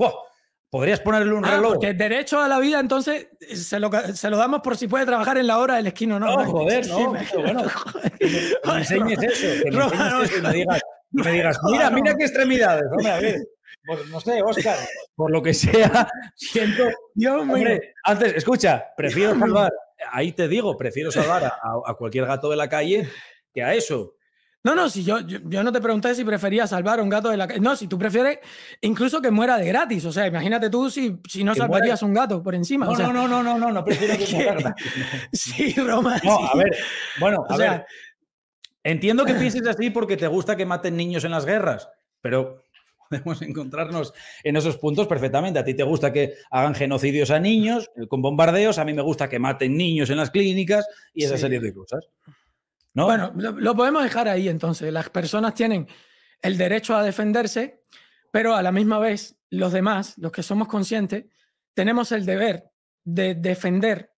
Podrías ponerle un ah, reloj. Porque derecho a la vida, entonces se lo, se lo, damos por si puede trabajar en la hora del esquino, ¿no? No, joder, no. bueno, que me enseñes eso. Que me, no, me digas, mira, mira qué extremidades. Hombre, a ver. no sé, Oscar, por lo que sea, siento. Dios hombre, antes, escucha, prefiero salvar, ahí te digo, prefiero salvar a cualquier gato de la calle que a eso. No, no, si yo, yo, no te pregunté si prefería salvar un gato de la No, si tú prefieres incluso que muera de gratis. O sea, imagínate tú si, si no salvarías un gato por encima. No, no, no, no, no, no, no prefiero que muera. sí, Roma. No, a ver. Bueno, a ver. Entiendo que pienses así porque te gusta que maten niños en las guerras, pero podemos encontrarnos en esos puntos perfectamente. A ti te gusta que hagan genocidios a niños eh, con bombardeos, a mí me gusta que maten niños en las clínicas y esa serie de cosas. Bueno, lo, podemos dejar ahí entonces. Las personas tienen el derecho a defenderse, pero a la misma vez los demás, los que somos conscientes, tenemos el deber de defender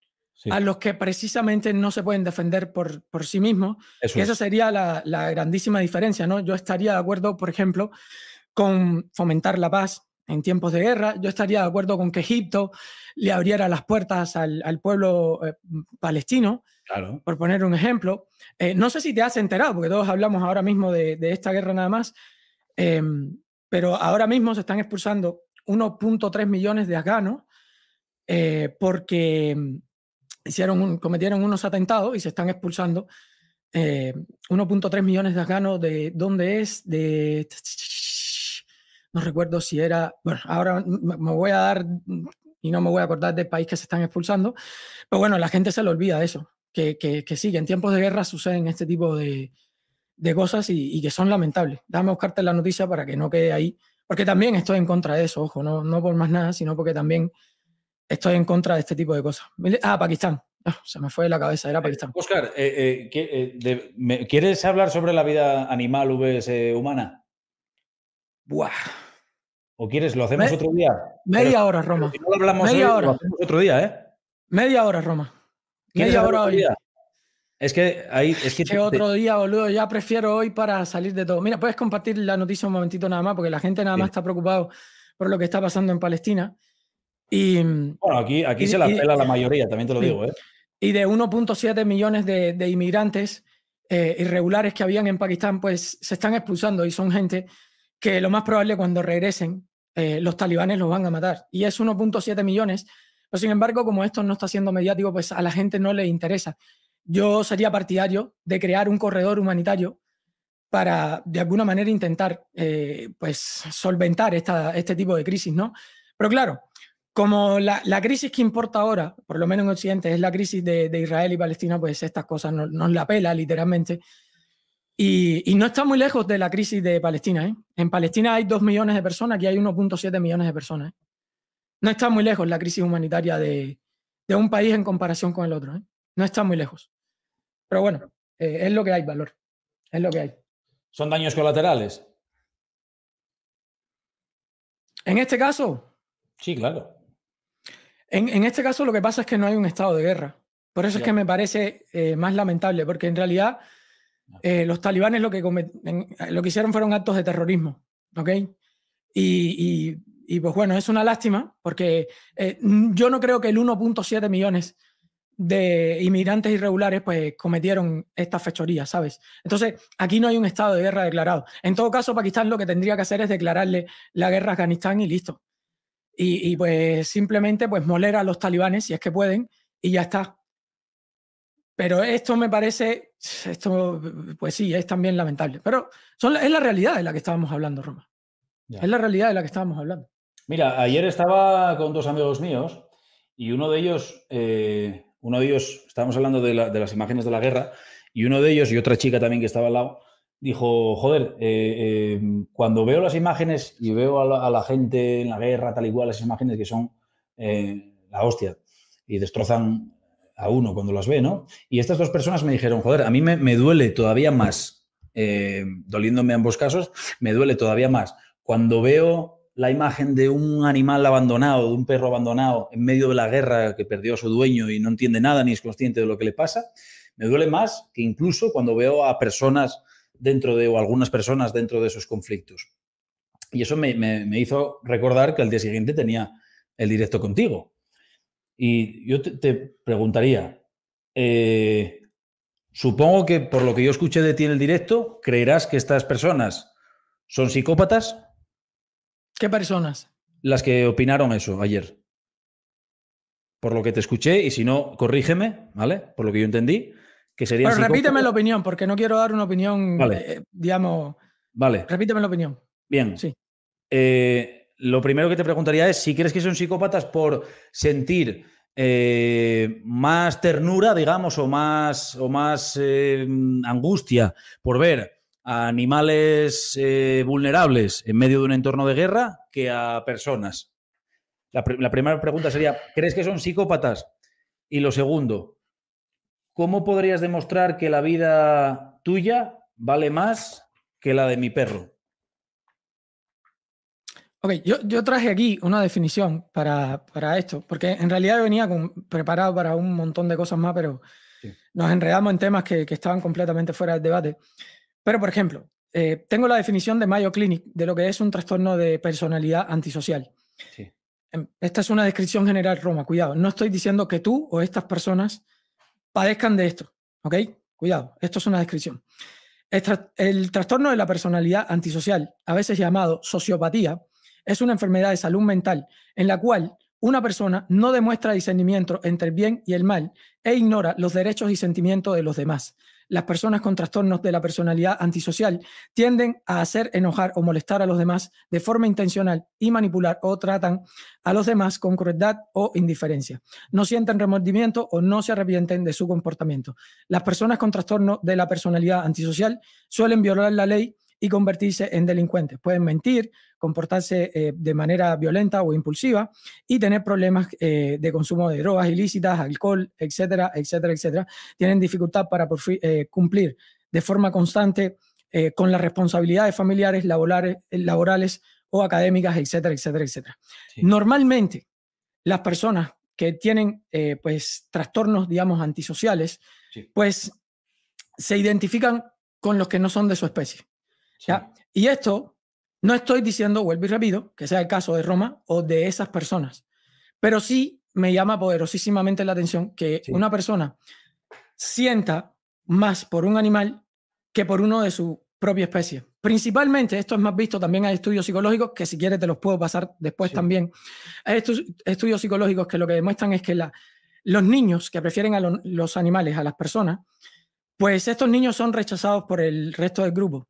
a los que precisamente no se pueden defender por, por sí mismos. esa sería la, grandísima diferencia, ¿no? Yo estaría de acuerdo, por ejemplo, con fomentar la paz en tiempos de guerra. Yo estaría de acuerdo con que Egipto le abriera las puertas al, pueblo eh, palestino. Por poner un ejemplo, eh, no sé si te has enterado, porque todos hablamos ahora mismo de, esta guerra nada más, em, pero ahora mismo se están expulsando 1.3 millones de afganos eh, porque em, hicieron cometieron unos atentados y se están expulsando 1.3 eh, millones de afganos de dónde es, de... No recuerdo si era, bueno, ahora me voy a dar y no me voy a acordar del país que se están expulsando, pero bueno, la gente se le olvida de eso que, sí, que en tiempos de guerra suceden este tipo de, cosas y, que son lamentables. dame buscarte la noticia para que no quede ahí, porque también estoy en contra de eso, ojo, no, no por más nada, sino porque también estoy en contra de este tipo de cosas. Ah, Pakistán. Ah, se me fue de la cabeza, era eh, Pakistán. Oscar, eh, eh, ¿quieres hablar sobre la vida animal vs humana? Buah. ¿O quieres? Lo hacemos otro día. Media hora, Roma. otro día, Media hora, Roma. Media hora hoy. Es que ahí. Es que, otro día, boludo. Ya prefiero hoy para salir de todo. Mira, puedes compartir la noticia un momentito nada más, porque la gente nada más está preocupado por lo que está pasando en Palestina. Y, bueno, aquí, aquí se la pela la mayoría, también te lo digo. ¿eh? Y de 1.7 millones de, inmigrantes eh, irregulares que habían en Pakistán, pues se están expulsando y son gente que lo más probable cuando regresen, eh, los talibanes los van a matar. Y es 1.7 millones pero sin embargo, como esto no está siendo mediático, pues a la gente no le interesa. Yo sería partidario de crear un corredor humanitario para, de alguna manera, intentar eh, pues, solventar esta, este tipo de crisis, ¿no? Pero claro, como la, crisis que importa ahora, por lo menos en Occidente, es la crisis de, Israel y Palestina, pues estas cosas nos, la pela literalmente. Y, y, no está muy lejos de la crisis de Palestina. ¿eh? En Palestina hay 2 millones de personas, aquí hay 1.7 millones de personas. ¿eh? no está muy lejos la crisis humanitaria de, un país en comparación con el otro. ¿eh? No está muy lejos. Pero bueno, eh, es lo que hay, valor. Es lo que hay. ¿Son daños colaterales? En este caso. Sí, claro. En, este caso lo que pasa es que no hay un estado de guerra. Por eso es que me parece eh, más lamentable, porque en realidad los talibanes lo que, hicieron fueron actos de terrorismo, ¿ok? Y, y y pues bueno, es una lástima porque eh, mm, yo no creo que el 1.7 millones de inmigrantes irregulares pues cometieron esta fechoría, ¿sabes? Entonces, aquí no hay un estado de guerra declarado. En todo caso, Pakistán lo que tendría que hacer es declararle la guerra a Afganistán y listo. Y, pues simplemente pues moler a los talibanes si es que pueden y ya está. Pero esto me parece, esto pues sí, es también lamentable. Pero es la realidad de la que estábamos hablando, Roma. Es la realidad de la que estábamos hablando. Mira, ayer estaba con dos amigos míos y uno de ellos, eh, uno de ellos, estábamos hablando de, las imágenes de la guerra, y uno de ellos y otra chica también que estaba al lado, dijo, joder, eh, eh, cuando veo las imágenes y veo a la, gente en la guerra, tal y cual, las imágenes que son la hostia y destrozan a uno cuando las ve, ¿no? Y estas dos personas me dijeron, joder, a mí me, me duele todavía más, doliéndome ambos casos, me duele todavía más cuando veo la imagen de un animal abandonado, de un perro abandonado en medio de la guerra que perdió a su dueño y no entiende nada ni es consciente de lo que le pasa, me duele más que incluso cuando veo a personas dentro de, o algunas personas dentro de esos conflictos. Y eso me, hizo recordar que al día siguiente tenía el directo contigo. Y yo te, preguntaría, eh, supongo que por lo que yo escuché de ti en el directo, creerás que estas personas son psicópatas ¿Qué personas? Las que opinaron eso ayer. Por lo que te escuché, y si no, corrígeme, ¿vale? Por lo que yo entendí, que sería. Pero repíteme la opinión, porque no quiero dar una opinión, vale. Eh, digamos. Vale. Repíteme la opinión. Bien. Sí. Eh, lo primero que te preguntaría es si crees que son psicópatas por sentir eh, más ternura, digamos, o más, o más angustia por ver a animales eh, vulnerables en medio de un entorno de guerra que a personas. La, primera pregunta sería, ¿crees que son psicópatas? Y lo segundo, ¿cómo podrías demostrar que la vida tuya vale más que la de mi perro? Ok, yo, traje aquí una definición para, esto, porque en realidad venía preparado para un montón de cosas más, pero nos enredamos en temas que, que estaban completamente fuera del debate. Pero, por ejemplo, eh, tengo la definición de Mayo Clinic de lo que es un trastorno de personalidad antisocial. Em, esta es una descripción general, Roma, cuidado. No estoy diciendo que tú o estas personas padezcan de esto, ¿ok? Cuidado, esto es una descripción. El, el trastorno de la personalidad antisocial, a veces llamado sociopatía, es una enfermedad de salud mental en la cual una persona no demuestra discernimiento entre el bien y el mal e ignora los derechos y sentimientos de los demás, las personas con trastornos de la personalidad antisocial tienden a hacer enojar o molestar a los demás de forma intencional y manipular o tratan a los demás con crueldad o indiferencia. No sienten remordimiento o no se arrepienten de su comportamiento. Las personas con trastorno de la personalidad antisocial suelen violar la ley y convertirse en delincuentes. Pueden mentir, comportarse eh, de manera violenta o impulsiva y tener problemas eh, de consumo de drogas ilícitas, alcohol, etcétera, etcétera, etcétera. Tienen dificultad para eh, cumplir de forma constante con las responsabilidades familiares, laborales, o académicas, etcétera, etcétera, etcétera. Normalmente, las personas que tienen pues trastornos, digamos, antisociales, pues se identifican con los que no son de su especie. Y esto no estoy diciendo, vuelvo y rápido, que sea el caso de Roma o de esas personas, pero sí me llama poderosísimamente la atención que una persona sienta más por un animal que por uno de su propia especie. Principalmente, esto es más visto, también en estudios psicológicos, que si quieres te los puedo pasar después también. Hay estudios psicológicos que lo que demuestran es que los niños que prefieren a los animales a las personas, pues estos niños son rechazados por el resto del grupo.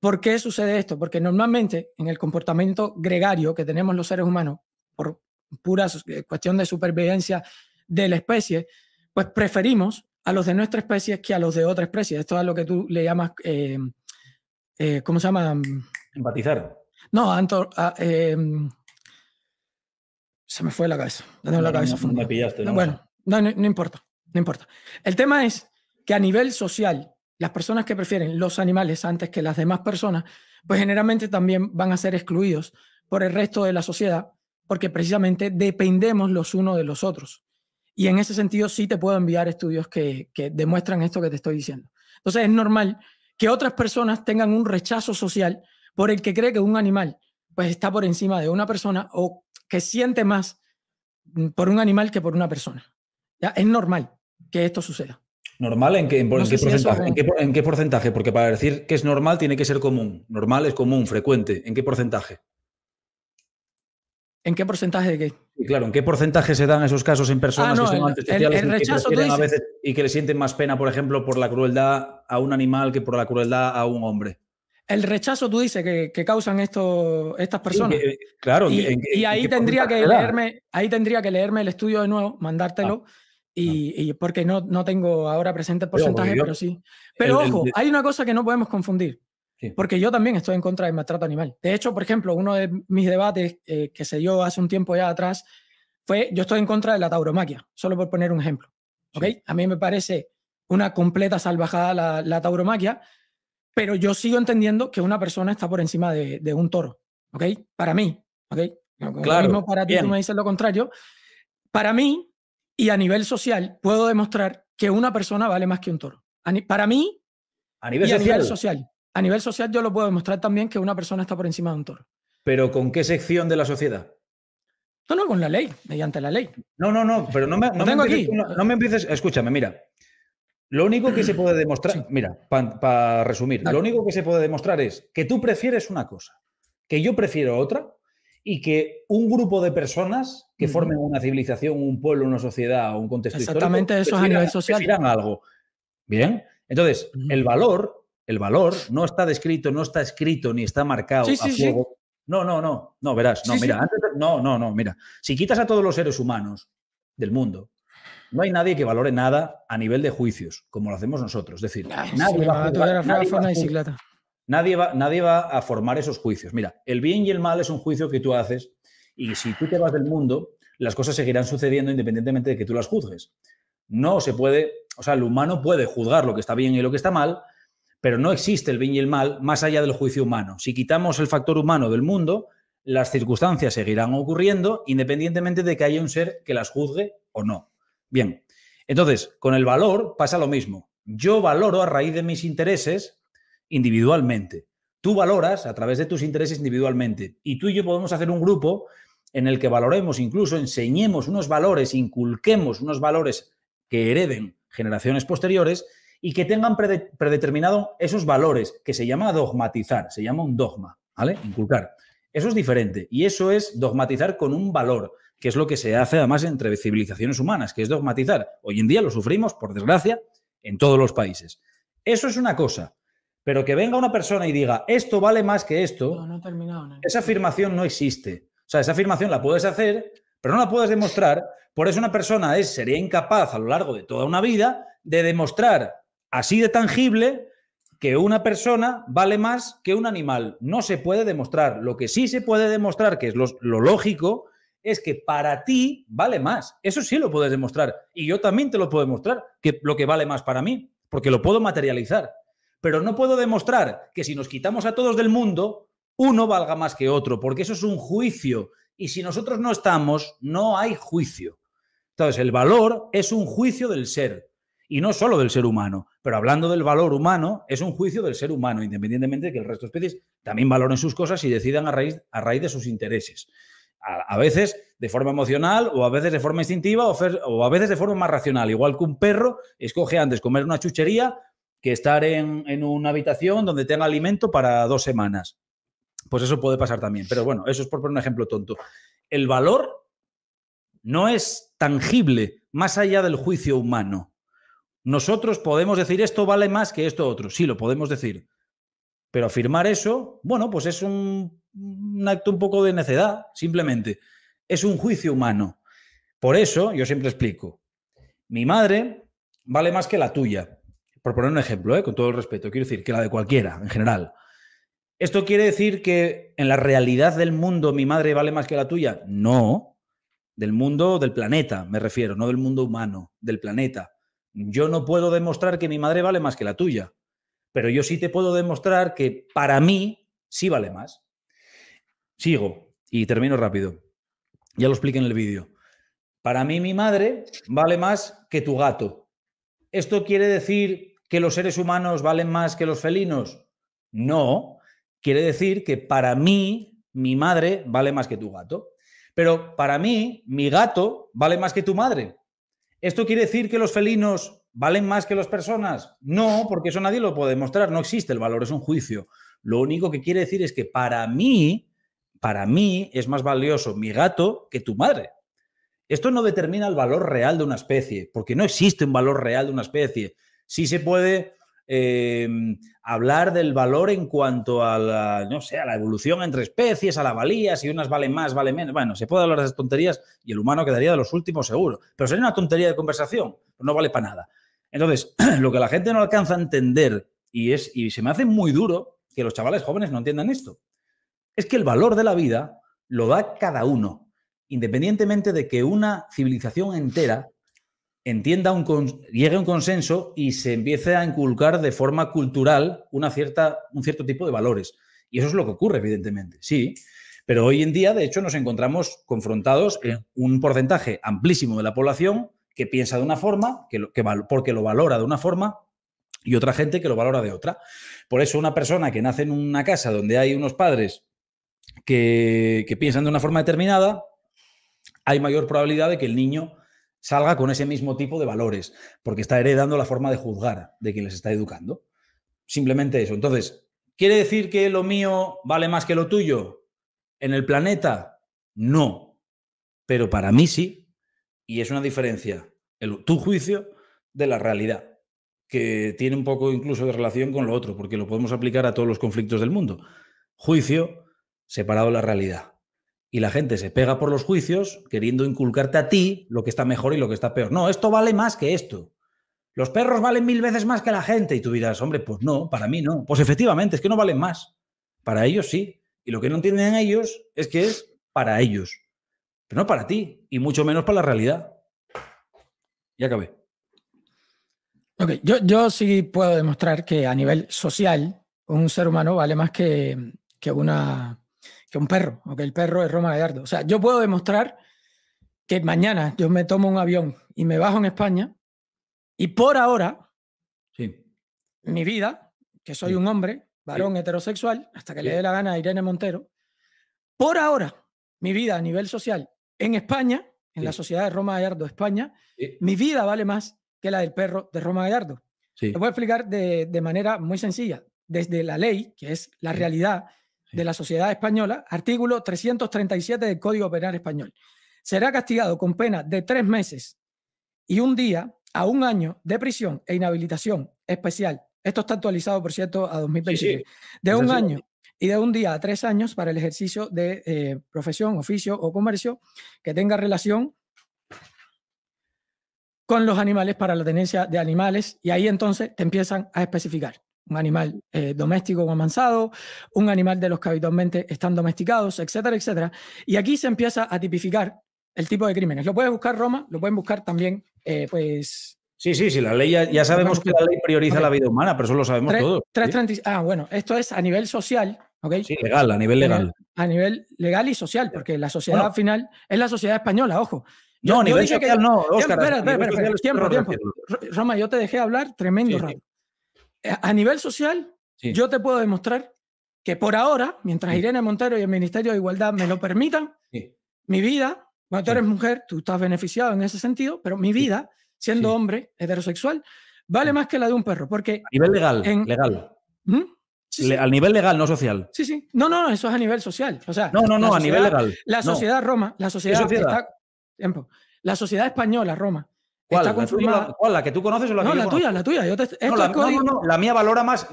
¿Por qué sucede esto? Porque normalmente en el comportamiento gregario que tenemos los seres humanos, por pura eh, cuestión de supervivencia de la especie, pues preferimos a los de nuestra especie que a los de otra especie. Esto es lo que tú le llamas, em, eh, ¿cómo se llama? Empatizar. No, Anto, em, se me fue la cabeza. la cabeza me pillaste, Bueno, no, no importa, no importa. El tema es que a nivel social las personas que prefieren los animales antes que las demás personas, pues generalmente también van a ser excluidos por el resto de la sociedad, porque precisamente dependemos los unos de los otros. Y en ese sentido sí te puedo enviar estudios que, que demuestran esto que te estoy diciendo. Entonces es normal que otras personas tengan un rechazo social por el que cree que un animal pues está por encima de una persona o que siente más por un animal que por una persona. Es normal que esto suceda. ¿Normal en qué, en, qué porcentaje, Porque para decir que es normal tiene que ser común. Normal es común, frecuente. ¿En qué porcentaje? ¿En qué porcentaje de qué? claro, ¿en qué porcentaje se dan esos casos en personas que son antisociales y, que le sienten más pena, por ejemplo, por la crueldad a un animal que por la crueldad a un hombre? El rechazo, tú dices, que, que causan esto, estas personas. claro. Y, ahí, tendría que leerme, ahí tendría que leerme el estudio de nuevo, mandártelo. Ah. Y, porque no, no tengo ahora presente el porcentaje, pero, sí. Pero ojo, hay una cosa que no podemos confundir, porque yo también estoy en contra del maltrato animal. De hecho, por ejemplo, uno de mis debates eh, que se dio hace un tiempo ya atrás fue, yo estoy en contra de la tauromaquia, solo por poner un ejemplo. ¿ok? A mí me parece una completa salvajada la, tauromaquia, pero yo sigo entendiendo que una persona está por encima de, un toro, ¿ok? Para mí, ¿ok? claro. Mismo para ti, tú me dices lo contrario. Para mí, y a nivel social puedo demostrar que una persona vale más que un toro. Para mí, a nivel, social. a nivel social. yo lo puedo demostrar también que una persona está por encima de un toro. ¿Pero con qué sección de la sociedad? No, no, con la ley, mediante la ley. No, no, no, pero no me, empieces, escúchame, mira. Lo único que se puede demostrar, mira, para resumir, lo único que se puede demostrar es que tú prefieres una cosa, que yo prefiero otra, y que un grupo de personas que formen una civilización, un pueblo, una sociedad, o un contexto Exactamente histórico, eso es a nivel social. algo. Bien. Entonces, el valor, el valor no está descrito, no está escrito ni está marcado a fuego. No, no, no, no, verás, no, mira, no, no, no, mira, si quitas a todos los seres humanos del mundo, no hay nadie que valore nada a nivel de juicios, como lo hacemos nosotros. Es decir, nadie, va a Nadie va, nadie va a formar esos juicios. Mira, el bien y el mal es un juicio que tú haces y si tú te vas del mundo, las cosas seguirán sucediendo independientemente de que tú las juzgues. No se puede, o sea, el humano puede juzgar lo que está bien y lo que está mal, pero no existe el bien y el mal más allá del juicio humano. Si quitamos el factor humano del mundo, las circunstancias seguirán ocurriendo independientemente de que haya un ser que las juzgue o no. Bien, entonces, con el valor pasa lo mismo. Yo valoro a raíz de mis intereses individualmente. Tú valoras a través de tus intereses individualmente y tú y yo podemos hacer un grupo en el que valoremos, incluso enseñemos unos valores, inculquemos unos valores que hereden generaciones posteriores y que tengan predeterminado esos valores, que se llama dogmatizar, se llama un dogma, ¿vale? Inculcar. Eso es diferente y eso es dogmatizar con un valor, que es lo que se hace además entre civilizaciones humanas, que es dogmatizar. Hoy en día lo sufrimos, por desgracia, en todos los países. Eso es una cosa. Pero que venga una persona y diga, esto vale más que esto, esa afirmación no existe. O sea, esa afirmación la puedes hacer, pero no la puedes demostrar. Por eso una persona es, sería incapaz a lo largo de toda una vida de demostrar así de tangible que una persona vale más que un animal. No se puede demostrar. Lo que sí se puede demostrar, que es lo, lo, lógico, es que para ti vale más. Eso sí lo puedes demostrar. Y yo también te lo puedo demostrar, que lo que vale más para mí, porque lo puedo materializar. Pero no puedo demostrar que si nos quitamos a todos del mundo, uno valga más que otro, porque eso es un juicio. Y si nosotros no estamos, no hay juicio. Entonces, el valor es un juicio del ser, y no solo del ser humano, pero hablando del valor humano, es un juicio del ser humano, independientemente de que el resto de especies también valoren sus cosas y decidan a raíz, a raíz de sus intereses. A, veces de forma emocional o a veces de forma instintiva o, a veces de forma más racional. Igual que un perro escoge antes comer una chuchería que estar en, una habitación donde tenga alimento para dos semanas. Pues eso puede pasar también. Pero bueno, eso es por poner un ejemplo tonto. El valor no es tangible más allá del juicio humano. Nosotros podemos decir esto vale más que esto otro. Sí, lo podemos decir. Pero afirmar eso, bueno, pues es un acto un poco de necedad, simplemente. Es un juicio humano. Por eso yo siempre explico, mi madre vale más que la tuya por poner un ejemplo, ¿eh? con todo el respeto, quiero decir que la de cualquiera, en general. ¿Esto quiere decir que en la realidad del mundo mi madre vale más que la tuya? No, del mundo del planeta me refiero, no del mundo humano, del planeta. Yo no puedo demostrar que mi madre vale más que la tuya, pero yo sí te puedo demostrar que para mí sí vale más. Sigo y termino rápido. Ya lo expliqué en el vídeo. Para mí mi madre vale más que tu gato. Esto quiere decir que los seres humanos valen más que los felinos? No, quiere decir que para mí mi madre vale más que tu gato, pero para mí mi gato vale más que tu madre. ¿Esto quiere decir que los felinos valen más que las personas? No, porque eso nadie lo puede demostrar, no existe el valor, es un juicio. Lo único que quiere decir es que para mí, para mí es más valioso mi gato que tu madre. Esto no determina el valor real de una especie, porque no existe un valor real de una especie. Sí se puede eh, hablar del valor en cuanto a la, no sé, la evolución entre especies, a la valía, si unas valen más, valen menos. Bueno, se puede hablar de esas tonterías y el humano quedaría de los últimos seguro. Pero sería una tontería de conversación, no vale para nada. Entonces, lo que la gente no alcanza a entender y, es, y se me hace muy duro que los chavales jóvenes no entiendan esto, es que el valor de la vida lo da cada uno, independientemente de que una civilización entera entienda un llegue a un consenso y se empiece a inculcar de forma cultural una cierta, un cierto tipo de valores. Y eso es lo que ocurre, evidentemente, sí. Pero hoy en día, de hecho, nos encontramos confrontados en un porcentaje amplísimo de la población que piensa de una forma, que, lo, que porque lo valora de una forma, y otra gente que lo valora de otra. Por eso una persona que nace en una casa donde hay unos padres que piensan de una forma determinada, hay mayor probabilidad de que el niño salga con ese mismo tipo de valores, porque está heredando la forma de juzgar de quien les está educando. Simplemente eso. Entonces, ¿quiere decir que lo mío vale más que lo tuyo en el planeta? No, pero para mí sí, y es una diferencia, tu juicio de la realidad que tiene un poco incluso de relación con lo otro, porque lo podemos aplicar a todos los conflictos del mundo. Juicio separado de la realidad y la gente se pega por los juicios queriendo inculcarte a ti lo que está mejor y lo que está peor. No, esto vale más que esto. Los perros valen mil veces más que la gente y tú dirás, hombre, pues no, para mí no. Pues efectivamente, es que no valen más. Para ellos sí. Y lo que no entienden ellos es que es para ellos, pero no para ti y mucho menos para la realidad. Y acabé. Ok, yo, sí puedo demostrar que a nivel social un ser humano vale más que una que un perro, o que el perro es Roma Gallardo. O sea, yo puedo demostrar que mañana yo me tomo un avión y me bajo en España y por ahora sí. mi vida, que soy un hombre, varón heterosexual, hasta que le dé la gana a Irene Montero, por ahora mi vida a nivel social en España, en la sociedad de Roma Gallardo, España, mi vida vale más que la del perro de Roma Gallardo. Te voy a explicar de, de manera muy sencilla. Desde la ley, que es la realidad de la Sociedad Española, artículo 337 del Código Penal Español. Será castigado con pena de tres meses y un día a un año de prisión e inhabilitación especial. Esto está actualizado, por cierto, a 2020. De un año y de un día a tres años para el ejercicio de eh, profesión, oficio o comercio que tenga relación con los animales para la tenencia de animales. Y ahí entonces te empiezan a especificar un animal eh, doméstico o amansado, un animal de los que habitualmente están domesticados, etcétera, etcétera. Y aquí se empieza a tipificar el tipo de crímenes. Lo puedes buscar Roma, lo pueden buscar también, eh, pues... Sí, sí, sí, la ley ya, sabemos que la ley prioriza la vida humana, pero eso lo sabemos 3, todos. 330, Ah, bueno, esto es a nivel social, ¿ok? Sí, legal, a nivel legal. A nivel legal y social, porque la sociedad final es la sociedad española, ojo. no, a nivel social no, Oscar. Espera, espera, espera, tiempo, tiempo. Roma, yo te dejé hablar tremendo rato. Eh, a nivel social, yo te puedo demostrar que por ahora, mientras Irene Montero y el Ministerio de Igualdad me lo permitan, mi vida, cuando tú eres mujer, tú estás beneficiado en ese sentido, pero mi vida, siendo hombre heterosexual, vale más que la de un perro. Porque a nivel legal, legal. ¿Mm? nivel legal, no social. Sí, sí. No, no, eso es a nivel social. O sea, no, no, no, a nivel legal. La sociedad Roma, la sociedad, la sociedad española, Roma, ¿Cuál? Está La, que tú conoces o la que la tuya, la tuya. la, no, la mía valora más.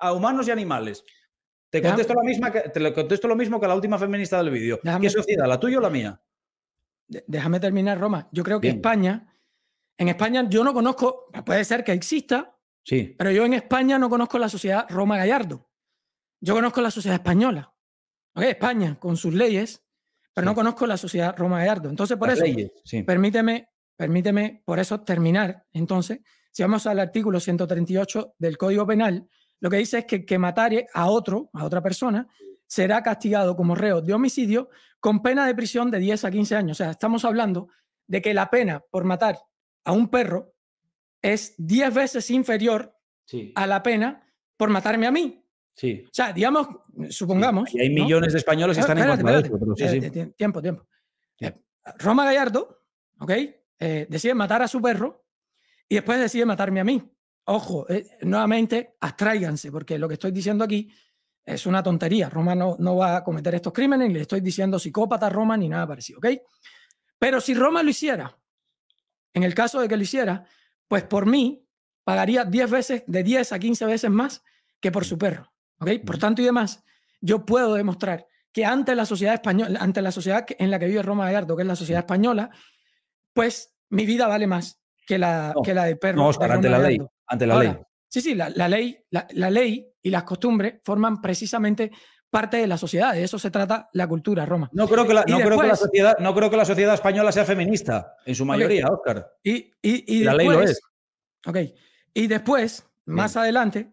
a humanos y animales. Te contesto, lo mismo que la última feminista del vídeo. ¿Qué sociedad, la tuya o la mía? Déjame terminar, Roma. Yo creo que España. En España yo no conozco, puede ser que exista, sí. pero yo en España no conozco la sociedad Roma Gallardo. Yo conozco la sociedad española. España, con sus leyes, pero no conozco la sociedad Roma de Ardo. Entonces, por eso, permíteme, permíteme, por eso terminar. Entonces, si vamos al artículo 138 del Código Penal, lo que dice es que que matare a otro, a otra persona, será castigado como reo de homicidio con pena de prisión de 10 a 15 años. O sea, estamos hablando de que la pena por matar a un perro es 10 veces inferior a la pena por matarme a mí. Sí. O sea, digamos, supongamos. y hay millones de españoles que están en espérate, sí, sí. Tiempo, tiempo. Eh, Roma Gallardo, ¿ok? Eh, decide matar a su perro y después decide matarme a mí. Ojo, eh, nuevamente, abstráiganse, porque lo que estoy diciendo aquí es una tontería. Roma no, no va a cometer estos crímenes, ni le estoy diciendo psicópata a Roma ni nada parecido, ¿ok? Pero si Roma lo hiciera, en el caso de que lo hiciera, pues por mí pagaría 10 veces, de 10 a 15 veces más que por su perro. Por tanto y demás, yo puedo demostrar que ante la sociedad española, ante la sociedad en la que vive Roma Gallardo, que es la sociedad española, pues mi vida vale más que la, que la de perro. Oscar, ante la ley, ante la ley. Sí, sí, la, ley, la, ley y las costumbres forman precisamente parte de la sociedad, de eso se trata la cultura, Roma. No creo que la, sociedad, no creo que la sociedad española sea feminista, en su mayoría, Oscar. Y, la ley lo es. Ok, y después, más adelante,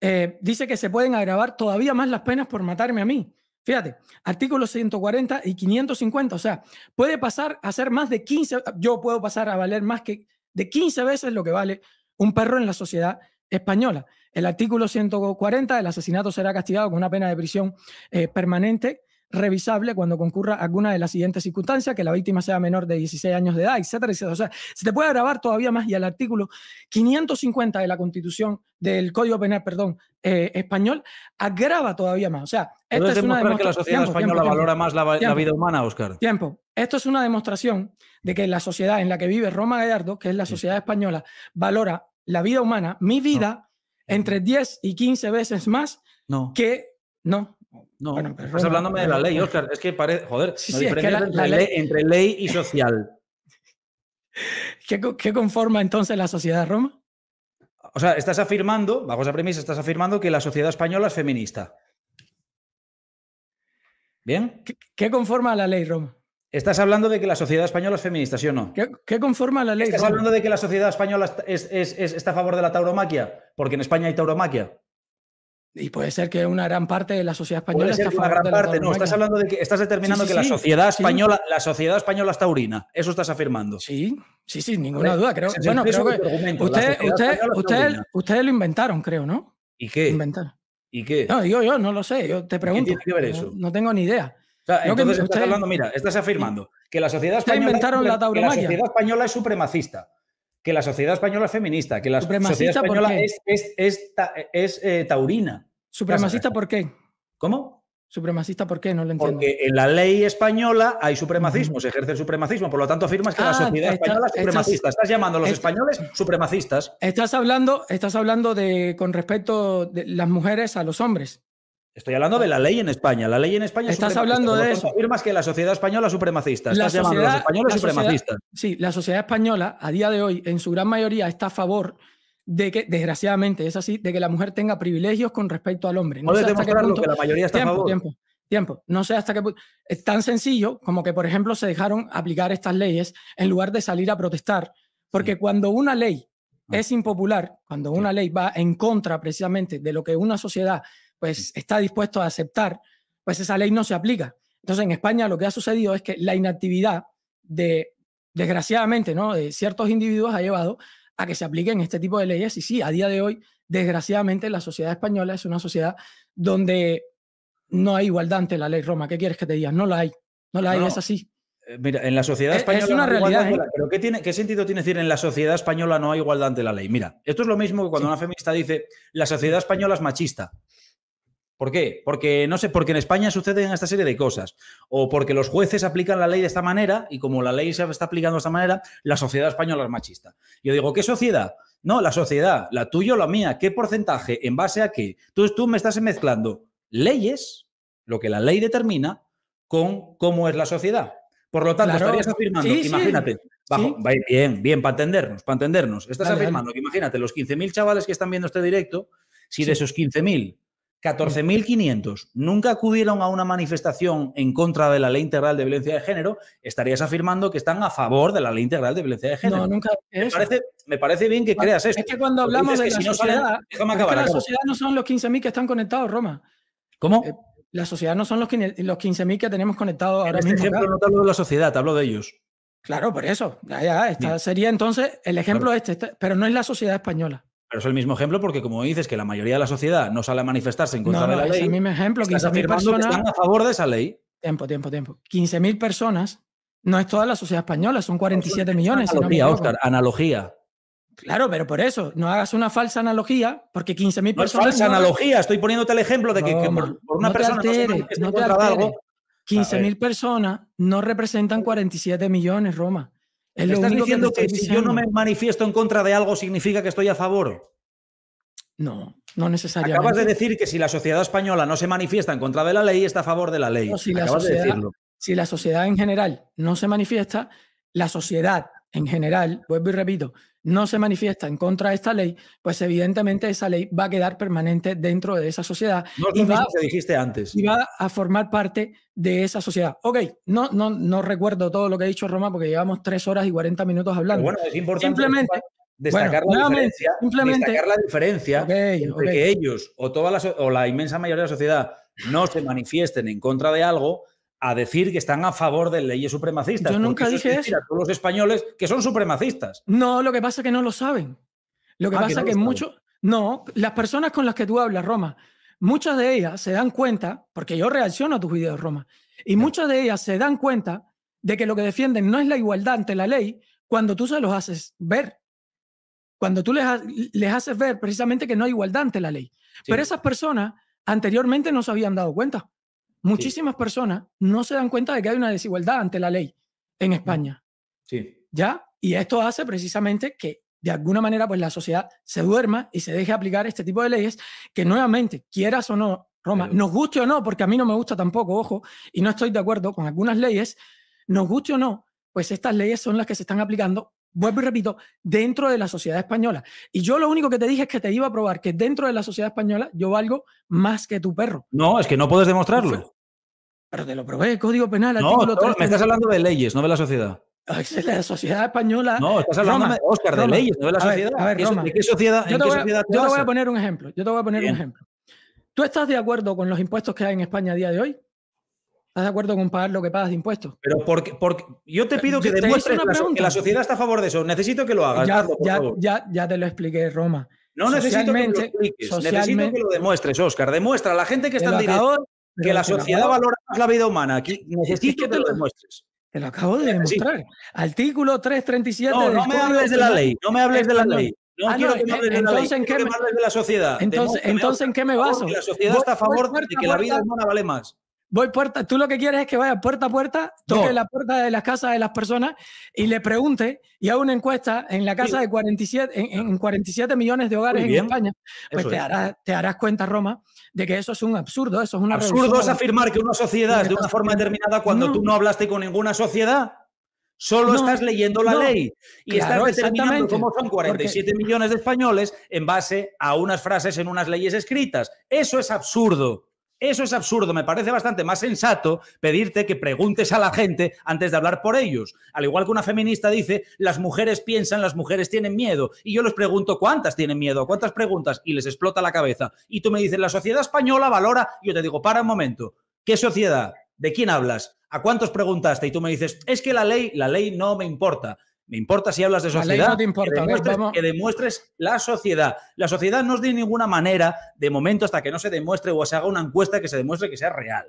eh, dice que se pueden agravar todavía más las penas por matarme a mí. Fíjate, artículos 140 y 550, o sea, puede pasar a ser más de 15, yo puedo pasar a valer más que de 15 veces lo que vale un perro en la sociedad española. El artículo 140 del asesinato será castigado con una pena de prisión eh, permanente revisable cuando concurra alguna de las siguientes circunstancias, que la víctima sea menor de 16 años de edad, etcétera, etcétera. O sea, se te puede agravar todavía más y el artículo 550 de la Constitución, del Código Penal, perdón, eh, español, agrava todavía más. O sea, esta es una demostración... que la sociedad española valora más la, vida humana, Oscar? Tiempo. Esto es una demostración de que la sociedad en la que vive Roma Gallardo, que es la sociedad española, valora la vida humana, mi vida, entre 10 y 15 veces más que... No, no, estás hablándome de la ley, Oscar. Es que parece, joder, la, entre, ley, entre, ley, y social. ¿Qué, conforma entonces la sociedad Roma? O sea, estás afirmando, bajo esa premisa, estás afirmando que la sociedad española es feminista. ¿Bien? ¿Qué, conforma la ley, Roma? Estás hablando de que la sociedad española es feminista, ¿sí o no? ¿Qué, conforma la ley? ¿Estás hablando de que la sociedad española está a favor de la tauromaquia? Porque en España hay tauromaquia. Y puede ser que una gran parte de la sociedad española. Puede ser está una gran parte, no. Estás hablando de que estás determinando que la sociedad española, la sociedad española está urina. Eso estás afirmando. Sí, sí, sí. ninguna duda. Creo, bueno, creo que usted, usted, usted, ustedes lo inventaron, creo, ¿no? ¿Y qué? Inventaron. ¿Y qué? No, yo, yo, no lo sé. Yo te pregunto. ¿Qué tiene que ver eso? No, tengo ni idea. O sea, entonces estás hablando, mira, estás afirmando que la sociedad española, inventaron la, la sociedad española es supremacista que la sociedad española es feminista, que la sociedad española es, es, eh, taurina. ¿Supremacista por qué? ¿Cómo? ¿Supremacista por qué? No lo entiendo. Porque en la ley española hay supremacismo, se ejerce el supremacismo, por lo tanto afirmas que la ah, sociedad española es supremacista. Estás, llamando a los españoles supremacistas. Estás hablando, estás hablando de, con respecto de las mujeres a los hombres. Estoy hablando de la ley en España. La ley en España. Estás hablando de eso. Afirmas que la sociedad española es supremacista. la sociedad, sí, la sociedad española a día de hoy, en su gran mayoría, está a favor de que, desgraciadamente, es así, de que la mujer tenga privilegios con respecto al hombre. No sé hasta que la mayoría está a favor. Tiempo, tiempo. No sé hasta qué punto. Es tan sencillo como que, por ejemplo, se dejaron aplicar estas leyes en lugar de salir a protestar. Porque cuando una ley ah. es impopular, cuando una ley va en contra precisamente de lo que una sociedad pues está dispuesto a aceptar, pues esa ley no se aplica. Entonces, en España lo que ha sucedido es que la inactividad de, desgraciadamente, ¿no? de ciertos individuos ha llevado a que se apliquen este tipo de leyes. Y sí, a día de hoy, desgraciadamente, la sociedad española es una sociedad donde no hay igualdad ante la ley Roma. ¿Qué quieres que te diga? No la hay. No la hay, es así. Eh, mira, en la sociedad española. Es una realidad. ¿eh? ¿qué, tiene, ¿qué sentido tiene decir en la sociedad española no hay igualdad ante la ley? Mira, esto es lo mismo que cuando una feminista dice la sociedad española es machista. ¿Por qué? Porque no sé, porque en España suceden esta serie de cosas. O porque los jueces aplican la ley de esta manera, y como la ley se está aplicando de esta manera, la sociedad española es machista. Yo digo, ¿qué sociedad? No, la sociedad, la tuya o la mía, ¿qué porcentaje? ¿En base a qué? Entonces tú me estás mezclando leyes, lo que la ley determina, con cómo es la sociedad. Por lo tanto, estarías afirmando, imagínate, bien, bien, para entendernos, para entendernos. Estás afirmando que imagínate, los 15.000 chavales que están viendo este directo, si de esos 15.000 14.500 nunca acudieron a una manifestación en contra de la ley integral de violencia de género, estarías afirmando que están a favor de la ley integral de violencia de género. No, nunca. Me parece, bien que creas esto. Es que cuando hablamos de la sociedad, no acabar, eh, la sociedad no son los 15.000 que están conectados, Roma. ¿Cómo? la sociedad no son los, los 15.000 que tenemos conectados ahora este mismo. ejemplo no hablo de la sociedad, hablo de ellos. Claro, por eso. Ya, sería entonces el ejemplo este, este, pero no es la sociedad española. Pero es el mismo ejemplo porque, como dices, que la mayoría de la sociedad no sale a manifestarse en contra de la ley. Es el mismo ejemplo. 15.000 personas están a favor de esa ley. Tiempo, tiempo, tiempo. 15.000 personas no es toda la sociedad española, son 47 millones. Analogía, Oscar, analogía. Claro, pero por eso, no hagas una falsa analogía, porque 15.000 personas. falsa analogía, estoy poniéndote el ejemplo de que, por, una persona no se 15.000 personas no representan 47 millones, Roma estás diciendo que, si yo no me manifiesto en contra de algo significa que estoy a favor? No, no necesariamente. Acabas de decir que si la sociedad española no se manifiesta en contra de la ley, está a favor de la ley. si, la sociedad, si la sociedad en general no se manifiesta, la sociedad en general, vuelvo y repito, no se manifiesta en contra de esta ley, pues evidentemente esa ley va a quedar permanente dentro de esa sociedad. No y va, dijiste antes. Y va a formar parte de esa sociedad. Ok, no, no, no recuerdo todo lo que ha dicho Roma porque llevamos tres horas y 40 minutos hablando. bueno, es importante simplemente, destacar, la diferencia, simplemente, la diferencia entre que ellos o, toda la, o la inmensa mayoría de la sociedad no se manifiesten en contra de algo a decir que están a favor de leyes supremacistas. Yo nunca dije eso. A todos los españoles que son supremacistas. No, lo que pasa es que no lo saben. Lo que ah, pasa es que, muchos. No, las personas con las que tú hablas, Roma, muchas de ellas se dan cuenta, porque yo reacciono a tus videos, Roma, y muchas de ellas se dan cuenta de que lo que defienden no es la igualdad ante la ley cuando tú se los haces ver. Cuando tú les, haces ver precisamente que no hay igualdad ante la ley. Pero esas personas anteriormente no se habían dado cuenta. Muchísimas personas no se dan cuenta de que hay una desigualdad ante la ley en España. Sí. ¿Ya? Y esto hace precisamente que de alguna manera pues la sociedad se duerma y se deje aplicar este tipo de leyes que nuevamente, quieras o no, Roma, nos guste o no, porque a mí no me gusta tampoco, ojo, y no estoy de acuerdo con algunas leyes, nos guste o no, pues estas leyes son las que se están aplicando vuelvo y repito, dentro de la sociedad española. Y yo lo único que te dije es que te iba a probar que dentro de la sociedad española yo valgo más que tu perro. No, es que no puedes demostrarlo. Pero te lo probé, Código Penal, no, artículo Me estás hablando de leyes, no de la sociedad. la sociedad española. No, estás hablando de Oscar, de leyes, no de la sociedad. A ver, qué sociedad? Yo te, voy, yo te voy a poner un ejemplo. Yo te voy a poner un ejemplo. ¿Tú estás de acuerdo con los impuestos que hay en España a día de hoy? ¿Estás de acuerdo con pagar lo que pagas de impuestos? Pero porque, porque yo te pido que demuestres que la sociedad está a favor de eso. Necesito que lo hagas. Ya, ya, ya, te lo expliqué, Roma. No necesito que lo expliques. Necesito que lo demuestres, Oscar. Demuestra a la gente que está en directo que la sociedad valora más la vida humana. Aquí necesito que te lo demuestres. Te lo acabo de demostrar. Artículo 337 No, me hables de la ley. No me hables de la ley. Ah, no quiero que me hables de la ley. quiero que me hables de la sociedad. Entonces, entonces ¿en qué me baso? la sociedad está a favor de que la vida humana vale más. Voy puerta, tú lo que quieres es que vaya puerta a puerta, toque la puerta de las casas de las personas y le pregunte y haga una encuesta en la casa de 47, en, 47 millones de hogares en España. Pues te, harás, cuenta, Roma, de que eso es un absurdo, eso es una Absurdo es afirmar que una sociedad es de una forma determinada cuando tú no hablaste con ninguna sociedad. Solo estás leyendo la ley y estás determinando cómo son 47 millones de españoles en base a unas frases en unas leyes escritas. Eso es absurdo. Eso es absurdo, me parece bastante más sensato pedirte que preguntes a la gente antes de hablar por ellos. Al igual que una feminista dice, las mujeres piensan, las mujeres tienen miedo. Y yo les pregunto cuántas tienen miedo, cuántas preguntas, y les explota la cabeza. Y tú me dices, la sociedad española valora, y yo te digo, para un momento, ¿qué sociedad? ¿De quién hablas? ¿A cuántos preguntaste? Y tú me dices, es que la ley, la ley no me importa. Me importa si hablas de sociedad. No te importa, que, demuestres, la sociedad. La sociedad no es de ninguna manera, de momento, hasta que no se demuestre o se haga una encuesta que se demuestre que sea real.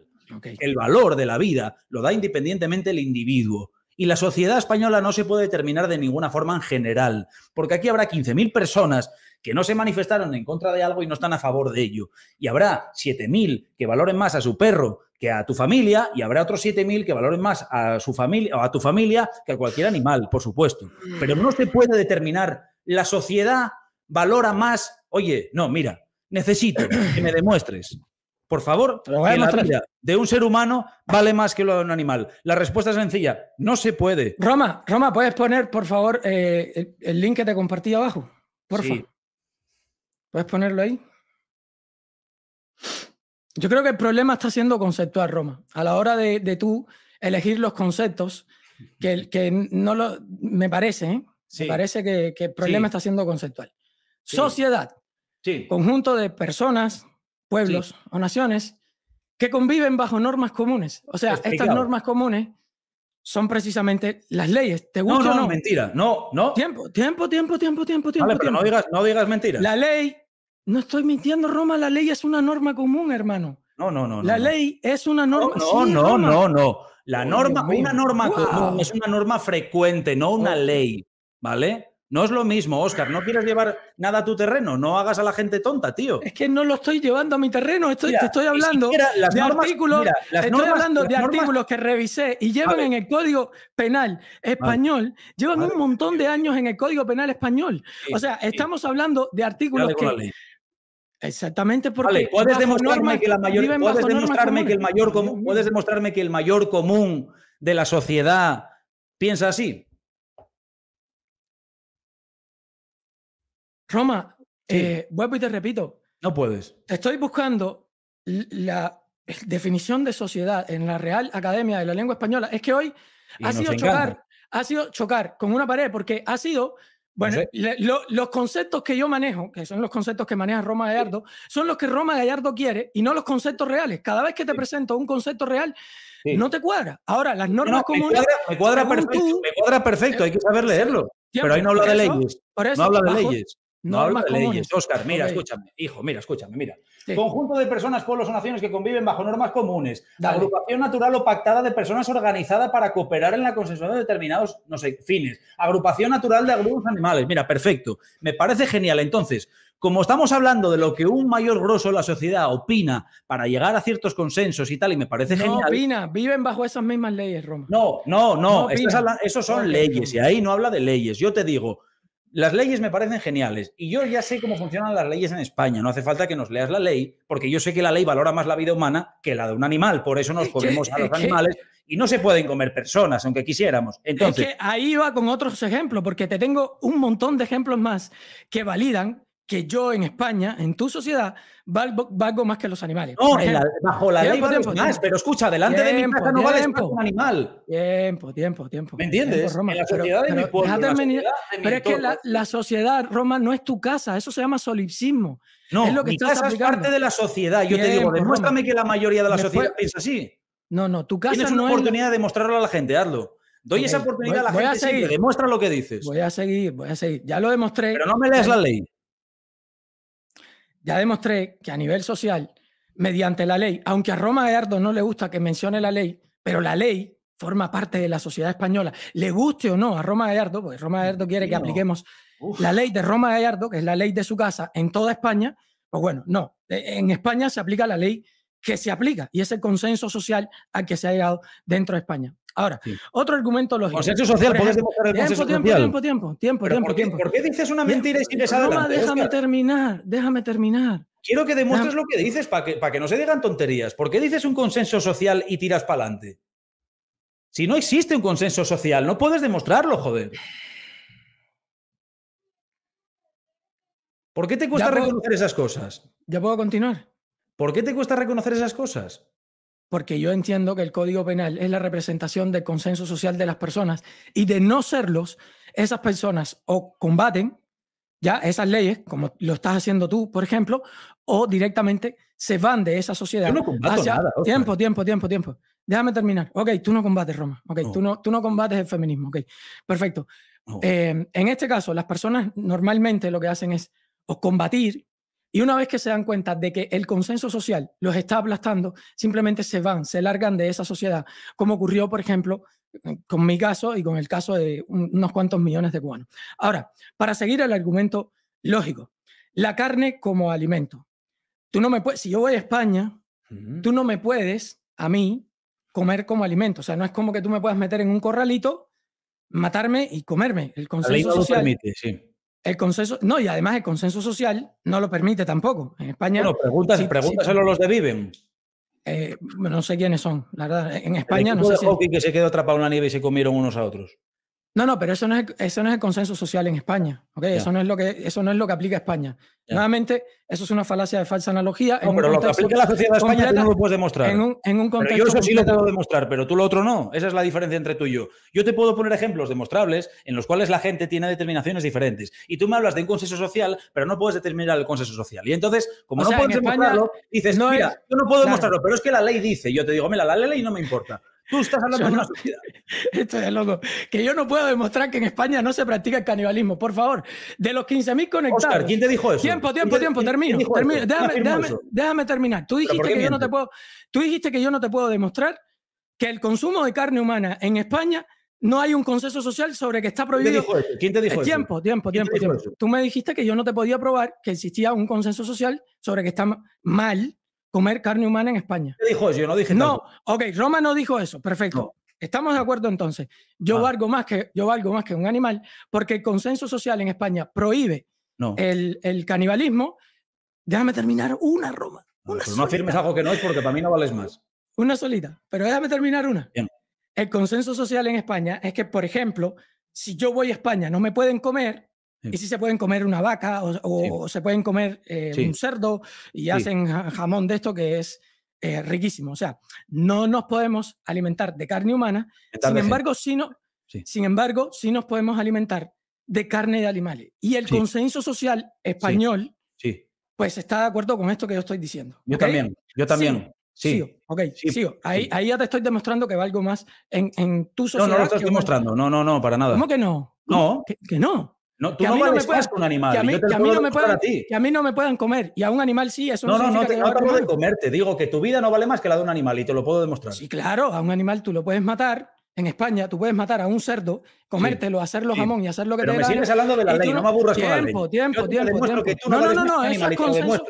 El valor de la vida lo da independientemente el individuo. Y la sociedad española no se puede determinar de ninguna forma en general, porque aquí habrá 15.000 personas que no se manifestaron en contra de algo y no están a favor de ello. Y habrá 7.000 que valoren más a su perro que a tu familia y habrá otros 7.000 que valoren más a su familia o a tu familia que a cualquier animal, por supuesto. Mm. Pero no se puede determinar. La sociedad valora más, oye, no, mira, necesito que me demuestres. Por favor, de un ser humano vale más que lo de un animal. La respuesta es sencilla, no se puede. Roma, Roma, ¿puedes poner, por favor, eh, el, link que te compartí abajo? Por favor. ¿Puedes ponerlo ahí? Yo creo que el problema está siendo conceptual, Roma. A la hora de, de tú elegir los conceptos, que, que no lo. Me parece, ¿eh? Me parece que, que el problema está siendo conceptual. Sí. Sociedad. Conjunto de personas, pueblos o naciones que conviven bajo normas comunes. O sea, estas normas comunes son precisamente las leyes. ¿Te gusta no, no, no? mentira. No, no. Tiempo, tiempo, tiempo, tiempo, tiempo, tiempo. no digas, no digas mentiras. La ley no estoy mintiendo, Roma, la ley es una norma común, hermano. No, no, no. La ley es una norma. No, no, no, no. La norma, una norma común es una norma frecuente, no una ley, ¿vale? No es lo mismo, Oscar. No quieres llevar nada a tu terreno. No hagas a la gente tonta, tío. Es que no lo estoy llevando a mi terreno. Estoy, te estoy hablando de artículos. estoy hablando de artículos que revisé y llevan en el Código Penal Español. llevan un montón de años en el Código Penal Español. o sea, estamos hablando de artículos que Exactamente porque vale, puedes demostrarme que la que el mayor común de la sociedad piensa así. Roma, eh, vuelvo y te repito. No puedes. Estoy buscando la definición de sociedad en la Real Academia de la Lengua Española. Es que hoy ha sido chocar, ha sido chocar con una pared porque ha sido bueno, los conceptos que yo manejo, que son los conceptos que maneja Roma Gallardo, son los que Roma Gallardo quiere y no los conceptos reales. Cada vez que te presento un concepto real, no te cuadra. Ahora, las normas comunes. Me cuadra, perfecto, me cuadra perfecto, hay que saber leerlo. pero ahí no habla de leyes. no habla de leyes. No, de leyes, Oscar. Mira, escúchame, hijo, mira, escúchame, mira. Conjunto de personas, pueblos o naciones que conviven bajo normas comunes. Agrupación natural o pactada de personas organizada para cooperar en la consensuación de determinados, no sé, fines. Agrupación natural de algunos animales. Mira, perfecto. Me parece genial. Entonces, como estamos hablando de lo que un mayor grosso de la sociedad opina para llegar a ciertos consensos y tal, y me parece genial. No opina, viven bajo esas mismas leyes, Roma. No, no, no. Esas son leyes y ahí no habla de leyes. Yo te digo las leyes me parecen geniales y yo ya sé cómo funcionan las leyes en España. No hace falta que nos leas la ley, porque yo sé que la ley valora más la vida humana que la de un animal. Por eso nos comemos a los animales y no se pueden comer personas, aunque quisiéramos. Entonces, es que ahí va con otros ejemplos, porque te tengo un montón de ejemplos más que validan que yo en España, en tu sociedad, valgo, más que los animales. No, bajo la ley más, pero escucha, delante de mi casa no vales más un animal. Tiempo, tiempo, tiempo. ¿Me entiendes? en la sociedad de mi pueblo, pero, es que la, sociedad, Roma, no es tu casa, eso se llama solipsismo. No, es lo que mi estás es parte de la sociedad. Yo te digo, demuéstrame que la mayoría de la sociedad piensa así. No, no, tu casa Tienes una oportunidad de demostrarlo a la gente, hazlo. Doy esa oportunidad a la gente, a seguir. demuestra lo que dices. Voy a seguir, voy a seguir. Ya lo demostré. Pero no me lees la ley ya demostré que a nivel social, mediante la ley, aunque a Roma Gallardo no le gusta que mencione la ley, pero la ley forma parte de la sociedad española, le guste o no a Roma Gallardo, porque Roma Gallardo quiere que apliquemos la ley de Roma Gallardo, que es la ley de su casa en toda España, pues bueno, no, e, en España se aplica la ley que se aplica y ese consenso social al que se ha llegado dentro de España. Ahora, otro argumento lógico. Consenso social, puedes demostrar el tiempo, consenso tiempo, Tiempo, tiempo, tiempo, tiempo, por, Qué, dices una mentira y sigues adelante? déjame terminar, déjame terminar. Quiero que demuestres lo que dices para que, que no se digan tonterías. ¿Por qué dices un consenso social y tiras para adelante? Si no existe un consenso social, no puedes demostrarlo, joder. ¿Por qué te cuesta reconocer esas cosas? Ya puedo continuar. ¿Por qué te cuesta reconocer esas cosas? Porque yo entiendo que el Código Penal es la representación del consenso social de las personas y de no serlos, esas personas o combaten ya esas leyes, como lo estás haciendo tú, por ejemplo, o directamente se van de esa sociedad. no combato nada, tiempo, tiempo, tiempo, tiempo. Déjame terminar. Ok, tú no combates Roma. Ok, Tú, no, tú no combates el feminismo. Ok, perfecto. Eh, en este caso, las personas normalmente lo que hacen es o combatir y una vez que se dan cuenta de que el consenso social los está aplastando, simplemente se van, se largan de esa sociedad, como ocurrió, por ejemplo, con mi caso y con el caso de unos cuantos millones de cubanos. Ahora, para seguir el argumento lógico, la carne como alimento. Tú no me puedes, si yo voy a España, tú no me puedes a mí comer como alimento. O sea, no es como que tú me puedas meter en un corralito, matarme y comerme. El consenso social. El consenso, no, y además el consenso social no lo permite tampoco. En España. Bueno, preguntas pregúntaselo a los de Viven. Eh, no sé quiénes son, la verdad. En España no sé. De si... que se quedó atrapado en la nieve y se comieron unos a otros. No, no, pero eso no es, eso no es el consenso social en España. ¿okay? Eso, no es lo que, eso no es lo que aplica España. Nuevamente, eso es una falacia de falsa analogía. No, pero lo que aplica la sociedad de España no lo puedes demostrar. yo eso sí lo puedo demostrar, pero tú lo otro no. Esa es la diferencia entre tú y yo. Yo te puedo poner ejemplos demostrables en los cuales la gente tiene determinaciones diferentes. Y tú me hablas de un consenso social, pero no puedes determinar el consenso social. Y entonces, como no puedes demostrarlo, dices, no mira, yo no puedo demostrarlo, pero es que la ley dice. Yo te digo, mira, la ley no me importa. Tú estás hablando de Esto es loco. Que yo no puedo demostrar que en España no se practica el canibalismo, por favor. De los 15.000 conectados. Oscar, ¿quién te dijo eso? Tiempo, tiempo, tiempo, termino. Déjame, terminar. Tú dijiste, que yo no te puedo, tú dijiste que yo no te puedo demostrar que el consumo de carne humana en España no hay un consenso social sobre que está prohibido. ¿Quién te dijo tiempo, eh, eso? tiempo, tiempo, tiempo. Tú me dijiste que yo no te podía probar que existía un consenso social sobre que está mal comer carne humana en España. ¿Qué dijo eso? Yo no dije No, ok, Roma no dijo eso, perfecto. Estamos de acuerdo entonces. Yo, ah. valgo más que, yo valgo más que un animal porque el consenso social en España prohíbe el, el, canibalismo. Déjame terminar una Roma. Ah, una no afirmes algo que no es porque para mí no vales más. Una solita, pero déjame terminar una. El consenso social en España es que, por ejemplo, si yo voy a España no me pueden comer y si se pueden comer una vaca o, se pueden comer eh, un cerdo y hacen jamón de esto que es eh, riquísimo. O sea, no nos podemos alimentar de carne humana, sin embargo, sí sin embargo, sí nos podemos alimentar de carne de animales. Y el consenso social español pues está de acuerdo con esto que yo estoy diciendo. Yo también, yo también. Sí. ok, sí, Ahí, ahí, ya te estoy demostrando que algo más en, en tu sociedad. No, no lo estás demostrando, no, no, no, para nada. ¿Cómo que no? No. ¿Que, que no? No, tú no, a mí no me puedes animal. Que a mí, yo te no me puedan, a ti. Que a mí no me puedan comer. Y a un animal sí, eso no No, no, no no te hablo de comer. Te digo que tu vida no vale más que la de un animal y te lo puedo demostrar. Sí, claro, a un animal tú lo puedes matar. En España tú puedes matar a un cerdo, comértelo, hacerlo jamón y hacer lo que te dé. Me sigues hablando de la ley, no, me aburras con la ley. Tiempo, tiempo, tiempo. Que tú no, no, no, no, eso es consenso.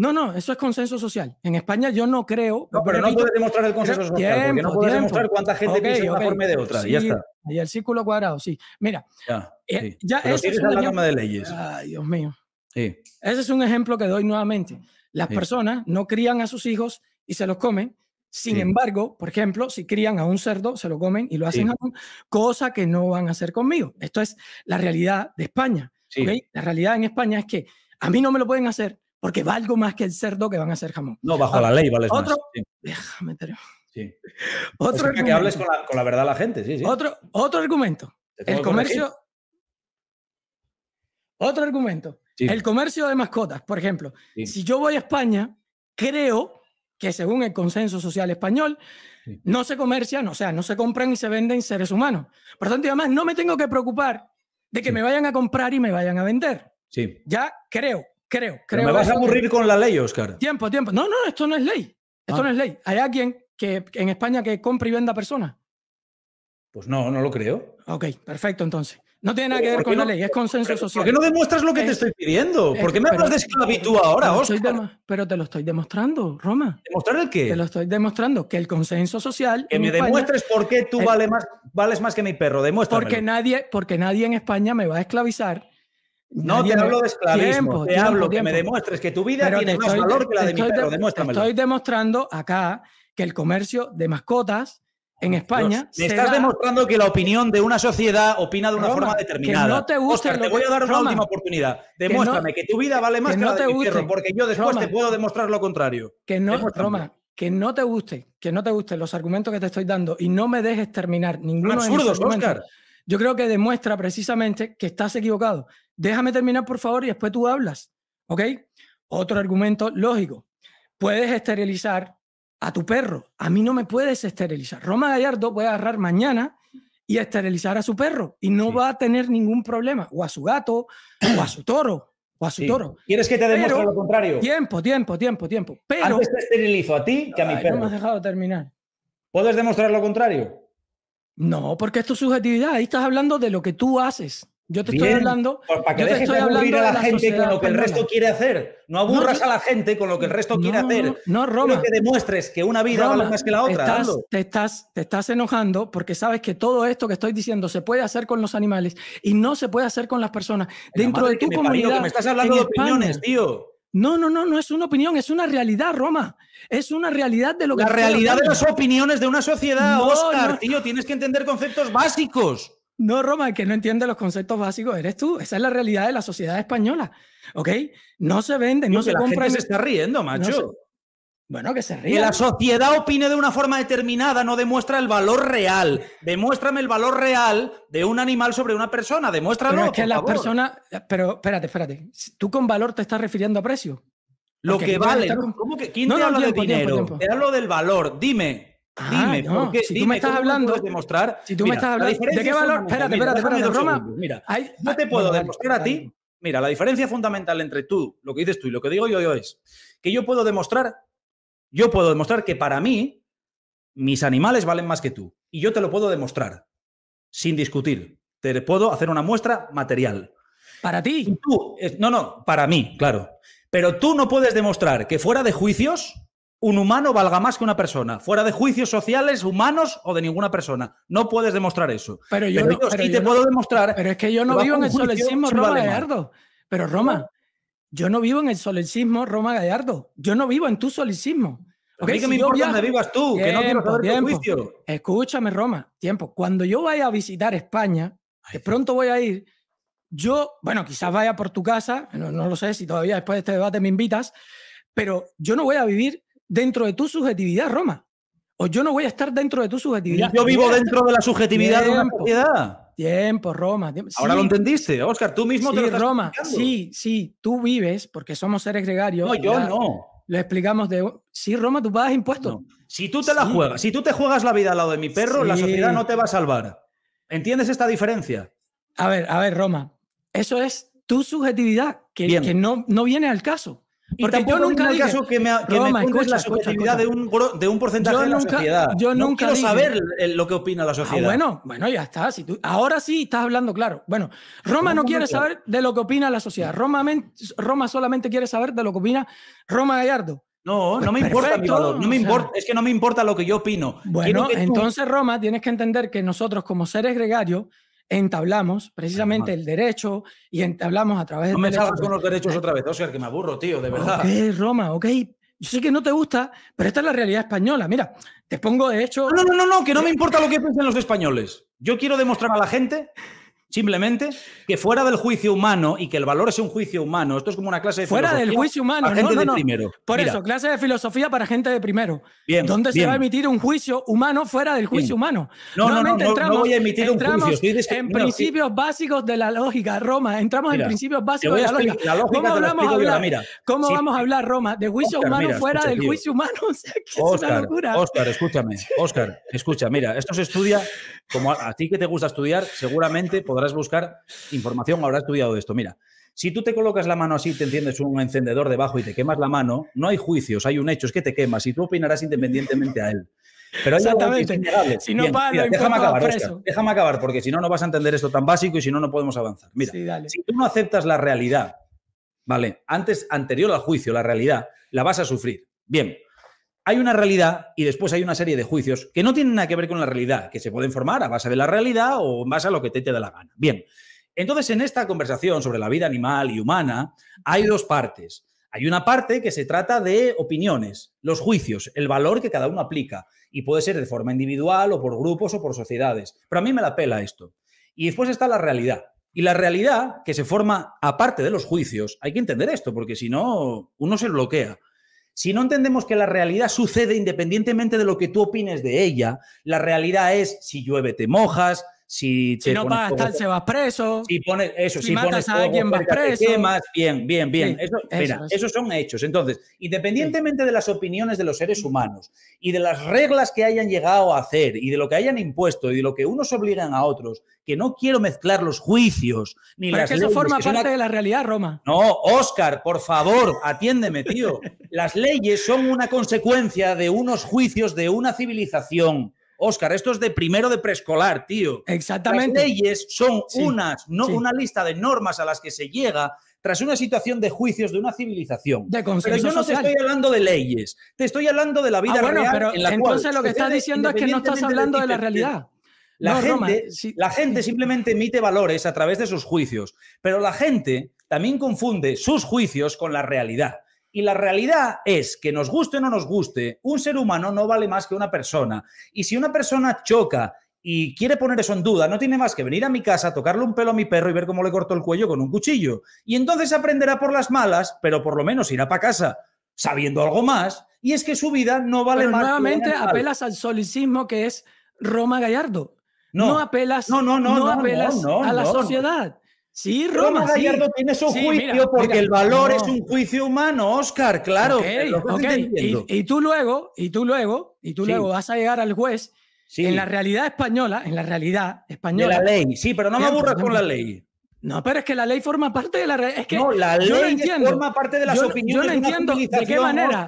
No, no, eso es consenso social. En España yo no creo. No, pero no puedes demostrar el consenso social. porque no puedes demostrar cuánta gente piensa de una forma de otra. y ya está. Y el círculo cuadrado, sí. Mira. Ya. Eh, es la norma de leyes. Ay, Dios mío. Sí. Ese es un ejemplo que doy nuevamente. Las personas no crían a sus hijos y se los comen. Sin embargo, por ejemplo, si crían a un cerdo, se lo comen y lo hacen un... cosa que no van a hacer conmigo. Esto es la realidad de España. ¿okay? La realidad en España es que a mí no me lo pueden hacer, porque valgo más que el cerdo que van a ser jamón. No, bajo la ley vale Otro, Déjame Otro que hables con la, verdad a la gente, sí, sí. Otro, otro argumento. El comercio. Otro argumento. El comercio de mascotas, por ejemplo. Si yo voy a España, creo que según el consenso social español, no se comercian, o sea, no se compran y se venden seres humanos. Por tanto, además, no me tengo que preocupar de que me vayan a comprar y me vayan a vender. Sí. Ya creo Creo, creo. ¿Me vas a aburrir con la ley, Oscar? Tiempo, tiempo. No, no, esto no es ley. Esto ah. no es ley. ¿Hay alguien que en España que compre y venda personas? Pues no, no lo creo. Ok, perfecto entonces. No tiene nada que ver con la ley, es consenso social. ¿Por qué no demuestras lo que te estoy pidiendo? ¿Por qué me hablas de esclavitud ahora, Oscar? pero te lo estoy demostrando, Roma. ¿Demostrar el qué? Te lo estoy demostrando, que el consenso social. Que me demuestres por qué tú vale más, vales más que mi perro, demuéstrame. Porque nadie, porque nadie en España me va a esclavizar no te hablo de esclavismo, te hablo que me demuestres que tu vida tiene más valor que la de mi perro. demuéstramelo. Estoy demostrando acá que el comercio de mascotas en España. me estás demostrando que la opinión de una sociedad opina de una forma determinada. Que no te guste. Oscar, te voy a dar una última oportunidad. Demuéstrame que, tu vida vale más que, no la de mi perro, porque yo después te puedo demostrar lo contrario. Que no, Roma, que no te guste, que no te gusten los argumentos que te estoy dando y no me dejes terminar ninguno absurdos, de yo creo que demuestra precisamente que estás equivocado. Déjame terminar, por favor, y después tú hablas. ¿Ok? Otro argumento lógico. Puedes esterilizar a tu perro. A mí no me puedes esterilizar. Roma Gallardo puede agarrar mañana y esterilizar a su perro y no va a tener ningún problema. O a su gato, o a su toro, o a su toro. ¿Quieres que te demuestre lo contrario? Tiempo, tiempo, tiempo, tiempo. Pero, Antes te esterilizo a ti que a mi perro. No me has dejado terminar. ¿Puedes demostrar lo contrario? No, porque esto es subjetividad. Ahí estás hablando de lo que tú haces. Yo te estoy hablando. Pues, Para que de aburrir a la, gente con lo que el resto quiere hacer. No aburras a la gente con lo que el resto quiere hacer. No, no que demuestres que una vida más que la otra. te, estás, te estás enojando porque sabes que todo esto que estoy diciendo se puede hacer con los animales y no se puede hacer con las personas. Dentro de tu comunidad. me estás hablando de opiniones, tío. No, no, no, no es una opinión, es una realidad, Roma. Es una realidad de lo que. La realidad de las opiniones de una sociedad, Oscar, tío, tienes que entender conceptos básicos. No, Roma, el que no entiende los conceptos básicos eres tú. Esa es la realidad de la sociedad española. ¿Ok? No se venden, no se compra compran. se está riendo, macho. Bueno, que se ríe. Que la sociedad opine de una forma determinada no demuestra el valor real. Demuéstrame el valor real de un animal sobre una persona. Demuéstralo. Pero es que las personas. Pero espérate, espérate. Tú con valor te estás refiriendo a precio. Lo que vale. ¿Quién no, te habla de dinero? Te hablo del valor. Dime. Ah, dime, no. si tú me estás hablando demostrar. Si tú me estás hablando de qué valor, espérate, espérate, espérate, Roma. Mira, yo te puedo demostrar a ti. Mira, la diferencia fundamental entre tú, lo que dices tú y lo que digo yo es que yo puedo demostrar yo puedo demostrar que para mí mis animales valen más que tú. Y yo te lo puedo demostrar, sin discutir. Te puedo hacer una muestra material. ¿Para ti? Eh, no, no, para mí, claro. Pero tú no puedes demostrar que fuera de juicios un humano valga más que una persona, fuera de juicios sociales, humanos o de ninguna persona. No puedes demostrar eso. Pero yo, te puedo demostrar. Pero es que yo no vivo en el solecismo, Roma, Pero Roma, yo no vivo en el solicismo Roma Gallardo. Yo no vivo en tu solicismo. que me importa vivas tú, que no quiero saber juicio. Escúchame, Roma, tiempo. Cuando yo vaya a visitar España, de pronto voy a ir, yo, bueno, quizás vaya por tu casa, no, lo sé si todavía después de este debate me invitas, pero yo no voy a vivir dentro de tu subjetividad, Roma. O yo no voy a estar dentro de tu subjetividad. Yo vivo dentro de la subjetividad de una sociedad. Tiempo, Roma. Ahora lo entendiste, Oscar, tú mismo te lo estás Roma, sí, sí, tú vives porque somos seres gregarios. No, yo no. Lo explicamos de. Sí, Roma, tú pagas impuestos. Si tú te la juegas, si tú te juegas la vida al lado de mi perro, la sociedad no te va a salvar. ¿Entiendes esta diferencia? A ver, a ver, Roma. Eso es tu subjetividad, que, que no, no viene al caso. Porque yo nunca dije, que me, que me escucha, la subjetividad De, un, porcentaje yo de la sociedad. Yo quiero saber lo que opina la ah, sociedad. bueno, bueno, ya está. Si ahora sí estás hablando claro. Bueno, Roma no quiere saber de lo que opina la sociedad. Roma, Roma solamente quiere saber de lo que opina Roma Gallardo. No, no me pues importa no me importa, es que no me importa lo que yo opino. Bueno, entonces Roma, tienes que entender que nosotros como seres gregarios entablamos precisamente el derecho y entablamos a través de... No me salgas con los derechos otra vez, Oscar, que me aburro, tío, de verdad. Ok, Roma, ok. Yo sé que no te gusta, pero esta es la realidad española. Mira, te pongo de hecho... No, no, no, no, que no me importa lo que piensen los españoles. Yo quiero demostrar a la gente Simplemente que fuera del juicio humano y que el valor es un juicio humano. Esto es como una clase de fuera del juicio humano, no, gente no, no. de primero. Por eso, clase de filosofía para gente de primero. Bien, ¿Dónde se va a emitir un juicio humano fuera del juicio humano? No, Nuevamente no, no, entramos, voy a emitir un juicio. en principios básicos de la lógica, Roma. Entramos en principios básicos de la lógica. La lógica ¿Cómo, hablamos a hablar, mira. ¿Cómo vamos a hablar, Roma, de juicio humano fuera del juicio humano? O sea, que es una locura. Oscar, escúchame. Oscar, escucha. Mira, esto se estudia como a, a ti que te gusta estudiar, seguramente podrás podrás buscar información, habrás estudiado esto. Mira, si tú te colocas la mano así, te enciendes un encendedor debajo y te quemas la mano, no hay juicios, hay un hecho, es que te quemas y tú opinarás independientemente a él. Pero Exactamente. es si no déjame acabar, acabar, porque si no, no vas a entender esto tan básico y si no, no podemos avanzar. Mira, si tú no aceptas la realidad, ¿vale? Antes, anterior al juicio, la realidad, la vas a sufrir. Bien, hay una realidad y después hay una serie de juicios que no tienen nada que ver con la realidad, que se pueden formar a base de la realidad o en base a lo que te, te da la gana. Bien, entonces en esta conversación sobre la vida animal y humana hay dos partes. Hay una parte que se trata de opiniones, los juicios, el valor que cada uno aplica, y puede ser de forma individual o por grupos o por sociedades. Pero a mí me la pela esto. Y después está la realidad. Y la realidad que se forma aparte de los juicios, hay que entender esto, porque si no, uno se bloquea. Si no entendemos que la realidad sucede independientemente de lo que tú opines de ella, la realidad es si llueve te mojas, si, no no pagas tal, se vas preso. Si pones eso, si, matas a alguien, vas preso. bien, bien, bien. esos son hechos. Entonces, independientemente de las opiniones de los seres humanos y de las reglas que hayan llegado a hacer y de lo que hayan impuesto y de lo que unos obligan a otros, que no quiero mezclar los juicios ni Pero las que eso forma parte de la realidad, Roma. No, Oscar, por favor, atiéndeme, tío. las leyes son una consecuencia de unos juicios de una civilización Oscar, esto es de primero de preescolar, tío. Exactamente. Las leyes son unas, no una lista de normas a las que se llega tras una situación de juicios de una civilización. pero yo no te estoy hablando de leyes, te estoy hablando de la vida ah, real. entonces lo que estás diciendo es que no estás hablando de, la realidad. la gente simplemente emite valores a través de sus juicios, pero la gente también confunde sus juicios con la realidad. Y la realidad es que nos guste o no nos guste, un ser humano no vale más que una persona. Y si una persona choca y quiere poner eso en duda, no tiene más que venir a mi casa, tocarle un pelo a mi perro y ver cómo le corto el cuello con un cuchillo. Y entonces aprenderá por las malas, pero por lo menos irá para casa sabiendo algo más. Y es que su vida no vale más. Nuevamente apelas al solicismo que es Roma Gallardo. no apelas, no, no, no, no apelas a la sociedad. Sí, Roma. Roma Gallardo sí. tiene su juicio porque el valor es un juicio humano, Oscar, claro. Okay, okay. Y, y, tú luego, y tú luego, y tú luego vas a llegar al juez en la realidad española, en la realidad española. De la ley, sí, pero no me aburras con la ley. No, pero es que la ley forma parte de la es que No, la ley no forma parte de las yo, opiniones. Yo no entiendo de, qué manera.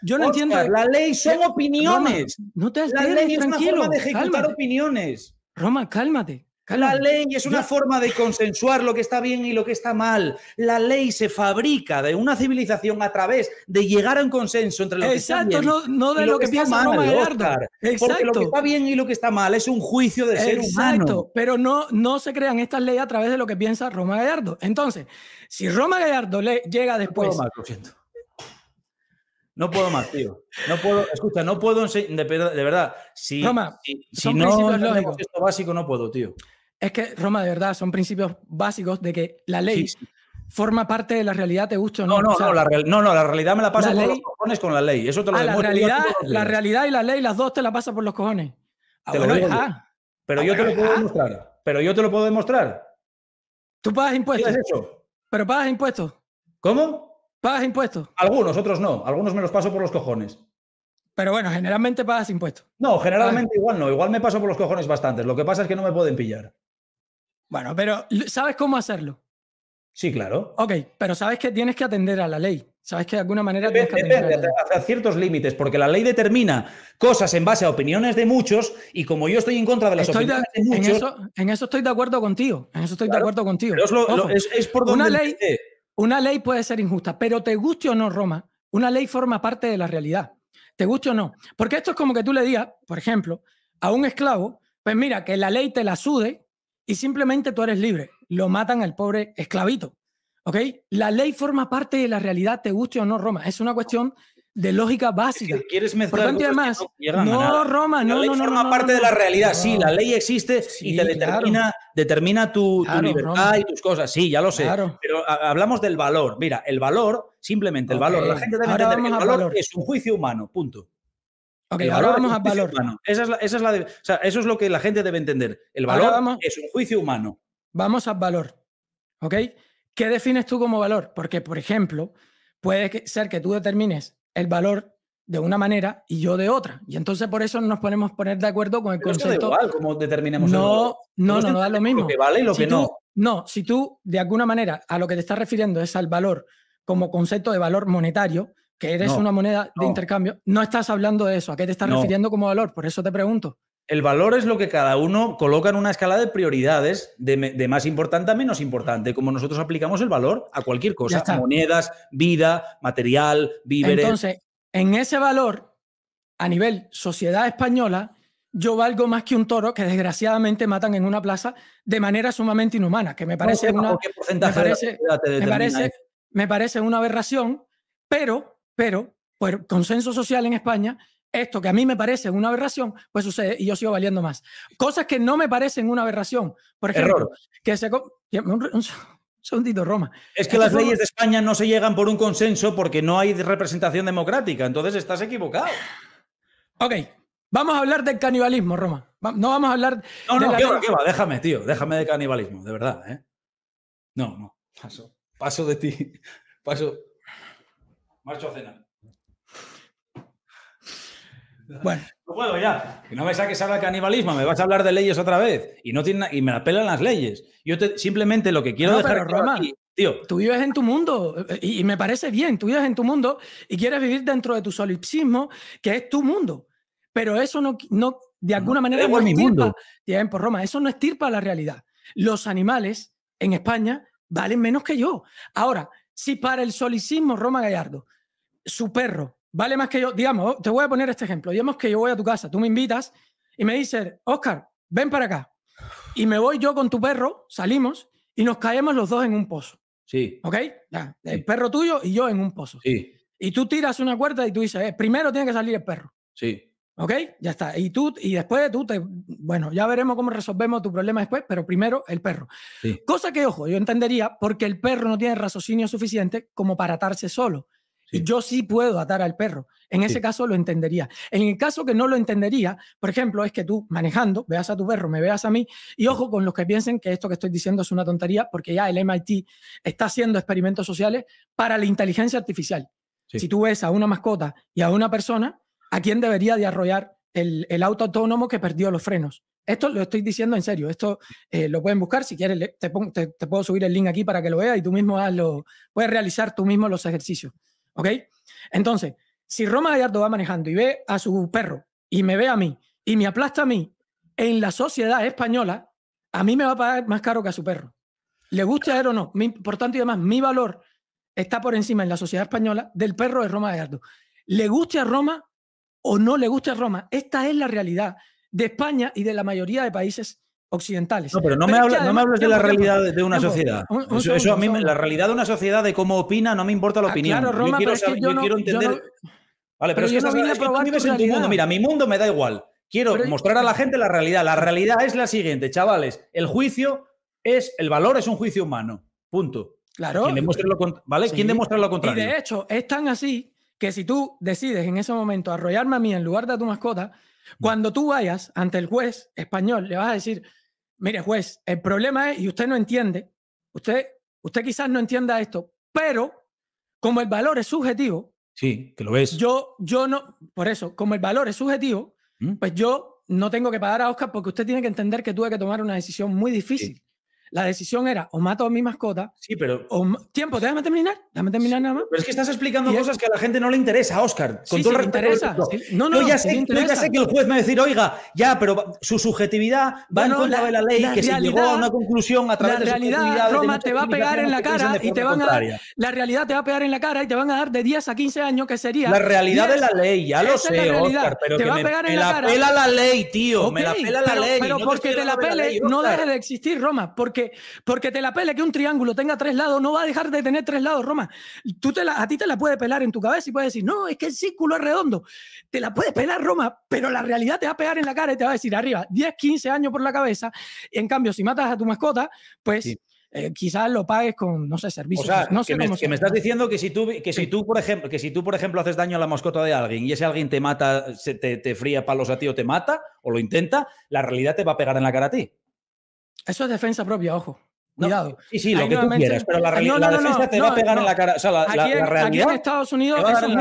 yo no entiendo. La ley son opiniones. no te alteres, La ley es tranquilo, una forma de ejecutar opiniones. Roma, cálmate. La ley es una forma de consensuar lo que está bien y lo que está mal. La ley se fabrica de una civilización a través de llegar a un consenso entre lo que está bien no, no de lo, que, piensa Roma Gallardo, Exacto. lo que está bien y lo que está mal es un juicio de ser Exacto, Pero no, no se crean estas leyes a través de lo que piensa Roma Gallardo. Entonces, si Roma Gallardo llega después. No puedo más, lo siento. No puedo más, tío. No puedo, escucha, no puedo de, verdad. Si, si, si no, esto básico, no puedo, tío es que Roma, de verdad, son principios básicos de que la ley forma parte de la realidad, te gusta o no. No, no, no, la realidad me la paso la por ley, los cojones con la ley. Eso te lo ah, La realidad, y la ley, las dos te la paso por los cojones. Ah, pero yo ah, te lo puedo demostrar. Pero yo te lo puedo demostrar. Tú pagas impuestos. Pero pagas impuestos. ¿Cómo? Pagas impuestos. Algunos, otros no. Algunos me los paso por los cojones. Pero bueno, generalmente pagas impuestos. No, generalmente igual no. Igual me paso por los cojones bastantes. Lo que pasa es que no me pueden pillar. Bueno, pero ¿sabes cómo hacerlo? Sí, claro. Ok, pero sabes que tienes que atender a la ley. Sabes que de alguna manera tienes que atender a, ciertos límites, porque la ley determina cosas en base a opiniones de muchos y como yo estoy en contra de las opiniones de, muchos... En eso, estoy de acuerdo contigo, en eso estoy de acuerdo contigo. es, por donde una ley, una ley puede ser injusta, pero te guste o no, Roma, una ley forma parte de la realidad. Te guste o no. Porque esto es como que tú le digas, por ejemplo, a un esclavo, pues mira, que la ley te la sude, y simplemente tú eres libre. Lo matan al pobre esclavito. ¿Ok? La ley forma parte de la realidad, te guste o no, Roma. Es una cuestión de lógica básica. ¿Quieres mezclar? Por tanto, además, no, Roma, no, la ley no, forma parte de la realidad, sí, la ley existe y te determina, tu, libertad y tus cosas, sí, ya lo sé. Pero hablamos del valor. Mira, el valor, simplemente el valor. La gente debe el valor, valor es un juicio humano, punto ahora vamos al valor. es eso es lo que la gente debe entender. El valor es un juicio humano. Vamos al valor. ¿Ok? ¿Qué defines tú como valor? Porque, por ejemplo, puede ser que tú determines el valor de una manera y yo de otra. Y entonces por eso nos podemos poner de acuerdo con el concepto. cómo determinemos no, el valor. No, no, no da lo mismo. Lo que vale y lo que no. No, si tú de alguna manera a lo que te estás refiriendo es al valor como concepto de valor monetario, que eres una moneda de intercambio, no estás hablando de eso. ¿A qué te estás refiriendo como valor? Por eso te pregunto. El valor es lo que cada uno coloca en una escala de prioridades, de, más importante a menos importante, como nosotros aplicamos el valor a cualquier cosa, monedas, vida, material, víveres. Entonces, en ese valor, a nivel sociedad española, yo valgo más que un toro que desgraciadamente matan en una plaza de manera sumamente inhumana, que me parece una... porcentaje me parece una aberración, pero pero por pues, consenso social en España, esto que a mí me parece una aberración, pues sucede y yo sigo valiendo más. Cosas que no me parecen una aberración. Por ejemplo, que se... Un, segundito, Roma. Es que las leyes de España no se llegan por un consenso porque no hay representación democrática, entonces estás equivocado. Ok, vamos a hablar del canibalismo, Roma. No vamos a hablar... No, no, ¿qué, va, Déjame, tío, déjame de canibalismo, de verdad. ¿eh? No, no, paso, paso de ti, paso marcho a cenar. Bueno. No puedo ya. Que no me saques ahora canibalismo, me vas a hablar de leyes otra vez. Y no tiene y me apelan las leyes. Yo simplemente lo que quiero dejar Roma, Tú vives en tu mundo, y, me parece bien, tú vives en tu mundo y quieres vivir dentro de tu solipsismo, que es tu mundo. Pero eso no, no de alguna manera no estirpa, mi mundo. Tiempo, Roma, eso no estirpa la realidad. Los animales en España valen menos que yo. Ahora, si para el solipsismo Roma Gallardo su perro vale más que yo, digamos, te voy a poner este ejemplo, digamos que yo voy a tu casa, tú me invitas y me dices, Oscar, ven para acá. Y me voy yo con tu perro, salimos y nos caemos los dos en un pozo. Sí. ¿Ok? el perro tuyo y yo en un pozo. Sí. Y tú tiras una cuerda y tú dices, eh, primero tiene que salir el perro. Sí. ¿Ok? Ya está. Y tú, y después tú te. Bueno, ya veremos cómo resolvemos tu problema después, pero primero el perro. Sí. Cosa que, ojo, yo entendería porque el perro no tiene raciocinio suficiente como para atarse solo. Yo sí puedo atar al perro. En ese caso lo entendería. En el caso que no lo entendería, por ejemplo, es que tú manejando, veas a tu perro, me veas a mí, y ojo con los que piensen que esto que estoy diciendo es una tontería, porque ya el MIT está haciendo experimentos sociales para la inteligencia artificial. Si tú ves a una mascota y a una persona, ¿a quién debería de arrollar el, auto autónomo que perdió los frenos? Esto lo estoy diciendo en serio. Esto eh, lo pueden buscar. Si quieres, te, puedo subir el link aquí para que lo veas y tú mismo hazlo, puedes realizar tú mismo los ejercicios. ¿Ok? Entonces, si Roma Gallardo va manejando y ve a su perro y me ve a mí y me aplasta a mí, en la sociedad española, a mí me va a pagar más caro que a su perro. Le guste a él o no, por tanto y además, mi valor está por encima en la sociedad española del perro de Roma Gallardo. Le guste a Roma o no le guste a Roma, esta es la realidad de España y de la mayoría de países occidentales. No, pero no me, no me hables de la realidad de una sociedad. eso, a mí, la realidad de una sociedad, de cómo opina, no me importa la ah, opinión. Claro, yo quiero, yo quiero entender. vale, pero, es que, no que vives en tu mundo. Mira, mi mundo me da igual. Quiero mostrar a la gente la realidad. La realidad es la siguiente, chavales. El juicio es, el valor es un juicio humano. Punto. Claro. ¿Quién demuestra lo, ¿vale? ¿Quién demuestra lo contrario? Y de hecho, es tan así que si tú decides en ese momento arrollarme a mí en lugar de a tu mascota, cuando tú vayas ante el juez español, le vas a decir, mire juez, el problema es, y usted no entiende, usted, usted quizás no entienda esto, pero como el valor es subjetivo, sí, que lo Yo, yo no, por eso, como el valor es subjetivo, pues yo no tengo que pagar a Oscar porque usted tiene que entender que tuve que tomar una decisión muy difícil la decisión era o mato a mi mascota. Sí, pero. O, tiempo, déjame terminar. Déjame terminar nada más. Pero es que estás explicando cosas que a la gente no le interesa, Óscar. Con sí, todo sí, interesa. No, no, yo ya, sé, yo ya sé que el juez me va a decir, oiga, ya, pero su subjetividad va en contra de la ley, que se llegó a una conclusión a través la realidad, de realidad, Roma, te va a pegar en la cara y te van a. La realidad te va a pegar en la cara y te van a dar de 10 a 15 años, que sería. La realidad de la ley, ya lo sé, Oscar, pero te va a pegar en la cara. Me la pela la ley, tío. Me la pela la ley. Pero porque te la pele, no deja de existir, Roma, porque porque, te la pele que un triángulo tenga tres lados, no va a dejar de tener tres lados, Roma. Tú te la, a ti te la puede pelar en tu cabeza y puedes decir, no, es que el círculo es redondo. Te la puede pelar, Roma, pero la realidad te va a pegar en la cara y te va a decir arriba, 10, 15 años por la cabeza. En cambio, si matas a tu mascota, pues... Eh, quizás lo pagues con, no sé, servicios. O sea, no sé que, me, estás diciendo que si, tú, que, si tú, por ejemplo, que si tú, por ejemplo, haces daño a la mascota de alguien y ese alguien te mata, te, te, fría palos a ti o te mata o lo intenta, la realidad te va a pegar en la cara a ti. Eso es defensa propia, ojo. Cuidado. sí, sí, lo que tú quieras, pero la, defensa te va a pegar en la cara. O sea, la, aquí, en, realidad en Estados Unidos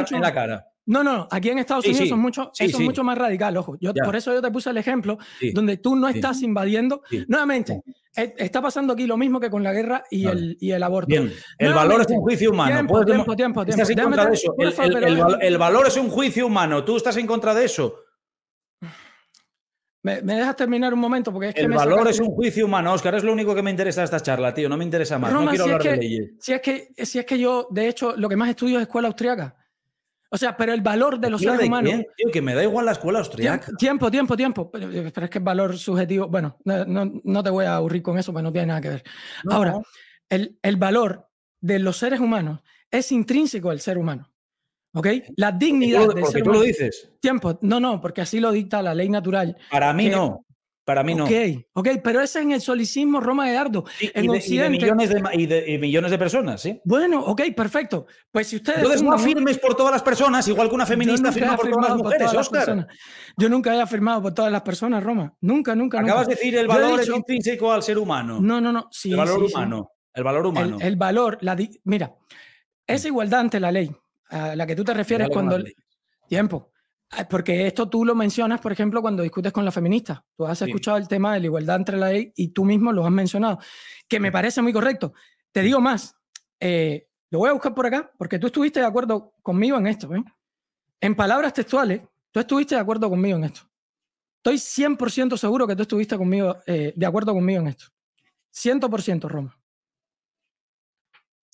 te la cara. No, no, aquí en Estados Unidos son mucho, eso es mucho más radical, ojo. Yo, por eso yo te puse el ejemplo donde tú no estás invadiendo. Nuevamente, eh, está pasando aquí lo mismo que con la guerra y, el, y el aborto. Bien. El valor es un juicio humano. Tiempo, tiempo, tiempo, en contra de eso. el, valor es un juicio humano. Tú estás en contra de eso. ¿Me, dejas terminar un momento? Porque es que el valor es un juicio humano, Oscar. Es lo único que me interesa de esta charla, tío. No me interesa más. no quiero hablar es que, de leyes. Si es, que, yo, de hecho, lo que más estudio es escuela austriaca. O sea, pero el valor de los seres humanos. que me da igual la escuela austriaca. Tiempo, tiempo, tiempo. Pero, es que el valor subjetivo. Bueno, no, te voy a aburrir con eso, porque no tiene nada que ver. Ahora, el, el valor de los seres humanos es intrínseco al ser humano. ¿Ok? La dignidad. de lo dices. Tiempo. No, no, porque así lo dicta la ley natural. Para mí eh, no. Para mí no. Ok, pero ese es en el solicismo Roma de de, millones de, personas, ¿sí. Bueno, ok, perfecto. Pues si ustedes. Entonces no firmes por todas las personas, igual que una feminista firma por todas las Personas. Yo nunca he firmado por todas las personas, Roma. Nunca, nunca. Acabas de decir el valor es intrínseco al ser humano. No, no, no. el valor humano. El valor humano. El, valor, la. Mira, es igualdad ante la ley a la que tú te refieres cuando... Tiempo. Ah, porque esto tú lo mencionas, por ejemplo, cuando discutes con la feminista. Tú has escuchado el tema de la igualdad entre la ley y tú mismo lo has mencionado, que me parece muy correcto. Te digo más, eh, lo voy a buscar por acá, porque tú estuviste de acuerdo conmigo en esto. ¿eh? En palabras textuales, tú estuviste de acuerdo conmigo en esto. Estoy 100% seguro que tú estuviste conmigo, eh, de acuerdo conmigo en esto. 100%, Roma.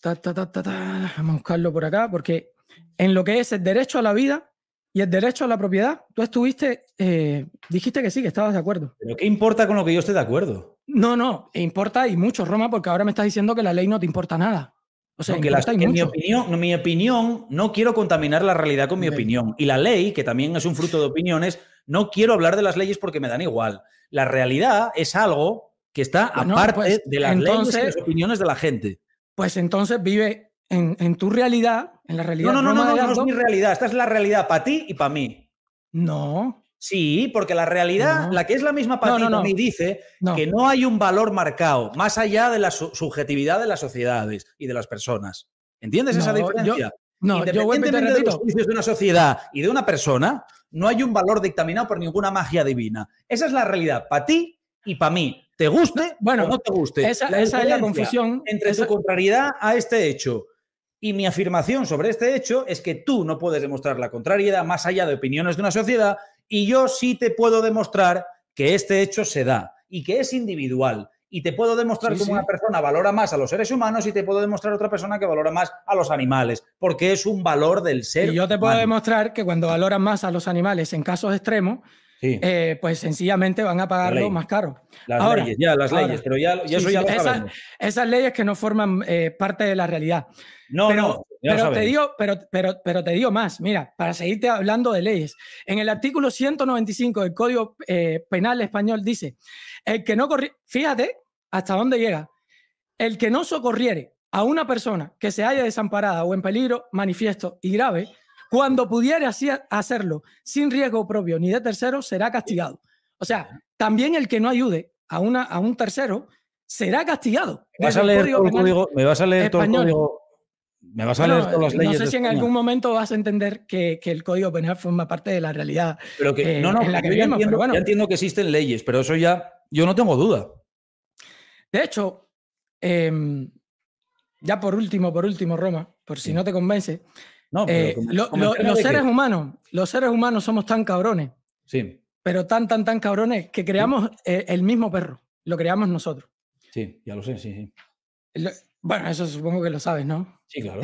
Ta, ta, Vamos a buscarlo por acá, porque en lo que es el derecho a la vida y el derecho a la propiedad, tú estuviste, eh, dijiste que sí, que estabas de acuerdo. Pero ¿qué importa con lo que yo esté de acuerdo? No, no, importa y mucho, Roma, porque ahora me estás diciendo que la ley no te importa nada. O sea, no, que, la, mi, opinión, no, mi opinión, no quiero contaminar la realidad con mi opinión. Y la ley, que también es un fruto de opiniones, no quiero hablar de las leyes porque me dan igual. La realidad es algo que está pues aparte pues de las leyes y las opiniones de la gente. Pues entonces vive en, tu realidad, en la realidad. No, no, no, no, no, es mi realidad. Esta es la realidad para ti y para mí. No. Sí, porque la realidad, la que es la misma para no, ti, no, mí, dice que no hay un valor marcado más allá de la subjetividad de las sociedades y de las personas. ¿Entiendes esa diferencia? no, Independientemente de los juicios de una sociedad y de una persona, no hay un valor dictaminado por ninguna magia divina. Esa es la realidad para ti y para mí. ¿Te guste bueno, o no te guste? Esa, es la confusión. Entre su contrariedad a este hecho y mi afirmación sobre este hecho es que tú no puedes demostrar la contrariedad más allá de opiniones de una sociedad y yo sí te puedo demostrar que este hecho se da y que es individual. Y te puedo demostrar que una persona valora más a los seres humanos y te puedo demostrar otra persona que valora más a los animales, porque es un valor del ser. Y yo te puedo demostrar que cuando valoran más a los animales en casos extremos, eh, pues sencillamente van a pagarlo más caro. Las leyes, ya, las leyes, pero ya, ya esas, esas leyes que no forman eh, parte de la realidad. No, pero, no, pero te digo, pero, pero, pero te digo más, mira, para seguirte hablando de leyes. En el artículo 195 del Código eh, Penal Español dice, el que no fíjate hasta dónde llega, el que no socorriere a una persona que se haya desamparada o en peligro manifiesto y grave, cuando pudiera hacerlo sin riesgo propio ni de tercero, será castigado. O sea, también el que no ayude a, una, a un tercero será castigado. a leer me vas a leer todo el código eh, no sé si en algún momento vas a entender que, el código penal forma parte de la realidad. Pero que, no, no, entiendo, entiendo que existen leyes, pero eso ya, yo no tengo duda. De hecho, em, ya por último, por último, Roma, por si no te convence, no, eh, los seres humanos, los seres humanos somos tan cabrones, sí. pero tan, tan, tan cabrones que creamos eh, el mismo perro, lo creamos nosotros. Sí, ya lo sé, sí, sí. Bueno, eso supongo que lo sabes, ¿no? Sí, claro.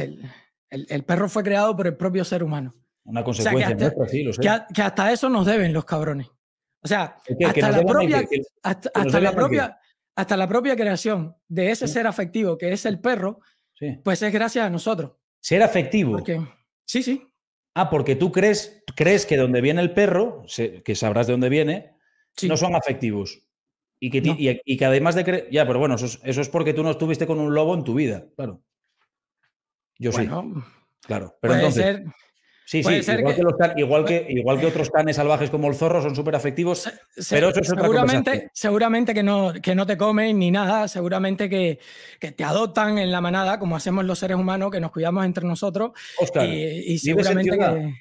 El, perro fue creado por el propio ser humano. Una consecuencia de nuestra, sí, lo sé. Que, hasta eso nos deben los cabrones. O sea, hasta la propia, creación de ese ser afectivo que es el perro, pues es gracias a nosotros. Ser afectivo. sí, sí. Ah, porque tú crees, crees que donde viene el perro, que sabrás de dónde viene, no son afectivos. Y que, además de... Ya, pero bueno, eso es, porque tú no estuviste con un lobo en tu vida, claro. Yo bueno, sí. Claro, pero entonces... sí, sí, ser igual, que, igual, que, otros canes salvajes como el zorro son súper afectivos, pero eso es seguramente, seguramente que no, que no te comen ni nada, seguramente que, te adoptan en la manada, como hacemos los seres humanos, que nos cuidamos entre nosotros. Pues y, y seguramente que...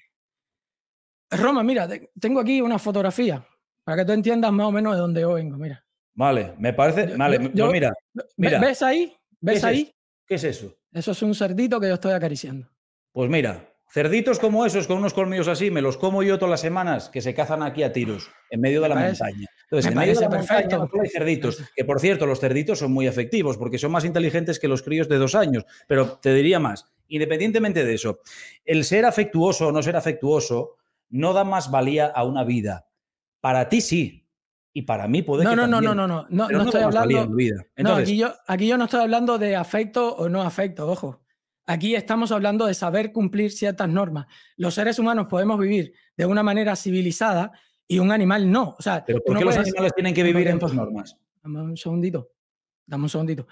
Roma, mira, tengo aquí una fotografía, para que tú entiendas más o menos de dónde yo vengo, mira. Vale, me parece. vale, yo, pues mira, ¿Ves ahí? ¿Ves ahí? ¿Qué es eso? Eso es un cerdito que yo estoy acariciando. Pues mira, cerditos como esos, con unos colmillos así, me los como yo todas las semanas, que se cazan aquí a tiros, en medio de la montaña. Entonces, en medio de la perfecto. montaña hay cerditos. Que por cierto, los cerditos son muy afectivos porque son más inteligentes que los críos de dos años. Pero te diría más, independientemente de eso, el ser afectuoso o no ser afectuoso no da más valía a una vida. Para ti sí, y para mí puede no, que no, también, no, no, no, no, no, no, estoy hablando. no, aquí yo, aquí yo no estoy hablando de afecto o no afecto, ojo. Aquí estamos hablando de saber cumplir ciertas normas. Los seres humanos podemos vivir de una manera civilizada y un animal no. O sea, ¿por qué los animales tienen que vivir en tus normas? Dame un segundito. Dame un segundito.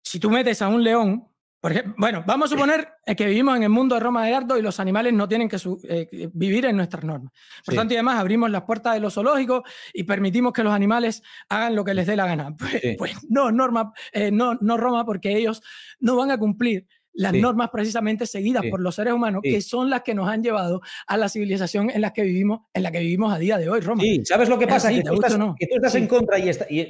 Si tú metes a un león porque, bueno, vamos a suponer eh, que vivimos en el mundo de Roma de Gardo y los animales no tienen que eh, vivir en nuestras normas. Por tanto, y además abrimos las puertas de los zoológicos y permitimos que los animales hagan lo que les dé la gana. Pues, no, norma, eh, no, no Roma, porque ellos no van a cumplir las normas precisamente seguidas por los seres humanos, que son las que nos han llevado a la civilización en la que vivimos, en la que vivimos a día de hoy, Roma. Sí, ¿sabes lo que pasa? que, tú estás, tú estás, en contra y,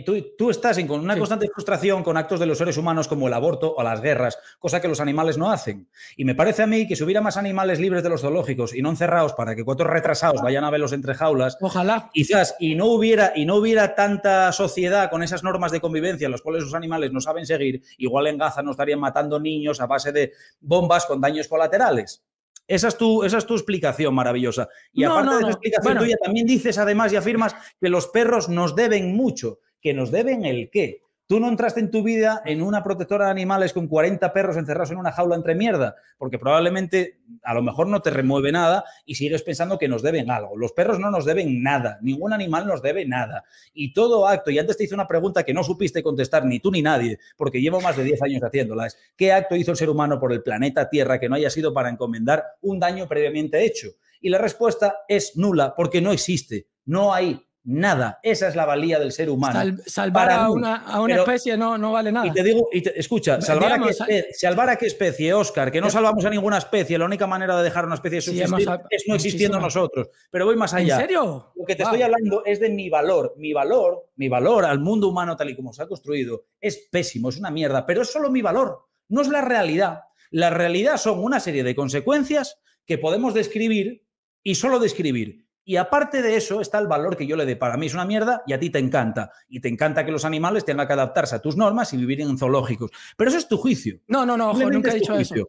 tú, estás en, con una constante frustración con actos de los seres humanos como el aborto o las guerras, cosa que los animales no hacen. Y me parece a mí que si hubiera más animales libres de los zoológicos y no encerrados para que cuatro retrasados vayan a verlos entre jaulas, ojalá. Quizás, y no hubiera, y no hubiera tanta sociedad con esas normas de convivencia en las cuales los animales no saben seguir, igual en Gaza no estarían matando niños a base de bombas con daños colaterales. Esa es, tu, esa es tu explicación maravillosa. Y aparte de tu explicación tuya, también dices además y afirmas que los perros nos deben mucho, que nos deben el qué. Tú no entraste en tu vida en una protectora de animales con 40 perros encerrados en una jaula entre mierda, porque probablemente a lo mejor no te remueve nada y sigues pensando que nos deben algo. Los perros no nos deben nada, ningún animal nos debe nada. Y todo acto, y antes te hice una pregunta que no supiste contestar ni tú ni nadie, porque llevo más de 10 años haciéndola, es ¿qué acto hizo el ser humano por el planeta Tierra que no haya sido para encomendar un daño previamente hecho? Y la respuesta es nula, porque no existe, no hay nada. Esa es la valía del ser humano. salvar a una, especie no, no vale nada. Y te digo, escucha, salvar, a qué especie, Oscar, que no salvamos a ninguna especie, la única manera de dejar una especie es no existiendo nosotros. Pero voy más allá. ¿En serio? Lo que te estoy hablando es de mi valor. Mi valor, mi valor al mundo humano tal y como se ha construido es pésimo, es una mierda. Pero es solo mi valor, no es la realidad. La realidad son una serie de consecuencias que podemos describir y solo describir y aparte de eso está el valor que yo le dé. Para mí es una mierda y a ti te encanta. Y te encanta que los animales tengan que adaptarse a tus normas y vivir en zoológicos. Pero eso es tu juicio. No, no, no, ojo, nunca he dicho eso.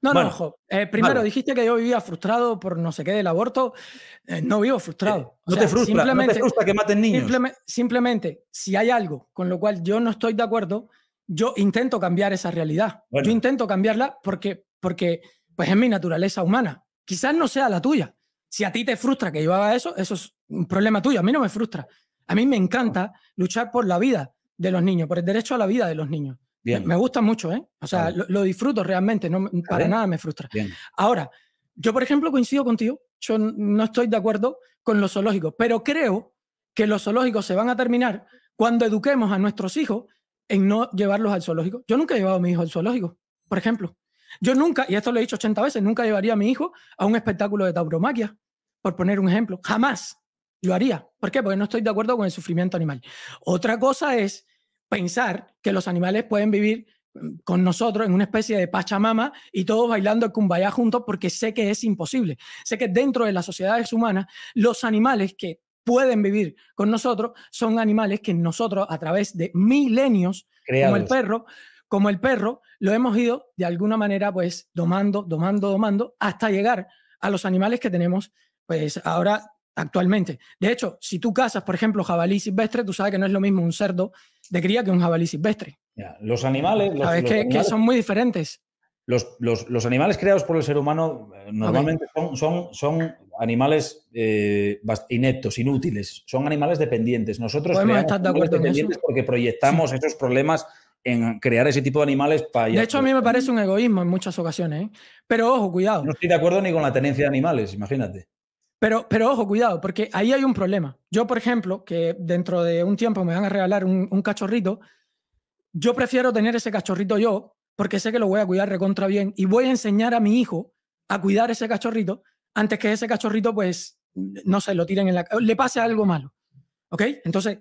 No, no, ojo. Eh, primero, dijiste que yo vivía frustrado por no sé qué del aborto. Eh, no vivo frustrado. Eh, no, te frustra, simplemente, que maten niños. Simplemente, si hay algo con lo cual yo no estoy de acuerdo, yo intento cambiar esa realidad. Yo intento cambiarla porque, porque pues es mi naturaleza humana. Quizás no sea la tuya. Si a ti te frustra que yo haga eso, eso es un problema tuyo. A mí no me frustra. A mí me encanta luchar por la vida de los niños, por el derecho a la vida de los niños. Me gusta mucho, ¿eh? O sea, lo, disfruto realmente, no, para nada me frustra. Ahora, yo, por ejemplo, coincido contigo, yo no estoy de acuerdo con los zoológicos, pero creo que los zoológicos se van a terminar cuando eduquemos a nuestros hijos en no llevarlos al zoológico. Yo nunca he llevado a mi hijo al zoológico, por ejemplo. Yo nunca, y esto lo he dicho 80 veces, nunca llevaría a mi hijo a un espectáculo de tauromaquia por poner un ejemplo. Jamás lo haría. ¿Por qué? Porque no estoy de acuerdo con el sufrimiento animal. Otra cosa es pensar que los animales pueden vivir mm, con nosotros en una especie de pachamama y todos bailando el cumbaya juntos porque sé que es imposible. Sé que dentro de las sociedades humanas, los animales que pueden vivir con nosotros son animales que nosotros a través de milenios, como el perro, como el perro, lo hemos ido de alguna manera pues domando, domando, domando hasta llegar a los animales que tenemos pues ahora actualmente. De hecho, si tú cazas, por ejemplo, jabalí silvestre, tú sabes que no es lo mismo un cerdo de cría que un jabalí silvestre. los animales... sabes que, son muy diferentes. Los, animales creados por el ser humano eh, normalmente son, son, animales eh, ineptos, inútiles, son animales dependientes. Nosotros Podemos dependientes porque proyectamos esos problemas en crear ese tipo de animales para... De hecho, a mí me parece un egoísmo en muchas ocasiones, ¿eh? pero ojo, cuidado. No estoy de acuerdo ni con la tenencia de animales, imagínate. Pero, ojo, cuidado, porque ahí hay un problema. Yo, por ejemplo, que dentro de un tiempo me van a regalar un, cachorrito, yo prefiero tener ese cachorrito yo, porque sé que lo voy a cuidar recontra bien y voy a enseñar a mi hijo a cuidar ese cachorrito antes que ese cachorrito, pues, no sé, lo tiren en la... le pase algo malo. ¿Ok? Entonces,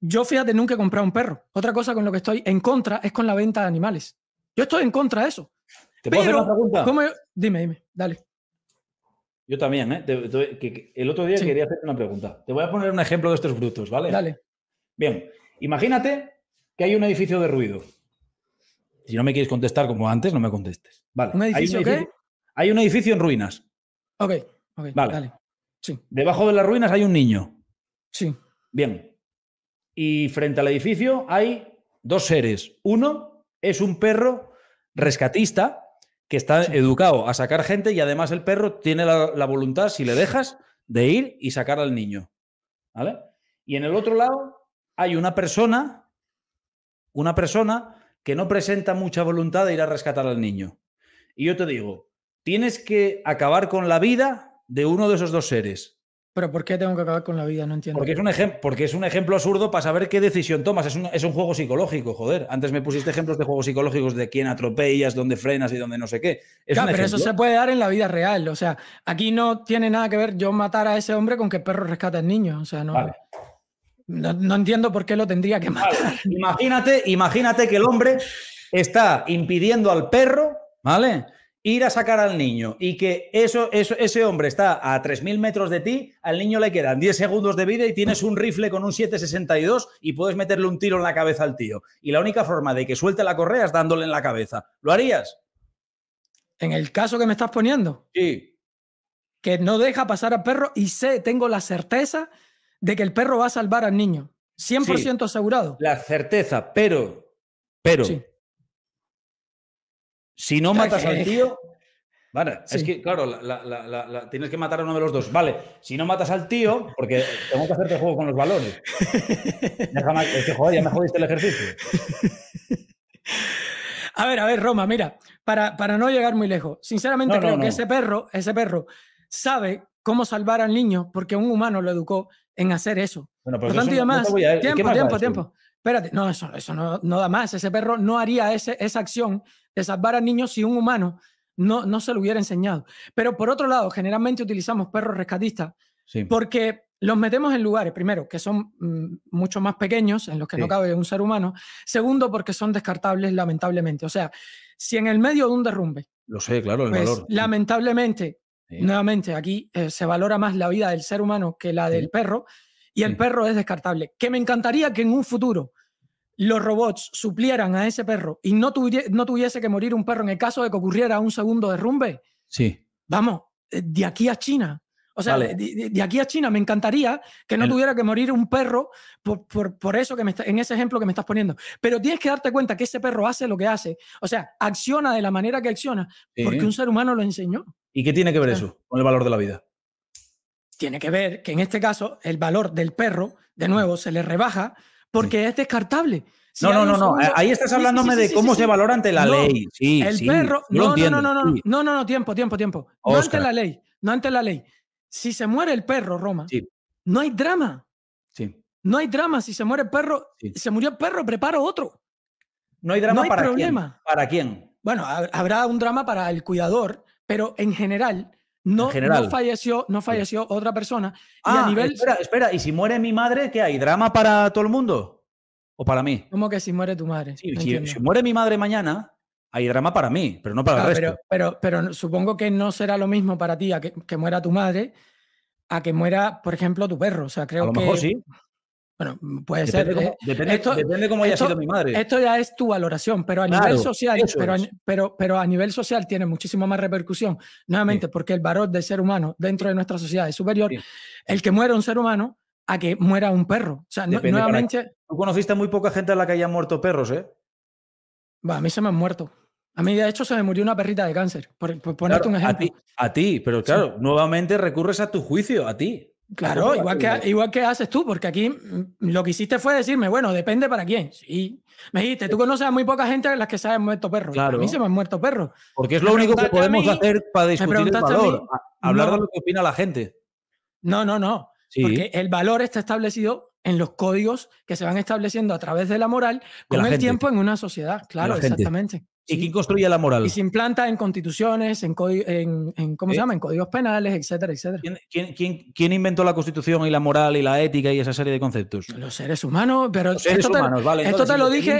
yo fíjate, nunca he comprado un perro. Otra cosa con lo que estoy en contra es con la venta de animales. Yo estoy en contra de eso. ¿Te puedo hacer una pregunta? Dime, dime, dale. Yo también, ¿eh? el otro día quería hacer una pregunta. Te voy a poner un ejemplo de estos brutos, ¿vale? Dale. Bien, imagínate que hay un edificio de ruido. Si no me quieres contestar como antes, no me contestes. Vale. ¿Un edificio, hay un edificio qué? Hay un edificio en ruinas. Ok, Vale. Dale. Sí. Debajo de las ruinas hay un niño. Sí. Bien. Y frente al edificio hay dos seres. Uno es un perro rescatista que está educado a sacar gente y además el perro tiene la, la, voluntad, si le dejas, de ir y sacar al niño. ¿Vale? Y en el otro lado hay una persona, una persona que no presenta mucha voluntad de ir a rescatar al niño. Y yo te digo, tienes que acabar con la vida de uno de esos dos seres. ¿Pero por qué tengo que acabar con la vida? No entiendo. Porque es un, porque es un ejemplo absurdo para saber qué decisión tomas. Es un, juego psicológico, joder. Antes me pusiste ejemplos de juegos psicológicos de quién atropellas, dónde frenas y dónde no sé qué. claro, pero eso se puede dar en la vida real. O sea, aquí no tiene nada que ver yo matar a ese hombre con que el perro rescate al niño. O sea, no. No, entiendo por qué lo tendría que matar. Imagínate, imagínate que el hombre está impidiendo al perro, ¿vale? ir a sacar al niño y que eso, ese hombre está a 3.000 metros de ti, al niño le quedan 10 segundos de vida y tienes un rifle con un 7.62 y puedes meterle un tiro en la cabeza al tío. Y la única forma de que suelte la correa es dándole en la cabeza. ¿Lo harías? En el caso que me estás poniendo. Sí. Que no deja pasar al perro y sé, tengo la certeza de que el perro va a salvar al niño. 100% asegurado. La certeza, pero... Pero... Si no matas al tío, Vale, es que, claro, tienes que matar a uno de los dos. Vale, si no matas al tío, porque tengo que hacerte juego con los balones. es que, joder, ya me jodiste el ejercicio. A ver, a ver, Roma, mira, para, para no llegar muy lejos, sinceramente creo que ese perro, ese perro sabe cómo salvar al niño porque un humano lo educó en hacer eso. Bueno, pero pues tanto, además, tiempo, tiempo, tiempo. Espérate, no, eso, eso no, da más. Ese perro no haría esa acción de salvar a niños si un humano no, no se lo hubiera enseñado. Pero por otro lado, generalmente utilizamos perros rescatistas porque los metemos en lugares, primero, que son mm, mucho más pequeños, en los que no cabe un ser humano. Segundo, porque son descartables, lamentablemente. O sea, si en el medio de un derrumbe. Lo sé, claro, el pues, valor. Lamentablemente, nuevamente, aquí eh, se valora más la vida del ser humano que la del perro y el perro es descartable. Que me encantaría que en un futuro los robots suplieran a ese perro y no, tuviese, que morir un perro en el caso de que ocurriera un segundo derrumbe, sí. vamos, eh, de aquí a China. O sea, de, aquí a China me encantaría que no tuviera que morir un perro por, eso que en ese ejemplo que me estás poniendo. Pero tienes que darte cuenta que ese perro hace lo que hace. O sea, acciona de la manera que acciona porque un ser humano lo enseñó. ¿Y qué tiene que ver eso con el valor de la vida? Tiene que ver que en este caso el valor del perro, de nuevo, se le rebaja porque es descartable. no, no, no, no. Ahí estás hablándome de cómo se valora ante la ley. Sí, el perro. No, no, no, no, no, no, no, tiempo, tiempo, tiempo. No ante la ley, no ante la ley. Si se muere el perro, Roma, no hay drama. Sí. No hay drama. Si se muere el perro, se murió el perro, preparo otro. No hay drama para problema. quién. ¿Para quién? Bueno, habrá un drama para el cuidador, pero en general, no, falleció, no falleció otra persona. Ah, a nivel... espera, espera, ¿y si muere mi madre, qué hay? ¿Drama para todo el mundo? ¿O para mí? ¿Cómo que si muere tu madre? Sí, si, muere mi madre mañana, hay drama para mí, pero no para el ah, resto. Pero, pero, pero, supongo que no será lo mismo para ti a que, muera tu madre a que muera, por ejemplo, tu perro. O sea, creo a lo mejor sí. Bueno, mm, puede ser. Eh, depende, cómo haya sido mi madre. Esto ya es tu valoración, pero a nivel social, pero pero, a nivel social tiene muchísima más repercusión. Nuevamente, porque el valor de ser humano dentro de nuestra sociedad es superior. El que muera un ser humano a que muera un perro. O sea, nuevamente. Tú conociste muy poca gente a la que hayan muerto perros, ¿eh? Va, a mí se me han muerto. A mí, de hecho, se me murió una perrita de cáncer, por, ponerte un ejemplo. A ti, pero claro, nuevamente recurres a tu juicio, a ti. Claro, igual que, igual que haces tú, porque aquí lo que hiciste fue decirme, bueno, depende para quién. Sí. Me dijiste, tú conoces a muy poca gente a las que se muerto perro. Claro. A mí se me han muerto perros. Porque es lo único que podemos hacer para discutir el valor. hablar de lo que opina la gente. No, no, no. Sí. Porque el valor está establecido en los códigos que se van estableciendo a través de la moral con el tiempo en una sociedad. Claro, exactamente. ¿Y quién construye la moral? Y se implanta en constituciones, en, ¿cómo se eh. códigos penales, etcétera, etcétera. ¿Quién, inventó la constitución y la moral y la ética y esa serie de conceptos? Los seres humanos, pero esto, te, lo dije,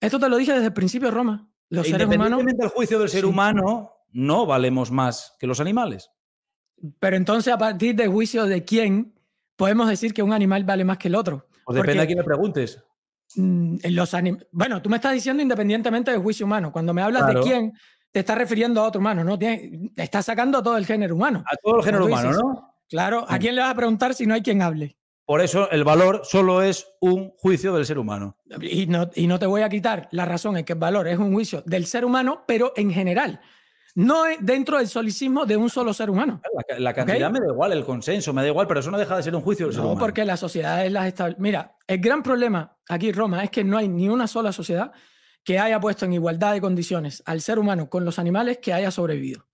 desde el principio Roma. Los seres humanos. del juicio del ser humano, no valemos más que los animales. Pero entonces, a partir del juicio de quién, podemos decir que un animal vale más que el otro. Pues depende a quién le preguntes. Mm, los Bueno, tú me estás diciendo independientemente del juicio humano. Cuando me hablas de quién, te estás refiriendo a otro humano, ¿no? Estás sacando a todo el género humano. A todo el género humano, ¿no? Claro, ¿a quién le vas a preguntar si no hay quien hable? Por eso el valor solo es un juicio del ser humano. Y no, y no te voy a quitar la razón en que el valor es un juicio del ser humano, pero en general no dentro del solicismo de un solo ser humano. La, cantidad me da igual, el consenso me da igual, pero eso no deja de ser un juicio. Del no, porque las sociedades las la Mira, el gran problema aquí, Roma, es que no hay ni una sola sociedad que haya puesto en igualdad de condiciones al ser humano con los animales que haya sobrevivido.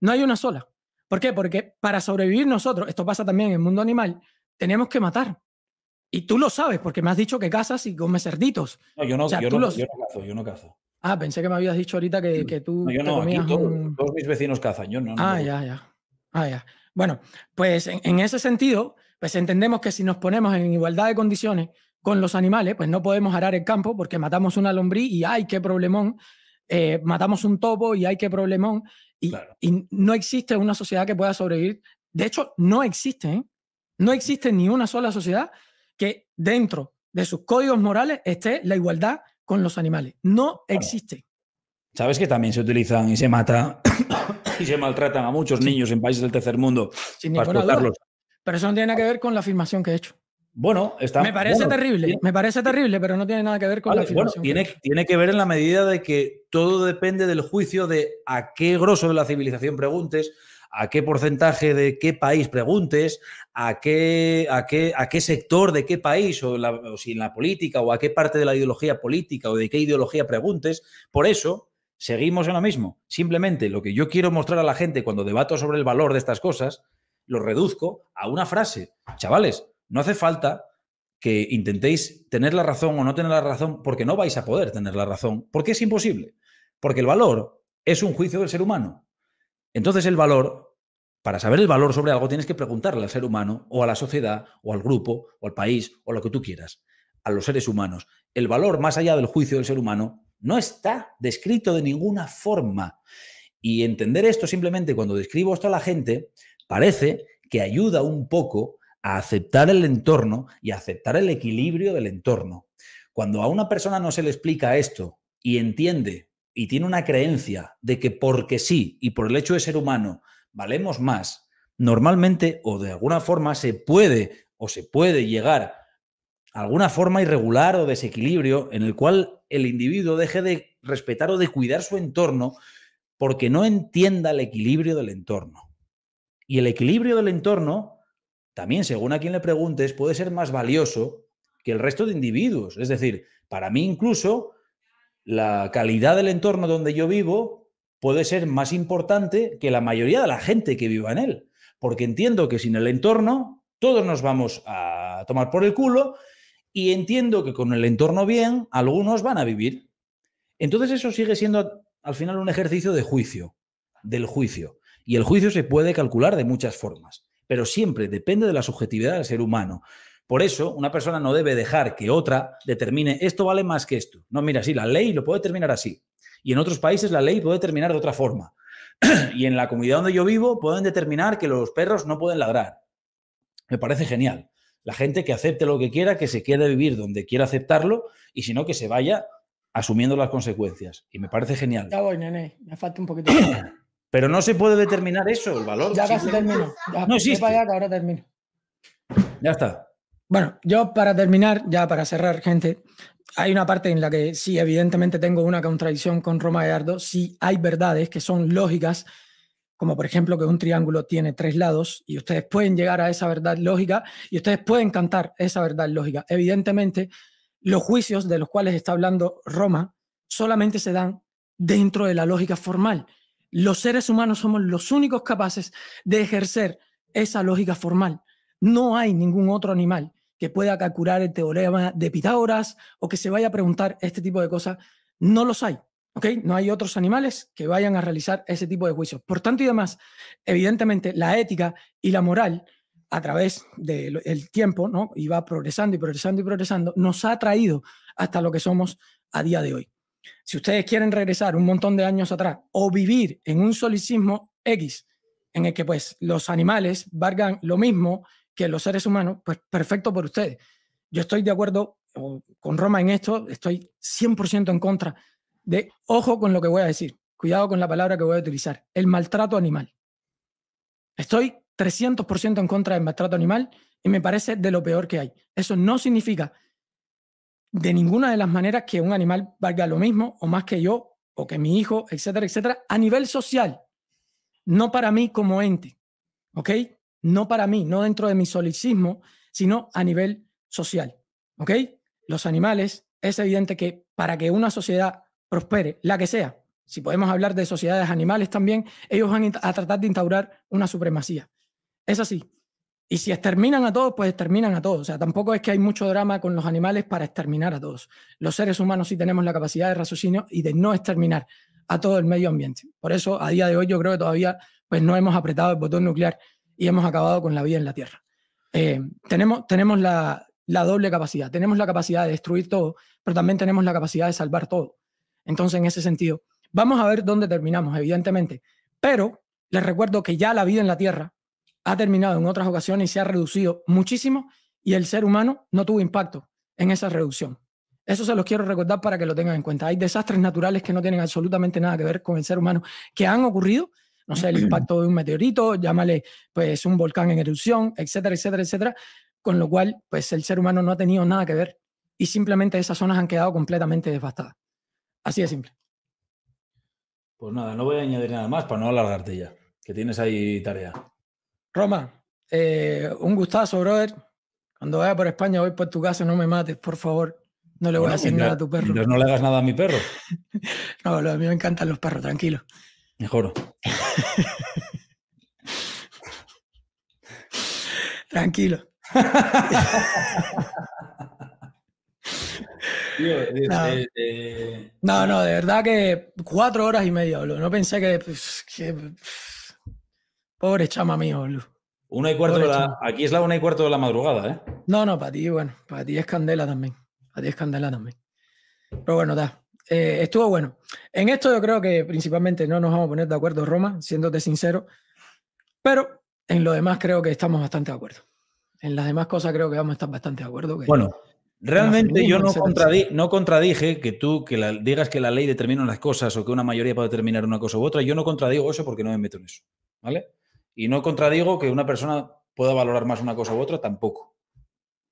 No hay una sola. ¿Por qué? Porque para sobrevivir nosotros, esto pasa también en el mundo animal, tenemos que matar. Y tú lo sabes, porque me has dicho que cazas y comes cerditos. No, yo no, yo no cazo, yo no cazo. Ah, pensé que me habías dicho ahorita que, tú. yo no, aquí mis vecinos cazan, yo no. no ah, ya, ya. Ah, ya. Bueno, pues en, ese sentido, pues entendemos que si nos ponemos en igualdad de condiciones con los animales, pues no podemos arar el campo porque matamos una lombriz y ¡ay, qué problemón! Eh, matamos un topo y ¡ay, qué problemón! Y, y, no existe una sociedad que pueda sobrevivir. De hecho, no existe, ¿eh? No existe ni una sola sociedad que dentro de sus códigos morales esté la igualdad con los animales. No existe. Sabes que también se utilizan y se mata y se maltratan a muchos niños en países del tercer mundo Sin para Pero eso no tiene nada que ver con la afirmación que he hecho. Bueno, está. Me parece terrible, me parece terrible, pero no tiene nada que ver con la afirmación. tiene, tiene que ver en la medida de que todo depende del juicio de a qué grosso de la civilización preguntes, a qué porcentaje de qué país preguntes, a qué, a qué, a qué sector de qué país, o, si en la política, o a qué parte de la ideología política, o de qué ideología preguntes. Por eso, seguimos en lo mismo. Simplemente lo que yo quiero mostrar a la gente cuando debato sobre el valor de estas cosas, lo reduzco a una frase. Chavales, no hace falta que intentéis tener la razón o no tener la razón porque no vais a poder tener la razón, porque es imposible. Porque el valor es un juicio del ser humano. Entonces el valor, para saber el valor sobre algo, tienes que preguntarle al ser humano o a la sociedad o al grupo o al país o lo que tú quieras, a los seres humanos. El valor, más allá del juicio del ser humano, no está descrito de ninguna forma. Y entender esto simplemente cuando describo esto a la gente, parece que ayuda un poco a aceptar el entorno y aceptar el equilibrio del entorno. Cuando a una persona no se le explica esto y entiende y tiene una creencia de que porque sí y por el hecho de ser humano valemos más, normalmente o de alguna forma se puede o se puede llegar a alguna forma irregular o desequilibrio en el cual el individuo deje de respetar o de cuidar su entorno porque no entienda el equilibrio del entorno. Y el equilibrio del entorno, también según a quien le preguntes, puede ser más valioso que el resto de individuos. Es decir, para mí incluso la calidad del entorno donde yo vivo puede ser más importante que la mayoría de la gente que viva en él. Porque entiendo que sin el entorno todos nos vamos a tomar por el culo y entiendo que con el entorno bien algunos van a vivir. Entonces eso sigue siendo al final un ejercicio de juicio, del juicio. Y el juicio se puede calcular de muchas formas, pero siempre depende de la subjetividad del ser humano. Por eso, una persona no debe dejar que otra determine esto vale más que esto. No, mira, sí, la ley lo puede determinar así. Y en otros países la ley puede determinar de otra forma. y en la comunidad donde yo vivo pueden determinar que los perros no pueden ladrar. Me parece genial. La gente que acepte lo que quiera, que se quede a vivir donde quiera aceptarlo y si no, que se vaya asumiendo las consecuencias. Y me parece genial. Ya voy, nene. Me falta un poquito. Pero no se puede determinar eso, el valor. Ya casi termino. no existe. Para ahora termino. Ya está. Bueno, yo para terminar, ya para cerrar, gente, hay una parte en la que sí, evidentemente tengo una contradicción con Roma Gallardo. Sí hay verdades que son lógicas, como por ejemplo que un triángulo tiene tres lados y ustedes pueden llegar a esa verdad lógica y ustedes pueden cantar esa verdad lógica. Evidentemente, los juicios de los cuales está hablando Roma solamente se dan dentro de la lógica formal. Los seres humanos somos los únicos capaces de ejercer esa lógica formal. No hay ningún otro animal que pueda calcular el teorema de Pitágoras o que se vaya a preguntar este tipo de cosas. No los hay. ¿ok? No hay otros animales que vayan a realizar ese tipo de juicios. Por tanto y demás, evidentemente la ética y la moral a través del tiempo, ¿no? Y va progresando y progresando y progresando, nos ha traído hasta lo que somos a día de hoy. Si ustedes quieren regresar un montón de años atrás o vivir en un solicismo X, en el que pues los animales valgan lo mismo que los seres humanos, pues perfecto por ustedes. Yo estoy de acuerdo con Roma en esto, estoy 100% en contra de, ojo con lo que voy a decir, cuidado con la palabra que voy a utilizar, el maltrato animal. Estoy 300% en contra del maltrato animal y me parece de lo peor que hay. Eso no significa de ninguna de las maneras que un animal valga lo mismo o más que yo o que mi hijo, etcétera, etcétera, a nivel social, no para mí como ente. ¿Ok? no para mí, no dentro de mi solicismo, sino a nivel social. ¿Ok? Los animales, es evidente que para que una sociedad prospere, la que sea, si podemos hablar de sociedades animales también, ellos van a tratar de instaurar una supremacía. Es así. Y si exterminan a todos, pues exterminan a todos. O sea, tampoco es que hay mucho drama con los animales para exterminar a todos. Los seres humanos sí tenemos la capacidad de raciocinio y de no exterminar a todo el medio ambiente. Por eso, a día de hoy, yo creo que todavía pues, no hemos apretado el botón nuclear y hemos acabado con la vida en la Tierra. Eh, tenemos tenemos la, la doble capacidad. Tenemos la capacidad de destruir todo, pero también tenemos la capacidad de salvar todo. Entonces, en ese sentido, vamos a ver dónde terminamos, evidentemente. Pero les recuerdo que ya la vida en la Tierra ha terminado en otras ocasiones y se ha reducido muchísimo y el ser humano no tuvo impacto en esa reducción. Eso se los quiero recordar para que lo tengan en cuenta. Hay desastres naturales que no tienen absolutamente nada que ver con el ser humano, que han ocurrido no sé, el impacto de un meteorito, llámale pues un volcán en erupción, etcétera, etcétera, etcétera, con lo cual pues el ser humano no ha tenido nada que ver y simplemente esas zonas han quedado completamente devastadas. Así de simple. Pues nada, no voy a añadir nada más para no alargarte ya, que tienes ahí tarea. Roma, eh, un gustazo, brother. Cuando vaya por España, voy por tu casa, no me mates, por favor. No le voy a hacer nada a tu perro. No le hagas nada a mi perro. no, a mí me encantan los perros, tranquilo. Mejoro. Tranquilo. no. no. de verdad que cuatro horas y media, boludo. No pensé que. pobre chama mío, boludo. Una y cuarto aquí es la una y cuarto de la madrugada, ¿eh? No, no, para ti, bueno, para ti es candela también. Para ti es candela también. Pero bueno, da. Eh, estuvo bueno. En esto yo creo que principalmente no nos vamos a poner de acuerdo, Roma, siéndote sincero, pero en lo demás creo que estamos bastante de acuerdo. En las demás cosas creo que vamos a estar bastante de acuerdo. bueno, realmente yo no, no, contradije que tú que digas que la ley determina las cosas o que una mayoría puede determinar una cosa u otra. Yo no contradigo eso porque no me meto en eso, ¿vale? Y no contradigo que una persona pueda valorar más una cosa u otra tampoco.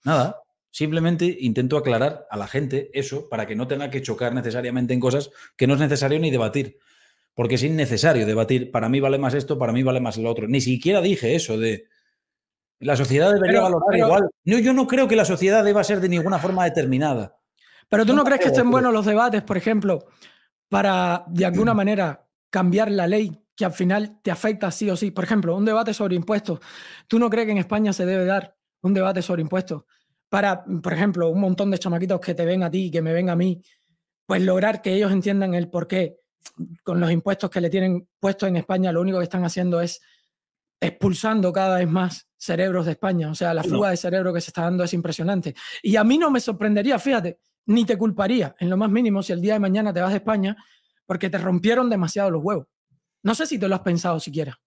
Nada. Simplemente intento aclarar a la gente eso para que no tenga que chocar necesariamente en cosas que no es necesario ni debatir. Porque es innecesario debatir, para mí vale más esto, para mí vale más lo otro. Ni siquiera dije eso de la sociedad debería valorar igual. yo no creo que la sociedad deba ser de ninguna forma determinada. Pero tú no crees que estén buenos los debates, por ejemplo, para de alguna mm. manera cambiar la ley que al final te afecta sí o sí. Por ejemplo, un debate sobre impuestos. ¿Tú no crees que en España se debe dar un debate sobre impuestos? para, por ejemplo, un montón de chamaquitos que te ven a ti y que me ven a mí, pues lograr que ellos entiendan el por qué con los impuestos que le tienen puesto en España, lo único que están haciendo es expulsando cada vez más cerebros de España. O sea, la fuga de cerebro que se está dando es impresionante. Y a mí no me sorprendería, fíjate, ni te culparía en lo más mínimo si el día de mañana te vas de España porque te rompieron demasiado los huevos. No sé si te lo has pensado siquiera,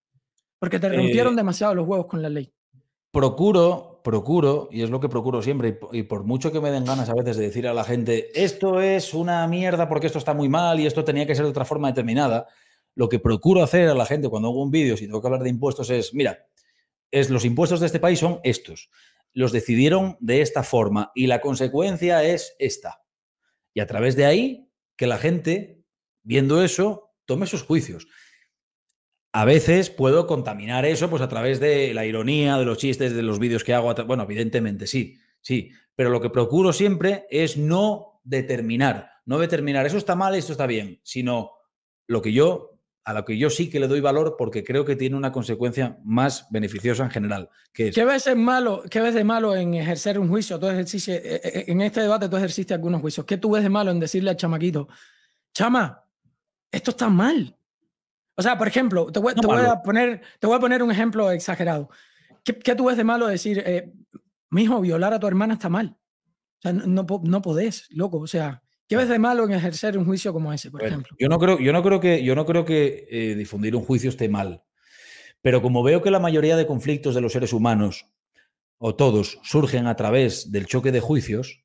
porque te eh, rompieron demasiado los huevos con la ley. Procuro procuro, y es lo que procuro siempre, y, por mucho que me den ganas a veces de decir a la gente, esto es una mierda porque esto está muy mal y esto tenía que ser de otra forma determinada, lo que procuro hacer a la gente cuando hago un vídeo, si tengo que hablar de impuestos, es, mira, es, los impuestos de este país son estos, los decidieron de esta forma y la consecuencia es esta. Y a través de ahí, que la gente, viendo eso, tome sus juicios a veces puedo contaminar eso pues a través de la ironía, de los chistes, de los vídeos que hago. Bueno, evidentemente sí, sí, pero lo que procuro siempre es no determinar, no determinar eso está mal, esto está bien, sino lo que yo a lo que yo sí que le doy valor porque creo que tiene una consecuencia más beneficiosa en general. ¿Qué ves de malo, malo en ejercer un juicio? Eh, eh, eh, en este debate tú ejerciste algunos juicios. ¿Qué tú ves de malo en decirle al chamaquito, chama, esto está mal? O sea, por ejemplo, te voy, a, poner, te voy a poner un ejemplo exagerado. ¿Qué, tú ves de malo decir, eh, mi hijo, violar a tu hermana está mal? O sea, no, no, podés, loco. O sea, ¿Qué ves de malo en ejercer un juicio como ese, por ejemplo? Yo no creo, yo no creo que, yo no creo que eh, difundir un juicio esté mal. Pero como veo que la mayoría de conflictos de los seres humanos, o todos, surgen a través del choque de juicios,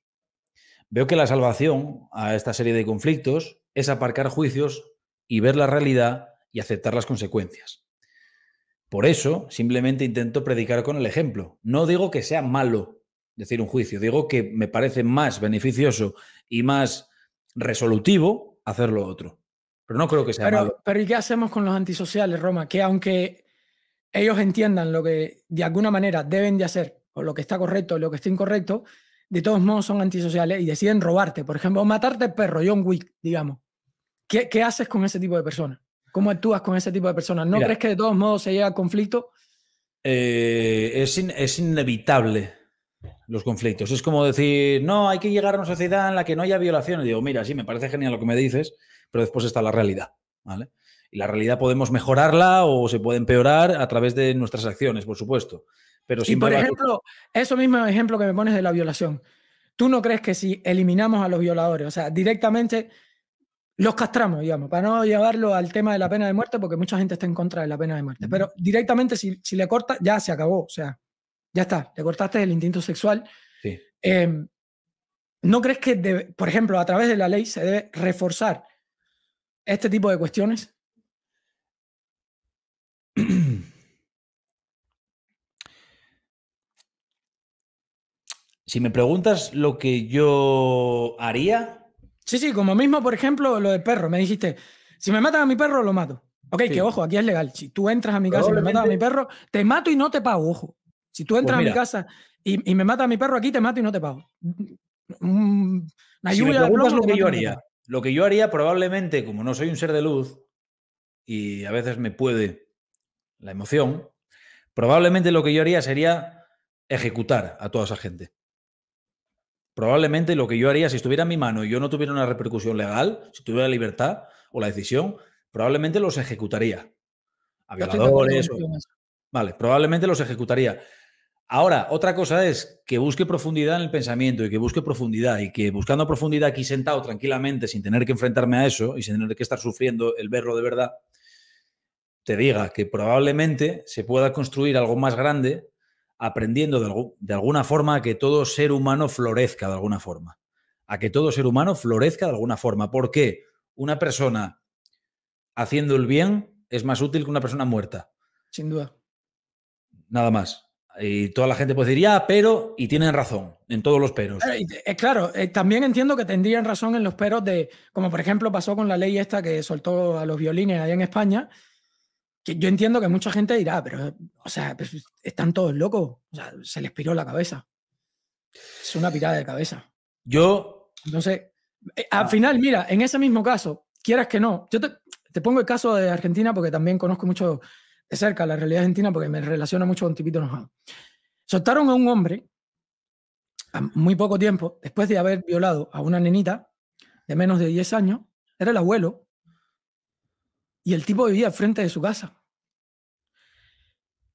veo que la salvación a esta serie de conflictos es aparcar juicios y ver la realidad y aceptar las consecuencias. Por eso, simplemente intento predicar con el ejemplo. No digo que sea malo decir un juicio, digo que me parece más beneficioso y más resolutivo hacer lo otro. Pero no creo que sea pero, malo. Pero ¿y qué hacemos con los antisociales, Roma? Que aunque ellos entiendan lo que de alguna manera deben de hacer, o lo que está correcto o lo que está incorrecto, de todos modos son antisociales y deciden robarte, por ejemplo, matarte el perro, John Wick, digamos. qué haces con ese tipo de personas? ¿Cómo actúas con ese tipo de personas? ¿No crees que de todos modos se llega a conflicto? Eh, es, es inevitable los conflictos. Es como decir, no, hay que llegar a una sociedad en la que no haya violaciones. Digo, mira, sí, me parece genial lo que me dices, pero después está la realidad, ¿vale? Y la realidad podemos mejorarla o se puede empeorar a través de nuestras acciones, por supuesto. Pero y por ejemplo, eso mismo ejemplo que me pones de la violación. ¿Tú no crees que si eliminamos a los violadores, o sea, directamente los castramos, digamos, para no llevarlo al tema de la pena de muerte, porque mucha gente está en contra de la pena de muerte. Pero directamente, si, le cortas, ya se acabó, o sea, ya está, le cortaste el instinto sexual. Em, ¿No crees que, por ejemplo, a través de la ley se debe reforzar este tipo de cuestiones? Si me preguntas lo que yo haría, Sí, sí, como mismo, por ejemplo, lo del perro. Me dijiste, si me matan a mi perro, lo mato. Ok, que ojo, aquí es legal. Si tú entras a mi casa y me matas a mi perro, te mato y no te pago, ojo. Si tú pues entras a mi casa y, me matan a mi perro aquí, te mato y no te pago. Mm, mm, mm, una de lo que yo haría, lo que yo haría probablemente, como no soy un ser de luz y a veces me puede la emoción, probablemente lo que yo haría sería ejecutar a toda esa gente. Probablemente lo que yo haría, si estuviera en mi mano y yo no tuviera una repercusión legal, si tuviera libertad o la decisión, probablemente los ejecutaría. A O... Vale, probablemente los ejecutaría. Ahora, otra cosa es que busque profundidad en el pensamiento y que busque profundidad y que buscando profundidad aquí sentado tranquilamente, sin tener que enfrentarme a eso y sin tener que estar sufriendo el verlo de verdad, te diga que probablemente se pueda construir algo más grande aprendiendo de, alguna forma a que todo ser humano florezca de alguna forma. A que todo ser humano florezca de alguna forma. Porque Una persona haciendo el bien es más útil que una persona muerta. Sin duda. Nada más. Y toda la gente pues decir, pero, y tienen razón en todos los peros. Eh, eh, claro, eh, también entiendo que tendrían razón en los peros de, como por ejemplo pasó con la ley esta que soltó a los violines ahí en España, yo entiendo que mucha gente dirá, pero, o sea, están todos locos, o sea, se les piró la cabeza. Es una pirada de cabeza. Yo. Entonces, eh, al ah. final, mira, en ese mismo caso, quieras que no, yo te, pongo el caso de Argentina porque también conozco mucho de cerca la realidad argentina porque me relaciona mucho con Tipito Enojado. Soltaron a un hombre muy poco tiempo después de haber violado a una nenita de menos de 10 años, era el abuelo, y el tipo vivía al frente de su casa.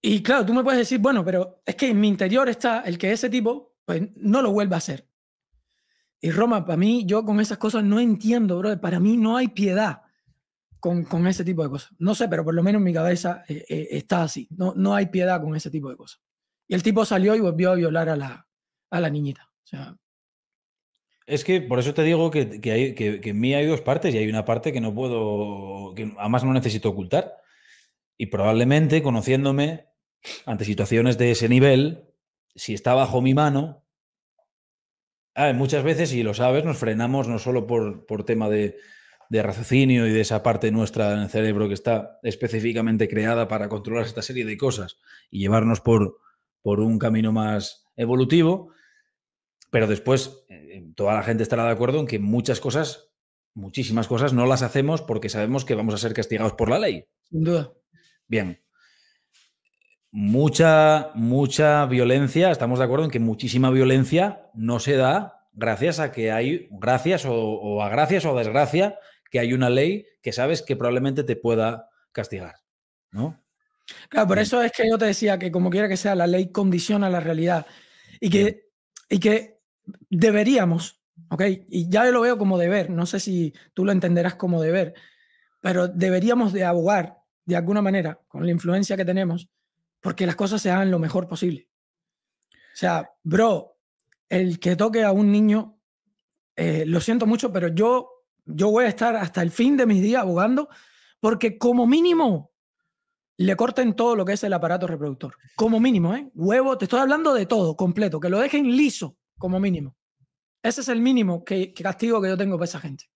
Y claro, tú me puedes decir, bueno, pero es que en mi interior está el que ese tipo, pues no lo vuelva a hacer. Y Roma, para mí, yo con esas cosas no entiendo, brother. Para mí no hay piedad con, con ese tipo de cosas. No sé, pero por lo menos en mi cabeza eh, eh, está así. No, no hay piedad con ese tipo de cosas. Y el tipo salió y volvió a violar a la, a la niñita. sea, es que por eso te digo que, hay, que, que, en mí hay dos partes y hay una parte que no puedo, que además no necesito ocultar. Y probablemente, conociéndome, ante situaciones de ese nivel, si está bajo mi mano, ah, muchas veces, y lo sabes, nos frenamos no solo por, tema de, raciocinio y de esa parte nuestra del cerebro que está específicamente creada para controlar esta serie de cosas y llevarnos por, por un camino más evolutivo, pero después eh, eh, toda la gente estará de acuerdo en que muchas cosas, muchísimas cosas, no las hacemos porque sabemos que vamos a ser castigados por la ley. Sin duda. Bien, mucha, mucha violencia, estamos de acuerdo en que muchísima violencia no se da gracias a que hay, gracias o, a gracias o a desgracia, que hay una ley que sabes que probablemente te pueda castigar, ¿no? Claro, por eso es que yo te decía que como quiera que sea, la ley condiciona la realidad y que, y que deberíamos, ¿ok? Y ya lo veo como deber, no sé si tú lo entenderás como deber, pero deberíamos de abogar de alguna manera, con la influencia que tenemos, porque las cosas se hagan lo mejor posible. O sea, bro, el que toque a un niño, eh, lo siento mucho, pero yo, yo voy a estar hasta el fin de mis días abogando porque como mínimo le corten todo lo que es el aparato reproductor. Como mínimo, ¿eh? Huevo, te estoy hablando de todo, completo, que lo dejen liso, como mínimo. Ese es el mínimo que, que castigo que yo tengo para esa gente.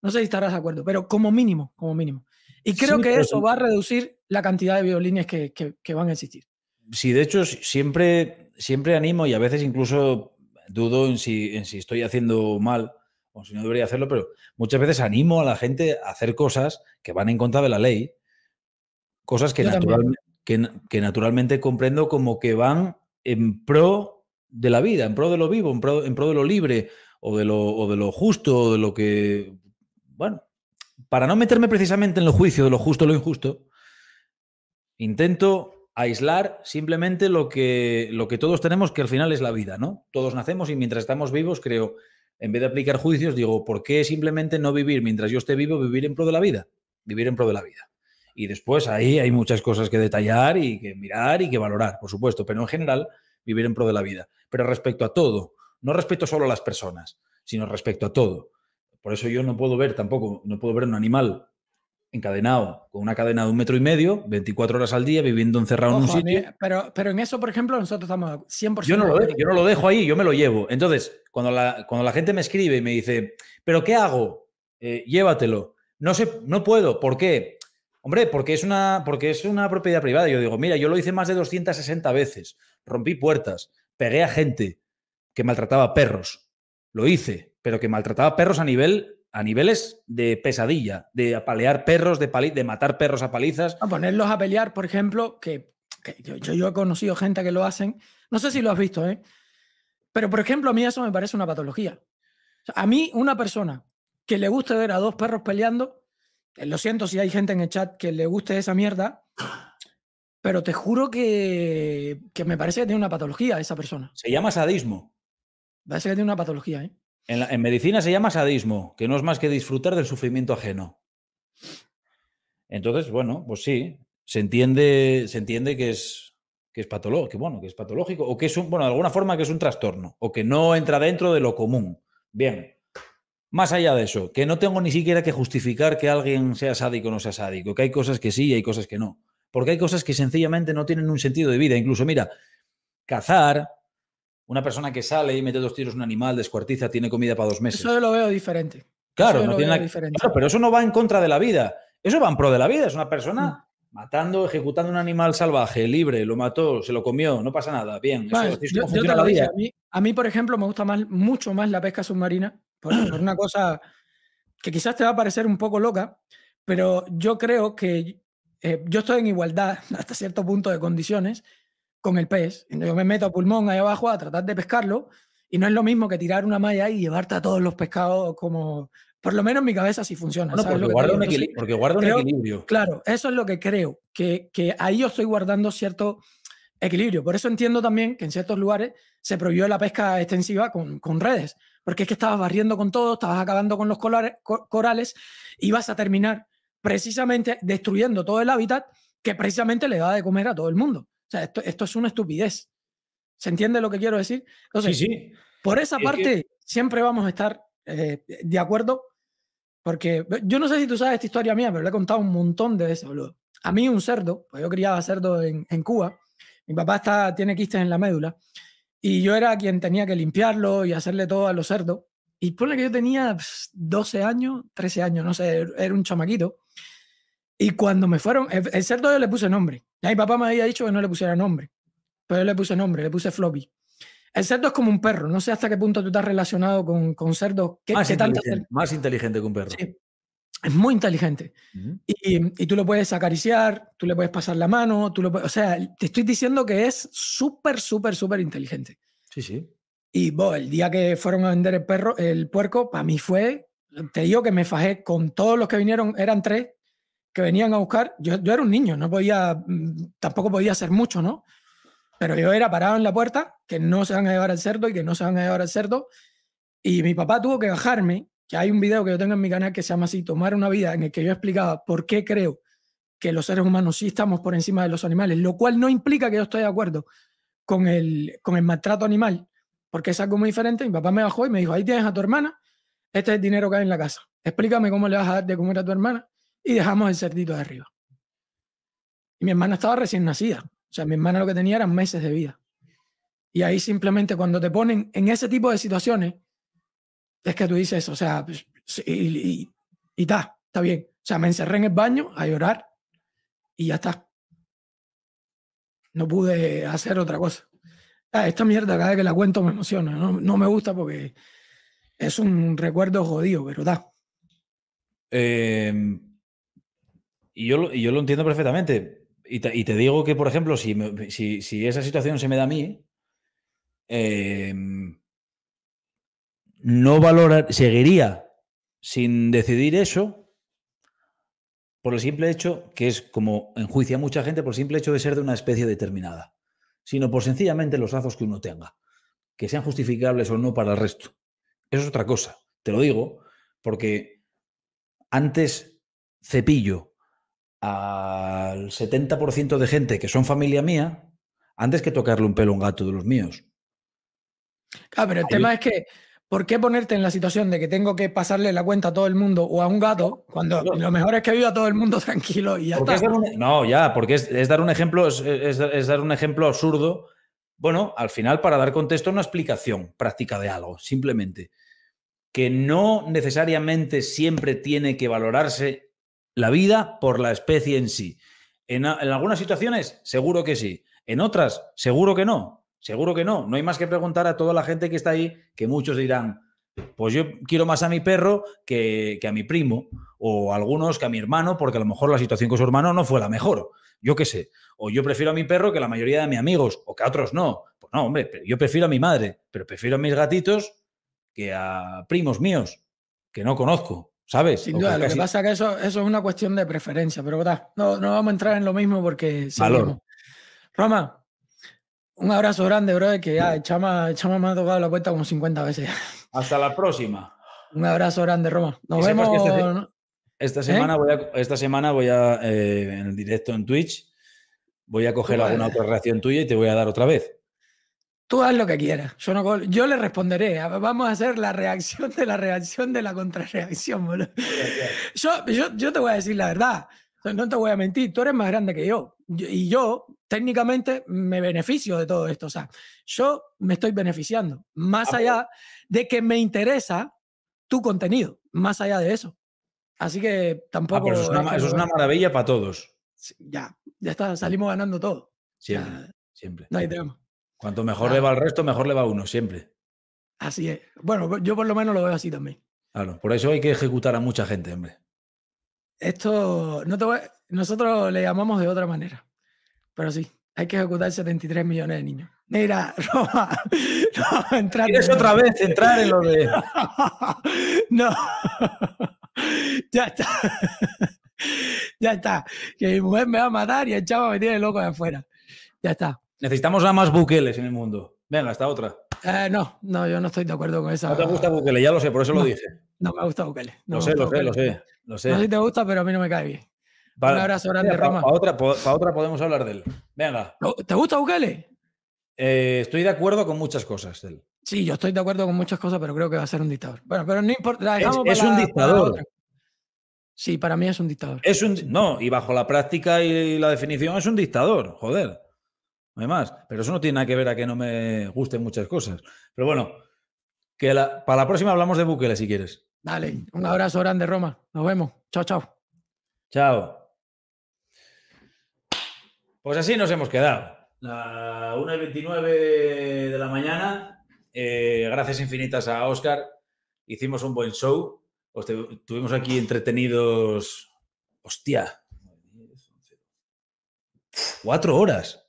No sé si estarás de acuerdo, pero como mínimo, como mínimo. Y creo que eso va a reducir la cantidad de violines que, van a existir. Sí, de hecho, siempre, siempre animo y a veces incluso dudo en si, estoy haciendo mal o si no debería hacerlo, pero muchas veces animo a la gente a hacer cosas que van en contra de la ley, cosas que, naturalmente, que, naturalmente comprendo como que van en pro de la vida, en pro de lo vivo, en pro, en pro de lo libre o de lo, o de lo justo o de lo que, bueno, para no meterme precisamente en el juicio de lo justo o lo injusto, intento aislar simplemente lo que, lo que todos tenemos, que al final es la vida, ¿no? Todos nacemos y mientras estamos vivos, creo, en vez de aplicar juicios, digo, ¿por qué simplemente no vivir mientras yo esté vivo, vivir en pro de la vida? Vivir en pro de la vida. Y después ahí hay muchas cosas que detallar y que mirar y que valorar, por supuesto, pero en general, vivir en pro de la vida. Pero respecto a todo, no respecto solo a las personas, sino respecto a todo. Por eso yo no puedo ver tampoco, no puedo ver un animal encadenado con una cadena de un metro y medio, 24 horas al día, viviendo encerrado en un sitio. Eh, pero, en eso, por ejemplo, nosotros estamos 100%. Yo no, lo dejo, yo no lo dejo ahí, yo me lo llevo. Entonces, cuando la, cuando la gente me escribe y me dice, ¿pero qué hago? Eh, llévatelo. No, sé, no puedo. ¿Por qué? Hombre, porque es, una, porque es una propiedad privada. Yo digo, mira, yo lo hice más de 260 veces. Rompí puertas, pegué a gente que maltrataba perros. Lo hice pero que maltrataba perros a nivel a niveles de pesadilla, de apalear perros, de, de matar perros a palizas. A ponerlos a pelear, por ejemplo, que, yo, yo, he conocido gente que lo hacen, no sé si lo has visto, ¿eh? pero por ejemplo a mí eso me parece una patología. a mí una persona que le guste ver a dos perros peleando, eh, lo siento si hay gente en el chat que le guste esa mierda, pero te juro que, me parece que tiene una patología esa persona. Se llama sadismo. Parece que tiene una patología, ¿eh? En, medicina se llama sadismo, que no es más que disfrutar del sufrimiento ajeno. Entonces, bueno, pues sí, se entiende, se entiende que es, que es patológico, bueno, que es patológico, o que es un, bueno, de alguna forma que es un trastorno, o que no entra dentro de lo común. Bien, más allá de eso, que no tengo ni siquiera que justificar que alguien sea sádico o no sea sádico, que hay cosas que sí y hay cosas que no, porque hay cosas que sencillamente no tienen un sentido de vida. Incluso, mira, cazar, una persona que sale y mete dos tiros a un animal, descuartiza, tiene comida para dos meses. Eso yo lo veo diferente. Claro, pero eso no va en contra de la vida. Eso va en pro de la vida. Es una persona mm. matando, ejecutando un animal salvaje, libre, lo mató, se lo comió, no pasa nada. Bien, A, mí, por ejemplo, me gusta mucho más la pesca submarina, por, una cosa que quizás te va a parecer un poco loca, pero yo creo que eh, yo estoy en igualdad hasta cierto punto de condiciones con el pez. yo me meto a pulmón ahí abajo a tratar de pescarlo y no es lo mismo que tirar una malla y llevarte a todos los pescados como... Por lo menos mi cabeza si funciona. porque, guarda un equilibrio, Claro, eso es lo que creo, que, ahí yo estoy guardando cierto equilibrio. Por eso entiendo también que en ciertos lugares se prohibió la pesca extensiva con, redes, porque es que estabas barriendo con todo, estabas acabando con los corales, corales y vas a terminar precisamente destruyendo todo el hábitat que precisamente le da de comer a todo el mundo sea, esto, es una estupidez. ¿Se entiende lo que quiero decir? sí, sí. por esa parte siempre vamos a estar eh, de acuerdo, porque yo no sé si tú sabes esta historia mía, pero le he contado un montón de veces, A mí un cerdo, pues yo criaba cerdo en, Cuba, mi papá está, tiene quistes en la médula, y yo era quien tenía que limpiarlo y hacerle todo a los cerdos. Y pone que yo tenía 12 años, 13 años, no sé, era un chamaquito. Y cuando me fueron, el, cerdo yo le puse nombre. Ya mi papá me había dicho que no le pusiera nombre, pero yo le puse nombre, le puse Floppy. El cerdo es como un perro. No sé hasta qué punto tú estás relacionado con, con cerdos. ¿Qué, más, inteligente, más inteligente que un perro. Es muy inteligente. y, tú lo puedes acariciar, tú le puedes pasar la mano, tú lo O sea, te estoy diciendo que es súper, súper, súper inteligente. Sí, sí. Y el día que fueron a vender el perro, el puerco, para mí fue... Te digo que me fajé con todos los que vinieron, eran tres, que venían a buscar, yo, era un niño, no podía, mm, tampoco podía hacer mucho, ¿no? Pero yo era parado en la puerta, que no se van a llevar al cerdo y que no se van a llevar al cerdo. Y mi papá tuvo que bajarme, que hay un video que yo tengo en mi canal que se llama así, Tomar una vida, en el que yo explicaba por qué creo que los seres humanos sí estamos por encima de los animales, lo cual no implica que yo estoy de acuerdo con el, con el maltrato animal, porque es algo muy diferente. Mi papá me bajó y me dijo, ahí tienes a tu hermana, este es el dinero que hay en la casa. Explícame cómo le vas a dar de comer a tu hermana y dejamos el cerdito de arriba. Y mi hermana estaba recién nacida. O sea, mi hermana lo que tenía eran meses de vida. Y ahí simplemente cuando te ponen en ese tipo de situaciones, es que tú dices, o sea, pues, y, y, ta, está bien. O sea, me encerré en el baño a llorar y ya está. No pude hacer otra cosa. Ah, esta mierda cada vez que la cuento me emociona. No, me gusta porque es un recuerdo jodido, pero está. Eh, em, y yo, lo entiendo perfectamente. Y te, digo que, por ejemplo, si, esa situación se me da a mí, em, no valorar, seguiría sin decidir eso por el simple hecho, que es como enjuicia a mucha gente, por el simple hecho de ser de una especie determinada, sino por sencillamente los lazos que uno tenga, que sean justificables o no para el resto. Eso es otra cosa, te lo digo, porque antes cepillo al 70% de gente que son familia mía antes que tocarle un pelo a un gato de los míos. Claro, pero el tema es que, ¿por qué ponerte en la situación de que tengo que pasarle la cuenta a todo el mundo o a un gato cuando lo mejor es que viva todo el mundo tranquilo y ya está? E-, no, ya, porque es, dar un ejemplo, es, es, dar un ejemplo absurdo. Bueno, al final, para dar contexto, una explicación práctica de algo, simplemente. Que no necesariamente siempre tiene que valorarse la vida por la especie en sí. En, algunas situaciones, seguro que sí. En otras, seguro que no. Seguro que no. No hay más que preguntar a toda la gente que está ahí, que muchos dirán, pues yo quiero más a mi perro que, a mi primo, o algunos que a mi hermano, porque a lo mejor la situación con su hermano no fue la mejor. Yo qué sé. O yo prefiero a mi perro que la mayoría de mis amigos, o que a otros no. Pues no, hombre, yo prefiero a mi madre, pero prefiero a mis gatitos que a primos míos que no conozco. ¿Sabes? Sin duda, lo que pasa es que eso, eso es una cuestión de preferencia, pero No, vamos a entrar en lo mismo porque... Valor. Roma, un abrazo grande, brother, que ya chama, chama me ha tocado la puerta como 50 veces. Hasta la próxima. Un abrazo grande, Roma. Nos vemos. ¿Eh? Esta semana, voy a, esta eh, semana voy a, en directo en Twitch, voy a coger alguna otra reacción tuya y te voy a dar otra vez. Tú haz lo que quieras. Yo, yo le responderé. Vamos a hacer la reacción de la reacción de la contrarreacción, boludo. Yo, yo, te voy a decir la verdad. No te voy a mentir. Tú eres más grande que yo. Y yo, técnicamente, me beneficio de todo esto. O sea, yo me estoy beneficiando. Más ah, allá de que me interesa tu contenido. Más allá de eso. Así que tampoco. Ah, eso, es una, maravilla para todos. Ya, ya está. Salimos ganando todo. Siempre, siempre. No hay Cuanto mejor le va al resto, mejor le va uno, siempre. Así es. Bueno, pues yo por lo menos lo veo así también. Claro, por eso hay que ejecutar a mucha gente, hombre. Esto, no te nosotros le llamamos de otra manera, pero sí, hay que ejecutar 73 millones de niños. Mira, Roma, no, otra vez entrar en lo de.? no. ya está. ya está. Que mi mujer me va a matar y el chavo me tiene loco de afuera. Ya está. Necesitamos a más buqueles en el mundo. Venga, hasta otra. Eh, no, no, yo no estoy de acuerdo con esa. No te gusta Bukele, ya lo sé, por eso lo dije. No me gusta Bukele. No lo sé, lo sé, lo sé, No sé si te gusta, pero a mí no me cae bien. Para, Un abrazo grande, Roma. Para otra, otra podemos hablar de él. Venga. ¿Te gusta Bukele? Eh, estoy de acuerdo con muchas cosas él. Sí, yo estoy de acuerdo con muchas cosas, pero creo que va a ser un dictador. Bueno, pero no importa. Es, es un dictador. sí, para mí es un dictador. Es un, no, y bajo la práctica y la definición es un dictador, joder más, Pero eso no tiene nada que ver a que no me gusten muchas cosas. Pero bueno, que para la próxima hablamos de Bukele si quieres. Dale, un abrazo grande, Roma. Nos vemos. Chao, chao. Chao. Pues así nos hemos quedado. La 1 y 29 de la mañana. Eh, gracias infinitas a Oscar. Hicimos un buen show. Os tuvimos aquí entretenidos. Hostia. Cuatro horas.